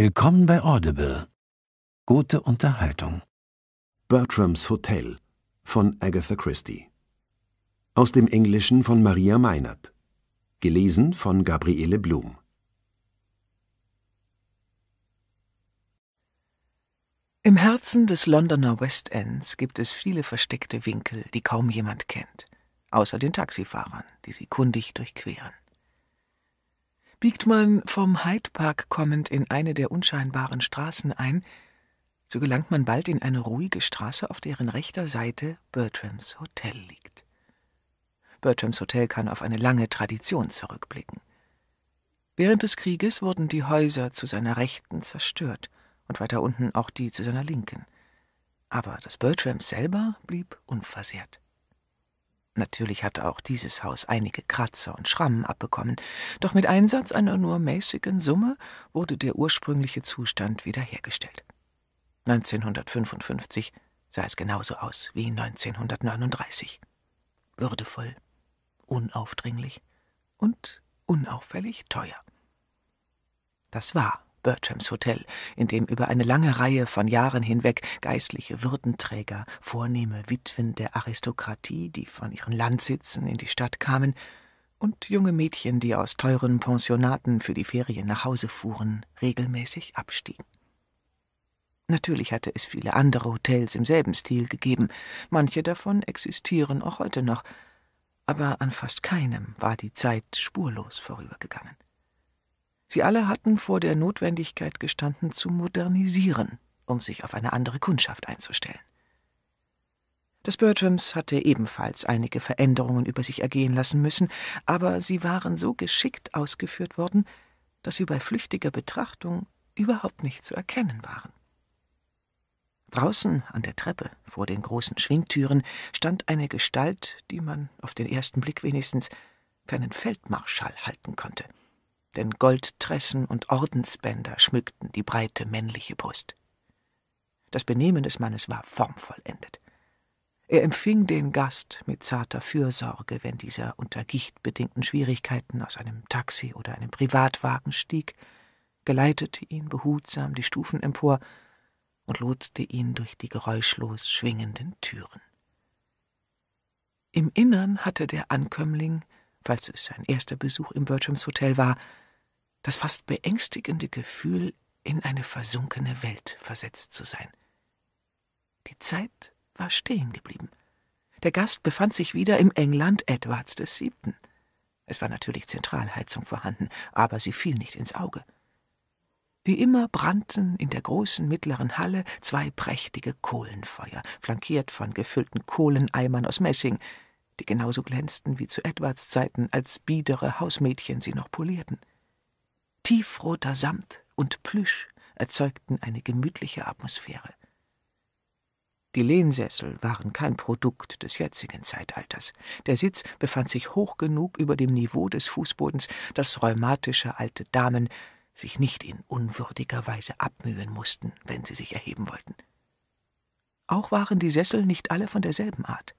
Willkommen bei Audible. Gute Unterhaltung. Bertrams Hotel von Agatha Christie. Aus dem Englischen von Maria Meinert. Gelesen von Gabriele Blum. Im Herzen des Londoner West Ends gibt es viele versteckte Winkel, die kaum jemand kennt, außer den Taxifahrern, die sie kundig durchqueren. Biegt man vom Hyde Park kommend in eine der unscheinbaren Straßen ein, so gelangt man bald in eine ruhige Straße, auf deren rechter Seite Bertrams Hotel liegt. Bertrams Hotel kann auf eine lange Tradition zurückblicken. Während des Krieges wurden die Häuser zu seiner Rechten zerstört und weiter unten auch die zu seiner Linken. Aber das Bertrams selber blieb unversehrt. Natürlich hatte auch dieses Haus einige Kratzer und Schrammen abbekommen, doch mit Einsatz einer nur mäßigen Summe wurde der ursprüngliche Zustand wiederhergestellt. 1955 sah es genauso aus wie 1939. Würdevoll, unaufdringlich und unauffällig teuer. Das war Bertrams Hotel, in dem über eine lange Reihe von Jahren hinweg geistliche Würdenträger, vornehme Witwen der Aristokratie, die von ihren Landsitzen in die Stadt kamen, und junge Mädchen, die aus teuren Pensionaten für die Ferien nach Hause fuhren, regelmäßig abstiegen. Natürlich hatte es viele andere Hotels im selben Stil gegeben, manche davon existieren auch heute noch, aber an fast keinem war die Zeit spurlos vorübergegangen. Sie alle hatten vor der Notwendigkeit gestanden, zu modernisieren, um sich auf eine andere Kundschaft einzustellen. Das Bertrams hatte ebenfalls einige Veränderungen über sich ergehen lassen müssen, aber sie waren so geschickt ausgeführt worden, dass sie bei flüchtiger Betrachtung überhaupt nicht zu erkennen waren. Draußen an der Treppe vor den großen Schwingtüren stand eine Gestalt, die man auf den ersten Blick wenigstens für einen Feldmarschall halten konnte denn Goldtressen und Ordensbänder schmückten die breite männliche Brust. Das Benehmen des Mannes war formvollendet. Er empfing den Gast mit zarter Fürsorge, wenn dieser unter gichtbedingten Schwierigkeiten aus einem Taxi oder einem Privatwagen stieg, geleitete ihn behutsam die Stufen empor und lotste ihn durch die geräuschlos schwingenden Türen. Im Innern hatte der Ankömmling falls es sein erster Besuch im Bertrams Hotel war, das fast beängstigende Gefühl, in eine versunkene Welt versetzt zu sein. Die Zeit war stehen geblieben. Der Gast befand sich wieder im England Edwards des Siebten. Es war natürlich Zentralheizung vorhanden, aber sie fiel nicht ins Auge. Wie immer brannten in der großen mittleren Halle zwei prächtige Kohlenfeuer, flankiert von gefüllten Kohleneimern aus Messing, die genauso glänzten wie zu Edwards Zeiten, als biedere Hausmädchen sie noch polierten. Tiefroter Samt und Plüsch erzeugten eine gemütliche Atmosphäre. Die Lehnsessel waren kein Produkt des jetzigen Zeitalters. Der Sitz befand sich hoch genug über dem Niveau des Fußbodens, dass rheumatische alte Damen sich nicht in unwürdiger Weise abmühen mussten, wenn sie sich erheben wollten. Auch waren die Sessel nicht alle von derselben Art.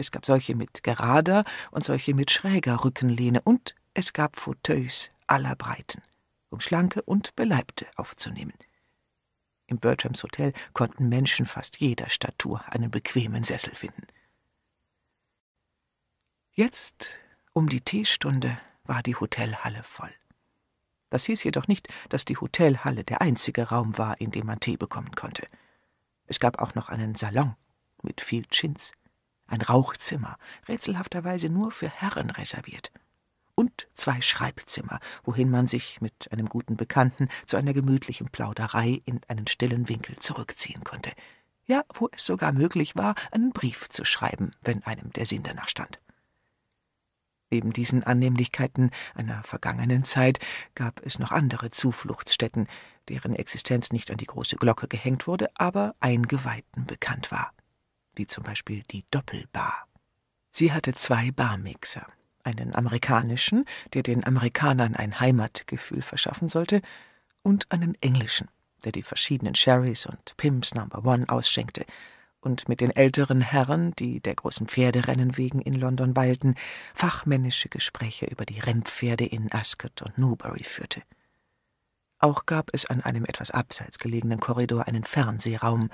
Es gab solche mit gerader und solche mit schräger Rückenlehne und es gab Fauteuils aller Breiten, um schlanke und Beleibte aufzunehmen. Im Bertrams Hotel konnten Menschen fast jeder Statur einen bequemen Sessel finden. Jetzt, um die Teestunde, war die Hotelhalle voll. Das hieß jedoch nicht, dass die Hotelhalle der einzige Raum war, in dem man Tee bekommen konnte. Es gab auch noch einen Salon mit viel Chins ein Rauchzimmer, rätselhafterweise nur für Herren reserviert, und zwei Schreibzimmer, wohin man sich mit einem guten Bekannten zu einer gemütlichen Plauderei in einen stillen Winkel zurückziehen konnte, ja, wo es sogar möglich war, einen Brief zu schreiben, wenn einem der Sinn danach stand. Neben diesen Annehmlichkeiten einer vergangenen Zeit gab es noch andere Zufluchtsstätten, deren Existenz nicht an die große Glocke gehängt wurde, aber Eingeweihten bekannt war wie zum Beispiel die Doppelbar. Sie hatte zwei Barmixer, einen amerikanischen, der den Amerikanern ein Heimatgefühl verschaffen sollte, und einen englischen, der die verschiedenen Sherrys und Pimps Number One ausschenkte und mit den älteren Herren, die der großen Pferderennen wegen in London weilten, fachmännische Gespräche über die Rennpferde in Ascot und Newbury führte. Auch gab es an einem etwas abseits gelegenen Korridor einen Fernsehraum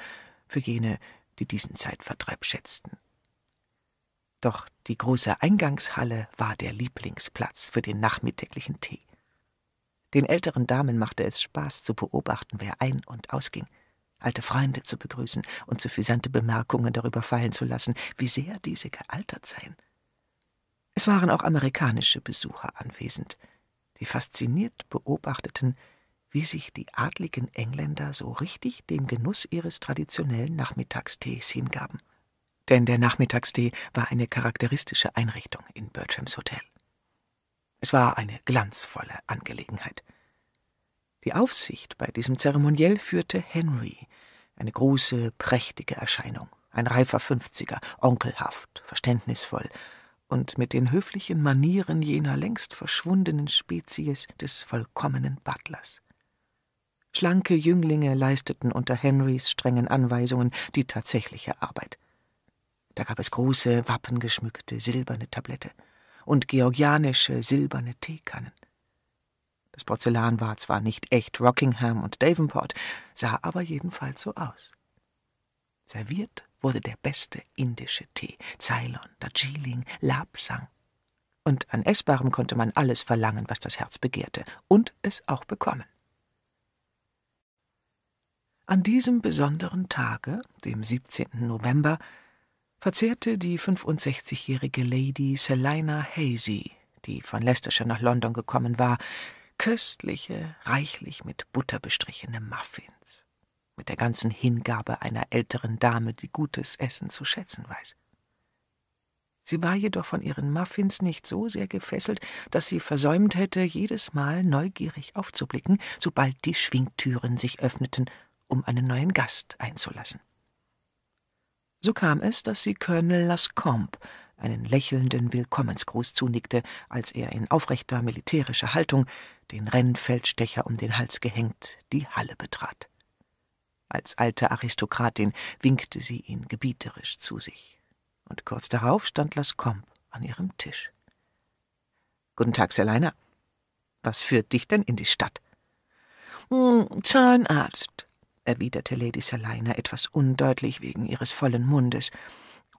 für jene, die diesen Zeitvertreib schätzten. Doch die große Eingangshalle war der Lieblingsplatz für den nachmittäglichen Tee. Den älteren Damen machte es Spaß zu beobachten, wer ein- und ausging, alte Freunde zu begrüßen und suffisante Bemerkungen darüber fallen zu lassen, wie sehr diese gealtert seien. Es waren auch amerikanische Besucher anwesend, die fasziniert beobachteten, wie sich die adligen Engländer so richtig dem Genuss ihres traditionellen Nachmittagstees hingaben. Denn der Nachmittagstee war eine charakteristische Einrichtung in Bertrams Hotel. Es war eine glanzvolle Angelegenheit. Die Aufsicht bei diesem Zeremoniell führte Henry, eine große, prächtige Erscheinung, ein reifer Fünfziger, onkelhaft, verständnisvoll und mit den höflichen Manieren jener längst verschwundenen Spezies des vollkommenen Butlers. Schlanke Jünglinge leisteten unter Henrys strengen Anweisungen die tatsächliche Arbeit. Da gab es große, wappengeschmückte silberne Tablette und georgianische silberne Teekannen. Das Porzellan war zwar nicht echt Rockingham und Davenport, sah aber jedenfalls so aus. Serviert wurde der beste indische Tee, Ceylon, Darjeeling, Lapsang. Und an Essbarem konnte man alles verlangen, was das Herz begehrte, und es auch bekommen. An diesem besonderen Tage, dem 17. November, verzehrte die 65-jährige Lady Selina Hazy, die von Leicestershire nach London gekommen war, köstliche, reichlich mit Butter bestrichene Muffins, mit der ganzen Hingabe einer älteren Dame, die gutes Essen zu schätzen weiß. Sie war jedoch von ihren Muffins nicht so sehr gefesselt, dass sie versäumt hätte, jedes Mal neugierig aufzublicken, sobald die Schwingtüren sich öffneten um einen neuen Gast einzulassen. So kam es, dass sie Colonel Lascombe einen lächelnden Willkommensgruß zunickte, als er in aufrechter militärischer Haltung, den Rennfeldstecher um den Hals gehängt, die Halle betrat. Als alte Aristokratin winkte sie ihn gebieterisch zu sich, und kurz darauf stand Lascombe an ihrem Tisch. Guten Tag, Selina. Was führt dich denn in die Stadt? Hm, Zahnarzt, erwiderte Lady Selina etwas undeutlich wegen ihres vollen Mundes.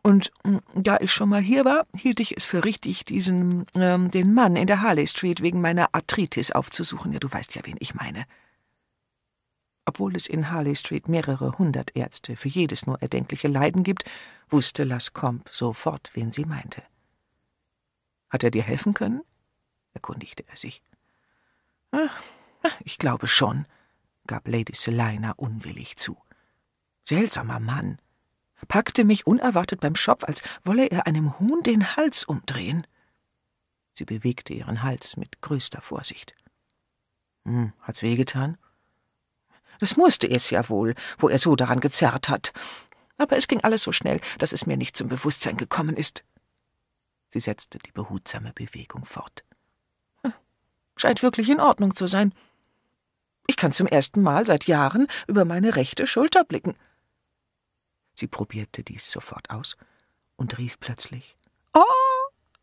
Und mm, da ich schon mal hier war, hielt ich es für richtig, diesen, ähm, den Mann in der Harley Street wegen meiner Arthritis aufzusuchen. Ja, du weißt ja, wen ich meine. Obwohl es in Harley Street mehrere hundert Ärzte für jedes nur erdenkliche Leiden gibt, wusste Lascombe sofort, wen sie meinte. Hat er dir helfen können? erkundigte er sich. Ach, ich glaube schon, gab Lady Selina unwillig zu. Seltsamer Mann. Packte mich unerwartet beim Schopf, als wolle er einem Huhn den Hals umdrehen. Sie bewegte ihren Hals mit größter Vorsicht. Hm, hat's wehgetan? Das musste es ja wohl, wo er so daran gezerrt hat. Aber es ging alles so schnell, dass es mir nicht zum Bewusstsein gekommen ist. Sie setzte die behutsame Bewegung fort. Hm, scheint wirklich in Ordnung zu sein. Ich kann zum ersten Mal seit Jahren über meine rechte Schulter blicken. Sie probierte dies sofort aus und rief plötzlich Oh,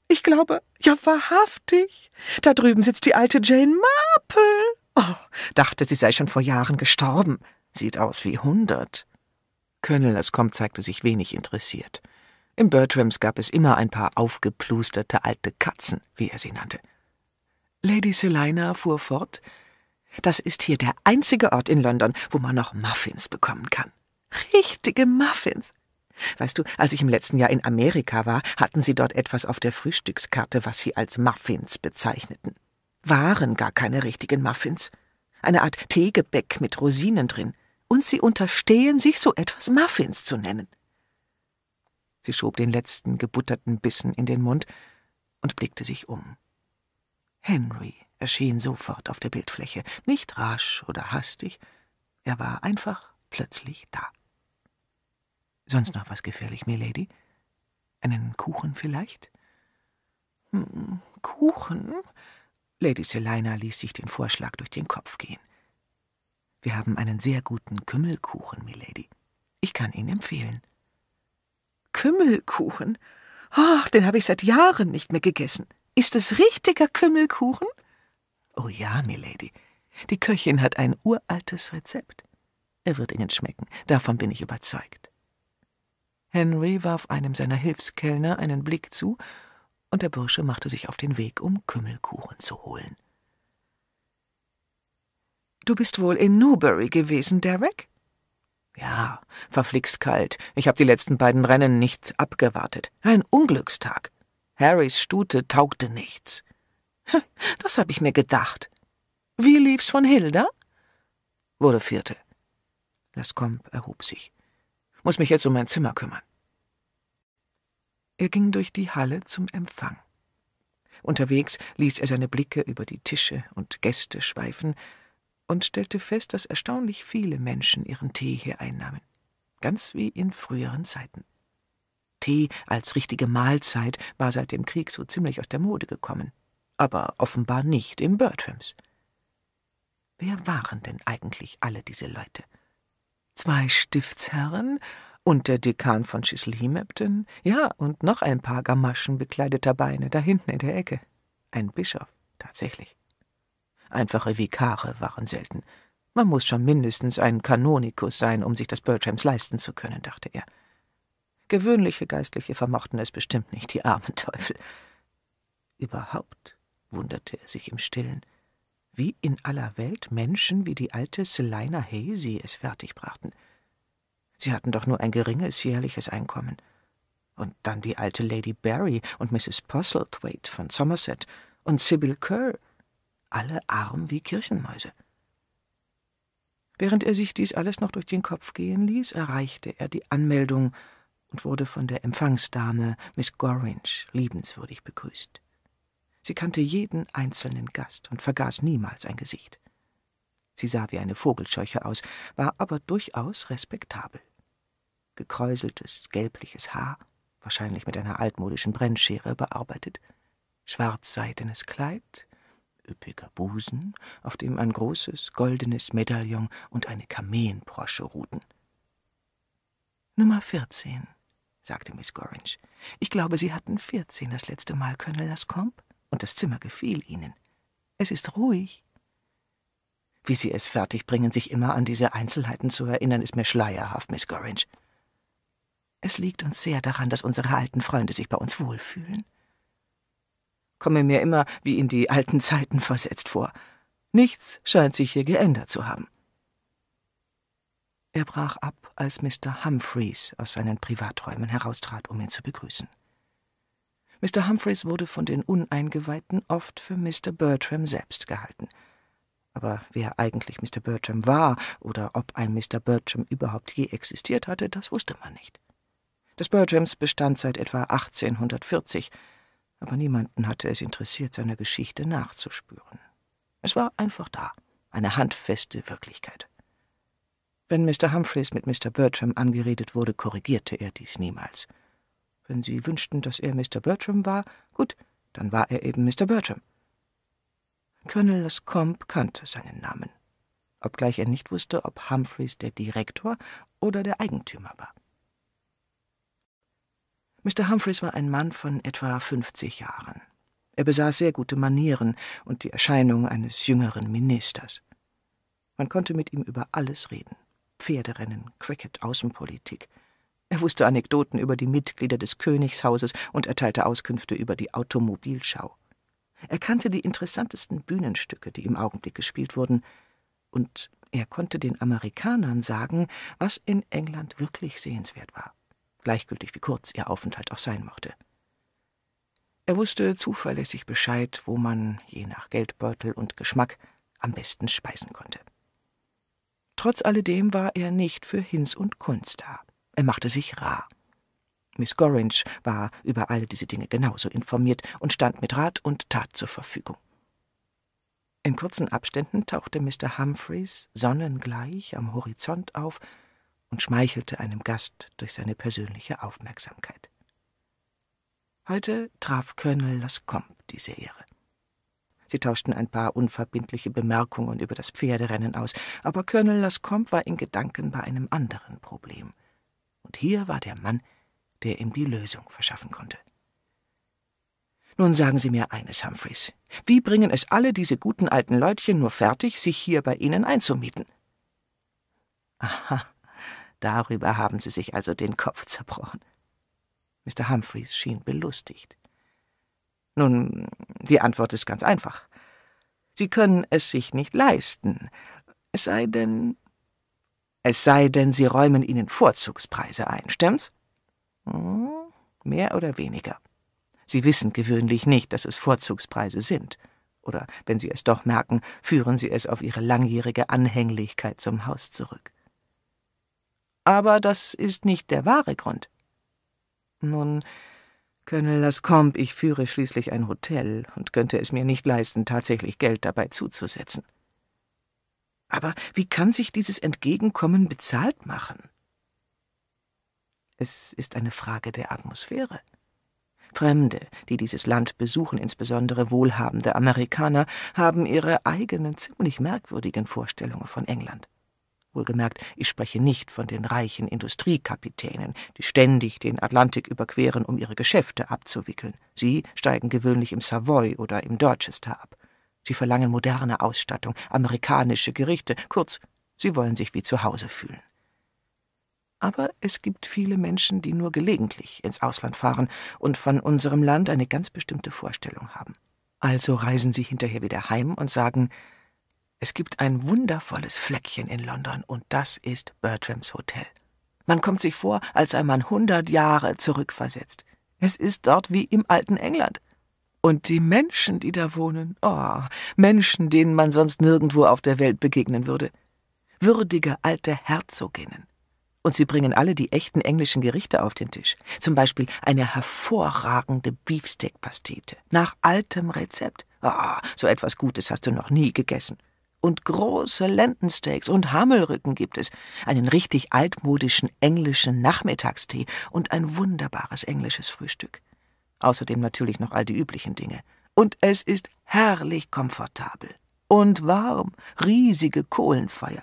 ich glaube, ja wahrhaftig. Da drüben sitzt die alte Jane Marple. Oh, dachte, sie sei schon vor Jahren gestorben. Sieht aus wie hundert. Colonel Lascombe zeigte sich wenig interessiert. Im Bertrams gab es immer ein paar aufgeplusterte alte Katzen, wie er sie nannte. Lady Selina fuhr fort, das ist hier der einzige Ort in London, wo man noch Muffins bekommen kann. Richtige Muffins. Weißt du, als ich im letzten Jahr in Amerika war, hatten sie dort etwas auf der Frühstückskarte, was sie als Muffins bezeichneten. Waren gar keine richtigen Muffins. Eine Art Teegebäck mit Rosinen drin. Und sie unterstehen sich, so etwas Muffins zu nennen. Sie schob den letzten gebutterten Bissen in den Mund und blickte sich um. Henry erschien sofort auf der Bildfläche, nicht rasch oder hastig, er war einfach plötzlich da. Sonst noch was gefährlich, Milady? Einen Kuchen vielleicht? Hm, Kuchen? Lady Selina ließ sich den Vorschlag durch den Kopf gehen. Wir haben einen sehr guten Kümmelkuchen, Milady. Ich kann ihn empfehlen. Kümmelkuchen? Ach, den habe ich seit Jahren nicht mehr gegessen. Ist es richtiger Kümmelkuchen? Oh ja, Milady. Die Köchin hat ein uraltes Rezept. Er wird Ihnen schmecken, davon bin ich überzeugt. Henry warf einem seiner Hilfskellner einen Blick zu, und der Bursche machte sich auf den Weg, um Kümmelkuchen zu holen. Du bist wohl in Newbury gewesen, Derek? Ja, verflixt kalt. Ich habe die letzten beiden Rennen nicht abgewartet. Ein Unglückstag. Harrys Stute taugte nichts. Das habe ich mir gedacht. Wie lief's von Hilda? wurde vierte. Lascombe erhob sich. Muss mich jetzt um mein Zimmer kümmern. Er ging durch die Halle zum Empfang. Unterwegs ließ er seine Blicke über die Tische und Gäste schweifen und stellte fest, dass erstaunlich viele Menschen ihren Tee hier einnahmen, ganz wie in früheren Zeiten. Tee als richtige Mahlzeit war seit dem Krieg so ziemlich aus der Mode gekommen aber offenbar nicht im Bertrams. Wer waren denn eigentlich alle diese Leute? Zwei Stiftsherren und der Dekan von Schisselhimepton, ja, und noch ein paar Gamaschen bekleideter Beine da hinten in der Ecke. Ein Bischof, tatsächlich. Einfache Vikare waren selten. Man muss schon mindestens ein Kanonikus sein, um sich das Bertrams leisten zu können, dachte er. Gewöhnliche Geistliche vermochten es bestimmt nicht, die armen Teufel. Überhaupt wunderte er sich im Stillen, wie in aller Welt Menschen wie die alte Selina Hazy es fertigbrachten. Sie hatten doch nur ein geringes jährliches Einkommen. Und dann die alte Lady Barry und Mrs. Postlethwaite von Somerset und Sybil Kerr, alle arm wie Kirchenmäuse. Während er sich dies alles noch durch den Kopf gehen ließ, erreichte er die Anmeldung und wurde von der Empfangsdame Miss Gorringe liebenswürdig begrüßt. Sie kannte jeden einzelnen Gast und vergaß niemals ein Gesicht. Sie sah wie eine Vogelscheuche aus, war aber durchaus respektabel. Gekräuseltes, gelbliches Haar, wahrscheinlich mit einer altmodischen Brennschere bearbeitet, schwarzseidenes Kleid, üppiger Busen, auf dem ein großes goldenes Medaillon und eine Kameenbrosche ruhten. Nummer 14, sagte Miss Gorringe. Ich glaube, Sie hatten 14 das letzte Mal, Colonel Lascombe und das Zimmer gefiel ihnen. Es ist ruhig. Wie Sie es fertigbringen, sich immer an diese Einzelheiten zu erinnern, ist mir schleierhaft, Miss Gorringe. Es liegt uns sehr daran, dass unsere alten Freunde sich bei uns wohlfühlen. Komme mir immer wie in die alten Zeiten versetzt vor. Nichts scheint sich hier geändert zu haben. Er brach ab, als Mr. Humphreys aus seinen Privaträumen heraustrat, um ihn zu begrüßen. Mr. Humphreys wurde von den Uneingeweihten oft für Mr. Bertram selbst gehalten. Aber wer eigentlich Mr. Bertram war oder ob ein Mr. Bertram überhaupt je existiert hatte, das wusste man nicht. Das Bertrams bestand seit etwa 1840, aber niemanden hatte es interessiert, seiner Geschichte nachzuspüren. Es war einfach da, eine handfeste Wirklichkeit. Wenn Mr. Humphreys mit Mr. Bertram angeredet wurde, korrigierte er dies niemals. Wenn Sie wünschten, dass er Mr. Bertram war, gut, dann war er eben Mr. Bertram. Colonel Lescombe kannte seinen Namen, obgleich er nicht wusste, ob Humphreys der Direktor oder der Eigentümer war. Mr. Humphreys war ein Mann von etwa 50 Jahren. Er besaß sehr gute Manieren und die Erscheinung eines jüngeren Ministers. Man konnte mit ihm über alles reden: Pferderennen, Cricket, Außenpolitik. Er wusste Anekdoten über die Mitglieder des Königshauses und erteilte Auskünfte über die Automobilschau. Er kannte die interessantesten Bühnenstücke, die im Augenblick gespielt wurden, und er konnte den Amerikanern sagen, was in England wirklich sehenswert war, gleichgültig wie kurz ihr Aufenthalt auch sein mochte. Er wusste zuverlässig Bescheid, wo man, je nach Geldbeutel und Geschmack, am besten speisen konnte. Trotz alledem war er nicht für Hinz und Kunst da. Er machte sich rar. Miss Gorringe war über all diese Dinge genauso informiert und stand mit Rat und Tat zur Verfügung. In kurzen Abständen tauchte Mr. Humphreys sonnengleich am Horizont auf und schmeichelte einem Gast durch seine persönliche Aufmerksamkeit. Heute traf Colonel Lascombe diese Ehre. Sie tauschten ein paar unverbindliche Bemerkungen über das Pferderennen aus, aber Colonel Lascombe war in Gedanken bei einem anderen Problem – und hier war der Mann, der ihm die Lösung verschaffen konnte. Nun sagen Sie mir eines, Humphreys. Wie bringen es alle diese guten alten Leutchen nur fertig, sich hier bei Ihnen einzumieten? Aha, darüber haben Sie sich also den Kopf zerbrochen. Mr. Humphreys schien belustigt. Nun, die Antwort ist ganz einfach. Sie können es sich nicht leisten, es sei denn, es sei denn, Sie räumen ihnen Vorzugspreise ein, stimmt's? Hm, mehr oder weniger. Sie wissen gewöhnlich nicht, dass es Vorzugspreise sind. Oder wenn Sie es doch merken, führen Sie es auf Ihre langjährige Anhänglichkeit zum Haus zurück. Aber das ist nicht der wahre Grund. Nun, Colonel Lascombe, ich führe schließlich ein Hotel und könnte es mir nicht leisten, tatsächlich Geld dabei zuzusetzen. Aber wie kann sich dieses Entgegenkommen bezahlt machen? Es ist eine Frage der Atmosphäre. Fremde, die dieses Land besuchen, insbesondere wohlhabende Amerikaner, haben ihre eigenen ziemlich merkwürdigen Vorstellungen von England. Wohlgemerkt, ich spreche nicht von den reichen Industriekapitänen, die ständig den Atlantik überqueren, um ihre Geschäfte abzuwickeln. Sie steigen gewöhnlich im Savoy oder im Dorchester ab. Sie verlangen moderne Ausstattung, amerikanische Gerichte, kurz, sie wollen sich wie zu Hause fühlen. Aber es gibt viele Menschen, die nur gelegentlich ins Ausland fahren und von unserem Land eine ganz bestimmte Vorstellung haben. Also reisen sie hinterher wieder heim und sagen, es gibt ein wundervolles Fleckchen in London und das ist Bertrams Hotel. Man kommt sich vor, als sei man hundert Jahre zurückversetzt. Es ist dort wie im alten England. Und die Menschen, die da wohnen, oh, Menschen, denen man sonst nirgendwo auf der Welt begegnen würde. Würdige alte Herzoginnen. Und sie bringen alle die echten englischen Gerichte auf den Tisch. Zum Beispiel eine hervorragende Beefsteak-Pastete. Nach altem Rezept. Oh, so etwas Gutes hast du noch nie gegessen. Und große Lendensteaks und Hammelrücken gibt es. Einen richtig altmodischen englischen Nachmittagstee und ein wunderbares englisches Frühstück außerdem natürlich noch all die üblichen Dinge. Und es ist herrlich komfortabel und warm, riesige Kohlenfeuer.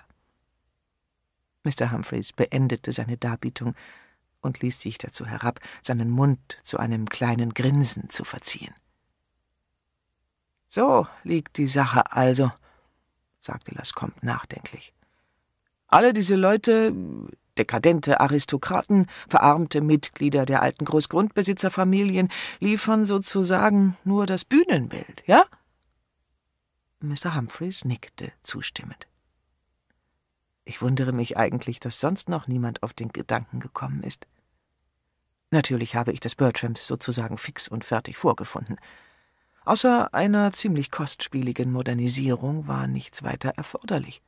Mr. Humphreys beendete seine Darbietung und ließ sich dazu herab, seinen Mund zu einem kleinen Grinsen zu verziehen. So liegt die Sache also, sagte Lascombe nachdenklich. Alle diese Leute, Dekadente Aristokraten, verarmte Mitglieder der alten Großgrundbesitzerfamilien liefern sozusagen nur das Bühnenbild, ja? Mr. Humphreys nickte zustimmend. Ich wundere mich eigentlich, dass sonst noch niemand auf den Gedanken gekommen ist. Natürlich habe ich das Bertrams sozusagen fix und fertig vorgefunden. Außer einer ziemlich kostspieligen Modernisierung war nichts weiter erforderlich.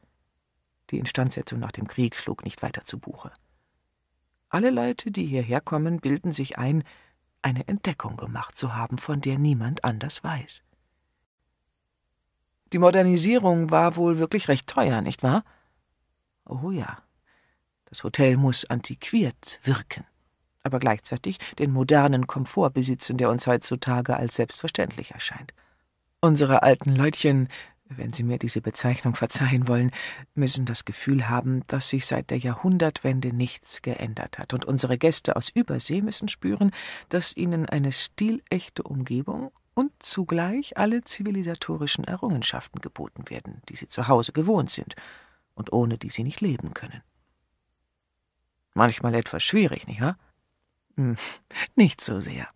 Die Instandsetzung nach dem Krieg schlug nicht weiter zu Buche. Alle Leute, die hierher kommen, bilden sich ein, eine Entdeckung gemacht zu haben, von der niemand anders weiß. Die Modernisierung war wohl wirklich recht teuer, nicht wahr? Oh ja. Das Hotel muss antiquiert wirken, aber gleichzeitig den modernen Komfort besitzen, der uns heutzutage als selbstverständlich erscheint. Unsere alten Leutchen wenn Sie mir diese Bezeichnung verzeihen wollen, müssen das Gefühl haben, dass sich seit der Jahrhundertwende nichts geändert hat. Und unsere Gäste aus Übersee müssen spüren, dass ihnen eine stilechte Umgebung und zugleich alle zivilisatorischen Errungenschaften geboten werden, die sie zu Hause gewohnt sind und ohne die sie nicht leben können. Manchmal etwas schwierig, nicht wahr? Hm, nicht so sehr.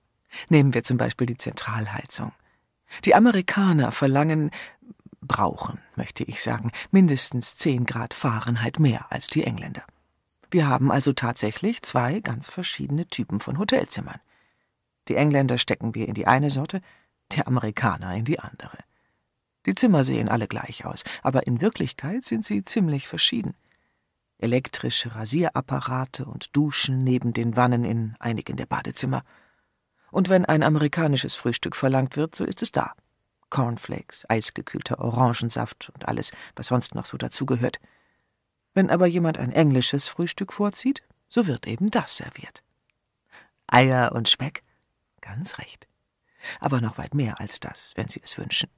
Nehmen wir zum Beispiel die Zentralheizung. Die Amerikaner verlangen, brauchen, möchte ich sagen, mindestens zehn Grad Fahrenheit mehr als die Engländer. Wir haben also tatsächlich zwei ganz verschiedene Typen von Hotelzimmern. Die Engländer stecken wir in die eine Sorte, der Amerikaner in die andere. Die Zimmer sehen alle gleich aus, aber in Wirklichkeit sind sie ziemlich verschieden. Elektrische Rasierapparate und Duschen neben den Wannen in einigen der Badezimmer. Und wenn ein amerikanisches Frühstück verlangt wird, so ist es da Cornflakes, eisgekühlter Orangensaft und alles, was sonst noch so dazugehört. Wenn aber jemand ein englisches Frühstück vorzieht, so wird eben das serviert. Eier und Speck? Ganz recht. Aber noch weit mehr als das, wenn Sie es wünschen.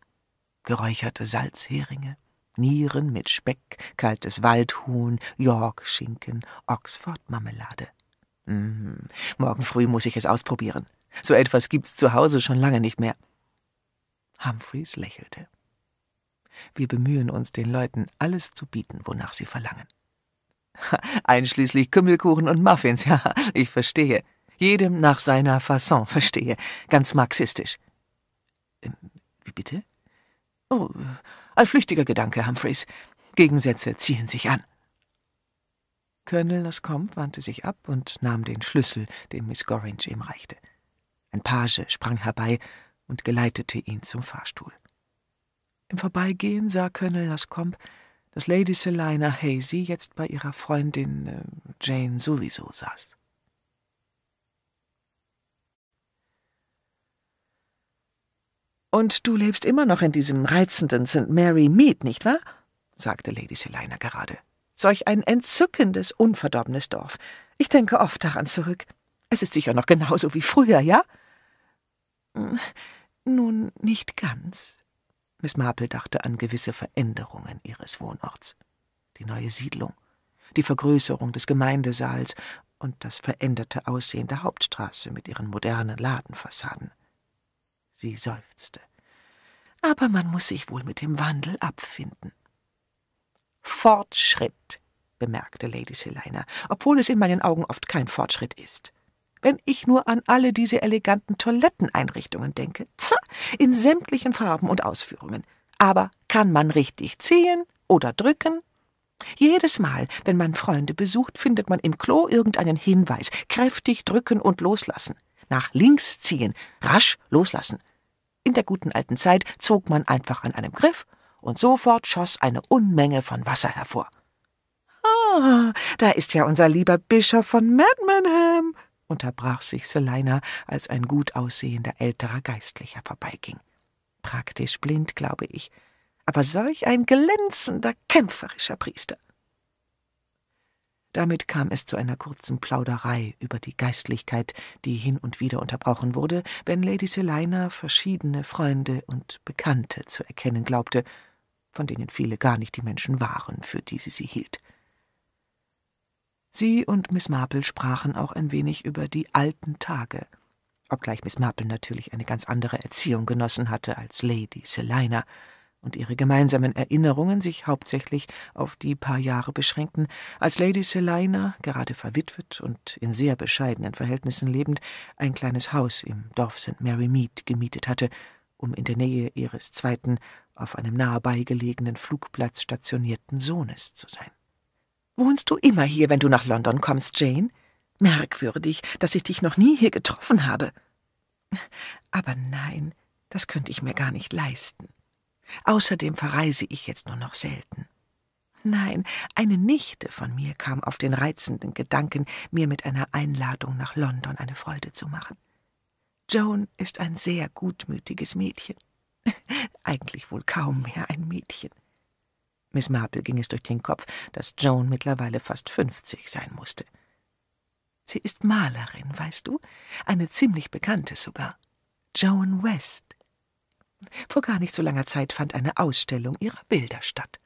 Geräucherte Salzheringe, Nieren mit Speck, kaltes Waldhuhn, York-Schinken, Oxford-Marmelade. Mmh, morgen früh muss ich es ausprobieren. So etwas gibt's zu Hause schon lange nicht mehr. Humphreys lächelte. Wir bemühen uns, den Leuten alles zu bieten, wonach sie verlangen. Einschließlich Kümmelkuchen und Muffins, ja, ich verstehe. Jedem nach seiner Fasson, verstehe. Ganz marxistisch. Ähm, wie bitte? Oh, ein flüchtiger Gedanke, Humphreys. Gegensätze ziehen sich an. Colonel Lascombe wandte sich ab und nahm den Schlüssel, den Miss Gorringe ihm reichte. Ein Page sprang herbei und geleitete ihn zum Fahrstuhl. Im Vorbeigehen sah Colonel Lascombe, dass Lady Selina Hazy jetzt bei ihrer Freundin äh, Jane sowieso saß. Und du lebst immer noch in diesem reizenden St. Mary Mead, nicht wahr? sagte Lady Selina gerade. Solch ein entzückendes, unverdorbenes Dorf. Ich denke oft daran zurück. Es ist sicher noch genauso wie früher, ja? Hm. Nun, nicht ganz. Miss Marple dachte an gewisse Veränderungen ihres Wohnorts. Die neue Siedlung, die Vergrößerung des Gemeindesaals und das veränderte Aussehen der Hauptstraße mit ihren modernen Ladenfassaden. Sie seufzte. Aber man muss sich wohl mit dem Wandel abfinden. Fortschritt, bemerkte Lady Selina, obwohl es in meinen Augen oft kein Fortschritt ist. Wenn ich nur an alle diese eleganten Toiletteneinrichtungen denke, zah, in sämtlichen Farben und Ausführungen. Aber kann man richtig ziehen oder drücken? Jedes Mal, wenn man Freunde besucht, findet man im Klo irgendeinen Hinweis. Kräftig drücken und loslassen. Nach links ziehen, rasch loslassen. In der guten alten Zeit zog man einfach an einem Griff und sofort schoss eine Unmenge von Wasser hervor. Ah, da ist ja unser lieber Bischof von Madmanham unterbrach sich Selina, als ein gut aussehender älterer Geistlicher vorbeiging. Praktisch blind, glaube ich, aber solch ein glänzender, kämpferischer Priester. Damit kam es zu einer kurzen Plauderei über die Geistlichkeit, die hin und wieder unterbrochen wurde, wenn Lady Selina verschiedene Freunde und Bekannte zu erkennen glaubte, von denen viele gar nicht die Menschen waren, für die sie sie hielt. Sie und Miss Marple sprachen auch ein wenig über die alten Tage, obgleich Miss Marple natürlich eine ganz andere Erziehung genossen hatte als Lady Selina und ihre gemeinsamen Erinnerungen sich hauptsächlich auf die paar Jahre beschränkten, als Lady Selina, gerade verwitwet und in sehr bescheidenen Verhältnissen lebend, ein kleines Haus im Dorf St. Mary Mead gemietet hatte, um in der Nähe ihres zweiten, auf einem nahebei gelegenen Flugplatz stationierten Sohnes zu sein. Wohnst du immer hier, wenn du nach London kommst, Jane? Merkwürdig, dass ich dich noch nie hier getroffen habe. Aber nein, das könnte ich mir gar nicht leisten. Außerdem verreise ich jetzt nur noch selten. Nein, eine Nichte von mir kam auf den reizenden Gedanken, mir mit einer Einladung nach London eine Freude zu machen. Joan ist ein sehr gutmütiges Mädchen. Eigentlich wohl kaum mehr ein Mädchen. Miss Marple ging es durch den Kopf, dass Joan mittlerweile fast fünfzig sein musste. Sie ist Malerin, weißt du? Eine ziemlich bekannte sogar. Joan West. Vor gar nicht so langer Zeit fand eine Ausstellung ihrer Bilder statt.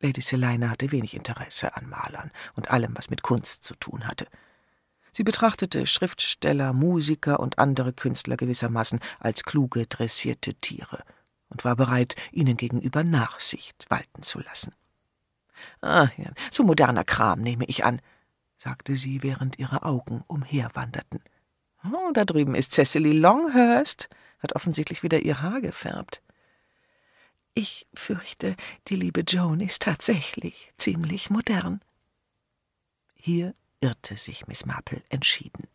Lady Selina hatte wenig Interesse an Malern und allem, was mit Kunst zu tun hatte. Sie betrachtete Schriftsteller, Musiker und andere Künstler gewissermaßen als kluge, dressierte Tiere – und war bereit, ihnen gegenüber Nachsicht walten zu lassen. Ah, ja, so moderner Kram nehme ich an, sagte sie, während ihre Augen umherwanderten. Oh, da drüben ist Cecily Longhurst, hat offensichtlich wieder ihr Haar gefärbt. Ich fürchte, die liebe Joan ist tatsächlich ziemlich modern. Hier irrte sich Miss Marple entschieden.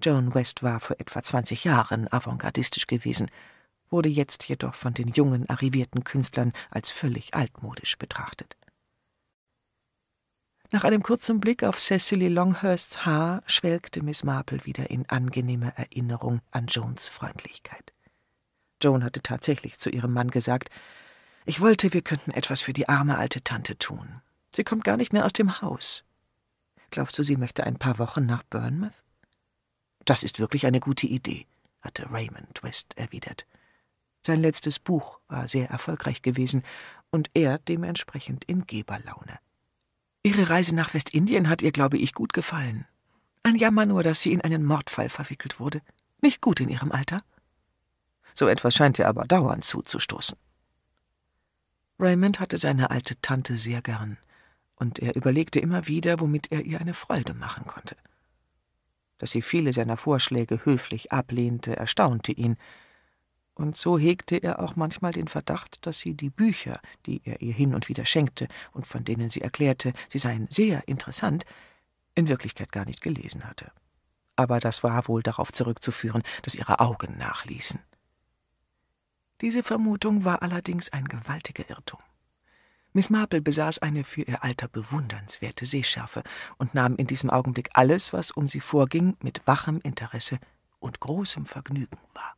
Joan West war vor etwa zwanzig Jahren avantgardistisch gewesen, wurde jetzt jedoch von den jungen, arrivierten Künstlern als völlig altmodisch betrachtet. Nach einem kurzen Blick auf Cecily Longhursts Haar schwelgte Miss Marple wieder in angenehmer Erinnerung an Joans Freundlichkeit. Joan hatte tatsächlich zu ihrem Mann gesagt, ich wollte, wir könnten etwas für die arme alte Tante tun. Sie kommt gar nicht mehr aus dem Haus. Glaubst du, sie möchte ein paar Wochen nach Bournemouth? Das ist wirklich eine gute Idee, hatte Raymond West erwidert. Sein letztes Buch war sehr erfolgreich gewesen und er dementsprechend in Geberlaune. Ihre Reise nach Westindien hat ihr, glaube ich, gut gefallen. Ein Jammer nur, dass sie in einen Mordfall verwickelt wurde. Nicht gut in ihrem Alter. So etwas scheint ihr aber dauernd zuzustoßen. Raymond hatte seine alte Tante sehr gern, und er überlegte immer wieder, womit er ihr eine Freude machen konnte. Dass sie viele seiner Vorschläge höflich ablehnte, erstaunte ihn, und so hegte er auch manchmal den Verdacht, dass sie die Bücher, die er ihr hin und wieder schenkte und von denen sie erklärte, sie seien sehr interessant, in Wirklichkeit gar nicht gelesen hatte. Aber das war wohl darauf zurückzuführen, dass ihre Augen nachließen. Diese Vermutung war allerdings ein gewaltiger Irrtum. Miss Marple besaß eine für ihr Alter bewundernswerte Sehschärfe und nahm in diesem Augenblick alles, was um sie vorging, mit wachem Interesse und großem Vergnügen wahr.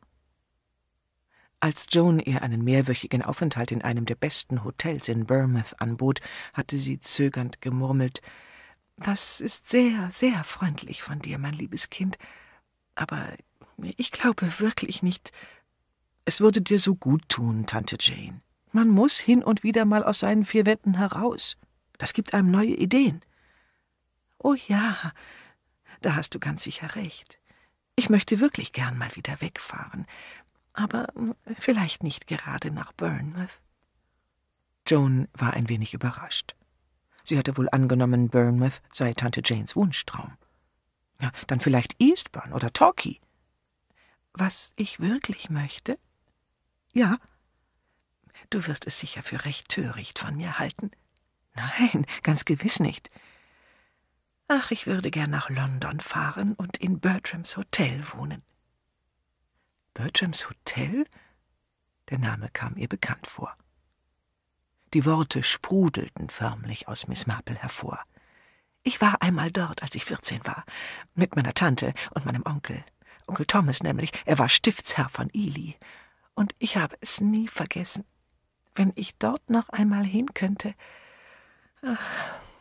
Als Joan ihr einen mehrwöchigen Aufenthalt in einem der besten Hotels in Bournemouth anbot, hatte sie zögernd gemurmelt Das ist sehr, sehr freundlich von dir, mein liebes Kind, aber ich glaube wirklich nicht. Es würde dir so gut tun, Tante Jane. Man muss hin und wieder mal aus seinen vier Wänden heraus. Das gibt einem neue Ideen. Oh ja, da hast du ganz sicher recht. Ich möchte wirklich gern mal wieder wegfahren aber vielleicht nicht gerade nach Bournemouth. Joan war ein wenig überrascht. Sie hatte wohl angenommen, Bournemouth sei Tante Janes Wunschtraum. Ja, dann vielleicht Eastbourne oder Torquay. Was ich wirklich möchte? Ja. Du wirst es sicher für recht töricht von mir halten. Nein, ganz gewiss nicht. Ach, ich würde gern nach London fahren und in Bertrams Hotel wohnen. Bertrams Hotel? Der Name kam ihr bekannt vor. Die Worte sprudelten förmlich aus Miss Maple hervor. Ich war einmal dort, als ich vierzehn war, mit meiner Tante und meinem Onkel. Onkel Thomas nämlich, er war Stiftsherr von Ely. Und ich habe es nie vergessen. Wenn ich dort noch einmal hin könnte.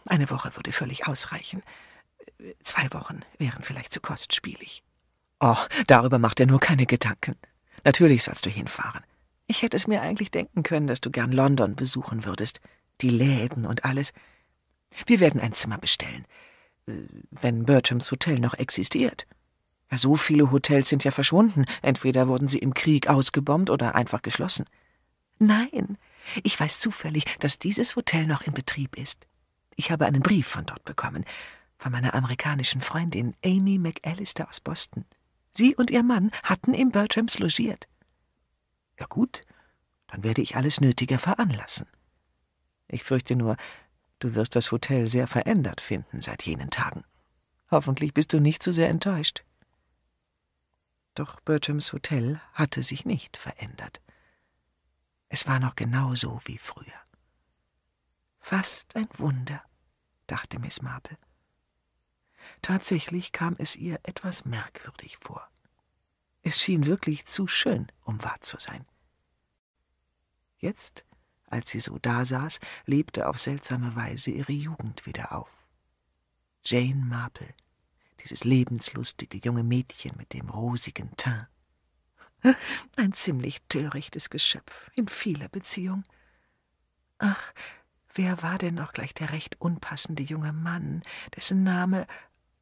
Eine Woche würde völlig ausreichen. Zwei Wochen wären vielleicht zu kostspielig. Oh, darüber macht er nur keine Gedanken. Natürlich sollst du hinfahren. Ich hätte es mir eigentlich denken können, dass du gern London besuchen würdest. Die Läden und alles. Wir werden ein Zimmer bestellen. Äh, wenn Bertrams Hotel noch existiert. Ja, so viele Hotels sind ja verschwunden. Entweder wurden sie im Krieg ausgebombt oder einfach geschlossen. Nein, ich weiß zufällig, dass dieses Hotel noch in Betrieb ist. Ich habe einen Brief von dort bekommen, von meiner amerikanischen Freundin Amy McAllister aus Boston. Sie und Ihr Mann hatten im Bertrams logiert. Ja gut, dann werde ich alles Nötige veranlassen. Ich fürchte nur, du wirst das Hotel sehr verändert finden seit jenen Tagen. Hoffentlich bist du nicht zu so sehr enttäuscht. Doch Bertrams Hotel hatte sich nicht verändert. Es war noch genauso wie früher. Fast ein Wunder, dachte Miss Marple. Tatsächlich kam es ihr etwas merkwürdig vor. Es schien wirklich zu schön, um wahr zu sein. Jetzt, als sie so dasaß, lebte auf seltsame Weise ihre Jugend wieder auf. Jane Marple, dieses lebenslustige junge Mädchen mit dem rosigen Teint. Ein ziemlich törichtes Geschöpf in vieler Beziehung. Ach, wer war denn auch gleich der recht unpassende junge Mann, dessen Name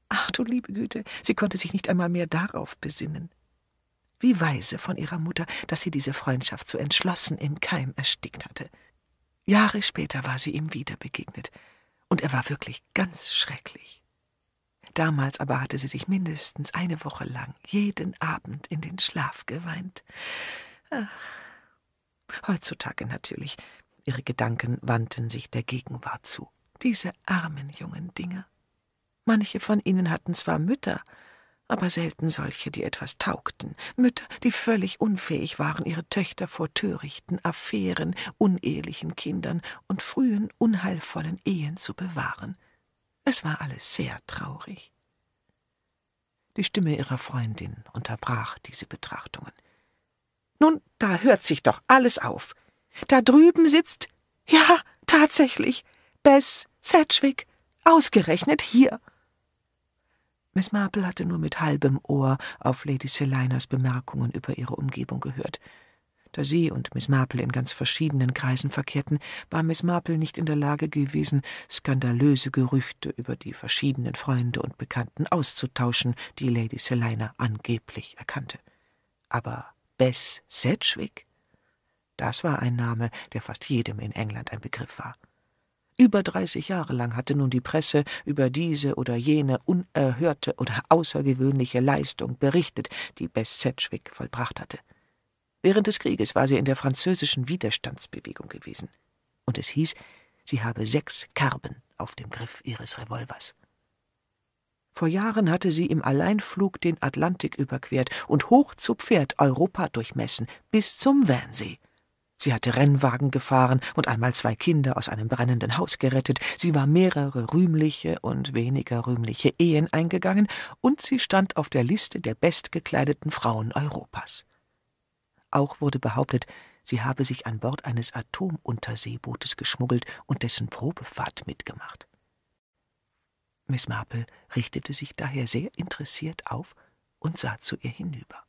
Ach du liebe Güte, sie konnte sich nicht einmal mehr darauf besinnen. Wie weise von ihrer Mutter, dass sie diese Freundschaft so entschlossen im Keim erstickt hatte. Jahre später war sie ihm wieder begegnet, und er war wirklich ganz schrecklich. Damals aber hatte sie sich mindestens eine Woche lang jeden Abend in den Schlaf geweint. Ach. Heutzutage natürlich. Ihre Gedanken wandten sich der Gegenwart zu. Diese armen jungen Dinger. Manche von ihnen hatten zwar Mütter, aber selten solche, die etwas taugten, Mütter, die völlig unfähig waren, ihre Töchter vor törichten Affären, unehelichen Kindern und frühen, unheilvollen Ehen zu bewahren. Es war alles sehr traurig. Die Stimme ihrer Freundin unterbrach diese Betrachtungen. Nun, da hört sich doch alles auf. Da drüben sitzt, ja, tatsächlich, Bess Sedgwick, ausgerechnet hier. Miss Marple hatte nur mit halbem Ohr auf Lady Selinas Bemerkungen über ihre Umgebung gehört. Da sie und Miss Marple in ganz verschiedenen Kreisen verkehrten, war Miss Marple nicht in der Lage gewesen, skandalöse Gerüchte über die verschiedenen Freunde und Bekannten auszutauschen, die Lady Selina angeblich erkannte. Aber Bess Sedgwick? Das war ein Name, der fast jedem in England ein Begriff war. Über 30 Jahre lang hatte nun die Presse über diese oder jene unerhörte oder außergewöhnliche Leistung berichtet, die Bess Sedgwick vollbracht hatte. Während des Krieges war sie in der französischen Widerstandsbewegung gewesen. Und es hieß, sie habe sechs Karben auf dem Griff ihres Revolvers. Vor Jahren hatte sie im Alleinflug den Atlantik überquert und hoch zu Pferd Europa durchmessen, bis zum Wernsee. Sie hatte Rennwagen gefahren und einmal zwei Kinder aus einem brennenden Haus gerettet, sie war mehrere rühmliche und weniger rühmliche Ehen eingegangen, und sie stand auf der Liste der bestgekleideten Frauen Europas. Auch wurde behauptet, sie habe sich an Bord eines Atomunterseebootes geschmuggelt und dessen Probefahrt mitgemacht. Miss Marple richtete sich daher sehr interessiert auf und sah zu ihr hinüber.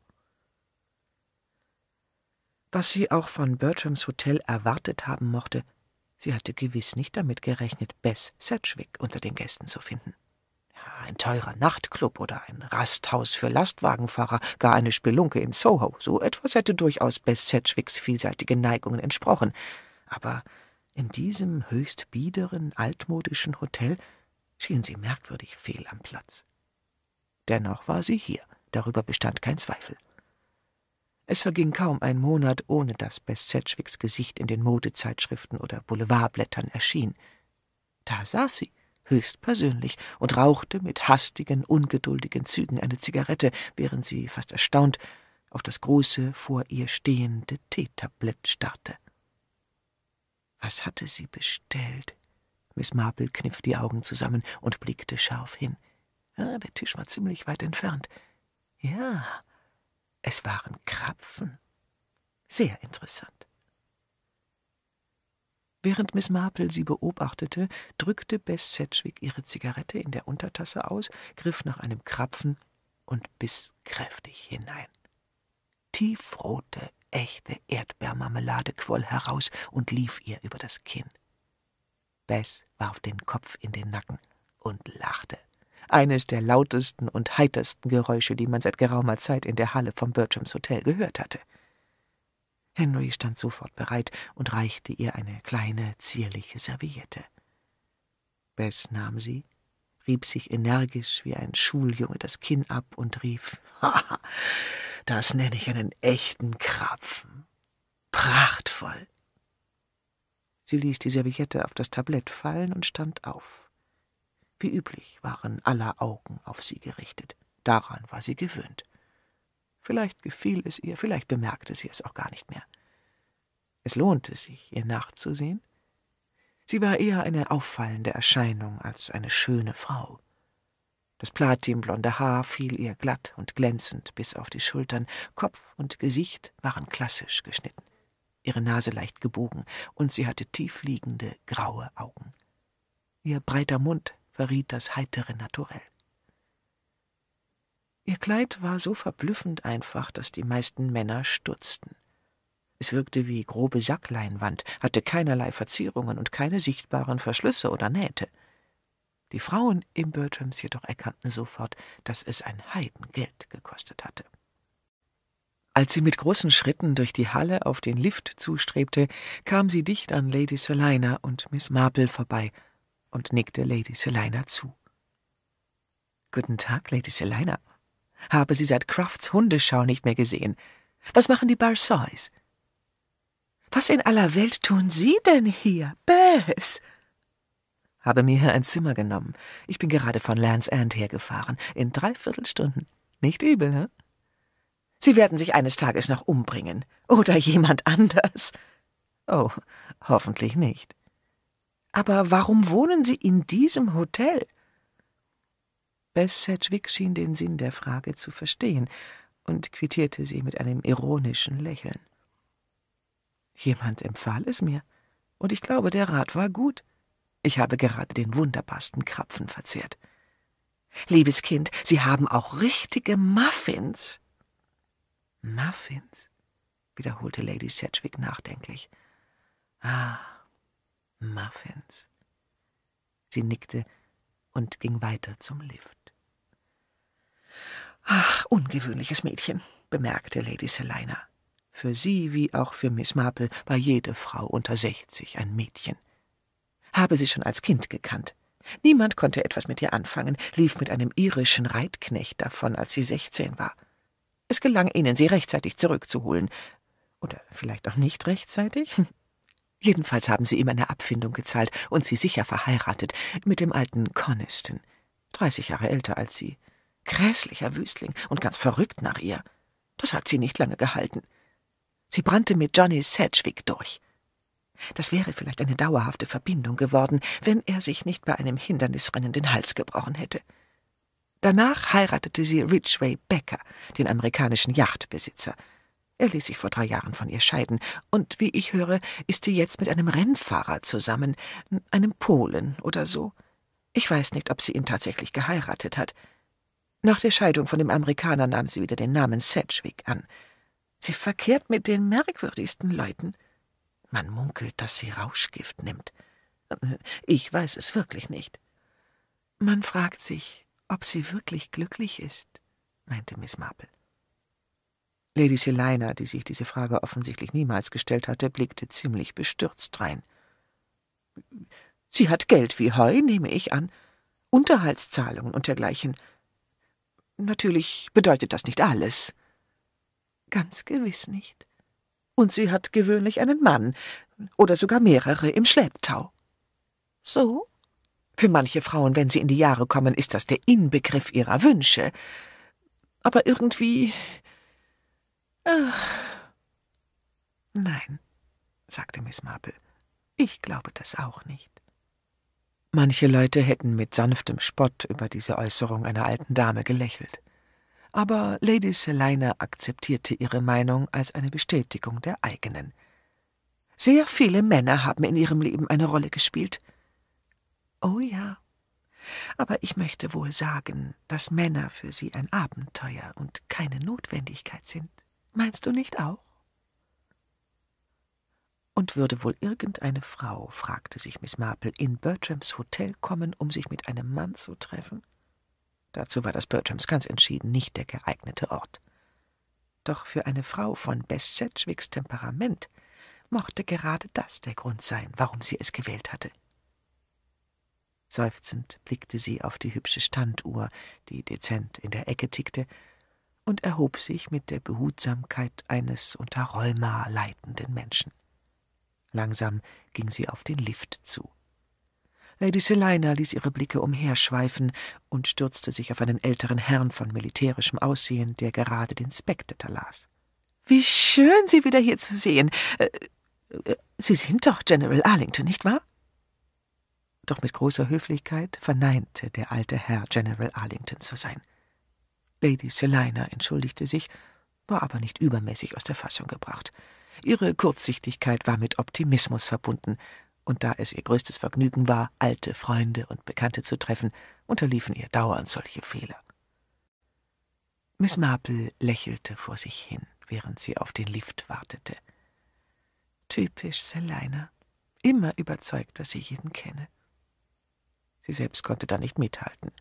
Was sie auch von Bertrams Hotel erwartet haben mochte, sie hatte gewiss nicht damit gerechnet, Bess Sedgwick unter den Gästen zu finden. Ja, ein teurer Nachtclub oder ein Rasthaus für Lastwagenfahrer, gar eine Spelunke in Soho, so etwas hätte durchaus Bess Sedgwicks vielseitigen Neigungen entsprochen. Aber in diesem höchst biederen, altmodischen Hotel schien sie merkwürdig fehl am Platz. Dennoch war sie hier, darüber bestand kein Zweifel. Es verging kaum ein Monat, ohne dass Bess Sedgwicks Gesicht in den Modezeitschriften oder Boulevardblättern erschien. Da saß sie, höchstpersönlich, und rauchte mit hastigen, ungeduldigen Zügen eine Zigarette, während sie, fast erstaunt, auf das große, vor ihr stehende Teetablett starrte. Was hatte sie bestellt? Miss Marple kniff die Augen zusammen und blickte scharf hin. Ah, der Tisch war ziemlich weit entfernt. Ja, es waren Krapfen. Sehr interessant. Während Miss Marple sie beobachtete, drückte Bess Sedgwick ihre Zigarette in der Untertasse aus, griff nach einem Krapfen und biss kräftig hinein. Tiefrote, echte Erdbeermarmelade quoll heraus und lief ihr über das Kinn. Bess warf den Kopf in den Nacken und lachte eines der lautesten und heitersten Geräusche, die man seit geraumer Zeit in der Halle vom Bertrams Hotel gehört hatte. Henry stand sofort bereit und reichte ihr eine kleine, zierliche Serviette. Bess nahm sie, rieb sich energisch wie ein Schuljunge das Kinn ab und rief: Haha, das nenne ich einen echten Krapfen. Prachtvoll! Sie ließ die Serviette auf das Tablett fallen und stand auf. Wie üblich waren aller Augen auf sie gerichtet. Daran war sie gewöhnt. Vielleicht gefiel es ihr, vielleicht bemerkte sie es auch gar nicht mehr. Es lohnte sich, ihr nachzusehen. Sie war eher eine auffallende Erscheinung als eine schöne Frau. Das platinblonde Haar fiel ihr glatt und glänzend bis auf die Schultern, Kopf und Gesicht waren klassisch geschnitten, ihre Nase leicht gebogen, und sie hatte tiefliegende graue Augen. Ihr breiter Mund verriet das heitere Naturell. Ihr Kleid war so verblüffend einfach, dass die meisten Männer stutzten. Es wirkte wie grobe Sackleinwand, hatte keinerlei Verzierungen und keine sichtbaren Verschlüsse oder Nähte. Die Frauen im Bertrams jedoch erkannten sofort, dass es ein Heidengeld gekostet hatte. Als sie mit großen Schritten durch die Halle auf den Lift zustrebte, kam sie dicht an Lady Selina und Miss Marple vorbei und nickte Lady Selina zu. Guten Tag, Lady Selina. Habe Sie seit Crofts Hundeschau nicht mehr gesehen. Was machen die Barsois? Was in aller Welt tun Sie denn hier, Bess? Habe mir hier ein Zimmer genommen. Ich bin gerade von Land's End hergefahren. In dreiviertel Stunden. Nicht übel, ne? Sie werden sich eines Tages noch umbringen. Oder jemand anders. Oh, hoffentlich nicht. Aber warum wohnen Sie in diesem Hotel? Bess Sedgwick schien den Sinn der Frage zu verstehen und quittierte sie mit einem ironischen Lächeln. Jemand empfahl es mir, und ich glaube, der Rat war gut. Ich habe gerade den wunderbarsten Krapfen verzehrt. Liebes Kind, Sie haben auch richtige Muffins. Muffins? wiederholte Lady Sedgwick nachdenklich. Ah, Muffins. Sie nickte und ging weiter zum Lift. Ach, ungewöhnliches Mädchen, bemerkte Lady Selina. Für sie wie auch für Miss Marple war jede Frau unter sechzig ein Mädchen. Habe sie schon als Kind gekannt. Niemand konnte etwas mit ihr anfangen, lief mit einem irischen Reitknecht davon, als sie sechzehn war. Es gelang ihnen, sie rechtzeitig zurückzuholen. Oder vielleicht auch nicht rechtzeitig? Jedenfalls haben sie ihm eine Abfindung gezahlt und sie sicher verheiratet mit dem alten Coniston, dreißig Jahre älter als sie. Grässlicher Wüstling und ganz verrückt nach ihr. Das hat sie nicht lange gehalten. Sie brannte mit Johnny Sedgwick durch. Das wäre vielleicht eine dauerhafte Verbindung geworden, wenn er sich nicht bei einem Hindernisrennen den Hals gebrochen hätte. Danach heiratete sie Ridgway Becker, den amerikanischen Yachtbesitzer, er ließ sich vor drei Jahren von ihr scheiden, und wie ich höre, ist sie jetzt mit einem Rennfahrer zusammen, einem Polen oder so. Ich weiß nicht, ob sie ihn tatsächlich geheiratet hat. Nach der Scheidung von dem Amerikaner nahm sie wieder den Namen Sedgwick an. Sie verkehrt mit den merkwürdigsten Leuten. Man munkelt, dass sie Rauschgift nimmt. Ich weiß es wirklich nicht. Man fragt sich, ob sie wirklich glücklich ist, meinte Miss Marple. Lady Selina, die sich diese Frage offensichtlich niemals gestellt hatte, blickte ziemlich bestürzt rein. Sie hat Geld wie Heu, nehme ich an, Unterhaltszahlungen und dergleichen. Natürlich bedeutet das nicht alles. Ganz gewiss nicht. Und sie hat gewöhnlich einen Mann oder sogar mehrere im Schlepptau. So? Für manche Frauen, wenn sie in die Jahre kommen, ist das der Inbegriff ihrer Wünsche. Aber irgendwie Ach. Nein, sagte Miss Marple, ich glaube das auch nicht. Manche Leute hätten mit sanftem Spott über diese Äußerung einer alten Dame gelächelt. Aber Lady Selina akzeptierte ihre Meinung als eine Bestätigung der eigenen. Sehr viele Männer haben in ihrem Leben eine Rolle gespielt. Oh ja. Aber ich möchte wohl sagen, dass Männer für sie ein Abenteuer und keine Notwendigkeit sind. Meinst du nicht auch? Und würde wohl irgendeine Frau, fragte sich Miss Marple, in Bertrams Hotel kommen, um sich mit einem Mann zu treffen? Dazu war das Bertrams ganz entschieden nicht der geeignete Ort. Doch für eine Frau von Bess Sedgwicks Temperament mochte gerade das der Grund sein, warum sie es gewählt hatte. Seufzend blickte sie auf die hübsche Standuhr, die dezent in der Ecke tickte und erhob sich mit der Behutsamkeit eines unter Rheuma leitenden Menschen. Langsam ging sie auf den Lift zu. Lady Selina ließ ihre Blicke umherschweifen und stürzte sich auf einen älteren Herrn von militärischem Aussehen, der gerade den Spectator las. Wie schön, Sie wieder hier zu sehen. Äh, äh, sie sind doch General Arlington, nicht wahr? Doch mit großer Höflichkeit verneinte der alte Herr, General Arlington zu sein. Lady Selina entschuldigte sich, war aber nicht übermäßig aus der Fassung gebracht. Ihre Kurzsichtigkeit war mit Optimismus verbunden, und da es ihr größtes Vergnügen war, alte Freunde und Bekannte zu treffen, unterliefen ihr dauernd solche Fehler. Miss Marple lächelte vor sich hin, während sie auf den Lift wartete. Typisch Selina, immer überzeugt, dass sie jeden kenne. Sie selbst konnte da nicht mithalten.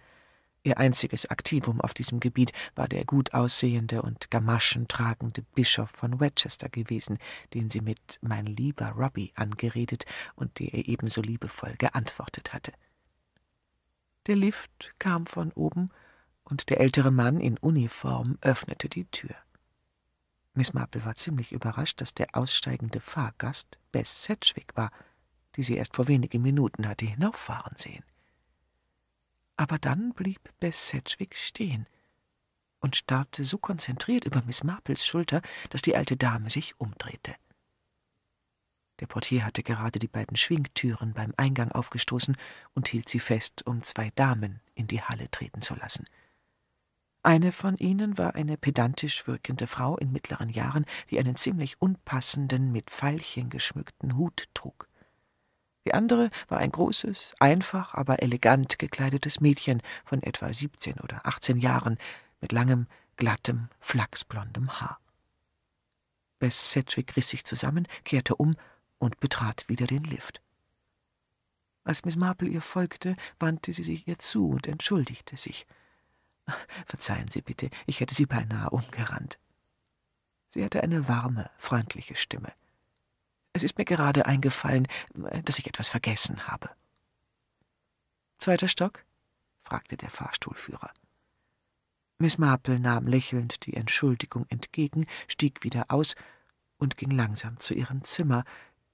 Ihr einziges Aktivum auf diesem Gebiet war der gut aussehende und Gamaschen tragende Bischof von Winchester gewesen, den sie mit mein lieber Robbie angeredet und der ihr ebenso liebevoll geantwortet hatte. Der Lift kam von oben, und der ältere Mann in Uniform öffnete die Tür. Miss Marple war ziemlich überrascht, dass der aussteigende Fahrgast Bess Sedgwick war, die sie erst vor wenigen Minuten hatte hinauffahren sehen. Aber dann blieb Bess Sedgwick stehen und starrte so konzentriert über Miss Marples Schulter, dass die alte Dame sich umdrehte. Der Portier hatte gerade die beiden Schwingtüren beim Eingang aufgestoßen und hielt sie fest, um zwei Damen in die Halle treten zu lassen. Eine von ihnen war eine pedantisch wirkende Frau in mittleren Jahren, die einen ziemlich unpassenden, mit Veilchen geschmückten Hut trug. Die andere war ein großes, einfach, aber elegant gekleidetes Mädchen von etwa 17 oder 18 Jahren mit langem, glattem, flachsblondem Haar. Bess Sedgwick riss sich zusammen, kehrte um und betrat wieder den Lift. Als Miss Marple ihr folgte, wandte sie sich ihr zu und entschuldigte sich. Verzeihen Sie bitte, ich hätte Sie beinahe umgerannt. Sie hatte eine warme, freundliche Stimme. Es ist mir gerade eingefallen, äh, dass ich etwas vergessen habe. Zweiter Stock? fragte der Fahrstuhlführer. Miss Marple nahm lächelnd die Entschuldigung entgegen, stieg wieder aus und ging langsam zu ihrem Zimmer,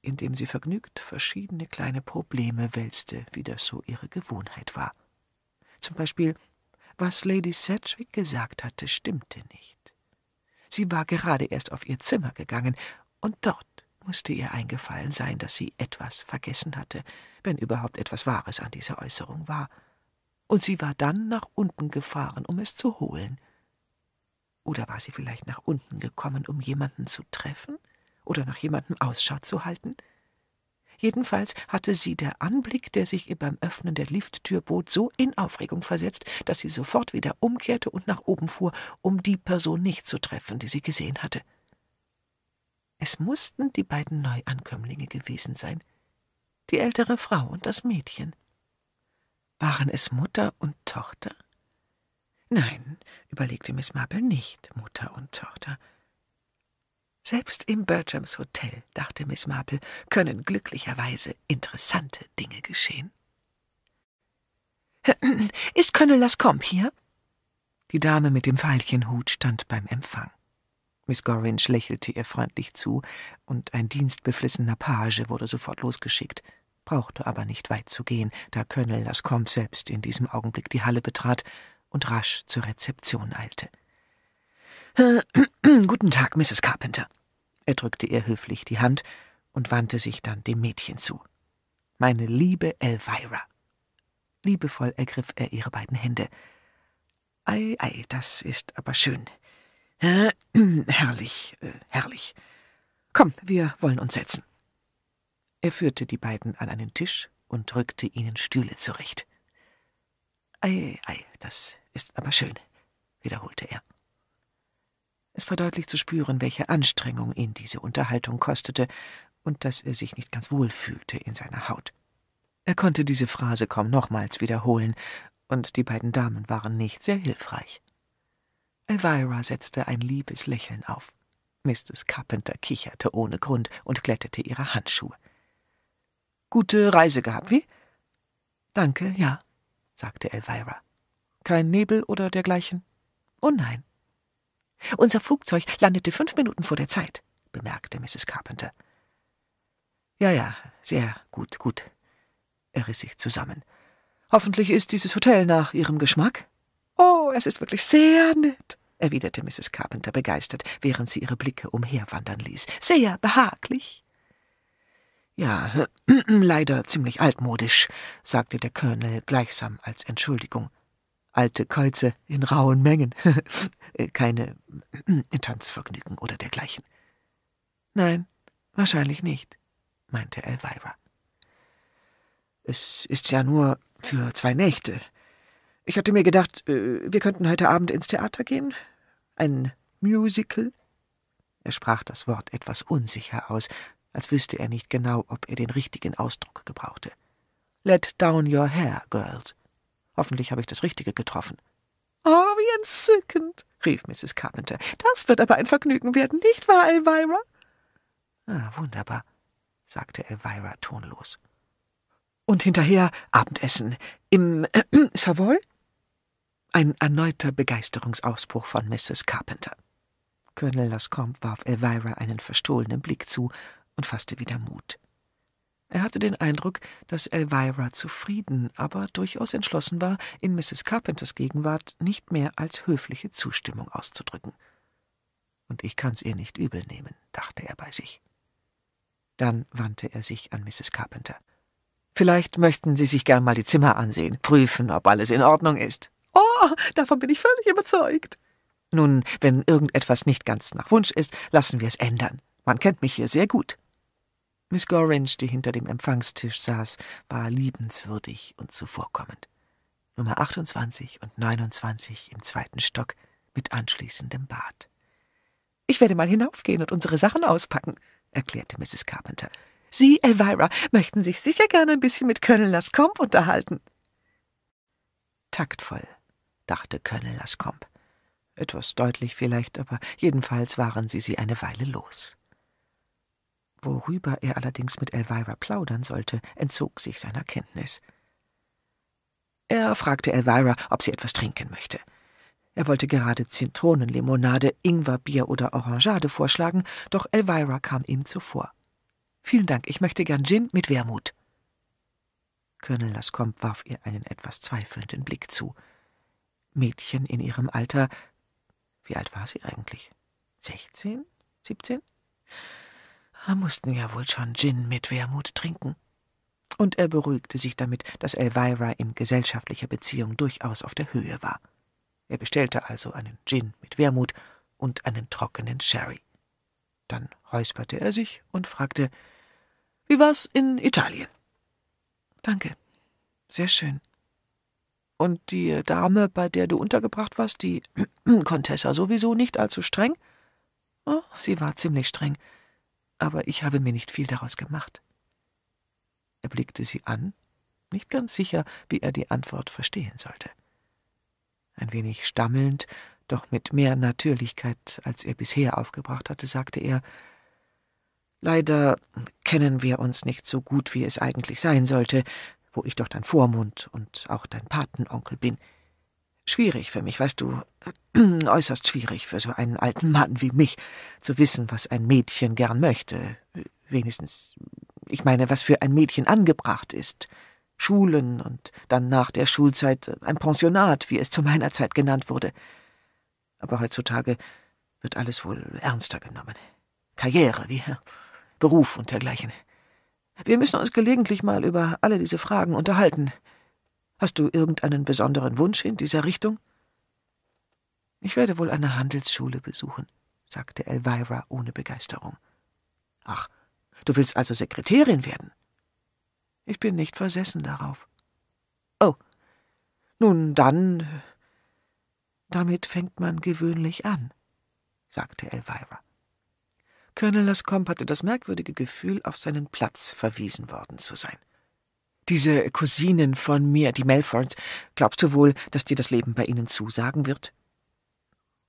in dem sie vergnügt verschiedene kleine Probleme wälzte, wie das so ihre Gewohnheit war. Zum Beispiel, was Lady Sedgwick gesagt hatte, stimmte nicht. Sie war gerade erst auf ihr Zimmer gegangen, und dort musste ihr eingefallen sein, dass sie etwas vergessen hatte, wenn überhaupt etwas Wahres an dieser Äußerung war. Und sie war dann nach unten gefahren, um es zu holen. Oder war sie vielleicht nach unten gekommen, um jemanden zu treffen? Oder nach jemandem Ausschau zu halten? Jedenfalls hatte sie der Anblick, der sich ihr beim Öffnen der Lifttür bot, so in Aufregung versetzt, dass sie sofort wieder umkehrte und nach oben fuhr, um die Person nicht zu treffen, die sie gesehen hatte. Es mussten die beiden Neuankömmlinge gewesen sein, die ältere Frau und das Mädchen. Waren es Mutter und Tochter? Nein, überlegte Miss Marple nicht Mutter und Tochter. Selbst im Bertrams Hotel, dachte Miss Marple, können glücklicherweise interessante Dinge geschehen. Ist Colonel Lascombe hier? Die Dame mit dem Veilchenhut stand beim Empfang. Miss Gorringe lächelte ihr freundlich zu, und ein dienstbeflissener Page wurde sofort losgeschickt, brauchte aber nicht weit zu gehen, da Colonel Lascombe selbst in diesem Augenblick die Halle betrat und rasch zur Rezeption eilte. Guten Tag, Mrs. Carpenter. Er drückte ihr höflich die Hand und wandte sich dann dem Mädchen zu. Meine liebe Elvira. Liebevoll ergriff er ihre beiden Hände. Ei, ei, das ist aber schön. Herrlich, äh, herrlich. Komm, wir wollen uns setzen. Er führte die beiden an einen Tisch und rückte ihnen Stühle zurecht. Ei, ei, das ist aber schön, wiederholte er. Es war deutlich zu spüren, welche Anstrengung ihn diese Unterhaltung kostete und dass er sich nicht ganz wohl fühlte in seiner Haut. Er konnte diese Phrase kaum nochmals wiederholen, und die beiden Damen waren nicht sehr hilfreich. Elvira setzte ein liebes Lächeln auf. Mrs. Carpenter kicherte ohne Grund und glättete ihre Handschuhe. Gute Reise gehabt, wie? Danke, ja, sagte Elvira. Kein Nebel oder dergleichen? Oh nein. Unser Flugzeug landete fünf Minuten vor der Zeit, bemerkte Mrs. Carpenter. Ja, ja, sehr gut, gut. Er riss sich zusammen. Hoffentlich ist dieses Hotel nach Ihrem Geschmack? Oh, es ist wirklich sehr nett, erwiderte Mrs. Carpenter begeistert, während sie ihre Blicke umherwandern ließ. Sehr behaglich. Ja, leider ziemlich altmodisch, sagte der Colonel gleichsam als Entschuldigung. Alte Käuze in rauen Mengen. Keine Tanzvergnügen oder dergleichen. Nein, wahrscheinlich nicht, meinte Elvira. Es ist ja nur für zwei Nächte, ich hatte mir gedacht, äh, wir könnten heute Abend ins Theater gehen. Ein Musical. Er sprach das Wort etwas unsicher aus, als wüsste er nicht genau, ob er den richtigen Ausdruck gebrauchte. Let down your hair, girls. Hoffentlich habe ich das Richtige getroffen. Oh, wie entzückend, rief Mrs. Carpenter. Das wird aber ein Vergnügen werden, nicht wahr, Elvira? Ah, wunderbar, sagte Elvira tonlos. Und hinterher Abendessen im äh, Savoy? Ein erneuter Begeisterungsausbruch von Mrs. Carpenter. Colonel Lascombe warf Elvira einen verstohlenen Blick zu und fasste wieder Mut. Er hatte den Eindruck, dass Elvira zufrieden, aber durchaus entschlossen war, in Mrs. Carpenters Gegenwart nicht mehr als höfliche Zustimmung auszudrücken. Und ich kann's ihr nicht übel nehmen, dachte er bei sich. Dann wandte er sich an Mrs. Carpenter. Vielleicht möchten Sie sich gern mal die Zimmer ansehen, prüfen, ob alles in Ordnung ist. Oh, davon bin ich völlig überzeugt. Nun, wenn irgendetwas nicht ganz nach Wunsch ist, lassen wir es ändern. Man kennt mich hier sehr gut. Miss Gorringe, die hinter dem Empfangstisch saß, war liebenswürdig und zuvorkommend. Nummer 28 und 29 im zweiten Stock mit anschließendem Bad. Ich werde mal hinaufgehen und unsere Sachen auspacken, erklärte Mrs. Carpenter. Sie, Elvira, möchten sich sicher gerne ein bisschen mit Colonel Lascombe unterhalten. Taktvoll dachte Colonel Lascombe. Etwas deutlich vielleicht, aber jedenfalls waren sie sie eine Weile los. Worüber er allerdings mit Elvira plaudern sollte, entzog sich seiner Kenntnis. Er fragte Elvira, ob sie etwas trinken möchte. Er wollte gerade Zitronenlimonade, Ingwerbier oder Orangeade vorschlagen, doch Elvira kam ihm zuvor. Vielen Dank, ich möchte gern Gin mit Wermut. Colonel Lascombe warf ihr einen etwas zweifelnden Blick zu. Mädchen in ihrem Alter. Wie alt war sie eigentlich? Sechzehn? Siebzehn? Da mussten ja wohl schon Gin mit Wermut trinken. Und er beruhigte sich damit, dass Elvira in gesellschaftlicher Beziehung durchaus auf der Höhe war. Er bestellte also einen Gin mit Wermut und einen trockenen Sherry. Dann räusperte er sich und fragte Wie war's in Italien? Danke. Sehr schön. Und die Dame, bei der du untergebracht warst, die Contessa, sowieso nicht allzu streng? Oh, sie war ziemlich streng, aber ich habe mir nicht viel daraus gemacht. Er blickte sie an, nicht ganz sicher, wie er die Antwort verstehen sollte. Ein wenig stammelnd, doch mit mehr Natürlichkeit, als er bisher aufgebracht hatte, sagte er Leider kennen wir uns nicht so gut, wie es eigentlich sein sollte, wo ich doch dein Vormund und auch dein Patenonkel bin. Schwierig für mich, weißt du, äußerst schwierig für so einen alten Mann wie mich, zu wissen, was ein Mädchen gern möchte. Wenigstens, ich meine, was für ein Mädchen angebracht ist. Schulen und dann nach der Schulzeit ein Pensionat, wie es zu meiner Zeit genannt wurde. Aber heutzutage wird alles wohl ernster genommen. Karriere, wie Beruf und dergleichen. Wir müssen uns gelegentlich mal über alle diese Fragen unterhalten. Hast du irgendeinen besonderen Wunsch in dieser Richtung? Ich werde wohl eine Handelsschule besuchen, sagte Elvira ohne Begeisterung. Ach, du willst also Sekretärin werden? Ich bin nicht versessen darauf. Oh, nun dann. Damit fängt man gewöhnlich an, sagte Elvira. Colonel Lascombe hatte das merkwürdige Gefühl, auf seinen Platz verwiesen worden zu sein. Diese Cousinen von mir, die Melfords, glaubst du wohl, dass dir das Leben bei ihnen zusagen wird?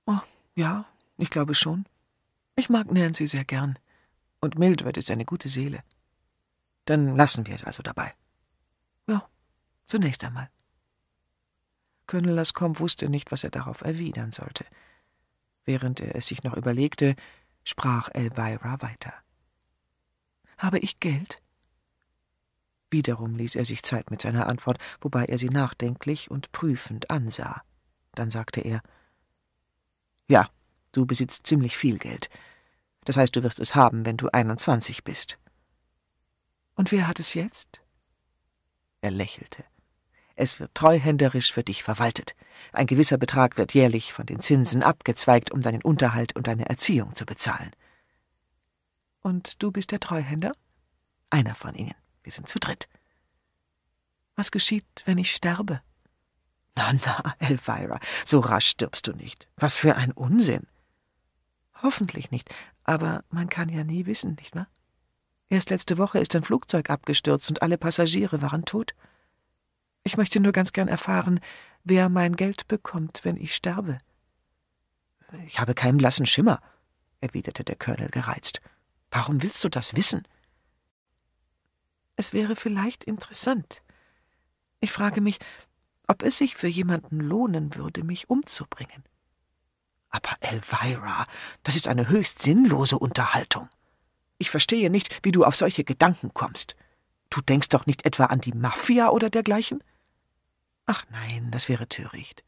Oh, ja, ich glaube schon. Ich mag Nancy sehr gern. Und Mildred ist eine gute Seele. Dann lassen wir es also dabei. Ja, zunächst einmal. Colonel Lascombe wusste nicht, was er darauf erwidern sollte. Während er es sich noch überlegte, sprach Elvira weiter. Habe ich Geld? Wiederum ließ er sich Zeit mit seiner Antwort, wobei er sie nachdenklich und prüfend ansah. Dann sagte er Ja, du besitzt ziemlich viel Geld. Das heißt, du wirst es haben, wenn du 21 bist. Und wer hat es jetzt? Er lächelte. Es wird treuhänderisch für dich verwaltet. Ein gewisser Betrag wird jährlich von den Zinsen abgezweigt, um deinen Unterhalt und deine Erziehung zu bezahlen. Und du bist der Treuhänder? Einer von ihnen. Wir sind zu dritt. Was geschieht, wenn ich sterbe? Na, na, Elvira, so rasch stirbst du nicht. Was für ein Unsinn. Hoffentlich nicht, aber man kann ja nie wissen, nicht wahr? Erst letzte Woche ist ein Flugzeug abgestürzt und alle Passagiere waren tot. Ich möchte nur ganz gern erfahren, wer mein Geld bekommt, wenn ich sterbe. Ich habe keinen blassen Schimmer, erwiderte der Colonel gereizt. Warum willst du das wissen? Es wäre vielleicht interessant. Ich frage mich, ob es sich für jemanden lohnen würde, mich umzubringen. Aber Elvira, das ist eine höchst sinnlose Unterhaltung. Ich verstehe nicht, wie du auf solche Gedanken kommst. Du denkst doch nicht etwa an die Mafia oder dergleichen? Ach nein, das wäre töricht.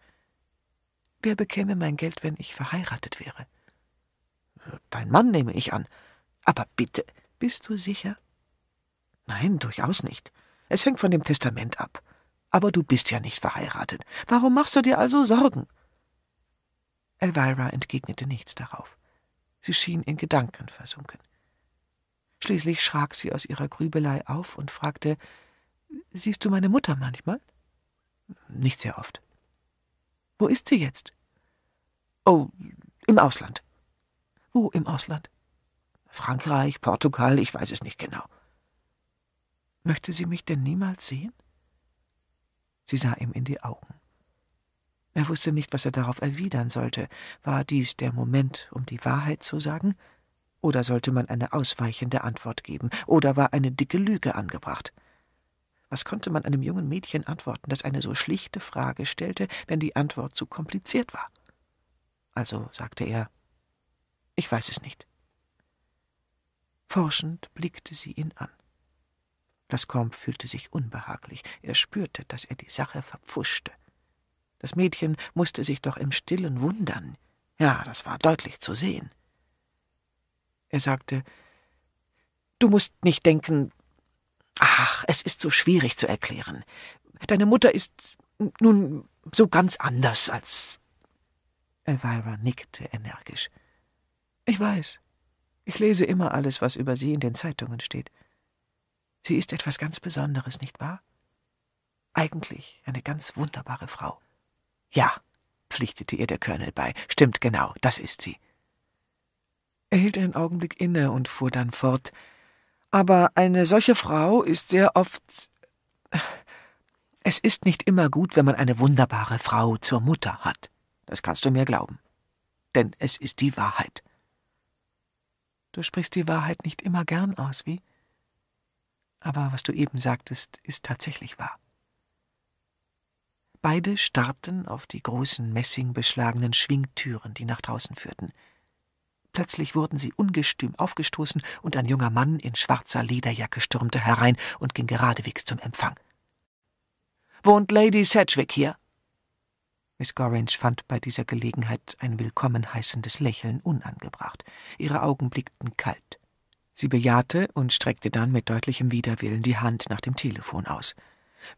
Wer bekäme mein Geld, wenn ich verheiratet wäre? Dein Mann nehme ich an. Aber bitte, bist du sicher? Nein, durchaus nicht. Es hängt von dem Testament ab. Aber du bist ja nicht verheiratet. Warum machst du dir also Sorgen? Elvira entgegnete nichts darauf. Sie schien in Gedanken versunken. Schließlich schrak sie aus ihrer Grübelei auf und fragte Siehst du meine Mutter manchmal? Nicht sehr oft. Wo ist sie jetzt? Oh, im Ausland. Wo im Ausland? Frankreich, Portugal, ich weiß es nicht genau. Möchte sie mich denn niemals sehen? Sie sah ihm in die Augen. Er wusste nicht, was er darauf erwidern sollte. War dies der Moment, um die Wahrheit zu sagen? Oder sollte man eine ausweichende Antwort geben? Oder war eine dicke Lüge angebracht? Was konnte man einem jungen Mädchen antworten, das eine so schlichte Frage stellte, wenn die Antwort zu kompliziert war? Also sagte er Ich weiß es nicht. Forschend blickte sie ihn an. Lascombe fühlte sich unbehaglich. Er spürte, dass er die Sache verpfuschte. Das Mädchen musste sich doch im Stillen wundern. Ja, das war deutlich zu sehen. Er sagte, Du musst nicht denken, Ach, es ist so schwierig zu erklären. Deine Mutter ist nun so ganz anders als. Elvira nickte energisch. Ich weiß. Ich lese immer alles, was über sie in den Zeitungen steht. Sie ist etwas ganz Besonderes, nicht wahr? Eigentlich eine ganz wunderbare Frau. Ja, pflichtete ihr der Colonel bei. Stimmt genau, das ist sie. Er hielt einen Augenblick inne und fuhr dann fort. Aber eine solche Frau ist sehr oft. Es ist nicht immer gut, wenn man eine wunderbare Frau zur Mutter hat. Das kannst du mir glauben. Denn es ist die Wahrheit. Du sprichst die Wahrheit nicht immer gern aus, wie? Aber was du eben sagtest, ist tatsächlich wahr. Beide starrten auf die großen messingbeschlagenen Schwingtüren, die nach draußen führten. Plötzlich wurden sie ungestüm aufgestoßen und ein junger Mann in schwarzer Lederjacke stürmte herein und ging geradewegs zum Empfang. Wohnt Lady Sedgwick hier? Miss Gorringe fand bei dieser Gelegenheit ein willkommen heißendes Lächeln unangebracht. Ihre Augen blickten kalt. Sie bejahte und streckte dann mit deutlichem Widerwillen die Hand nach dem Telefon aus.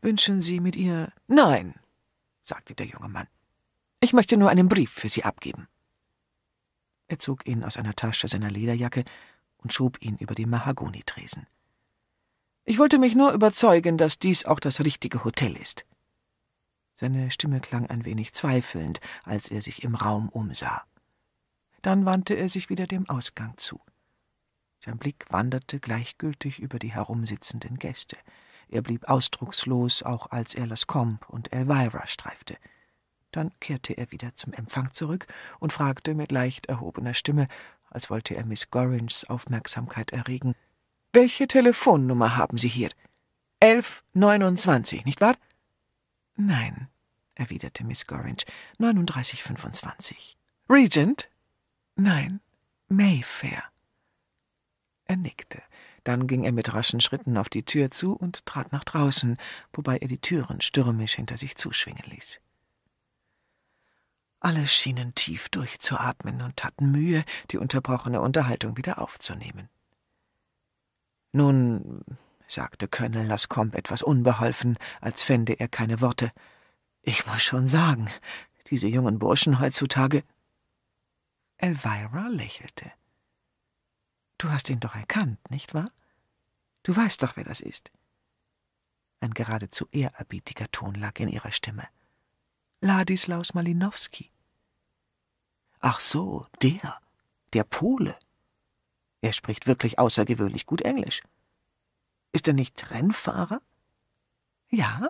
Wünschen Sie mit ihr. Nein, sagte der junge Mann. Ich möchte nur einen Brief für Sie abgeben. Er zog ihn aus einer Tasche seiner Lederjacke und schob ihn über die Mahagonitresen. Ich wollte mich nur überzeugen, dass dies auch das richtige Hotel ist. Seine Stimme klang ein wenig zweifelnd, als er sich im Raum umsah. Dann wandte er sich wieder dem Ausgang zu. Sein Blick wanderte gleichgültig über die herumsitzenden Gäste. Er blieb ausdruckslos, auch als er Lascombe und Elvira streifte. Dann kehrte er wieder zum Empfang zurück und fragte mit leicht erhobener Stimme, als wollte er Miss Gorringes Aufmerksamkeit erregen. Welche Telefonnummer haben Sie hier? 1129, nicht wahr? Nein, erwiderte Miss Gorringe, 3925. Regent? Nein, Mayfair. Er nickte. Dann ging er mit raschen Schritten auf die Tür zu und trat nach draußen, wobei er die Türen stürmisch hinter sich zuschwingen ließ. Alle schienen tief durchzuatmen und hatten Mühe, die unterbrochene Unterhaltung wieder aufzunehmen. Nun, sagte Colonel Lascombe etwas unbeholfen, als fände er keine Worte, ich muss schon sagen, diese jungen Burschen heutzutage. Elvira lächelte. Du hast ihn doch erkannt, nicht wahr? Du weißt doch, wer das ist. Ein geradezu ehrerbietiger Ton lag in ihrer Stimme. Ladislaus Malinowski. Ach so, der, der Pole. Er spricht wirklich außergewöhnlich gut Englisch. Ist er nicht Rennfahrer? Ja,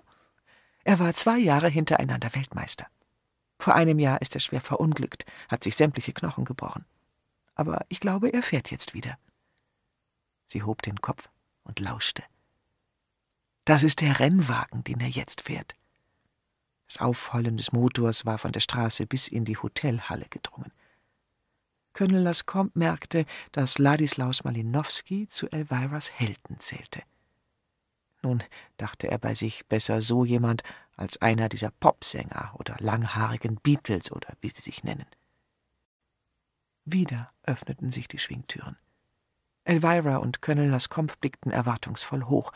er war zwei Jahre hintereinander Weltmeister. Vor einem Jahr ist er schwer verunglückt, hat sich sämtliche Knochen gebrochen. Aber ich glaube, er fährt jetzt wieder. Sie hob den Kopf und lauschte. Das ist der Rennwagen, den er jetzt fährt. Das Aufheulen des Motors war von der Straße bis in die Hotelhalle gedrungen. Colonel Lascombe merkte, dass Ladislaus Malinowski zu Elviras Helden zählte. Nun dachte er bei sich besser so jemand als einer dieser Popsänger oder langhaarigen Beatles oder wie sie sich nennen. Wieder öffneten sich die Schwingtüren. Elvira und Colonel Lascombe blickten erwartungsvoll hoch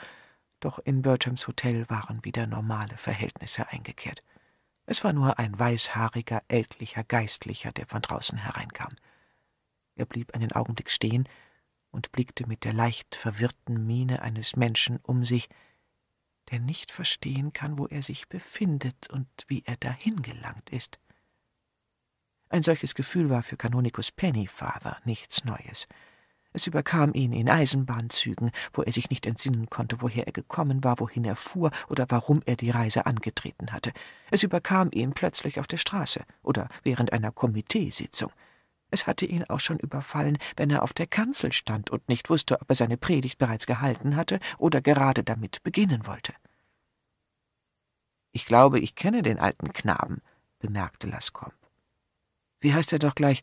doch in Bertrams Hotel waren wieder normale Verhältnisse eingekehrt. Es war nur ein weißhaariger, ältlicher Geistlicher, der von draußen hereinkam. Er blieb einen Augenblick stehen und blickte mit der leicht verwirrten Miene eines Menschen um sich, der nicht verstehen kann, wo er sich befindet und wie er dahin gelangt ist. Ein solches Gefühl war für Kanonikus Pennyfather nichts Neues. Es überkam ihn in Eisenbahnzügen, wo er sich nicht entsinnen konnte, woher er gekommen war, wohin er fuhr oder warum er die Reise angetreten hatte. Es überkam ihn plötzlich auf der Straße oder während einer Komiteesitzung. Es hatte ihn auch schon überfallen, wenn er auf der Kanzel stand und nicht wusste, ob er seine Predigt bereits gehalten hatte oder gerade damit beginnen wollte. Ich glaube, ich kenne den alten Knaben, bemerkte Lascombe. Wie heißt er doch gleich?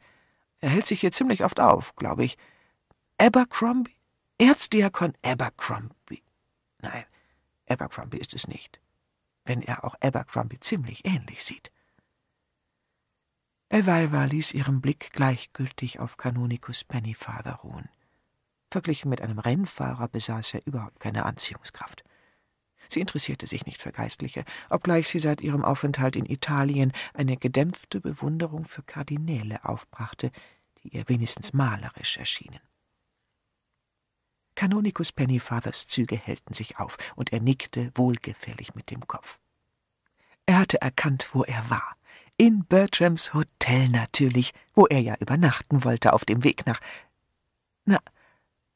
Er hält sich hier ziemlich oft auf, glaube ich. Abercrombie? Erzdiakon Abercrombie? Nein, Abercrombie ist es nicht, wenn er auch Abercrombie ziemlich ähnlich sieht. Elvira ließ ihren Blick gleichgültig auf Kanonikus Pennyfather ruhen. Verglichen mit einem Rennfahrer besaß er überhaupt keine Anziehungskraft. Sie interessierte sich nicht für Geistliche, obgleich sie seit ihrem Aufenthalt in Italien eine gedämpfte Bewunderung für Kardinäle aufbrachte, die ihr wenigstens malerisch erschienen. Kanonikus Pennyfathers Züge hellten sich auf, und er nickte wohlgefällig mit dem Kopf. Er hatte erkannt, wo er war. In Bertrams Hotel natürlich, wo er ja übernachten wollte auf dem Weg nach. Na,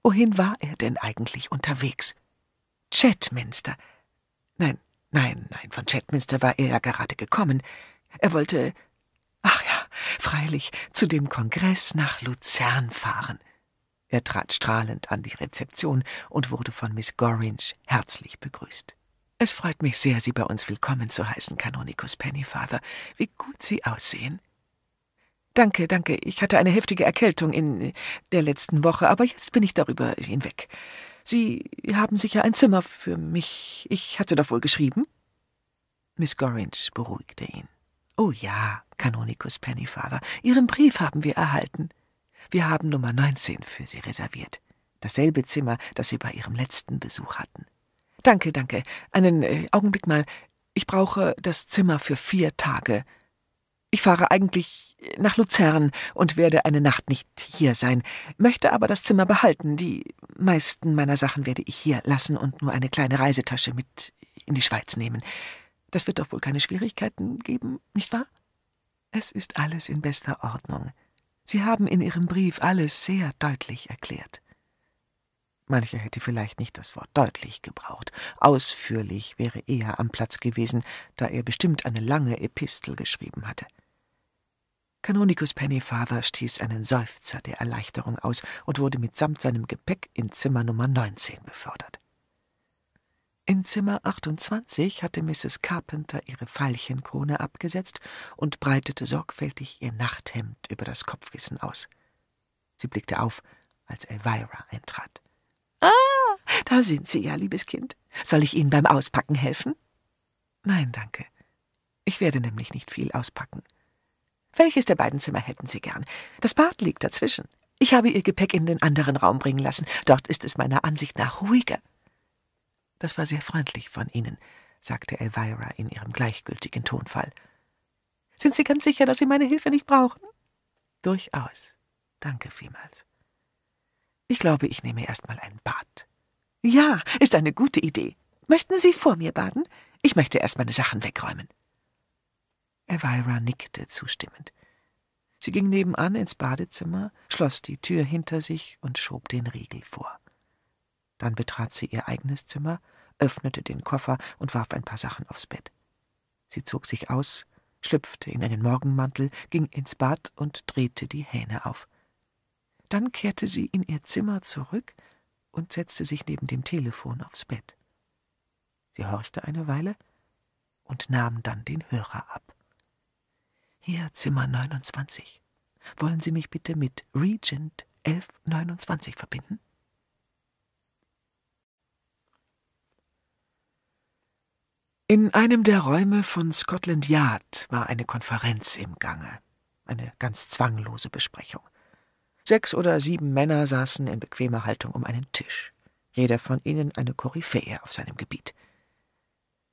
wohin war er denn eigentlich unterwegs? Chatminster. Nein, nein, nein, von Chatminster war er ja gerade gekommen. Er wollte, ach ja, freilich, zu dem Kongress nach Luzern fahren. Er trat strahlend an die Rezeption und wurde von Miss Gorringe herzlich begrüßt. Es freut mich sehr, Sie bei uns willkommen zu heißen, Kanonikus Pennyfather. Wie gut Sie aussehen. Danke, danke. Ich hatte eine heftige Erkältung in äh, der letzten Woche, aber jetzt bin ich darüber hinweg. Sie haben sicher ein Zimmer für mich. Ich hatte doch wohl geschrieben? Miss Gorringe beruhigte ihn. Oh ja, Kanonikus Pennyfather, Ihren Brief haben wir erhalten. Wir haben Nummer 19 für Sie reserviert. Dasselbe Zimmer, das Sie bei Ihrem letzten Besuch hatten. Danke, danke. Einen äh, Augenblick mal. Ich brauche das Zimmer für vier Tage. Ich fahre eigentlich äh, nach Luzern und werde eine Nacht nicht hier sein, möchte aber das Zimmer behalten. Die meisten meiner Sachen werde ich hier lassen und nur eine kleine Reisetasche mit in die Schweiz nehmen. Das wird doch wohl keine Schwierigkeiten geben, nicht wahr? Es ist alles in bester Ordnung. Sie haben in Ihrem Brief alles sehr deutlich erklärt. Mancher hätte vielleicht nicht das Wort deutlich gebraucht. Ausführlich wäre eher am Platz gewesen, da er bestimmt eine lange Epistel geschrieben hatte. Kanonikus Pennyfather stieß einen Seufzer der Erleichterung aus und wurde mitsamt seinem Gepäck in Zimmer Nummer 19 befördert. In Zimmer 28 hatte Mrs. Carpenter ihre Veilchenkrone abgesetzt und breitete sorgfältig ihr Nachthemd über das Kopfkissen aus. Sie blickte auf, als Elvira eintrat. Ah, da sind Sie ja, liebes Kind. Soll ich Ihnen beim Auspacken helfen? Nein, danke. Ich werde nämlich nicht viel auspacken. Welches der beiden Zimmer hätten Sie gern? Das Bad liegt dazwischen. Ich habe Ihr Gepäck in den anderen Raum bringen lassen. Dort ist es meiner Ansicht nach ruhiger. Das war sehr freundlich von Ihnen, sagte Elvira in ihrem gleichgültigen Tonfall. Sind Sie ganz sicher, dass Sie meine Hilfe nicht brauchen? Durchaus. Danke vielmals. Ich glaube, ich nehme erst mal ein Bad. Ja, ist eine gute Idee. Möchten Sie vor mir baden? Ich möchte erst meine Sachen wegräumen. Elvira nickte zustimmend. Sie ging nebenan ins Badezimmer, schloss die Tür hinter sich und schob den Riegel vor. Dann betrat sie ihr eigenes Zimmer, öffnete den Koffer und warf ein paar Sachen aufs Bett. Sie zog sich aus, schlüpfte in einen Morgenmantel, ging ins Bad und drehte die Hähne auf. Dann kehrte sie in ihr Zimmer zurück und setzte sich neben dem Telefon aufs Bett. Sie horchte eine Weile und nahm dann den Hörer ab. Hier, Zimmer 29. Wollen Sie mich bitte mit Regent 1129 verbinden? In einem der Räume von Scotland Yard war eine Konferenz im Gange, eine ganz zwanglose Besprechung. Sechs oder sieben Männer saßen in bequemer Haltung um einen Tisch, jeder von ihnen eine Koryphäe auf seinem Gebiet.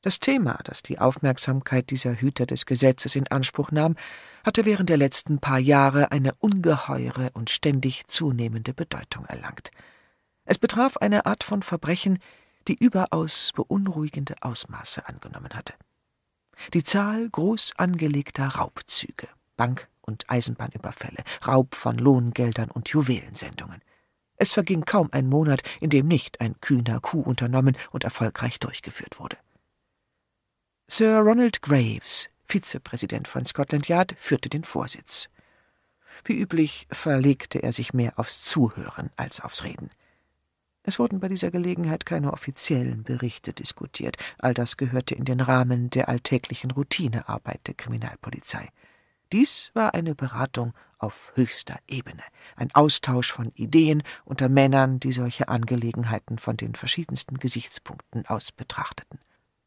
Das Thema, das die Aufmerksamkeit dieser Hüter des Gesetzes in Anspruch nahm, hatte während der letzten paar Jahre eine ungeheure und ständig zunehmende Bedeutung erlangt. Es betraf eine Art von Verbrechen, die überaus beunruhigende Ausmaße angenommen hatte. Die Zahl groß angelegter Raubzüge, Bank- und Eisenbahnüberfälle, Raub von Lohngeldern und Juwelensendungen. Es verging kaum ein Monat, in dem nicht ein kühner Coup unternommen und erfolgreich durchgeführt wurde. Sir Ronald Graves, Vizepräsident von Scotland Yard, führte den Vorsitz. Wie üblich verlegte er sich mehr aufs Zuhören als aufs Reden. Es wurden bei dieser Gelegenheit keine offiziellen Berichte diskutiert. All das gehörte in den Rahmen der alltäglichen Routinearbeit der Kriminalpolizei. Dies war eine Beratung auf höchster Ebene, ein Austausch von Ideen unter Männern, die solche Angelegenheiten von den verschiedensten Gesichtspunkten aus betrachteten.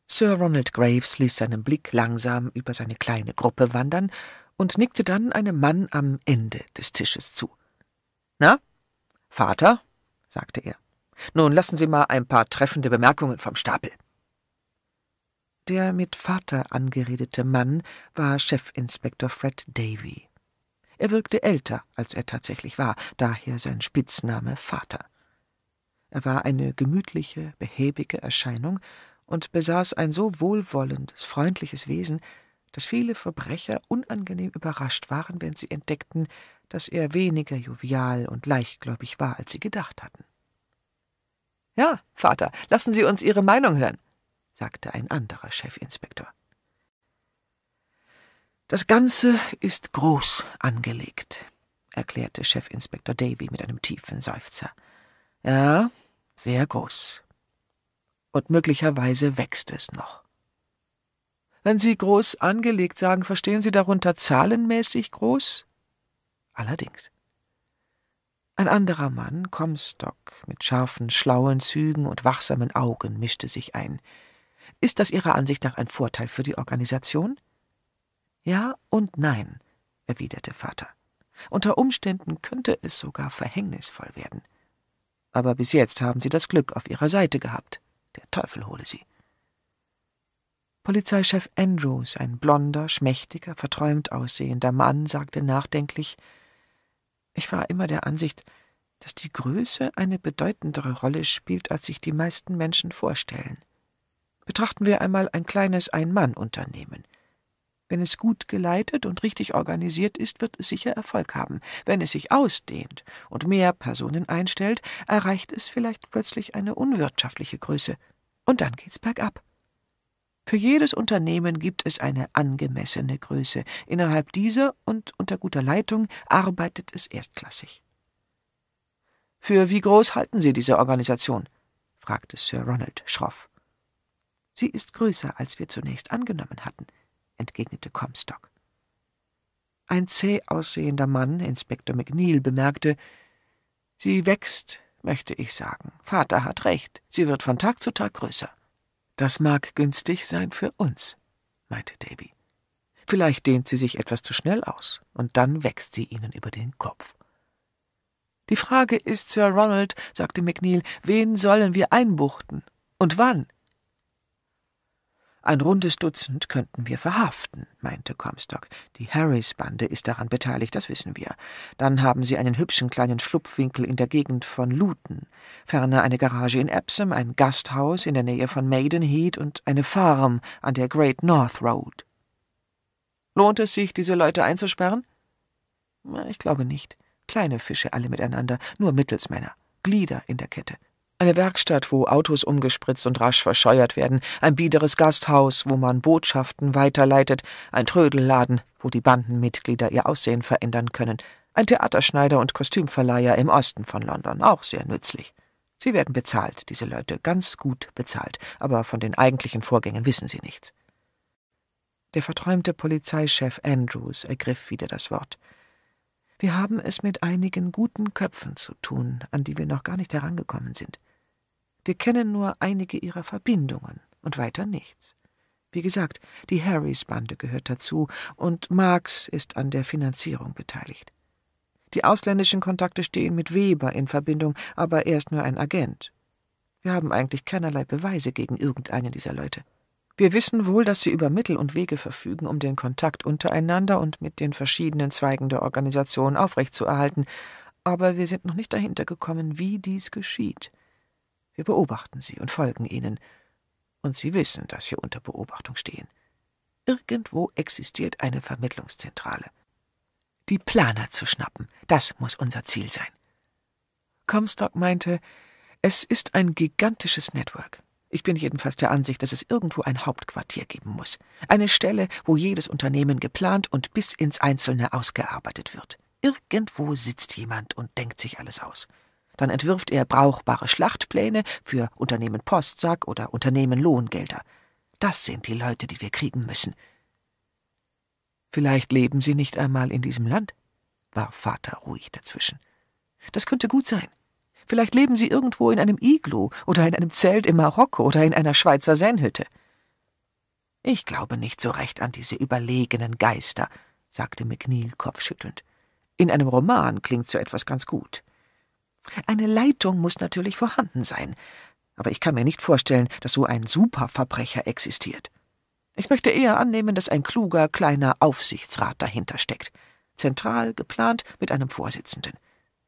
Sir Ronald Graves ließ seinen Blick langsam über seine kleine Gruppe wandern und nickte dann einem Mann am Ende des Tisches zu. Na, Vater? sagte er. Nun lassen Sie mal ein paar treffende Bemerkungen vom Stapel. Der mit Vater angeredete Mann war Chefinspektor Fred Davy. Er wirkte älter, als er tatsächlich war, daher sein Spitzname Vater. Er war eine gemütliche, behäbige Erscheinung und besaß ein so wohlwollendes, freundliches Wesen, dass viele Verbrecher unangenehm überrascht waren, wenn sie entdeckten, dass er weniger jovial und leichtgläubig war, als sie gedacht hatten. Ja, Vater, lassen Sie uns Ihre Meinung hören, sagte ein anderer Chefinspektor. Das Ganze ist groß angelegt, erklärte Chefinspektor Davy mit einem tiefen Seufzer. Ja, sehr groß. Und möglicherweise wächst es noch. Wenn Sie groß angelegt sagen, verstehen Sie darunter zahlenmäßig groß? Allerdings. Ein anderer Mann, Comstock, mit scharfen, schlauen Zügen und wachsamen Augen mischte sich ein. Ist das Ihrer Ansicht nach ein Vorteil für die Organisation? Ja und nein, erwiderte Vater. Unter Umständen könnte es sogar verhängnisvoll werden. Aber bis jetzt haben Sie das Glück auf Ihrer Seite gehabt. Der Teufel hole Sie. Polizeichef Andrews, ein blonder, schmächtiger, verträumt aussehender Mann, sagte nachdenklich ich war immer der Ansicht, dass die Größe eine bedeutendere Rolle spielt, als sich die meisten Menschen vorstellen. Betrachten wir einmal ein kleines Ein-Mann-Unternehmen. Wenn es gut geleitet und richtig organisiert ist, wird es sicher Erfolg haben. Wenn es sich ausdehnt und mehr Personen einstellt, erreicht es vielleicht plötzlich eine unwirtschaftliche Größe. Und dann geht's bergab. Für jedes Unternehmen gibt es eine angemessene Größe. Innerhalb dieser und unter guter Leitung arbeitet es erstklassig. Für wie groß halten Sie diese Organisation? fragte Sir Ronald schroff. Sie ist größer, als wir zunächst angenommen hatten, entgegnete Comstock. Ein zäh aussehender Mann, Inspektor McNeil, bemerkte, Sie wächst, möchte ich sagen. Vater hat recht, sie wird von Tag zu Tag größer. Das mag günstig sein für uns, meinte Davy. Vielleicht dehnt sie sich etwas zu schnell aus, und dann wächst sie ihnen über den Kopf. Die Frage ist, Sir Ronald, sagte McNeil, wen sollen wir einbuchten? Und wann? Ein rundes Dutzend könnten wir verhaften, meinte Comstock. Die Harris-Bande ist daran beteiligt, das wissen wir. Dann haben sie einen hübschen kleinen Schlupfwinkel in der Gegend von Luton, ferner eine Garage in Epsom, ein Gasthaus in der Nähe von Maidenhead und eine Farm an der Great North Road. Lohnt es sich, diese Leute einzusperren? Ich glaube nicht. Kleine Fische alle miteinander, nur Mittelsmänner, Glieder in der Kette, eine Werkstatt, wo Autos umgespritzt und rasch verscheuert werden, ein biederes Gasthaus, wo man Botschaften weiterleitet, ein Trödelladen, wo die Bandenmitglieder ihr Aussehen verändern können, ein Theaterschneider und Kostümverleiher im Osten von London, auch sehr nützlich. Sie werden bezahlt, diese Leute, ganz gut bezahlt, aber von den eigentlichen Vorgängen wissen sie nichts. Der verträumte Polizeichef Andrews ergriff wieder das Wort. Wir haben es mit einigen guten Köpfen zu tun, an die wir noch gar nicht herangekommen sind. Wir kennen nur einige ihrer Verbindungen und weiter nichts. Wie gesagt, die Harrys-Bande gehört dazu und Marx ist an der Finanzierung beteiligt. Die ausländischen Kontakte stehen mit Weber in Verbindung, aber er ist nur ein Agent. Wir haben eigentlich keinerlei Beweise gegen irgendeinen dieser Leute. Wir wissen wohl, dass sie über Mittel und Wege verfügen, um den Kontakt untereinander und mit den verschiedenen Zweigen der Organisation aufrechtzuerhalten, aber wir sind noch nicht dahinter gekommen, wie dies geschieht. Wir beobachten sie und folgen ihnen. Und sie wissen, dass wir unter Beobachtung stehen. Irgendwo existiert eine Vermittlungszentrale. Die Planer zu schnappen, das muss unser Ziel sein. Comstock meinte, es ist ein gigantisches Network. Ich bin jedenfalls der Ansicht, dass es irgendwo ein Hauptquartier geben muss. Eine Stelle, wo jedes Unternehmen geplant und bis ins Einzelne ausgearbeitet wird. Irgendwo sitzt jemand und denkt sich alles aus. Dann entwirft er brauchbare Schlachtpläne für Unternehmen Postsack oder Unternehmen Lohngelder. Das sind die Leute, die wir kriegen müssen. Vielleicht leben sie nicht einmal in diesem Land, war Vater ruhig dazwischen. Das könnte gut sein. Vielleicht leben sie irgendwo in einem Iglu oder in einem Zelt in Marokko oder in einer Schweizer Sennhütte. Ich glaube nicht so recht an diese überlegenen Geister, sagte McNeil kopfschüttelnd. In einem Roman klingt so etwas ganz gut. Eine Leitung muss natürlich vorhanden sein, aber ich kann mir nicht vorstellen, dass so ein Superverbrecher existiert. Ich möchte eher annehmen, dass ein kluger, kleiner Aufsichtsrat dahinter steckt, zentral geplant mit einem Vorsitzenden.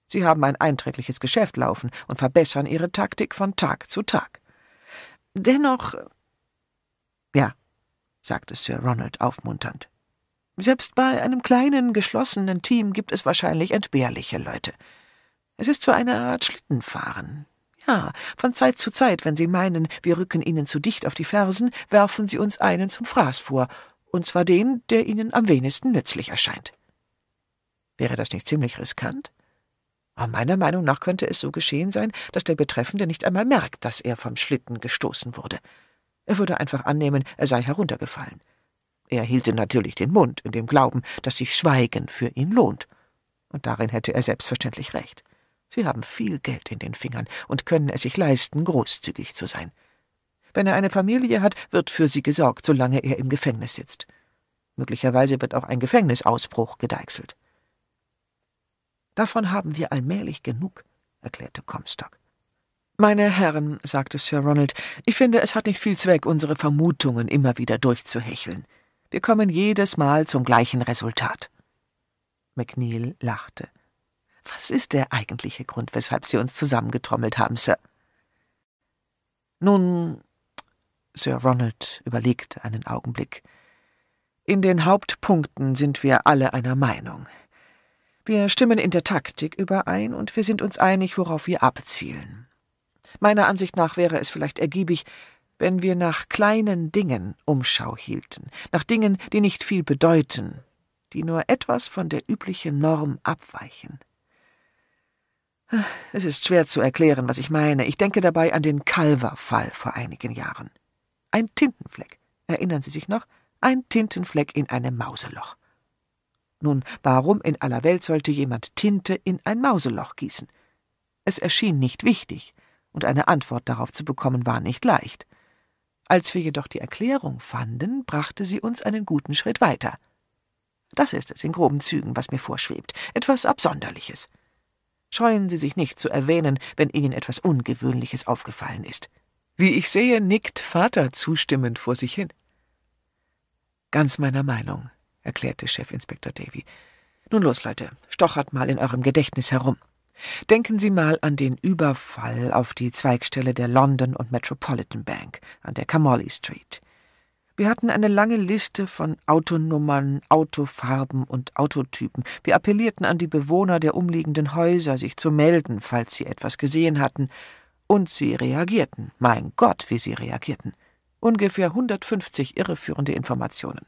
Sie haben ein einträgliches Geschäft laufen und verbessern ihre Taktik von Tag zu Tag. Dennoch. Ja, sagte Sir Ronald aufmunternd. Selbst bei einem kleinen, geschlossenen Team gibt es wahrscheinlich entbehrliche Leute. Es ist so eine Art Schlittenfahren. Ja, von Zeit zu Zeit, wenn Sie meinen, wir rücken Ihnen zu dicht auf die Fersen, werfen Sie uns einen zum Fraß vor, und zwar den, der Ihnen am wenigsten nützlich erscheint. Wäre das nicht ziemlich riskant? Aber meiner Meinung nach könnte es so geschehen sein, dass der Betreffende nicht einmal merkt, dass er vom Schlitten gestoßen wurde. Er würde einfach annehmen, er sei heruntergefallen. Er hielte natürlich den Mund in dem Glauben, dass sich Schweigen für ihn lohnt. Und darin hätte er selbstverständlich recht. Sie haben viel Geld in den Fingern und können es sich leisten, großzügig zu sein. Wenn er eine Familie hat, wird für sie gesorgt, solange er im Gefängnis sitzt. Möglicherweise wird auch ein Gefängnisausbruch gedeichselt. Davon haben wir allmählich genug, erklärte Comstock. Meine Herren, sagte Sir Ronald, ich finde, es hat nicht viel Zweck, unsere Vermutungen immer wieder durchzuhecheln. Wir kommen jedes Mal zum gleichen Resultat. McNeil lachte. Was ist der eigentliche Grund, weshalb Sie uns zusammengetrommelt haben, Sir? Nun, Sir Ronald überlegt einen Augenblick. In den Hauptpunkten sind wir alle einer Meinung. Wir stimmen in der Taktik überein und wir sind uns einig, worauf wir abzielen. Meiner Ansicht nach wäre es vielleicht ergiebig, wenn wir nach kleinen Dingen Umschau hielten, nach Dingen, die nicht viel bedeuten, die nur etwas von der üblichen Norm abweichen. Es ist schwer zu erklären, was ich meine. Ich denke dabei an den Calver-Fall vor einigen Jahren. Ein Tintenfleck. Erinnern Sie sich noch? Ein Tintenfleck in einem Mauseloch. Nun, warum in aller Welt sollte jemand Tinte in ein Mauseloch gießen? Es erschien nicht wichtig, und eine Antwort darauf zu bekommen war nicht leicht. Als wir jedoch die Erklärung fanden, brachte sie uns einen guten Schritt weiter. Das ist es in groben Zügen, was mir vorschwebt, etwas Absonderliches. Scheuen Sie sich nicht zu erwähnen, wenn Ihnen etwas Ungewöhnliches aufgefallen ist. Wie ich sehe, nickt Vater zustimmend vor sich hin. Ganz meiner Meinung, erklärte Chefinspektor Davy. Nun los, Leute, stochert mal in eurem Gedächtnis herum. Denken Sie mal an den Überfall auf die Zweigstelle der London und Metropolitan Bank an der Camorley Street. Wir hatten eine lange Liste von Autonummern, Autofarben und Autotypen. Wir appellierten an die Bewohner der umliegenden Häuser, sich zu melden, falls sie etwas gesehen hatten. Und sie reagierten. Mein Gott, wie sie reagierten. Ungefähr 150 irreführende Informationen.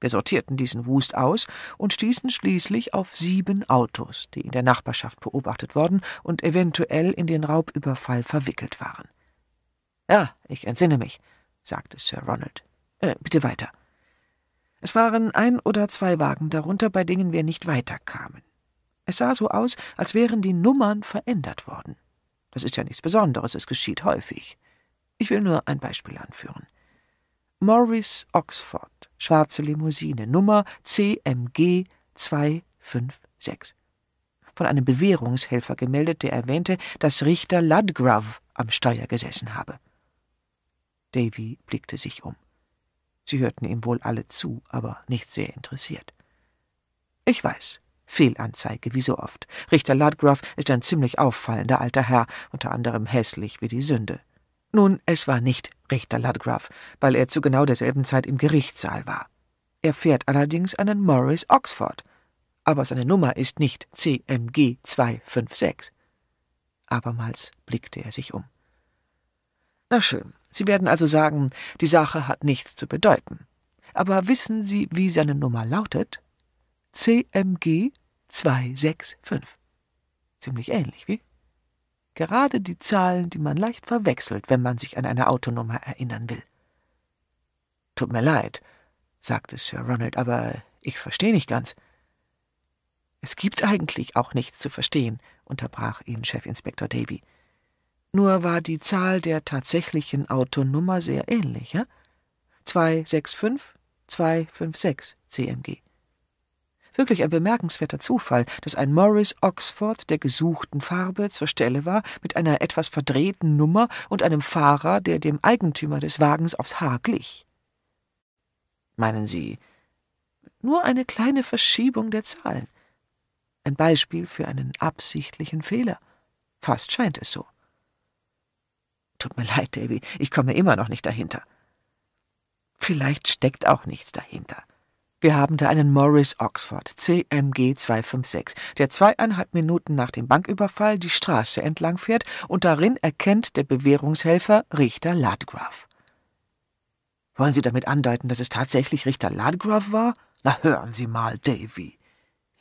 Wir sortierten diesen Wust aus und stießen schließlich auf sieben Autos, die in der Nachbarschaft beobachtet worden und eventuell in den Raubüberfall verwickelt waren. Ja, ah, ich entsinne mich, sagte Sir Ronald. Äh, bitte weiter. Es waren ein oder zwei Wagen darunter, bei denen wir nicht weiterkamen. Es sah so aus, als wären die Nummern verändert worden. Das ist ja nichts Besonderes, es geschieht häufig. Ich will nur ein Beispiel anführen. Morris Oxford, schwarze Limousine, Nummer CMG 256. Von einem Bewährungshelfer gemeldet, der erwähnte, dass Richter Ludgrove am Steuer gesessen habe. Davy blickte sich um. Sie hörten ihm wohl alle zu, aber nicht sehr interessiert. Ich weiß, Fehlanzeige, wie so oft. Richter Ludgraff ist ein ziemlich auffallender alter Herr, unter anderem hässlich wie die Sünde. Nun, es war nicht Richter Ludgraff, weil er zu genau derselben Zeit im Gerichtssaal war. Er fährt allerdings einen Morris Oxford, aber seine Nummer ist nicht CMG 256. Abermals blickte er sich um. Na schön, Sie werden also sagen, die Sache hat nichts zu bedeuten. Aber wissen Sie, wie seine Nummer lautet? CMG 265. Ziemlich ähnlich, wie? Gerade die Zahlen, die man leicht verwechselt, wenn man sich an eine Autonummer erinnern will. Tut mir leid, sagte Sir Ronald, aber ich verstehe nicht ganz. Es gibt eigentlich auch nichts zu verstehen, unterbrach ihn Chefinspektor Davy. Nur war die Zahl der tatsächlichen Autonummer sehr ähnlich, ja? 265, 256 CMG. Wirklich ein bemerkenswerter Zufall, dass ein Morris Oxford der gesuchten Farbe zur Stelle war, mit einer etwas verdrehten Nummer und einem Fahrer, der dem Eigentümer des Wagens aufs Haar glich. Meinen Sie, nur eine kleine Verschiebung der Zahlen. Ein Beispiel für einen absichtlichen Fehler. Fast scheint es so. Tut mir leid, Davy, ich komme immer noch nicht dahinter. Vielleicht steckt auch nichts dahinter. Wir haben da einen Morris Oxford, CMG 256, der zweieinhalb Minuten nach dem Banküberfall die Straße entlang fährt und darin erkennt der Bewährungshelfer Richter Ladgraf. Wollen Sie damit andeuten, dass es tatsächlich Richter Ladgraf war? Na hören Sie mal, Davy.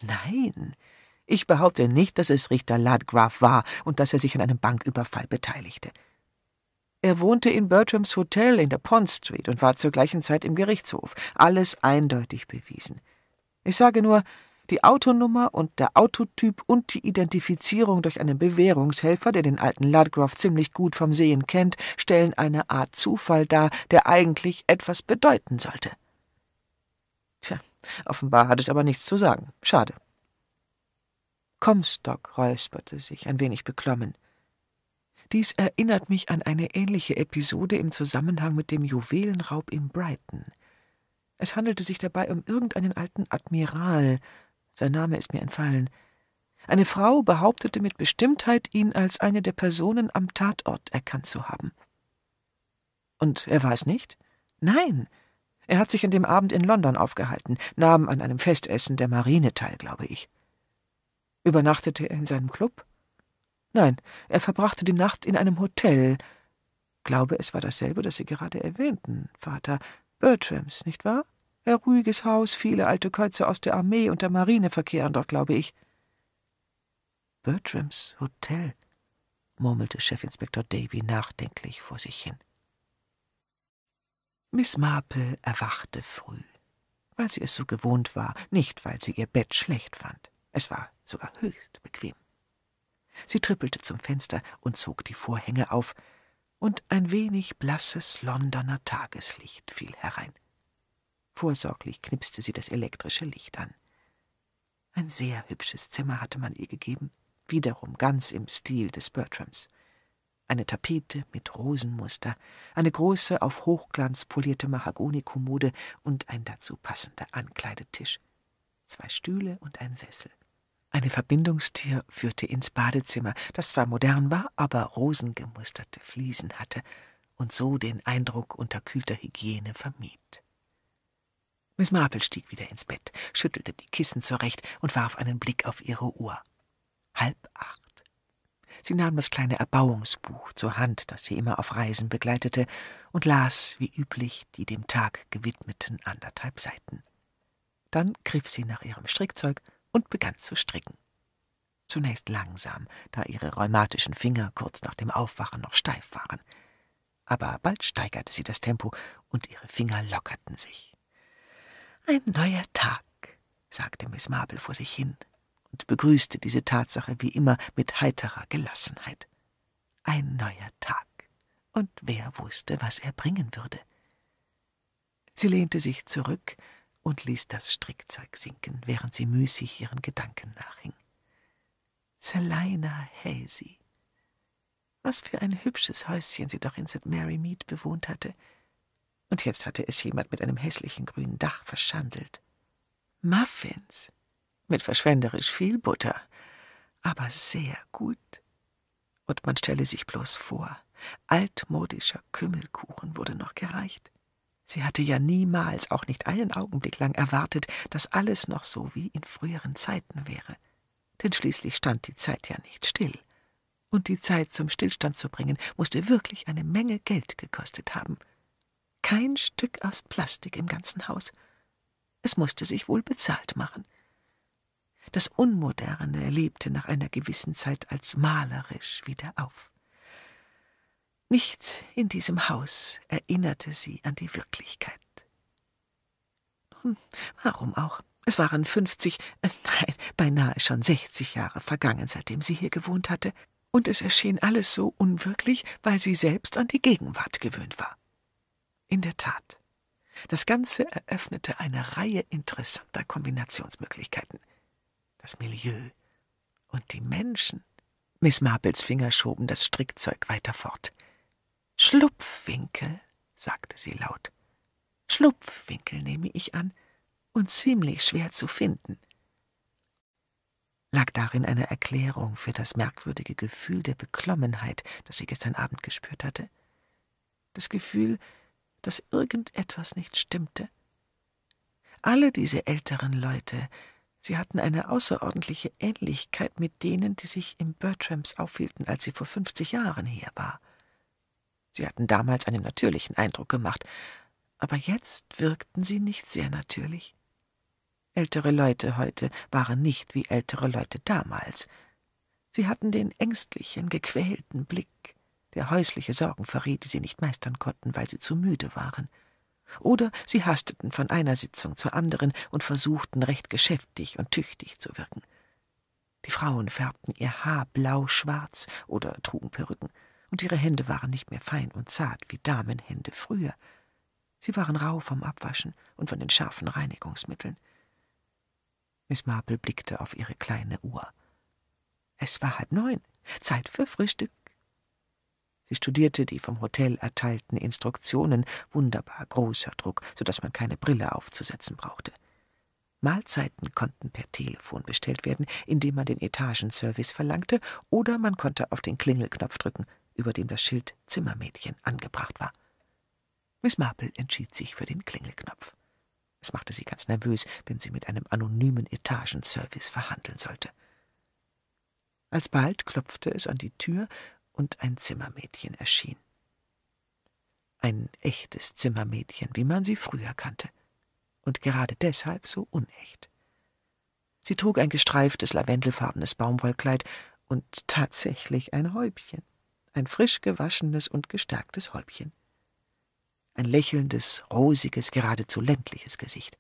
Nein, ich behaupte nicht, dass es Richter Ladgraf war und dass er sich an einem Banküberfall beteiligte. Er wohnte in Bertrams Hotel in der Pond Street und war zur gleichen Zeit im Gerichtshof. Alles eindeutig bewiesen. Ich sage nur, die Autonummer und der Autotyp und die Identifizierung durch einen Bewährungshelfer, der den alten Ludgrove ziemlich gut vom Sehen kennt, stellen eine Art Zufall dar, der eigentlich etwas bedeuten sollte. Tja, offenbar hat es aber nichts zu sagen. Schade. Comstock räusperte sich, ein wenig beklommen. Dies erinnert mich an eine ähnliche Episode im Zusammenhang mit dem Juwelenraub in Brighton. Es handelte sich dabei um irgendeinen alten Admiral, sein Name ist mir entfallen. Eine Frau behauptete mit Bestimmtheit, ihn als eine der Personen am Tatort erkannt zu haben. Und er war es nicht? Nein. Er hat sich an dem Abend in London aufgehalten, nahm an einem Festessen der Marine teil, glaube ich. Übernachtete er in seinem Club? Nein, er verbrachte die Nacht in einem Hotel. Glaube, es war dasselbe, das Sie gerade erwähnten, Vater. Bertrams, nicht wahr? Ein ruhiges Haus, viele alte Kreuze aus der Armee und der Marine verkehren dort, glaube ich. Bertrams Hotel, murmelte Chefinspektor Davy nachdenklich vor sich hin. Miss Marple erwachte früh, weil sie es so gewohnt war, nicht weil sie ihr Bett schlecht fand. Es war sogar höchst bequem. Sie trippelte zum Fenster und zog die Vorhänge auf, und ein wenig blasses Londoner Tageslicht fiel herein. Vorsorglich knipste sie das elektrische Licht an. Ein sehr hübsches Zimmer hatte man ihr gegeben, wiederum ganz im Stil des Bertrams. Eine Tapete mit Rosenmuster, eine große, auf Hochglanz polierte Mahagonikommode und ein dazu passender Ankleidetisch, zwei Stühle und ein Sessel. Eine Verbindungstür führte ins Badezimmer, das zwar modern war, aber rosengemusterte Fliesen hatte und so den Eindruck unterkühlter Hygiene vermied. Miss Marple stieg wieder ins Bett, schüttelte die Kissen zurecht und warf einen Blick auf ihre Uhr. Halb acht. Sie nahm das kleine Erbauungsbuch zur Hand, das sie immer auf Reisen begleitete, und las, wie üblich, die dem Tag gewidmeten anderthalb Seiten. Dann griff sie nach ihrem Strickzeug und begann zu stricken. Zunächst langsam, da ihre rheumatischen Finger kurz nach dem Aufwachen noch steif waren. Aber bald steigerte sie das Tempo und ihre Finger lockerten sich. Ein neuer Tag, sagte Miss Marple vor sich hin und begrüßte diese Tatsache wie immer mit heiterer Gelassenheit. Ein neuer Tag. Und wer wusste, was er bringen würde? Sie lehnte sich zurück, und ließ das Strickzeug sinken, während sie müßig ihren Gedanken nachhing. Selina Hazy. Was für ein hübsches Häuschen sie doch in St. Mary Mead bewohnt hatte. Und jetzt hatte es jemand mit einem hässlichen grünen Dach verschandelt. Muffins. Mit verschwenderisch viel Butter. Aber sehr gut. Und man stelle sich bloß vor, altmodischer Kümmelkuchen wurde noch gereicht. Sie hatte ja niemals, auch nicht einen Augenblick lang, erwartet, dass alles noch so wie in früheren Zeiten wäre. Denn schließlich stand die Zeit ja nicht still. Und die Zeit zum Stillstand zu bringen, musste wirklich eine Menge Geld gekostet haben. Kein Stück aus Plastik im ganzen Haus. Es musste sich wohl bezahlt machen. Das Unmoderne lebte nach einer gewissen Zeit als malerisch wieder auf. Nichts in diesem Haus erinnerte sie an die Wirklichkeit. Nun, warum auch? Es waren fünfzig, äh, nein, beinahe schon sechzig Jahre vergangen, seitdem sie hier gewohnt hatte, und es erschien alles so unwirklich, weil sie selbst an die Gegenwart gewöhnt war. In der Tat, das Ganze eröffnete eine Reihe interessanter Kombinationsmöglichkeiten. Das Milieu und die Menschen. Miss Maples Finger schoben das Strickzeug weiter fort. Schlupfwinkel, sagte sie laut. Schlupfwinkel nehme ich an und ziemlich schwer zu finden. Lag darin eine Erklärung für das merkwürdige Gefühl der Beklommenheit, das sie gestern Abend gespürt hatte? Das Gefühl, dass irgendetwas nicht stimmte? Alle diese älteren Leute, sie hatten eine außerordentliche Ähnlichkeit mit denen, die sich im Bertrams aufhielten, als sie vor fünfzig Jahren hier war. Sie hatten damals einen natürlichen Eindruck gemacht, aber jetzt wirkten sie nicht sehr natürlich. Ältere Leute heute waren nicht wie ältere Leute damals. Sie hatten den ängstlichen, gequälten Blick, der häusliche Sorgen verriet, die sie nicht meistern konnten, weil sie zu müde waren. Oder sie hasteten von einer Sitzung zur anderen und versuchten, recht geschäftig und tüchtig zu wirken. Die Frauen färbten ihr Haar blau-schwarz oder trugen Perücken und ihre Hände waren nicht mehr fein und zart wie Damenhände früher. Sie waren rau vom Abwaschen und von den scharfen Reinigungsmitteln. Miss Marple blickte auf ihre kleine Uhr. Es war halb neun, Zeit für Frühstück. Sie studierte die vom Hotel erteilten Instruktionen, wunderbar großer Druck, so dass man keine Brille aufzusetzen brauchte. Mahlzeiten konnten per Telefon bestellt werden, indem man den Etagenservice verlangte, oder man konnte auf den Klingelknopf drücken über dem das Schild Zimmermädchen angebracht war. Miss Marple entschied sich für den Klingelknopf. Es machte sie ganz nervös, wenn sie mit einem anonymen Etagenservice verhandeln sollte. Alsbald klopfte es an die Tür und ein Zimmermädchen erschien. Ein echtes Zimmermädchen, wie man sie früher kannte, und gerade deshalb so unecht. Sie trug ein gestreiftes lavendelfarbenes Baumwollkleid und tatsächlich ein Häubchen ein frisch gewaschenes und gestärktes Häubchen. Ein lächelndes, rosiges, geradezu ländliches Gesicht.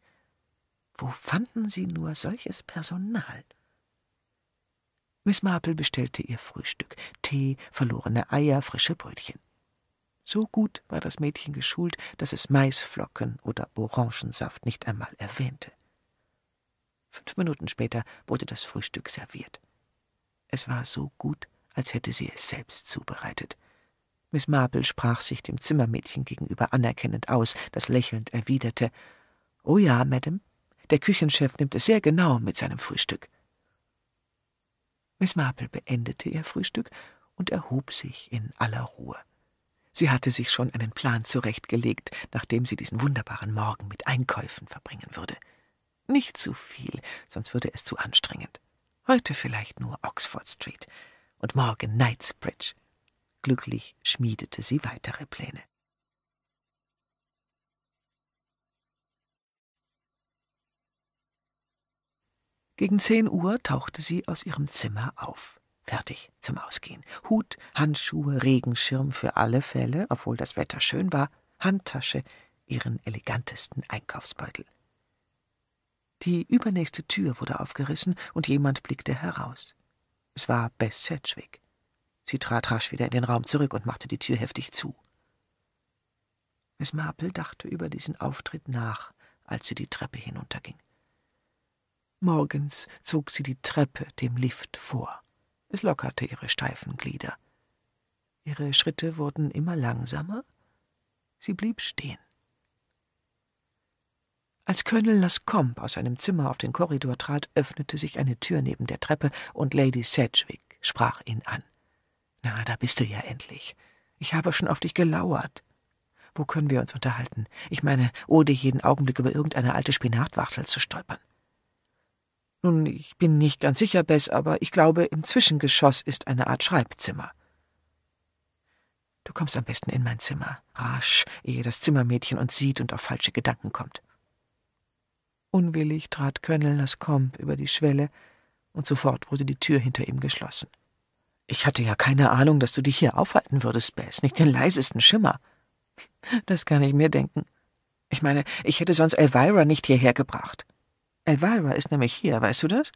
Wo fanden sie nur solches Personal? Miss Marple bestellte ihr Frühstück, Tee, verlorene Eier, frische Brötchen. So gut war das Mädchen geschult, dass es Maisflocken oder Orangensaft nicht einmal erwähnte. Fünf Minuten später wurde das Frühstück serviert. Es war so gut, als hätte sie es selbst zubereitet. Miss Marple sprach sich dem Zimmermädchen gegenüber anerkennend aus, das lächelnd erwiderte Oh ja, Madame, der Küchenchef nimmt es sehr genau mit seinem Frühstück. Miss Marple beendete ihr Frühstück und erhob sich in aller Ruhe. Sie hatte sich schon einen Plan zurechtgelegt, nachdem sie diesen wunderbaren Morgen mit Einkäufen verbringen würde. Nicht zu viel, sonst würde es zu anstrengend. Heute vielleicht nur Oxford Street und morgen Knightsbridge. Glücklich schmiedete sie weitere Pläne. Gegen zehn Uhr tauchte sie aus ihrem Zimmer auf. Fertig zum Ausgehen. Hut, Handschuhe, Regenschirm für alle Fälle, obwohl das Wetter schön war, Handtasche, ihren elegantesten Einkaufsbeutel. Die übernächste Tür wurde aufgerissen und jemand blickte heraus. Es war Bess Sedgwick. Sie trat rasch wieder in den Raum zurück und machte die Tür heftig zu. Miss Marple dachte über diesen Auftritt nach, als sie die Treppe hinunterging. Morgens zog sie die Treppe dem Lift vor. Es lockerte ihre steifen Glieder. Ihre Schritte wurden immer langsamer. Sie blieb stehen. Als Colonel Lascombe aus seinem Zimmer auf den Korridor trat, öffnete sich eine Tür neben der Treppe und Lady Sedgwick sprach ihn an. Na, da bist du ja endlich. Ich habe schon auf dich gelauert. Wo können wir uns unterhalten? Ich meine, ohne jeden Augenblick über irgendeine alte Spinatwachtel zu stolpern. Nun, ich bin nicht ganz sicher, Bess, aber ich glaube, im Zwischengeschoss ist eine Art Schreibzimmer. Du kommst am besten in mein Zimmer, rasch, ehe das Zimmermädchen uns sieht und auf falsche Gedanken kommt. Unwillig trat Colonel Lascombe über die Schwelle, und sofort wurde die Tür hinter ihm geschlossen. Ich hatte ja keine Ahnung, dass du dich hier aufhalten würdest, Bess, nicht den leisesten Schimmer. Das kann ich mir denken. Ich meine, ich hätte sonst Elvira nicht hierher gebracht. Elvira ist nämlich hier, weißt du das?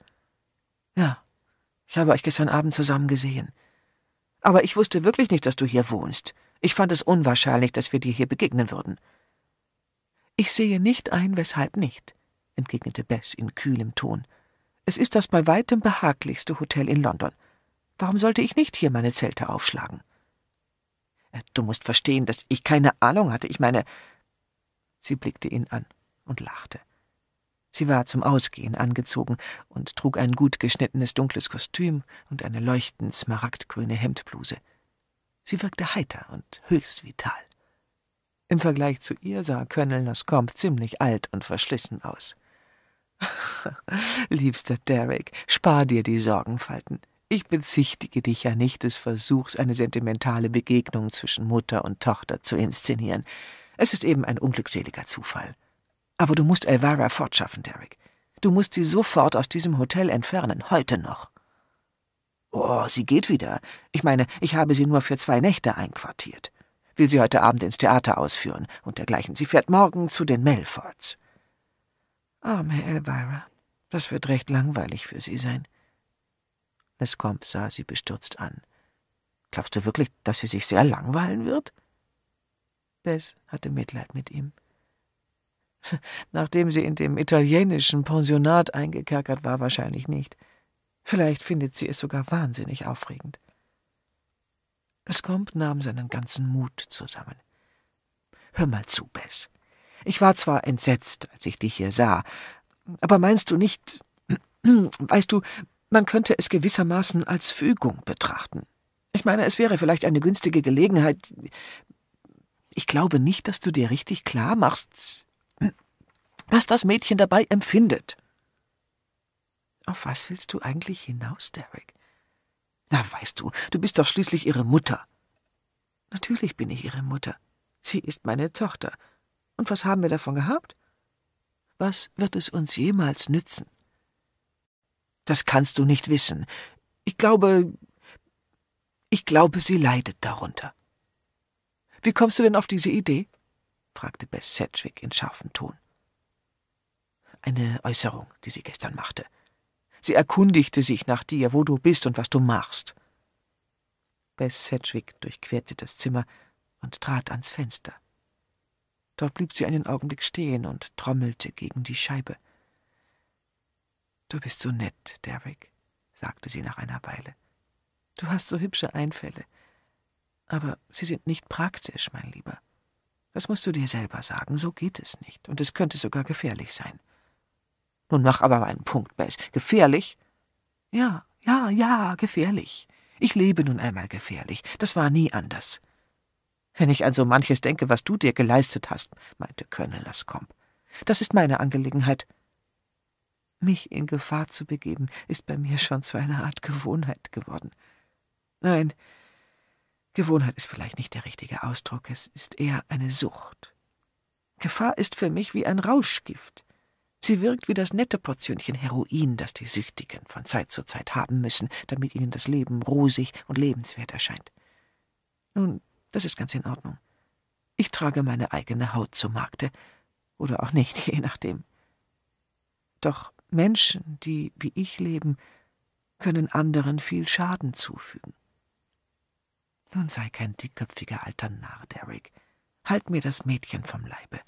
Ja, ich habe euch gestern Abend zusammen gesehen. Aber ich wusste wirklich nicht, dass du hier wohnst. Ich fand es unwahrscheinlich, dass wir dir hier begegnen würden. Ich sehe nicht ein, weshalb nicht entgegnete Bess in kühlem Ton. Es ist das bei weitem behaglichste Hotel in London. Warum sollte ich nicht hier meine Zelte aufschlagen? Äh, du musst verstehen, dass ich keine Ahnung hatte. Ich meine. Sie blickte ihn an und lachte. Sie war zum Ausgehen angezogen und trug ein gut geschnittenes dunkles Kostüm und eine leuchtend smaragdgrüne Hemdbluse. Sie wirkte heiter und höchst vital. Im Vergleich zu ihr sah Colonel Nascombe ziemlich alt und verschlissen aus. Liebster Derek, spar dir die Sorgenfalten. Ich bezichtige dich ja nicht des Versuchs, eine sentimentale Begegnung zwischen Mutter und Tochter zu inszenieren. Es ist eben ein unglückseliger Zufall. Aber du musst Elvira fortschaffen, Derek. Du musst sie sofort aus diesem Hotel entfernen, heute noch. Oh, sie geht wieder. Ich meine, ich habe sie nur für zwei Nächte einquartiert. Will sie heute Abend ins Theater ausführen und dergleichen. Sie fährt morgen zu den Melfords. Arme Elvira, das wird recht langweilig für Sie sein. Lescombe sah sie bestürzt an. Glaubst du wirklich, dass sie sich sehr langweilen wird? Bess hatte Mitleid mit ihm. Nachdem sie in dem italienischen Pensionat eingekerkert war, wahrscheinlich nicht. Vielleicht findet sie es sogar wahnsinnig aufregend. Lescombe nahm seinen ganzen Mut zusammen. Hör mal zu, Bess. Ich war zwar entsetzt, als ich dich hier sah, aber meinst du nicht, weißt du, man könnte es gewissermaßen als Fügung betrachten. Ich meine, es wäre vielleicht eine günstige Gelegenheit. Ich glaube nicht, dass du dir richtig klar machst, was das Mädchen dabei empfindet. Auf was willst du eigentlich hinaus, Derek? Na, weißt du, du bist doch schließlich ihre Mutter. Natürlich bin ich ihre Mutter. Sie ist meine Tochter. Und was haben wir davon gehabt? Was wird es uns jemals nützen? Das kannst du nicht wissen. Ich glaube, ich glaube, sie leidet darunter. Wie kommst du denn auf diese Idee? fragte Bess Sedgwick in scharfem Ton. Eine Äußerung, die sie gestern machte. Sie erkundigte sich nach dir, wo du bist und was du machst. Bess Sedgwick durchquerte das Zimmer und trat ans Fenster. Dort blieb sie einen Augenblick stehen und trommelte gegen die Scheibe. Du bist so nett, Derek, sagte sie nach einer Weile. Du hast so hübsche Einfälle. Aber sie sind nicht praktisch, mein Lieber. Das musst du dir selber sagen, so geht es nicht, und es könnte sogar gefährlich sein. Nun mach aber meinen Punkt, Bess. Gefährlich? Ja, ja, ja, gefährlich. Ich lebe nun einmal gefährlich. Das war nie anders. Wenn ich an so manches denke, was du dir geleistet hast, meinte Colonel Lascombe. Das ist meine Angelegenheit. Mich in Gefahr zu begeben, ist bei mir schon zu einer Art Gewohnheit geworden. Nein, Gewohnheit ist vielleicht nicht der richtige Ausdruck, es ist eher eine Sucht. Gefahr ist für mich wie ein Rauschgift. Sie wirkt wie das nette Portionchen Heroin, das die Süchtigen von Zeit zu Zeit haben müssen, damit ihnen das Leben rosig und lebenswert erscheint. Nun das ist ganz in Ordnung. Ich trage meine eigene Haut zu Markte. Oder auch nicht, je nachdem. Doch Menschen, die wie ich leben, können anderen viel Schaden zufügen. Nun sei kein dickköpfiger alter Narr, Derek. Halt mir das Mädchen vom Leibe.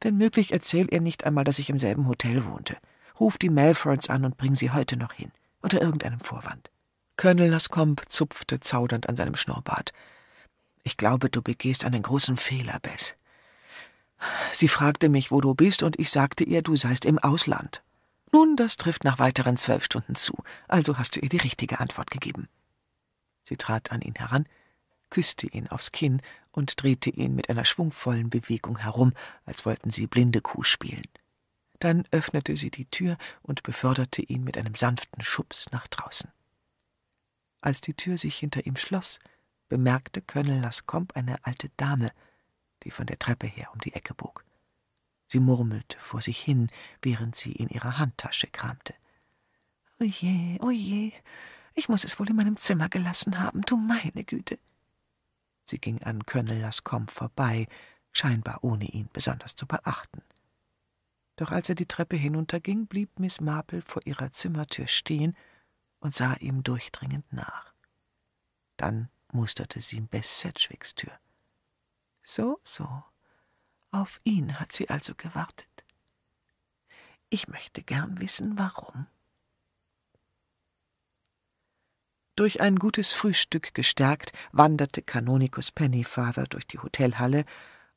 Wenn möglich, erzähl ihr nicht einmal, dass ich im selben Hotel wohnte. Ruf die Melfords an und bring sie heute noch hin, unter irgendeinem Vorwand. Colonel Lascombe zupfte zaudernd an seinem Schnurrbart. Ich glaube, du begehst einen großen Fehler, Bess. Sie fragte mich, wo du bist, und ich sagte ihr, du seist im Ausland. Nun, das trifft nach weiteren zwölf Stunden zu, also hast du ihr die richtige Antwort gegeben. Sie trat an ihn heran, küsste ihn aufs Kinn und drehte ihn mit einer schwungvollen Bewegung herum, als wollten sie blinde Kuh spielen. Dann öffnete sie die Tür und beförderte ihn mit einem sanften Schubs nach draußen. Als die Tür sich hinter ihm schloss, bemerkte Colonel Lascombe eine alte Dame, die von der Treppe her um die Ecke bog. Sie murmelte vor sich hin, während sie in ihrer Handtasche kramte. Oje, oje, ich muß es wohl in meinem Zimmer gelassen haben, du meine Güte. Sie ging an Colonel Lascombe vorbei, scheinbar ohne ihn besonders zu beachten. Doch als er die Treppe hinunterging, blieb Miss Marple vor ihrer Zimmertür stehen und sah ihm durchdringend nach. Dann musterte sie Bess Sedgwicks Tür. So, so. Auf ihn hat sie also gewartet. Ich möchte gern wissen, warum. Durch ein gutes Frühstück gestärkt, wanderte Kanonikus Pennyfather durch die Hotelhalle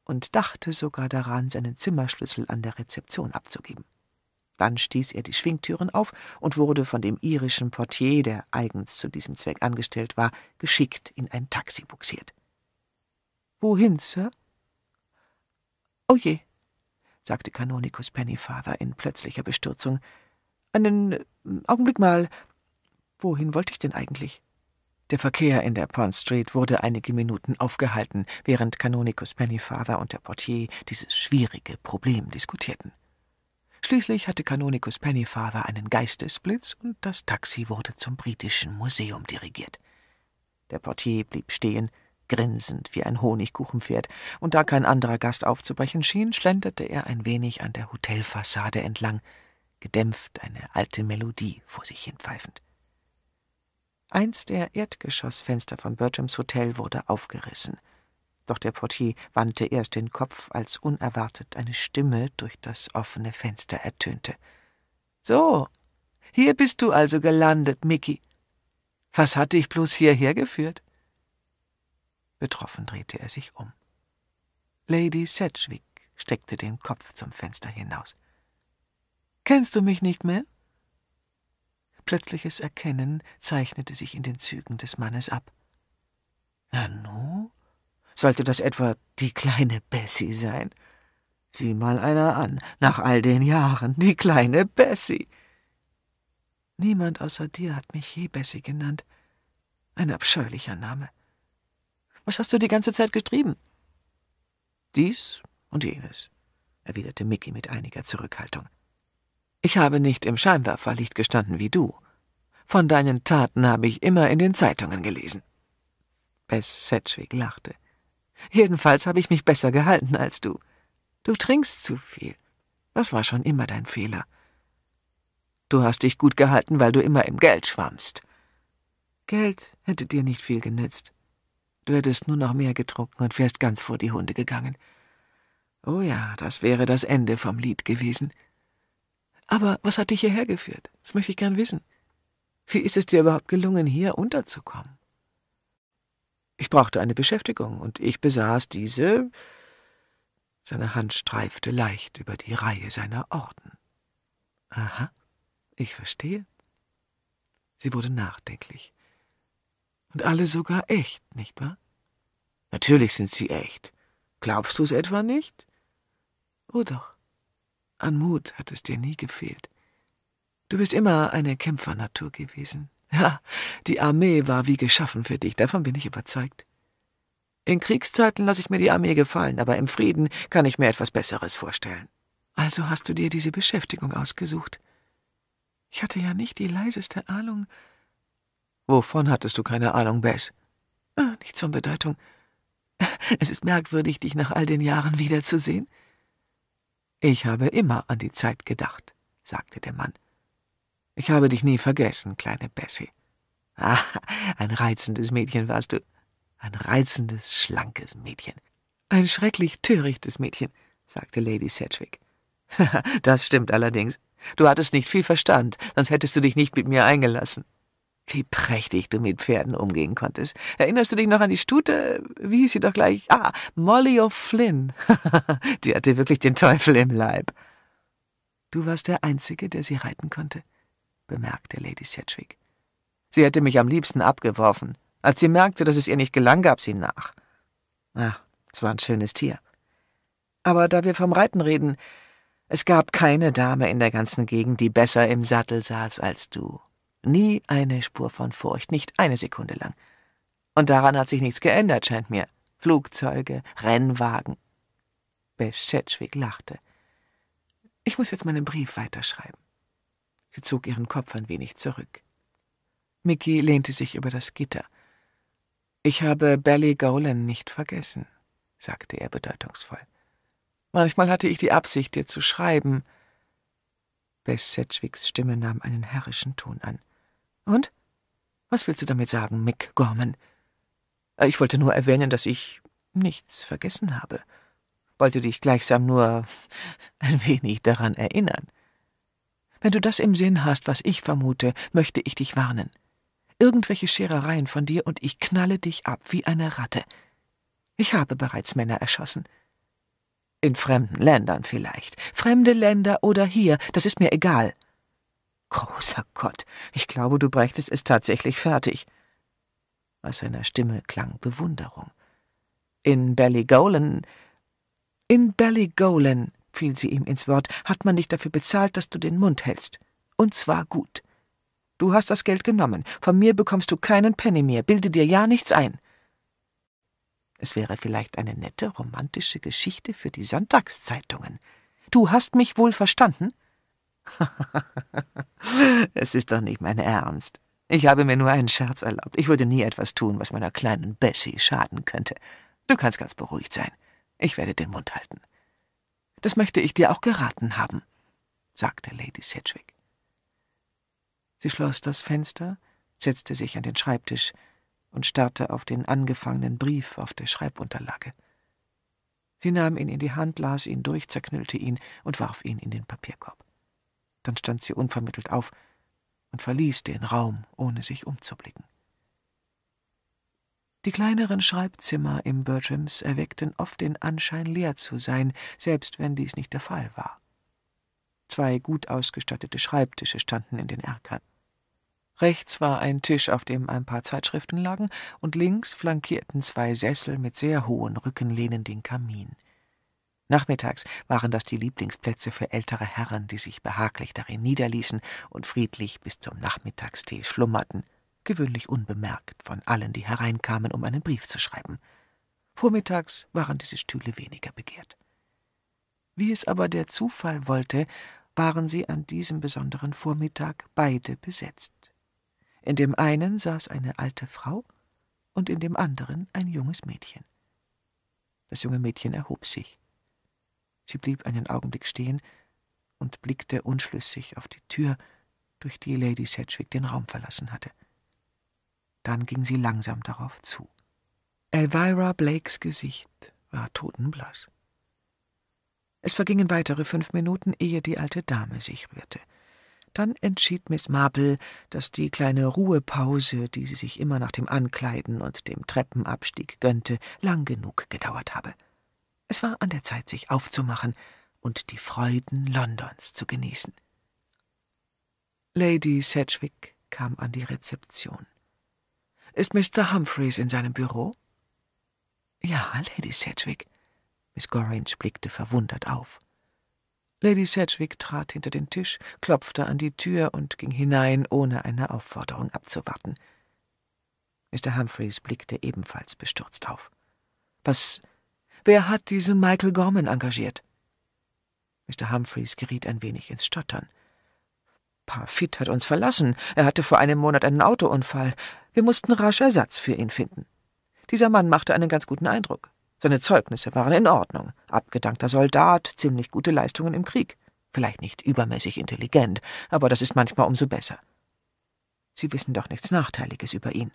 und dachte sogar daran, seinen Zimmerschlüssel an der Rezeption abzugeben. Dann stieß er die Schwingtüren auf und wurde von dem irischen Portier, der eigens zu diesem Zweck angestellt war, geschickt in ein Taxi buxiert. Wohin, Sir? Oh je, sagte Kanonikus Pennyfather in plötzlicher Bestürzung. Einen äh, Augenblick mal. Wohin wollte ich denn eigentlich? Der Verkehr in der Pond Street wurde einige Minuten aufgehalten, während Kanonikus Pennyfather und der Portier dieses schwierige Problem diskutierten. Schließlich hatte Kanonikus Pennyfather einen Geistesblitz und das Taxi wurde zum Britischen Museum dirigiert. Der Portier blieb stehen, grinsend wie ein Honigkuchenpferd, und da kein anderer Gast aufzubrechen schien, schlenderte er ein wenig an der Hotelfassade entlang, gedämpft eine alte Melodie vor sich hinpfeifend. Eins der Erdgeschossfenster von Bertrams Hotel wurde aufgerissen – doch der Portier wandte erst den Kopf, als unerwartet eine Stimme durch das offene Fenster ertönte. So, hier bist du also gelandet, Micky. Was hat dich bloß hierher geführt? Betroffen drehte er sich um. Lady Sedgwick steckte den Kopf zum Fenster hinaus. Kennst du mich nicht mehr? Plötzliches Erkennen zeichnete sich in den Zügen des Mannes ab. Nanu? Sollte das etwa die kleine Bessie sein? Sieh mal einer an, nach all den Jahren, die kleine Bessie. Niemand außer dir hat mich je Bessie genannt. Ein abscheulicher Name. Was hast du die ganze Zeit getrieben? Dies und jenes, erwiderte Mickey mit einiger Zurückhaltung. Ich habe nicht im Scheinwerferlicht gestanden wie du. Von deinen Taten habe ich immer in den Zeitungen gelesen. Bess Sedgwick lachte. Jedenfalls habe ich mich besser gehalten als du. Du trinkst zu viel. Das war schon immer dein Fehler. Du hast dich gut gehalten, weil du immer im Geld schwammst. Geld hätte dir nicht viel genützt. Du hättest nur noch mehr getrunken und wärst ganz vor die Hunde gegangen. Oh ja, das wäre das Ende vom Lied gewesen. Aber was hat dich hierher geführt? Das möchte ich gern wissen. Wie ist es dir überhaupt gelungen, hier unterzukommen? Ich brauchte eine Beschäftigung, und ich besaß diese. Seine Hand streifte leicht über die Reihe seiner Orden. Aha, ich verstehe. Sie wurde nachdenklich. Und alle sogar echt, nicht wahr? Natürlich sind sie echt. Glaubst du es etwa nicht? Oh doch. An Mut hat es dir nie gefehlt. Du bist immer eine Kämpfernatur gewesen. Ja, die Armee war wie geschaffen für dich, davon bin ich überzeugt. In Kriegszeiten lasse ich mir die Armee gefallen, aber im Frieden kann ich mir etwas Besseres vorstellen. Also hast du dir diese Beschäftigung ausgesucht. Ich hatte ja nicht die leiseste Ahnung. Wovon hattest du keine Ahnung, Bess? Ah, nichts von Bedeutung. Es ist merkwürdig, dich nach all den Jahren wiederzusehen. Ich habe immer an die Zeit gedacht, sagte der Mann. Ich habe dich nie vergessen, kleine Bessie. Ah, ein reizendes Mädchen warst du. Ein reizendes, schlankes Mädchen. Ein schrecklich törichtes Mädchen, sagte Lady Sedgwick. das stimmt allerdings. Du hattest nicht viel Verstand, sonst hättest du dich nicht mit mir eingelassen. Wie prächtig du mit Pferden umgehen konntest. Erinnerst du dich noch an die Stute? Wie hieß sie doch gleich? Ah, Molly O'Flynn. die hatte wirklich den Teufel im Leib. Du warst der Einzige, der sie reiten konnte bemerkte Lady Sedgwick. Sie hätte mich am liebsten abgeworfen, als sie merkte, dass es ihr nicht gelang, gab sie nach. Ach, es war ein schönes Tier. Aber da wir vom Reiten reden, es gab keine Dame in der ganzen Gegend, die besser im Sattel saß als du. Nie eine Spur von Furcht, nicht eine Sekunde lang. Und daran hat sich nichts geändert, scheint mir. Flugzeuge, Rennwagen. Beschetschwig lachte. Ich muss jetzt meinen Brief weiterschreiben. Sie zog ihren Kopf ein wenig zurück. Mickey lehnte sich über das Gitter. Ich habe Belly Golan nicht vergessen, sagte er bedeutungsvoll. Manchmal hatte ich die Absicht, dir zu schreiben. Bess Sedgwicks Stimme nahm einen herrischen Ton an. Und? Was willst du damit sagen, Mick Gorman? Ich wollte nur erwähnen, dass ich nichts vergessen habe. Wollte dich gleichsam nur ein wenig daran erinnern. Wenn du das im Sinn hast, was ich vermute, möchte ich dich warnen. Irgendwelche Scherereien von dir und ich knalle dich ab wie eine Ratte. Ich habe bereits Männer erschossen. In fremden Ländern vielleicht. Fremde Länder oder hier, das ist mir egal. Großer Gott, ich glaube, du brächtest es tatsächlich fertig. Aus seiner Stimme klang Bewunderung. In Ballygolan. In Ballygolan fiel sie ihm ins Wort, hat man nicht dafür bezahlt, dass du den Mund hältst. Und zwar gut. Du hast das Geld genommen. Von mir bekommst du keinen Penny mehr. Bilde dir ja nichts ein. Es wäre vielleicht eine nette, romantische Geschichte für die Sonntagszeitungen. Du hast mich wohl verstanden? es ist doch nicht mein Ernst. Ich habe mir nur einen Scherz erlaubt. Ich würde nie etwas tun, was meiner kleinen Bessie schaden könnte. Du kannst ganz beruhigt sein. Ich werde den Mund halten. Das möchte ich dir auch geraten haben, sagte Lady Sedgwick. Sie schloss das Fenster, setzte sich an den Schreibtisch und starrte auf den angefangenen Brief auf der Schreibunterlage. Sie nahm ihn in die Hand, las ihn durch, zerknüllte ihn und warf ihn in den Papierkorb. Dann stand sie unvermittelt auf und verließ den Raum, ohne sich umzublicken. Die kleineren Schreibzimmer im Bertrams erweckten oft den Anschein, leer zu sein, selbst wenn dies nicht der Fall war. Zwei gut ausgestattete Schreibtische standen in den Erkern. Rechts war ein Tisch, auf dem ein paar Zeitschriften lagen, und links flankierten zwei Sessel mit sehr hohen Rückenlehnen den Kamin. Nachmittags waren das die Lieblingsplätze für ältere Herren, die sich behaglich darin niederließen und friedlich bis zum Nachmittagstee schlummerten gewöhnlich unbemerkt von allen, die hereinkamen, um einen Brief zu schreiben. Vormittags waren diese Stühle weniger begehrt. Wie es aber der Zufall wollte, waren sie an diesem besonderen Vormittag beide besetzt. In dem einen saß eine alte Frau und in dem anderen ein junges Mädchen. Das junge Mädchen erhob sich. Sie blieb einen Augenblick stehen und blickte unschlüssig auf die Tür, durch die Lady Sedgwick den Raum verlassen hatte. Dann ging sie langsam darauf zu. Elvira Blakes Gesicht war totenblass. Es vergingen weitere fünf Minuten, ehe die alte Dame sich rührte. Dann entschied Miss Marple, dass die kleine Ruhepause, die sie sich immer nach dem Ankleiden und dem Treppenabstieg gönnte, lang genug gedauert habe. Es war an der Zeit, sich aufzumachen und die Freuden Londons zu genießen. Lady Sedgwick kam an die Rezeption. Ist Mr. Humphreys in seinem Büro? Ja, Lady Sedgwick. Miss Gorringe blickte verwundert auf. Lady Sedgwick trat hinter den Tisch, klopfte an die Tür und ging hinein, ohne eine Aufforderung abzuwarten. Mr. Humphreys blickte ebenfalls bestürzt auf. Was? Wer hat diesen Michael Gorman engagiert? Mr. Humphreys geriet ein wenig ins Stottern. Parfit hat uns verlassen. Er hatte vor einem Monat einen Autounfall. Wir mussten rasch Ersatz für ihn finden. Dieser Mann machte einen ganz guten Eindruck. Seine Zeugnisse waren in Ordnung. Abgedankter Soldat, ziemlich gute Leistungen im Krieg. Vielleicht nicht übermäßig intelligent, aber das ist manchmal umso besser. Sie wissen doch nichts Nachteiliges über ihn.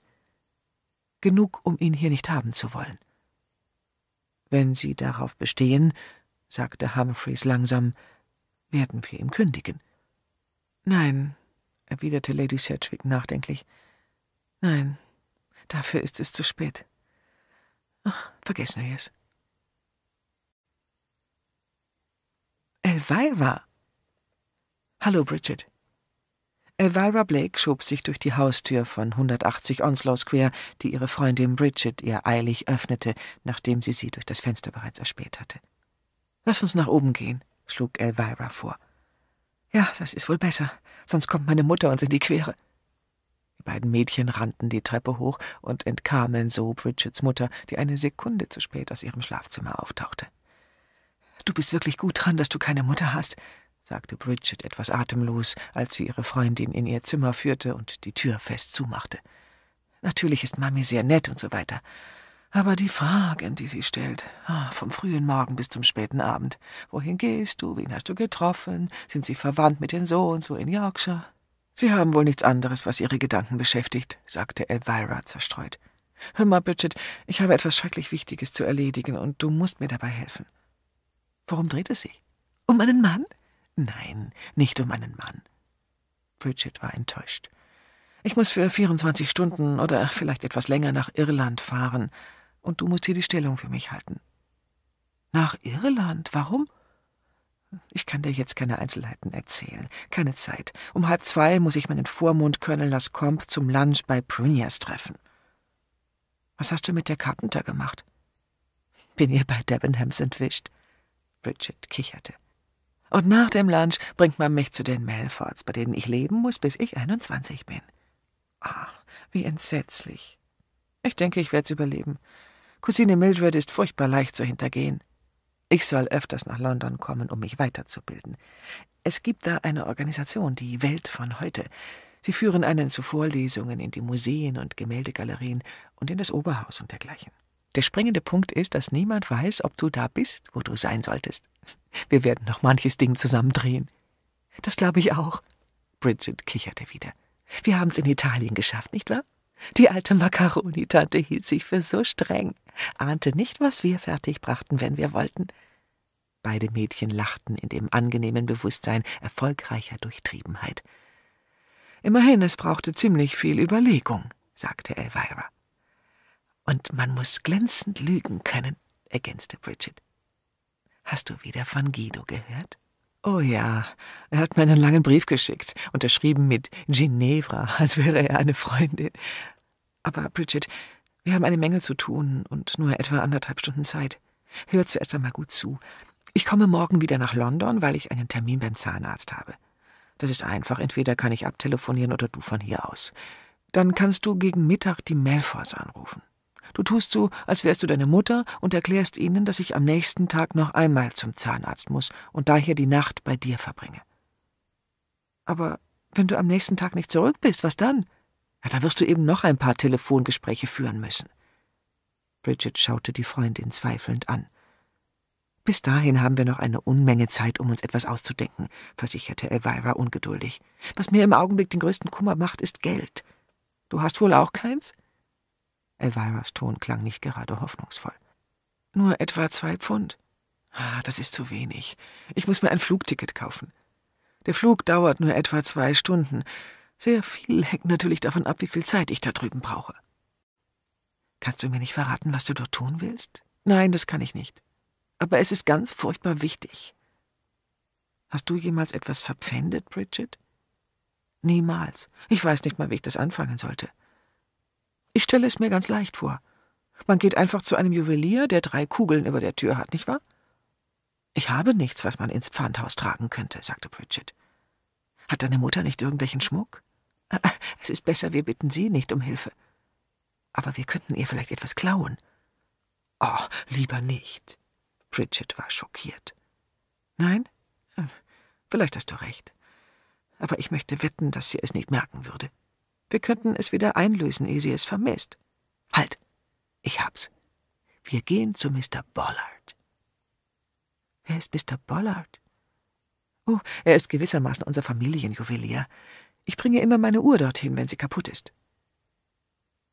Genug, um ihn hier nicht haben zu wollen. Wenn Sie darauf bestehen, sagte Humphreys langsam, werden wir ihm kündigen. Nein, erwiderte Lady Sedgwick nachdenklich, Nein, dafür ist es zu spät. Ach, vergessen wir es. Elvira. Hallo, Bridget. Elvira Blake schob sich durch die Haustür von 180 Onslow Square, die ihre Freundin Bridget ihr eilig öffnete, nachdem sie sie durch das Fenster bereits erspäht hatte. Lass uns nach oben gehen, schlug Elvira vor. Ja, das ist wohl besser, sonst kommt meine Mutter uns in die Quere beiden Mädchen rannten die Treppe hoch und entkamen so Bridgets Mutter, die eine Sekunde zu spät aus ihrem Schlafzimmer auftauchte. Du bist wirklich gut dran, dass du keine Mutter hast, sagte Bridget etwas atemlos, als sie ihre Freundin in ihr Zimmer führte und die Tür fest zumachte. Natürlich ist Mami sehr nett und so weiter. Aber die Fragen, die sie stellt, ah, vom frühen Morgen bis zum späten Abend. Wohin gehst du? Wen hast du getroffen? Sind sie verwandt mit den so und so in Yorkshire? Sie haben wohl nichts anderes, was Ihre Gedanken beschäftigt, sagte Elvira zerstreut. Hör mal, Bridget, ich habe etwas schrecklich Wichtiges zu erledigen und du musst mir dabei helfen. Worum dreht es sich? Um einen Mann? Nein, nicht um einen Mann. Bridget war enttäuscht. Ich muss für 24 Stunden oder vielleicht etwas länger nach Irland fahren und du musst hier die Stellung für mich halten. Nach Irland? Warum? Ich kann dir jetzt keine Einzelheiten erzählen. Keine Zeit. Um halb zwei muss ich meinen Vormund Colonel Lascombe zum Lunch bei Pruniers treffen. Was hast du mit der Carpenter gemacht? Bin ihr bei Debenhams entwischt. Bridget kicherte. Und nach dem Lunch bringt man mich zu den Melfords, bei denen ich leben muss, bis ich 21 bin. Ah, wie entsetzlich. Ich denke, ich werde es überleben. Cousine Mildred ist furchtbar leicht zu hintergehen. Ich soll öfters nach London kommen, um mich weiterzubilden. Es gibt da eine Organisation, die Welt von heute. Sie führen einen zu Vorlesungen in die Museen und Gemäldegalerien und in das Oberhaus und dergleichen. Der springende Punkt ist, dass niemand weiß, ob du da bist, wo du sein solltest. Wir werden noch manches Ding zusammendrehen. Das glaube ich auch. Bridget kicherte wieder. Wir haben's in Italien geschafft, nicht wahr? Die alte Makaroni-Tante hielt sich für so streng, ahnte nicht, was wir fertig brachten, wenn wir wollten. Beide Mädchen lachten in dem angenehmen Bewusstsein erfolgreicher Durchtriebenheit. Immerhin, es brauchte ziemlich viel Überlegung, sagte Elvira. Und man muss glänzend lügen können, ergänzte Bridget. Hast du wieder von Guido gehört? Oh ja, er hat mir einen langen Brief geschickt, unterschrieben mit Ginevra, als wäre er eine Freundin. Aber Bridget, wir haben eine Menge zu tun und nur etwa anderthalb Stunden Zeit. Hör zuerst einmal gut zu. Ich komme morgen wieder nach London, weil ich einen Termin beim Zahnarzt habe. Das ist einfach, entweder kann ich abtelefonieren oder du von hier aus. Dann kannst du gegen Mittag die Melfors anrufen. Du tust so, als wärst du deine Mutter und erklärst ihnen, dass ich am nächsten Tag noch einmal zum Zahnarzt muss und daher die Nacht bei dir verbringe. Aber wenn du am nächsten Tag nicht zurück bist, was dann? Ja, dann wirst du eben noch ein paar Telefongespräche führen müssen. Bridget schaute die Freundin zweifelnd an. Bis dahin haben wir noch eine Unmenge Zeit, um uns etwas auszudenken, versicherte Elvira ungeduldig. Was mir im Augenblick den größten Kummer macht, ist Geld. Du hast wohl auch keins? Elviras Ton klang nicht gerade hoffnungsvoll. Nur etwa zwei Pfund. Ah, das ist zu wenig. Ich muss mir ein Flugticket kaufen. Der Flug dauert nur etwa zwei Stunden. Sehr viel hängt natürlich davon ab, wie viel Zeit ich da drüben brauche. Kannst du mir nicht verraten, was du dort tun willst? Nein, das kann ich nicht. Aber es ist ganz furchtbar wichtig. Hast du jemals etwas verpfändet, Bridget? Niemals. Ich weiß nicht mal, wie ich das anfangen sollte. Ich stelle es mir ganz leicht vor. Man geht einfach zu einem Juwelier, der drei Kugeln über der Tür hat, nicht wahr? Ich habe nichts, was man ins Pfandhaus tragen könnte, sagte Bridget. Hat deine Mutter nicht irgendwelchen Schmuck? Es ist besser, wir bitten sie nicht um Hilfe. Aber wir könnten ihr vielleicht etwas klauen. Oh, lieber nicht. Bridget war schockiert. Nein? Hm, vielleicht hast du recht. Aber ich möchte wetten, dass sie es nicht merken würde. Wir könnten es wieder einlösen, ehe sie es vermisst. Halt, ich hab's. Wir gehen zu Mr. Bollard. Wer ist Mr. Bollard? Oh, er ist gewissermaßen unser Familienjuwelier. Ich bringe immer meine Uhr dorthin, wenn sie kaputt ist.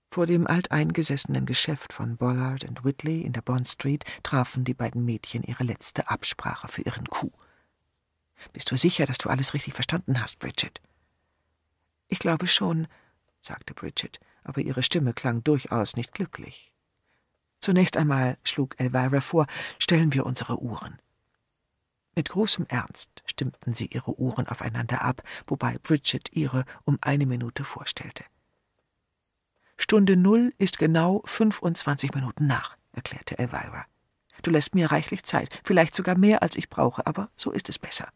Vor dem alteingesessenen Geschäft von Bollard und Whitley in der Bond Street trafen die beiden Mädchen ihre letzte Absprache für ihren Coup. Bist du sicher, dass du alles richtig verstanden hast, Bridget? Ich glaube schon, sagte Bridget, aber ihre Stimme klang durchaus nicht glücklich. Zunächst einmal, schlug Elvira vor, stellen wir unsere Uhren. Mit großem Ernst stimmten sie ihre Uhren aufeinander ab, wobei Bridget ihre um eine Minute vorstellte. Stunde null ist genau 25 Minuten nach, erklärte Elvira. Du lässt mir reichlich Zeit, vielleicht sogar mehr, als ich brauche, aber so ist es besser.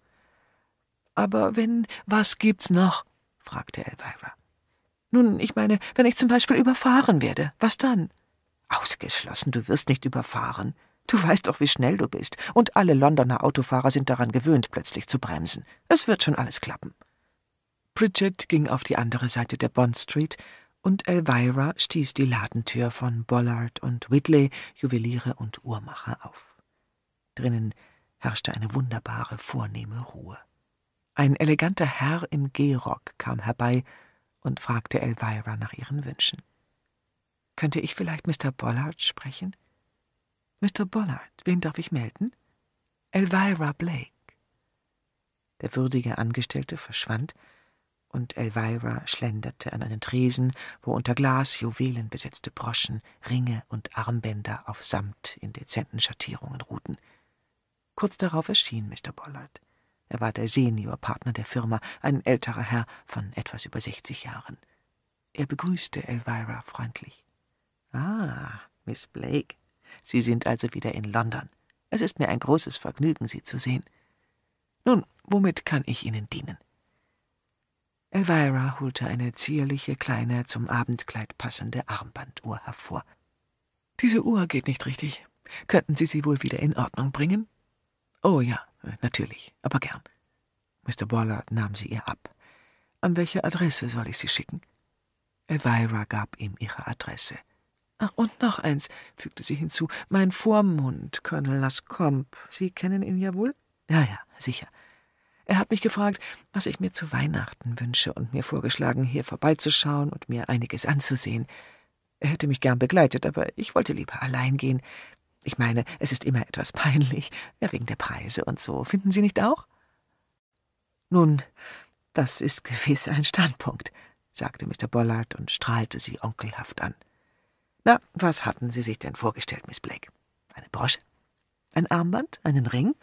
Aber wenn, was gibt's noch? fragte Elvira. Nun, ich meine, wenn ich zum Beispiel überfahren werde, was dann? Ausgeschlossen, du wirst nicht überfahren. Du weißt doch, wie schnell du bist, und alle Londoner Autofahrer sind daran gewöhnt, plötzlich zu bremsen. Es wird schon alles klappen. Bridget ging auf die andere Seite der Bond Street, und Elvira stieß die Ladentür von Bollard und Whitley, Juweliere und Uhrmacher, auf. Drinnen herrschte eine wunderbare, vornehme Ruhe. Ein eleganter Herr im Gehrock kam herbei und fragte Elvira nach ihren Wünschen. Könnte ich vielleicht Mr. Bollard sprechen? Mr. Bollard, wen darf ich melden? Elvira Blake. Der würdige Angestellte verschwand, und Elvira schlenderte an einen Tresen, wo unter Glas Juwelen besetzte Broschen, Ringe und Armbänder auf Samt in dezenten Schattierungen ruhten. Kurz darauf erschien Mr. Bollard. Er war der Seniorpartner der Firma, ein älterer Herr von etwas über 60 Jahren. Er begrüßte Elvira freundlich. Ah, Miss Blake, Sie sind also wieder in London. Es ist mir ein großes Vergnügen, Sie zu sehen. Nun, womit kann ich Ihnen dienen? Elvira holte eine zierliche, kleine, zum Abendkleid passende Armbanduhr hervor. Diese Uhr geht nicht richtig. Könnten Sie sie wohl wieder in Ordnung bringen? Oh ja, Natürlich, aber gern. Mr. Bollard nahm sie ihr ab. An welche Adresse soll ich sie schicken? Elvira gab ihm ihre Adresse. Ach, und noch eins, fügte sie hinzu, mein Vormund, Colonel Lascombe, Sie kennen ihn ja wohl? Ja, ja, sicher. Er hat mich gefragt, was ich mir zu Weihnachten wünsche und mir vorgeschlagen, hier vorbeizuschauen und mir einiges anzusehen. Er hätte mich gern begleitet, aber ich wollte lieber allein gehen. Ich meine, es ist immer etwas peinlich, ja, wegen der Preise und so. Finden Sie nicht auch? Nun, das ist gewiss ein Standpunkt, sagte Mr. Bollard und strahlte sie onkelhaft an. Na, was hatten Sie sich denn vorgestellt, Miss Blake? Eine Brosche? Ein Armband? Einen Ring?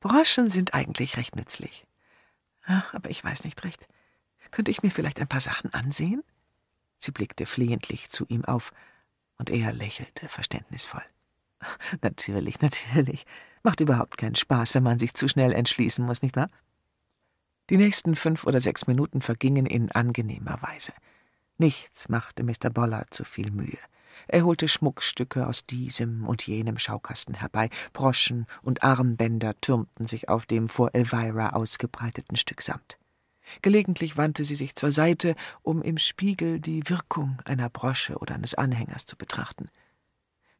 Broschen sind eigentlich recht nützlich. Ach, aber ich weiß nicht recht. Könnte ich mir vielleicht ein paar Sachen ansehen? Sie blickte flehentlich zu ihm auf, und er lächelte verständnisvoll. Natürlich, natürlich. Macht überhaupt keinen Spaß, wenn man sich zu schnell entschließen muss, nicht wahr? Die nächsten fünf oder sechs Minuten vergingen in angenehmer Weise. Nichts machte Mr. Bollard zu viel Mühe. Er holte Schmuckstücke aus diesem und jenem Schaukasten herbei, Broschen und Armbänder türmten sich auf dem vor Elvira ausgebreiteten Stück Samt. Gelegentlich wandte sie sich zur Seite, um im Spiegel die Wirkung einer Brosche oder eines Anhängers zu betrachten.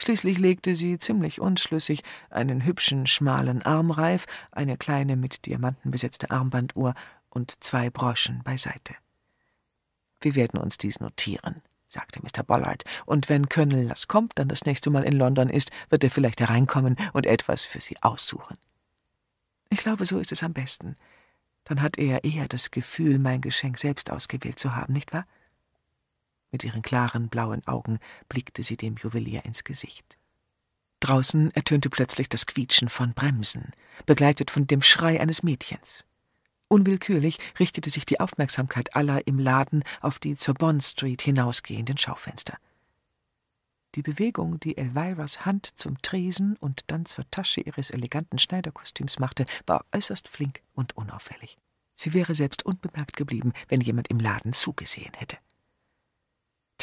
Schließlich legte sie ziemlich unschlüssig einen hübschen, schmalen Armreif, eine kleine mit Diamanten besetzte Armbanduhr und zwei Broschen beiseite. Wir werden uns dies notieren, sagte Mr. Bollard, und wenn Colonel Lass kommt, dann das nächste Mal in London ist, wird er vielleicht hereinkommen und etwas für Sie aussuchen. Ich glaube, so ist es am besten. Dann hat er eher das Gefühl, mein Geschenk selbst ausgewählt zu haben, nicht wahr? Mit ihren klaren blauen Augen blickte sie dem Juwelier ins Gesicht. Draußen ertönte plötzlich das Quietschen von Bremsen, begleitet von dem Schrei eines Mädchens. Unwillkürlich richtete sich die Aufmerksamkeit aller im Laden auf die zur Bond Street hinausgehenden Schaufenster. Die Bewegung, die Elviras Hand zum Tresen und dann zur Tasche ihres eleganten Schneiderkostüms machte, war äußerst flink und unauffällig. Sie wäre selbst unbemerkt geblieben, wenn jemand im Laden zugesehen hätte.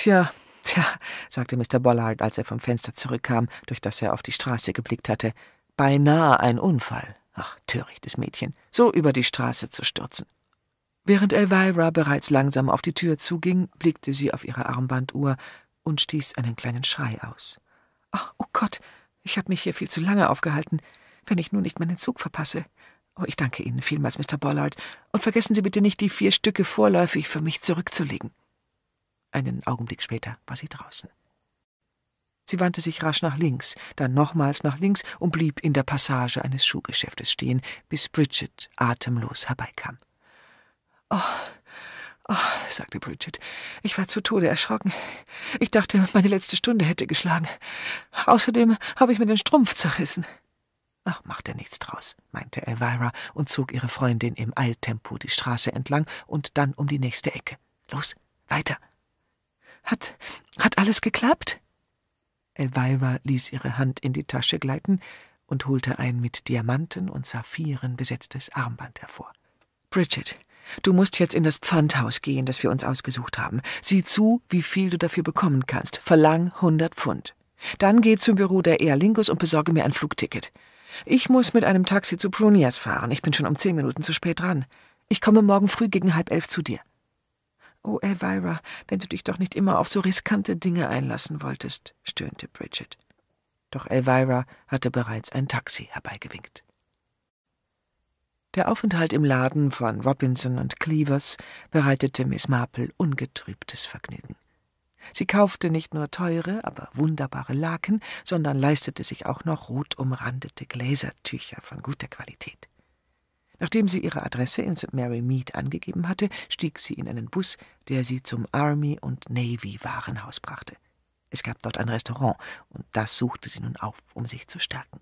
Tja, tja, sagte Mr. Bollard, als er vom Fenster zurückkam, durch das er auf die Straße geblickt hatte. Beinahe ein Unfall. Ach, törichtes Mädchen, so über die Straße zu stürzen. Während Elvira bereits langsam auf die Tür zuging, blickte sie auf ihre Armbanduhr und stieß einen kleinen Schrei aus. Ach, oh Gott, ich habe mich hier viel zu lange aufgehalten. Wenn ich nur nicht meinen Zug verpasse. Oh, ich danke Ihnen vielmals, Mr. Bollard, und vergessen Sie bitte nicht, die vier Stücke vorläufig für mich zurückzulegen. Einen Augenblick später war sie draußen. Sie wandte sich rasch nach links, dann nochmals nach links und blieb in der Passage eines Schuhgeschäftes stehen, bis Bridget atemlos herbeikam. Oh, oh, sagte Bridget, ich war zu Tode erschrocken. Ich dachte, meine letzte Stunde hätte geschlagen. Außerdem habe ich mir den Strumpf zerrissen. Ach, macht er nichts draus, meinte Elvira und zog ihre Freundin im Eiltempo die Straße entlang und dann um die nächste Ecke. Los, weiter, hat, hat alles geklappt? Elvira ließ ihre Hand in die Tasche gleiten und holte ein mit Diamanten und Saphiren besetztes Armband hervor. Bridget, du musst jetzt in das Pfandhaus gehen, das wir uns ausgesucht haben. Sieh zu, wie viel du dafür bekommen kannst. Verlang hundert Pfund. Dann geh zum Büro der Lingus und besorge mir ein Flugticket. Ich muss mit einem Taxi zu Prunias fahren. Ich bin schon um zehn Minuten zu spät dran. Ich komme morgen früh gegen halb elf zu dir. Oh, Elvira, wenn du dich doch nicht immer auf so riskante Dinge einlassen wolltest, stöhnte Bridget. Doch Elvira hatte bereits ein Taxi herbeigewinkt. Der Aufenthalt im Laden von Robinson und Cleavers bereitete Miss Marple ungetrübtes Vergnügen. Sie kaufte nicht nur teure, aber wunderbare Laken, sondern leistete sich auch noch rot umrandete Gläsertücher von guter Qualität. Nachdem sie ihre Adresse in St. Mary Mead angegeben hatte, stieg sie in einen Bus, der sie zum Army und Navy Warenhaus brachte. Es gab dort ein Restaurant, und das suchte sie nun auf, um sich zu stärken.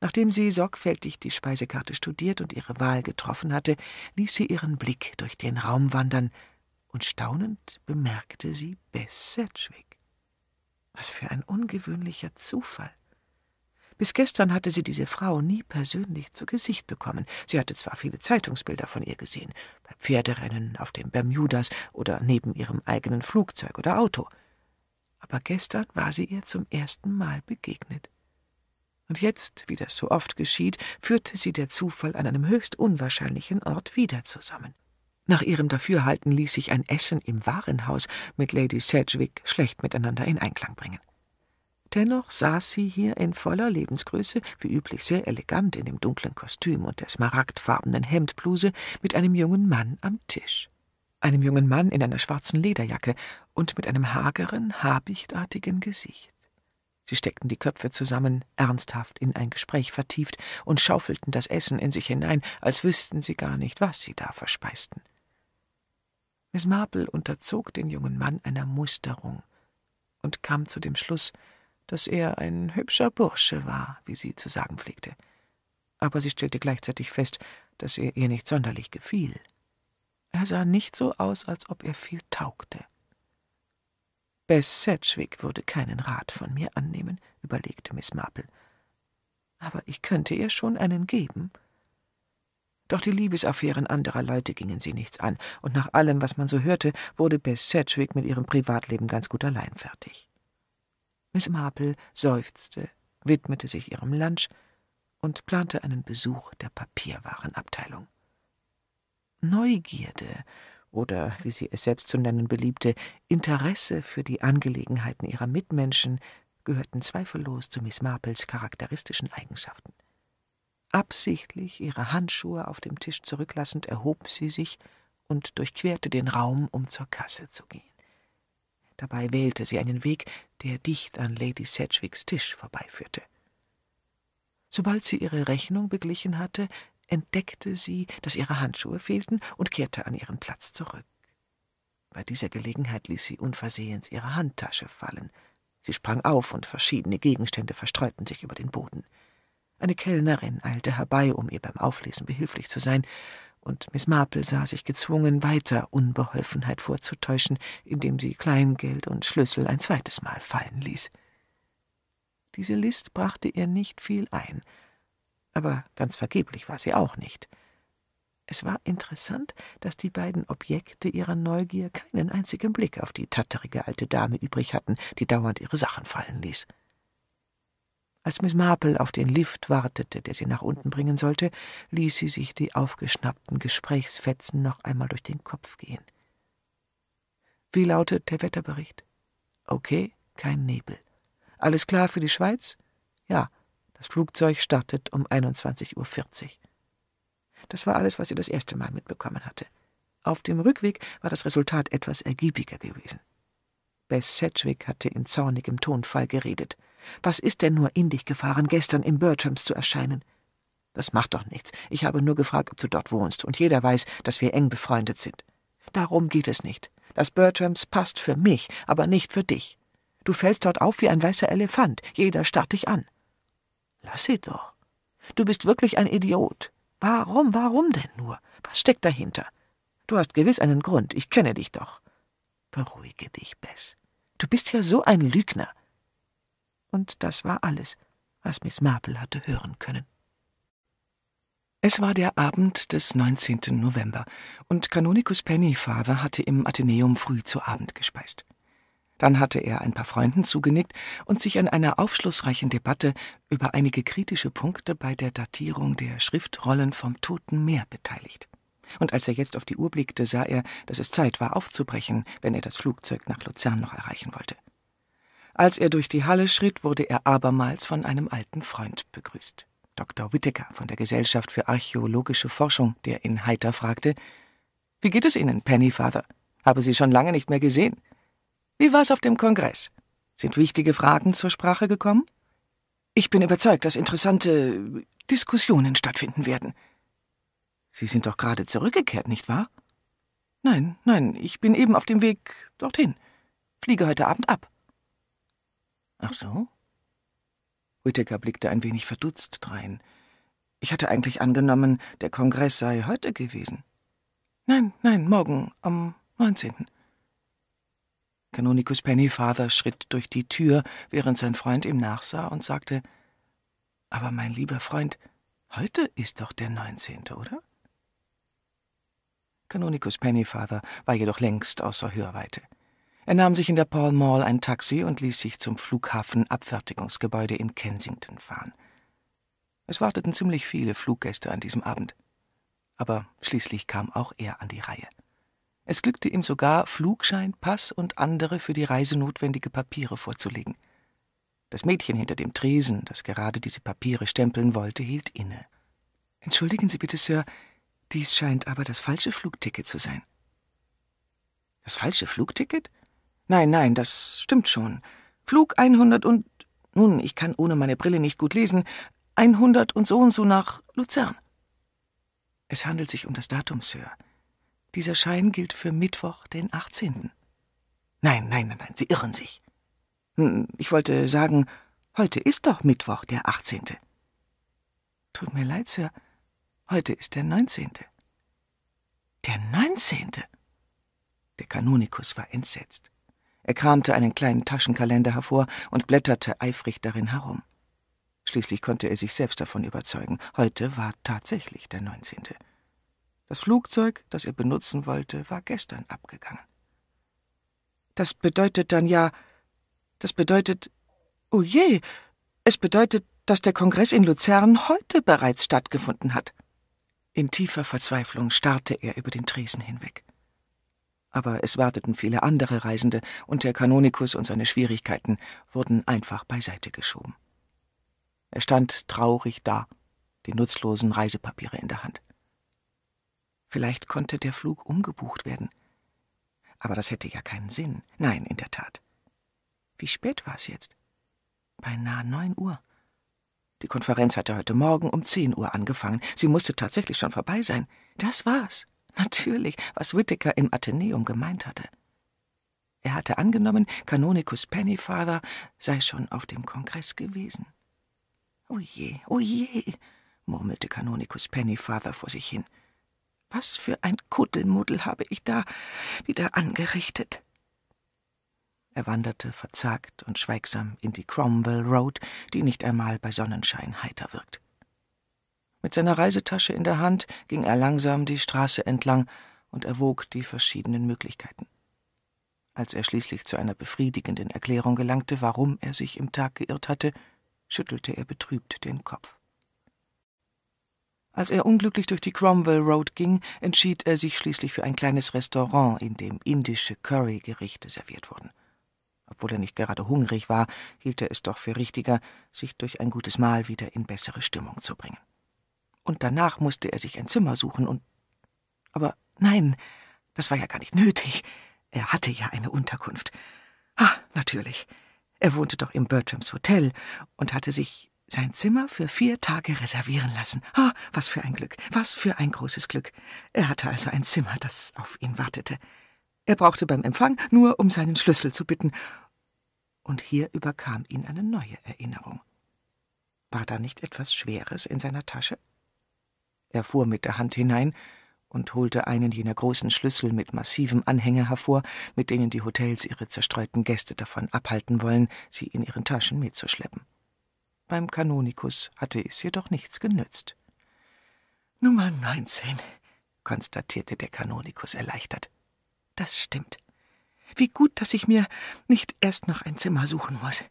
Nachdem sie sorgfältig die Speisekarte studiert und ihre Wahl getroffen hatte, ließ sie ihren Blick durch den Raum wandern, und staunend bemerkte sie Bess Sedgwick. Was für ein ungewöhnlicher Zufall. Bis gestern hatte sie diese Frau nie persönlich zu Gesicht bekommen. Sie hatte zwar viele Zeitungsbilder von ihr gesehen, bei Pferderennen, auf dem Bermudas oder neben ihrem eigenen Flugzeug oder Auto. Aber gestern war sie ihr zum ersten Mal begegnet. Und jetzt, wie das so oft geschieht, führte sie der Zufall an einem höchst unwahrscheinlichen Ort wieder zusammen. Nach ihrem Dafürhalten ließ sich ein Essen im Warenhaus mit Lady Sedgwick schlecht miteinander in Einklang bringen. Dennoch saß sie hier in voller Lebensgröße, wie üblich sehr elegant in dem dunklen Kostüm und der smaragdfarbenen Hemdbluse, mit einem jungen Mann am Tisch. Einem jungen Mann in einer schwarzen Lederjacke und mit einem hageren, habichtartigen Gesicht. Sie steckten die Köpfe zusammen, ernsthaft in ein Gespräch vertieft, und schaufelten das Essen in sich hinein, als wüssten sie gar nicht, was sie da verspeisten. Miss Marple unterzog den jungen Mann einer Musterung und kam zu dem Schluss, dass er ein hübscher Bursche war, wie sie zu sagen pflegte. Aber sie stellte gleichzeitig fest, dass er ihr nicht sonderlich gefiel. Er sah nicht so aus, als ob er viel taugte. Bess Sedgwick würde keinen Rat von mir annehmen, überlegte Miss Marple. Aber ich könnte ihr schon einen geben. Doch die Liebesaffären anderer Leute gingen sie nichts an, und nach allem, was man so hörte, wurde Bess Sedgwick mit ihrem Privatleben ganz gut allein fertig. Miss Marple seufzte, widmete sich ihrem Lunch und plante einen Besuch der Papierwarenabteilung. Neugierde oder, wie sie es selbst zu nennen beliebte, Interesse für die Angelegenheiten ihrer Mitmenschen gehörten zweifellos zu Miss Marples charakteristischen Eigenschaften. Absichtlich ihre Handschuhe auf dem Tisch zurücklassend erhob sie sich und durchquerte den Raum, um zur Kasse zu gehen. Dabei wählte sie einen Weg, der dicht an Lady Sedgwicks Tisch vorbeiführte. Sobald sie ihre Rechnung beglichen hatte, entdeckte sie, dass ihre Handschuhe fehlten und kehrte an ihren Platz zurück. Bei dieser Gelegenheit ließ sie unversehens ihre Handtasche fallen. Sie sprang auf und verschiedene Gegenstände verstreuten sich über den Boden. Eine Kellnerin eilte herbei, um ihr beim Auflesen behilflich zu sein, und Miss Marple sah sich gezwungen, weiter Unbeholfenheit vorzutäuschen, indem sie Kleingeld und Schlüssel ein zweites Mal fallen ließ. Diese List brachte ihr nicht viel ein, aber ganz vergeblich war sie auch nicht. Es war interessant, dass die beiden Objekte ihrer Neugier keinen einzigen Blick auf die tatterige alte Dame übrig hatten, die dauernd ihre Sachen fallen ließ. Als Miss Marple auf den Lift wartete, der sie nach unten bringen sollte, ließ sie sich die aufgeschnappten Gesprächsfetzen noch einmal durch den Kopf gehen. Wie lautet der Wetterbericht? Okay, kein Nebel. Alles klar für die Schweiz? Ja, das Flugzeug startet um 21.40 Uhr. Das war alles, was sie das erste Mal mitbekommen hatte. Auf dem Rückweg war das Resultat etwas ergiebiger gewesen. Bess Sedgwick hatte in zornigem Tonfall geredet. Was ist denn nur in dich gefahren, gestern in Bertrams zu erscheinen? Das macht doch nichts. Ich habe nur gefragt, ob du dort wohnst, und jeder weiß, dass wir eng befreundet sind. Darum geht es nicht. Das Bertrams passt für mich, aber nicht für dich. Du fällst dort auf wie ein weißer Elefant. Jeder starrt dich an. Lass sie doch. Du bist wirklich ein Idiot. Warum, warum denn nur? Was steckt dahinter? Du hast gewiss einen Grund. Ich kenne dich doch. Beruhige dich, Bess. Du bist ja so ein Lügner und das war alles, was Miss Marple hatte hören können. Es war der Abend des 19. November, und Kanonikus Pennyfather hatte im Athenäum früh zu Abend gespeist. Dann hatte er ein paar Freunden zugenickt und sich an einer aufschlussreichen Debatte über einige kritische Punkte bei der Datierung der Schriftrollen vom Toten Meer beteiligt. Und als er jetzt auf die Uhr blickte, sah er, dass es Zeit war, aufzubrechen, wenn er das Flugzeug nach Luzern noch erreichen wollte. Als er durch die Halle schritt, wurde er abermals von einem alten Freund begrüßt. Dr. Whittaker von der Gesellschaft für archäologische Forschung, der ihn heiter fragte: Wie geht es Ihnen, Pennyfather? Habe Sie schon lange nicht mehr gesehen. Wie war es auf dem Kongress? Sind wichtige Fragen zur Sprache gekommen? Ich bin überzeugt, dass interessante Diskussionen stattfinden werden. Sie sind doch gerade zurückgekehrt, nicht wahr? Nein, nein, ich bin eben auf dem Weg dorthin. Fliege heute Abend ab. Ach so? Whittaker blickte ein wenig verdutzt drein. Ich hatte eigentlich angenommen, der Kongress sei heute gewesen. Nein, nein, morgen, am 19. Kanonikus Pennyfather schritt durch die Tür, während sein Freund ihm nachsah und sagte: Aber mein lieber Freund, heute ist doch der 19., oder? Kanonikus Pennyfather war jedoch längst außer Hörweite. Er nahm sich in der Pall Mall ein Taxi und ließ sich zum Flughafen-Abfertigungsgebäude in Kensington fahren. Es warteten ziemlich viele Fluggäste an diesem Abend. Aber schließlich kam auch er an die Reihe. Es glückte ihm sogar, Flugschein, Pass und andere für die Reise notwendige Papiere vorzulegen. Das Mädchen hinter dem Tresen, das gerade diese Papiere stempeln wollte, hielt inne. Entschuldigen Sie bitte, Sir, dies scheint aber das falsche Flugticket zu sein. Das falsche Flugticket? Nein, nein, das stimmt schon. Flug 100 und. Nun, ich kann ohne meine Brille nicht gut lesen. 100 und so und so nach Luzern. Es handelt sich um das Datum, Sir. Dieser Schein gilt für Mittwoch, den 18. Nein, nein, nein, nein, Sie irren sich. Hm, ich wollte sagen, heute ist doch Mittwoch, der 18. Tut mir leid, Sir. Heute ist der 19. Der 19. Der Kanonikus war entsetzt. Er kramte einen kleinen Taschenkalender hervor und blätterte eifrig darin herum. Schließlich konnte er sich selbst davon überzeugen, heute war tatsächlich der 19. Das Flugzeug, das er benutzen wollte, war gestern abgegangen. Das bedeutet dann ja, das bedeutet, oh je, es bedeutet, dass der Kongress in Luzern heute bereits stattgefunden hat. In tiefer Verzweiflung starrte er über den Tresen hinweg aber es warteten viele andere Reisende, und der Kanonikus und seine Schwierigkeiten wurden einfach beiseite geschoben. Er stand traurig da, die nutzlosen Reisepapiere in der Hand. Vielleicht konnte der Flug umgebucht werden. Aber das hätte ja keinen Sinn. Nein, in der Tat. Wie spät war es jetzt? Beinahe neun Uhr. Die Konferenz hatte heute Morgen um zehn Uhr angefangen. Sie musste tatsächlich schon vorbei sein. Das war's. Natürlich, was Whittaker im Athenäum gemeint hatte. Er hatte angenommen, Canonicus Pennyfather sei schon auf dem Kongress gewesen. O oh je, o oh je, murmelte Canonicus Pennyfather vor sich hin. Was für ein Kuddelmuddel habe ich da wieder angerichtet. Er wanderte verzagt und schweigsam in die Cromwell Road, die nicht einmal bei Sonnenschein heiter wirkt. Mit seiner Reisetasche in der Hand ging er langsam die Straße entlang und erwog die verschiedenen Möglichkeiten. Als er schließlich zu einer befriedigenden Erklärung gelangte, warum er sich im Tag geirrt hatte, schüttelte er betrübt den Kopf. Als er unglücklich durch die Cromwell Road ging, entschied er sich schließlich für ein kleines Restaurant, in dem indische Currygerichte serviert wurden. Obwohl er nicht gerade hungrig war, hielt er es doch für richtiger, sich durch ein gutes Mahl wieder in bessere Stimmung zu bringen und danach musste er sich ein Zimmer suchen und. Aber nein, das war ja gar nicht nötig. Er hatte ja eine Unterkunft. Ah, natürlich. Er wohnte doch im Bertrams Hotel und hatte sich sein Zimmer für vier Tage reservieren lassen. Ah, was für ein Glück, was für ein großes Glück. Er hatte also ein Zimmer, das auf ihn wartete. Er brauchte beim Empfang nur um seinen Schlüssel zu bitten. Und hier überkam ihn eine neue Erinnerung. War da nicht etwas Schweres in seiner Tasche? Er fuhr mit der Hand hinein und holte einen jener großen Schlüssel mit massivem Anhänger hervor, mit denen die Hotels ihre zerstreuten Gäste davon abhalten wollen, sie in ihren Taschen mitzuschleppen. Beim Kanonikus hatte es jedoch nichts genützt. Nummer 19, konstatierte der Kanonikus erleichtert. Das stimmt. Wie gut, dass ich mir nicht erst noch ein Zimmer suchen muss.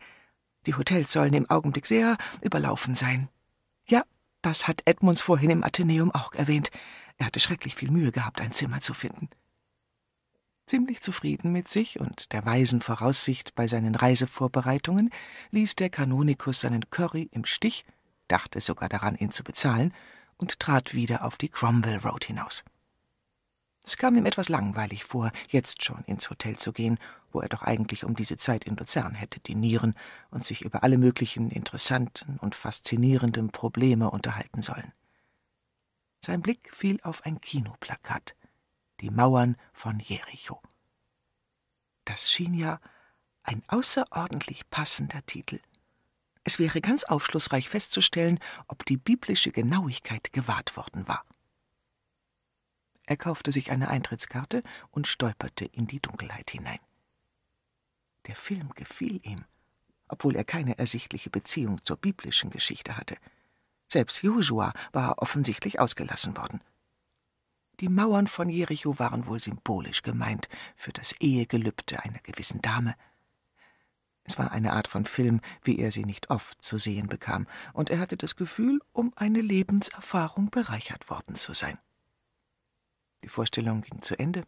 Die Hotels sollen im Augenblick sehr überlaufen sein. Ja, das hat Edmunds vorhin im Athenäum auch erwähnt. Er hatte schrecklich viel Mühe gehabt, ein Zimmer zu finden. Ziemlich zufrieden mit sich und der weisen Voraussicht bei seinen Reisevorbereitungen ließ der Kanonikus seinen Curry im Stich, dachte sogar daran, ihn zu bezahlen, und trat wieder auf die Cromwell Road hinaus. Es kam ihm etwas langweilig vor, jetzt schon ins Hotel zu gehen, wo er doch eigentlich um diese Zeit in Luzern hätte dinieren und sich über alle möglichen interessanten und faszinierenden Probleme unterhalten sollen. Sein Blick fiel auf ein Kinoplakat, die Mauern von Jericho. Das schien ja ein außerordentlich passender Titel. Es wäre ganz aufschlussreich festzustellen, ob die biblische Genauigkeit gewahrt worden war. Er kaufte sich eine Eintrittskarte und stolperte in die Dunkelheit hinein. Der Film gefiel ihm, obwohl er keine ersichtliche Beziehung zur biblischen Geschichte hatte. Selbst Joshua war offensichtlich ausgelassen worden. Die Mauern von Jericho waren wohl symbolisch gemeint für das Ehegelübde einer gewissen Dame. Es war eine Art von Film, wie er sie nicht oft zu sehen bekam, und er hatte das Gefühl, um eine Lebenserfahrung bereichert worden zu sein. Die Vorstellung ging zu Ende,